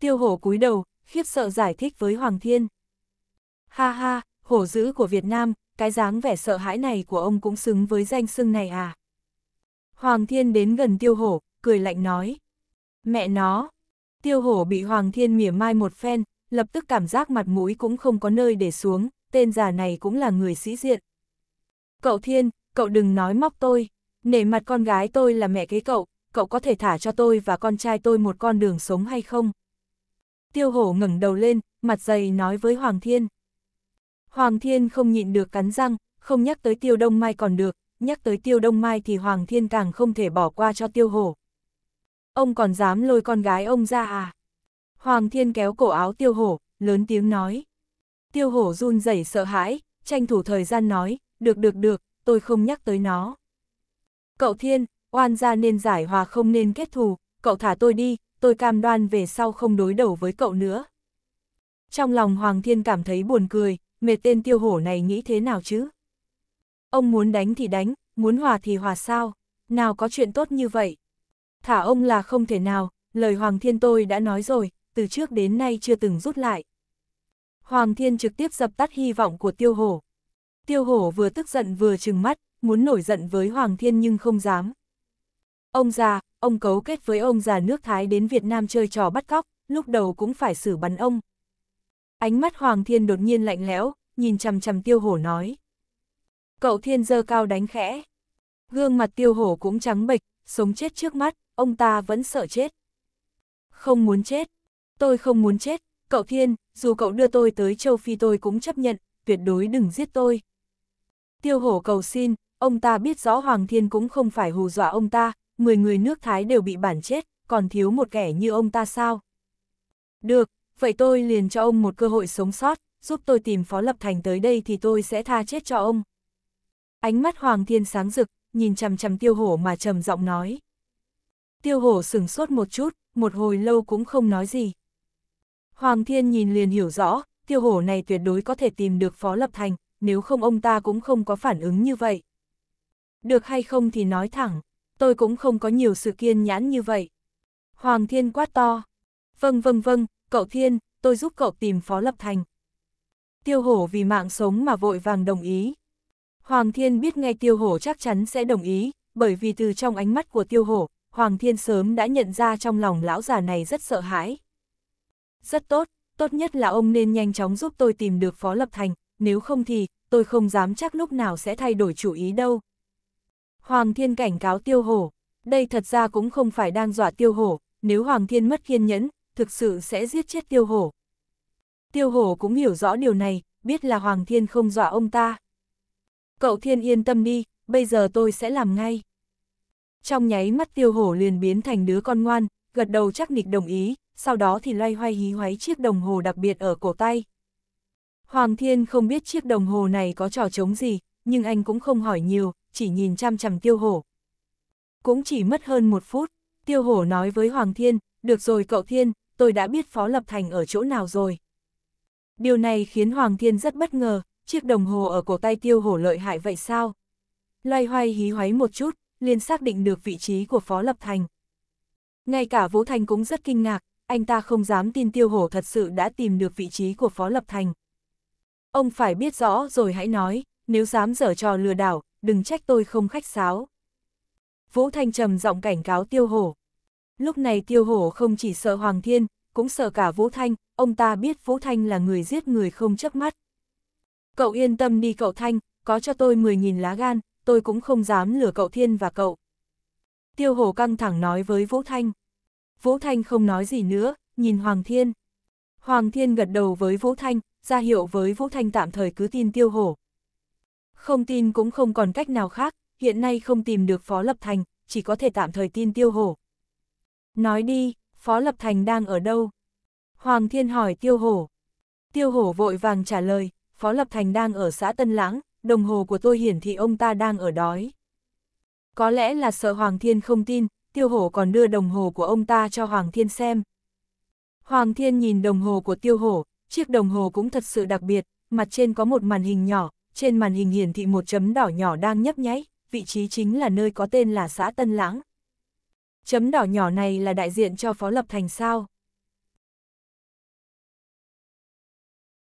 Tiêu hổ cúi đầu, khiếp sợ giải thích với Hoàng Thiên. Ha ha, hổ dữ của Việt Nam, cái dáng vẻ sợ hãi này của ông cũng xứng với danh xưng này à. Hoàng Thiên đến gần Tiêu Hổ, cười lạnh nói. Mẹ nó! Tiêu Hổ bị Hoàng Thiên mỉa mai một phen, lập tức cảm giác mặt mũi cũng không có nơi để xuống, tên già này cũng là người sĩ diện. Cậu Thiên, cậu đừng nói móc tôi, nể mặt con gái tôi là mẹ kế cậu, cậu có thể thả cho tôi và con trai tôi một con đường sống hay không? Tiêu hổ ngẩng đầu lên, mặt dày nói với Hoàng Thiên. Hoàng Thiên không nhịn được cắn răng, không nhắc tới tiêu đông mai còn được, nhắc tới tiêu đông mai thì Hoàng Thiên càng không thể bỏ qua cho tiêu hổ. Ông còn dám lôi con gái ông ra à? Hoàng Thiên kéo cổ áo tiêu hổ, lớn tiếng nói. Tiêu hổ run rẩy sợ hãi, tranh thủ thời gian nói, được được được, tôi không nhắc tới nó. Cậu Thiên, oan gia nên giải hòa không nên kết thù, cậu thả tôi đi, tôi cam đoan về sau không đối đầu với cậu nữa. Trong lòng Hoàng Thiên cảm thấy buồn cười, mệt tên tiêu hổ này nghĩ thế nào chứ? Ông muốn đánh thì đánh, muốn hòa thì hòa sao, nào có chuyện tốt như vậy. Thả ông là không thể nào, lời Hoàng Thiên tôi đã nói rồi, từ trước đến nay chưa từng rút lại. Hoàng Thiên trực tiếp dập tắt hy vọng của Tiêu Hổ. Tiêu Hổ vừa tức giận vừa trừng mắt, muốn nổi giận với Hoàng Thiên nhưng không dám. Ông già, ông cấu kết với ông già nước Thái đến Việt Nam chơi trò bắt cóc, lúc đầu cũng phải xử bắn ông. Ánh mắt Hoàng Thiên đột nhiên lạnh lẽo, nhìn chằm chằm Tiêu Hổ nói. Cậu thiên dơ cao đánh khẽ. Gương mặt tiêu hổ cũng trắng bệch, sống chết trước mắt, ông ta vẫn sợ chết. Không muốn chết. Tôi không muốn chết, cậu thiên, dù cậu đưa tôi tới châu Phi tôi cũng chấp nhận, tuyệt đối đừng giết tôi. Tiêu hổ cầu xin, ông ta biết rõ Hoàng Thiên cũng không phải hù dọa ông ta, 10 người nước Thái đều bị bản chết, còn thiếu một kẻ như ông ta sao? Được, vậy tôi liền cho ông một cơ hội sống sót, giúp tôi tìm Phó Lập Thành tới đây thì tôi sẽ tha chết cho ông. Ánh mắt Hoàng Thiên sáng rực, nhìn chằm chằm tiêu hổ mà trầm giọng nói. Tiêu hổ sửng sốt một chút, một hồi lâu cũng không nói gì. Hoàng Thiên nhìn liền hiểu rõ, tiêu hổ này tuyệt đối có thể tìm được Phó Lập Thành, nếu không ông ta cũng không có phản ứng như vậy. Được hay không thì nói thẳng, tôi cũng không có nhiều sự kiên nhãn như vậy. Hoàng Thiên quát to. Vâng vâng vâng, cậu Thiên, tôi giúp cậu tìm Phó Lập Thành. Tiêu hổ vì mạng sống mà vội vàng đồng ý. Hoàng Thiên biết ngay Tiêu Hổ chắc chắn sẽ đồng ý, bởi vì từ trong ánh mắt của Tiêu Hổ, Hoàng Thiên sớm đã nhận ra trong lòng lão già này rất sợ hãi. Rất tốt, tốt nhất là ông nên nhanh chóng giúp tôi tìm được Phó Lập Thành, nếu không thì, tôi không dám chắc lúc nào sẽ thay đổi chủ ý đâu. Hoàng Thiên cảnh cáo Tiêu Hổ, đây thật ra cũng không phải đang dọa Tiêu Hổ, nếu Hoàng Thiên mất kiên nhẫn, thực sự sẽ giết chết Tiêu Hổ. Tiêu Hổ cũng hiểu rõ điều này, biết là Hoàng Thiên không dọa ông ta cậu thiên yên tâm đi, bây giờ tôi sẽ làm ngay. Trong nháy mắt tiêu hổ liền biến thành đứa con ngoan, gật đầu chắc nịch đồng ý, sau đó thì loay hoay hí hoáy chiếc đồng hồ đặc biệt ở cổ tay. Hoàng thiên không biết chiếc đồng hồ này có trò chống gì, nhưng anh cũng không hỏi nhiều, chỉ nhìn chăm chằm tiêu hổ. Cũng chỉ mất hơn một phút, tiêu hổ nói với Hoàng thiên, được rồi cậu thiên, tôi đã biết phó lập thành ở chỗ nào rồi. Điều này khiến Hoàng thiên rất bất ngờ, chiếc đồng hồ ở cổ tay tiêu hổ lợi hại vậy sao? Loay hoay hí hoáy một chút, liền xác định được vị trí của Phó Lập Thành. Ngay cả Vũ Thành cũng rất kinh ngạc, anh ta không dám tin tiêu hổ thật sự đã tìm được vị trí của Phó Lập Thành. Ông phải biết rõ rồi hãy nói, nếu dám dở trò lừa đảo, đừng trách tôi không khách sáo. Vũ Thành trầm giọng cảnh cáo tiêu hổ. Lúc này tiêu hổ không chỉ sợ Hoàng Thiên, cũng sợ cả Vũ Thanh, ông ta biết Vũ Thanh là người giết người không chớp mắt. Cậu yên tâm đi cậu Thanh, có cho tôi 10.000 lá gan, tôi cũng không dám lừa cậu Thiên và cậu. Tiêu hồ căng thẳng nói với Vũ Thanh. Vũ Thanh không nói gì nữa, nhìn Hoàng Thiên. Hoàng Thiên gật đầu với Vũ Thanh, ra hiệu với Vũ Thanh tạm thời cứ tin Tiêu hồ Không tin cũng không còn cách nào khác, hiện nay không tìm được Phó Lập Thành, chỉ có thể tạm thời tin Tiêu hồ Nói đi, Phó Lập Thành đang ở đâu? Hoàng Thiên hỏi Tiêu Hổ. Tiêu Hổ vội vàng trả lời, Phó Lập Thành đang ở xã Tân Lãng, đồng hồ của tôi hiển thị ông ta đang ở đói. Có lẽ là sợ Hoàng Thiên không tin, Tiêu Hổ còn đưa đồng hồ của ông ta cho Hoàng Thiên xem. Hoàng Thiên nhìn đồng hồ của Tiêu Hổ, chiếc đồng hồ cũng thật sự đặc biệt, mặt trên có một màn hình nhỏ, trên màn hình hiển thị một chấm đỏ nhỏ đang nhấp nháy, vị trí chính là nơi có tên là xã Tân Lãng. Chấm đỏ nhỏ này là đại diện cho Phó Lập Thành sao?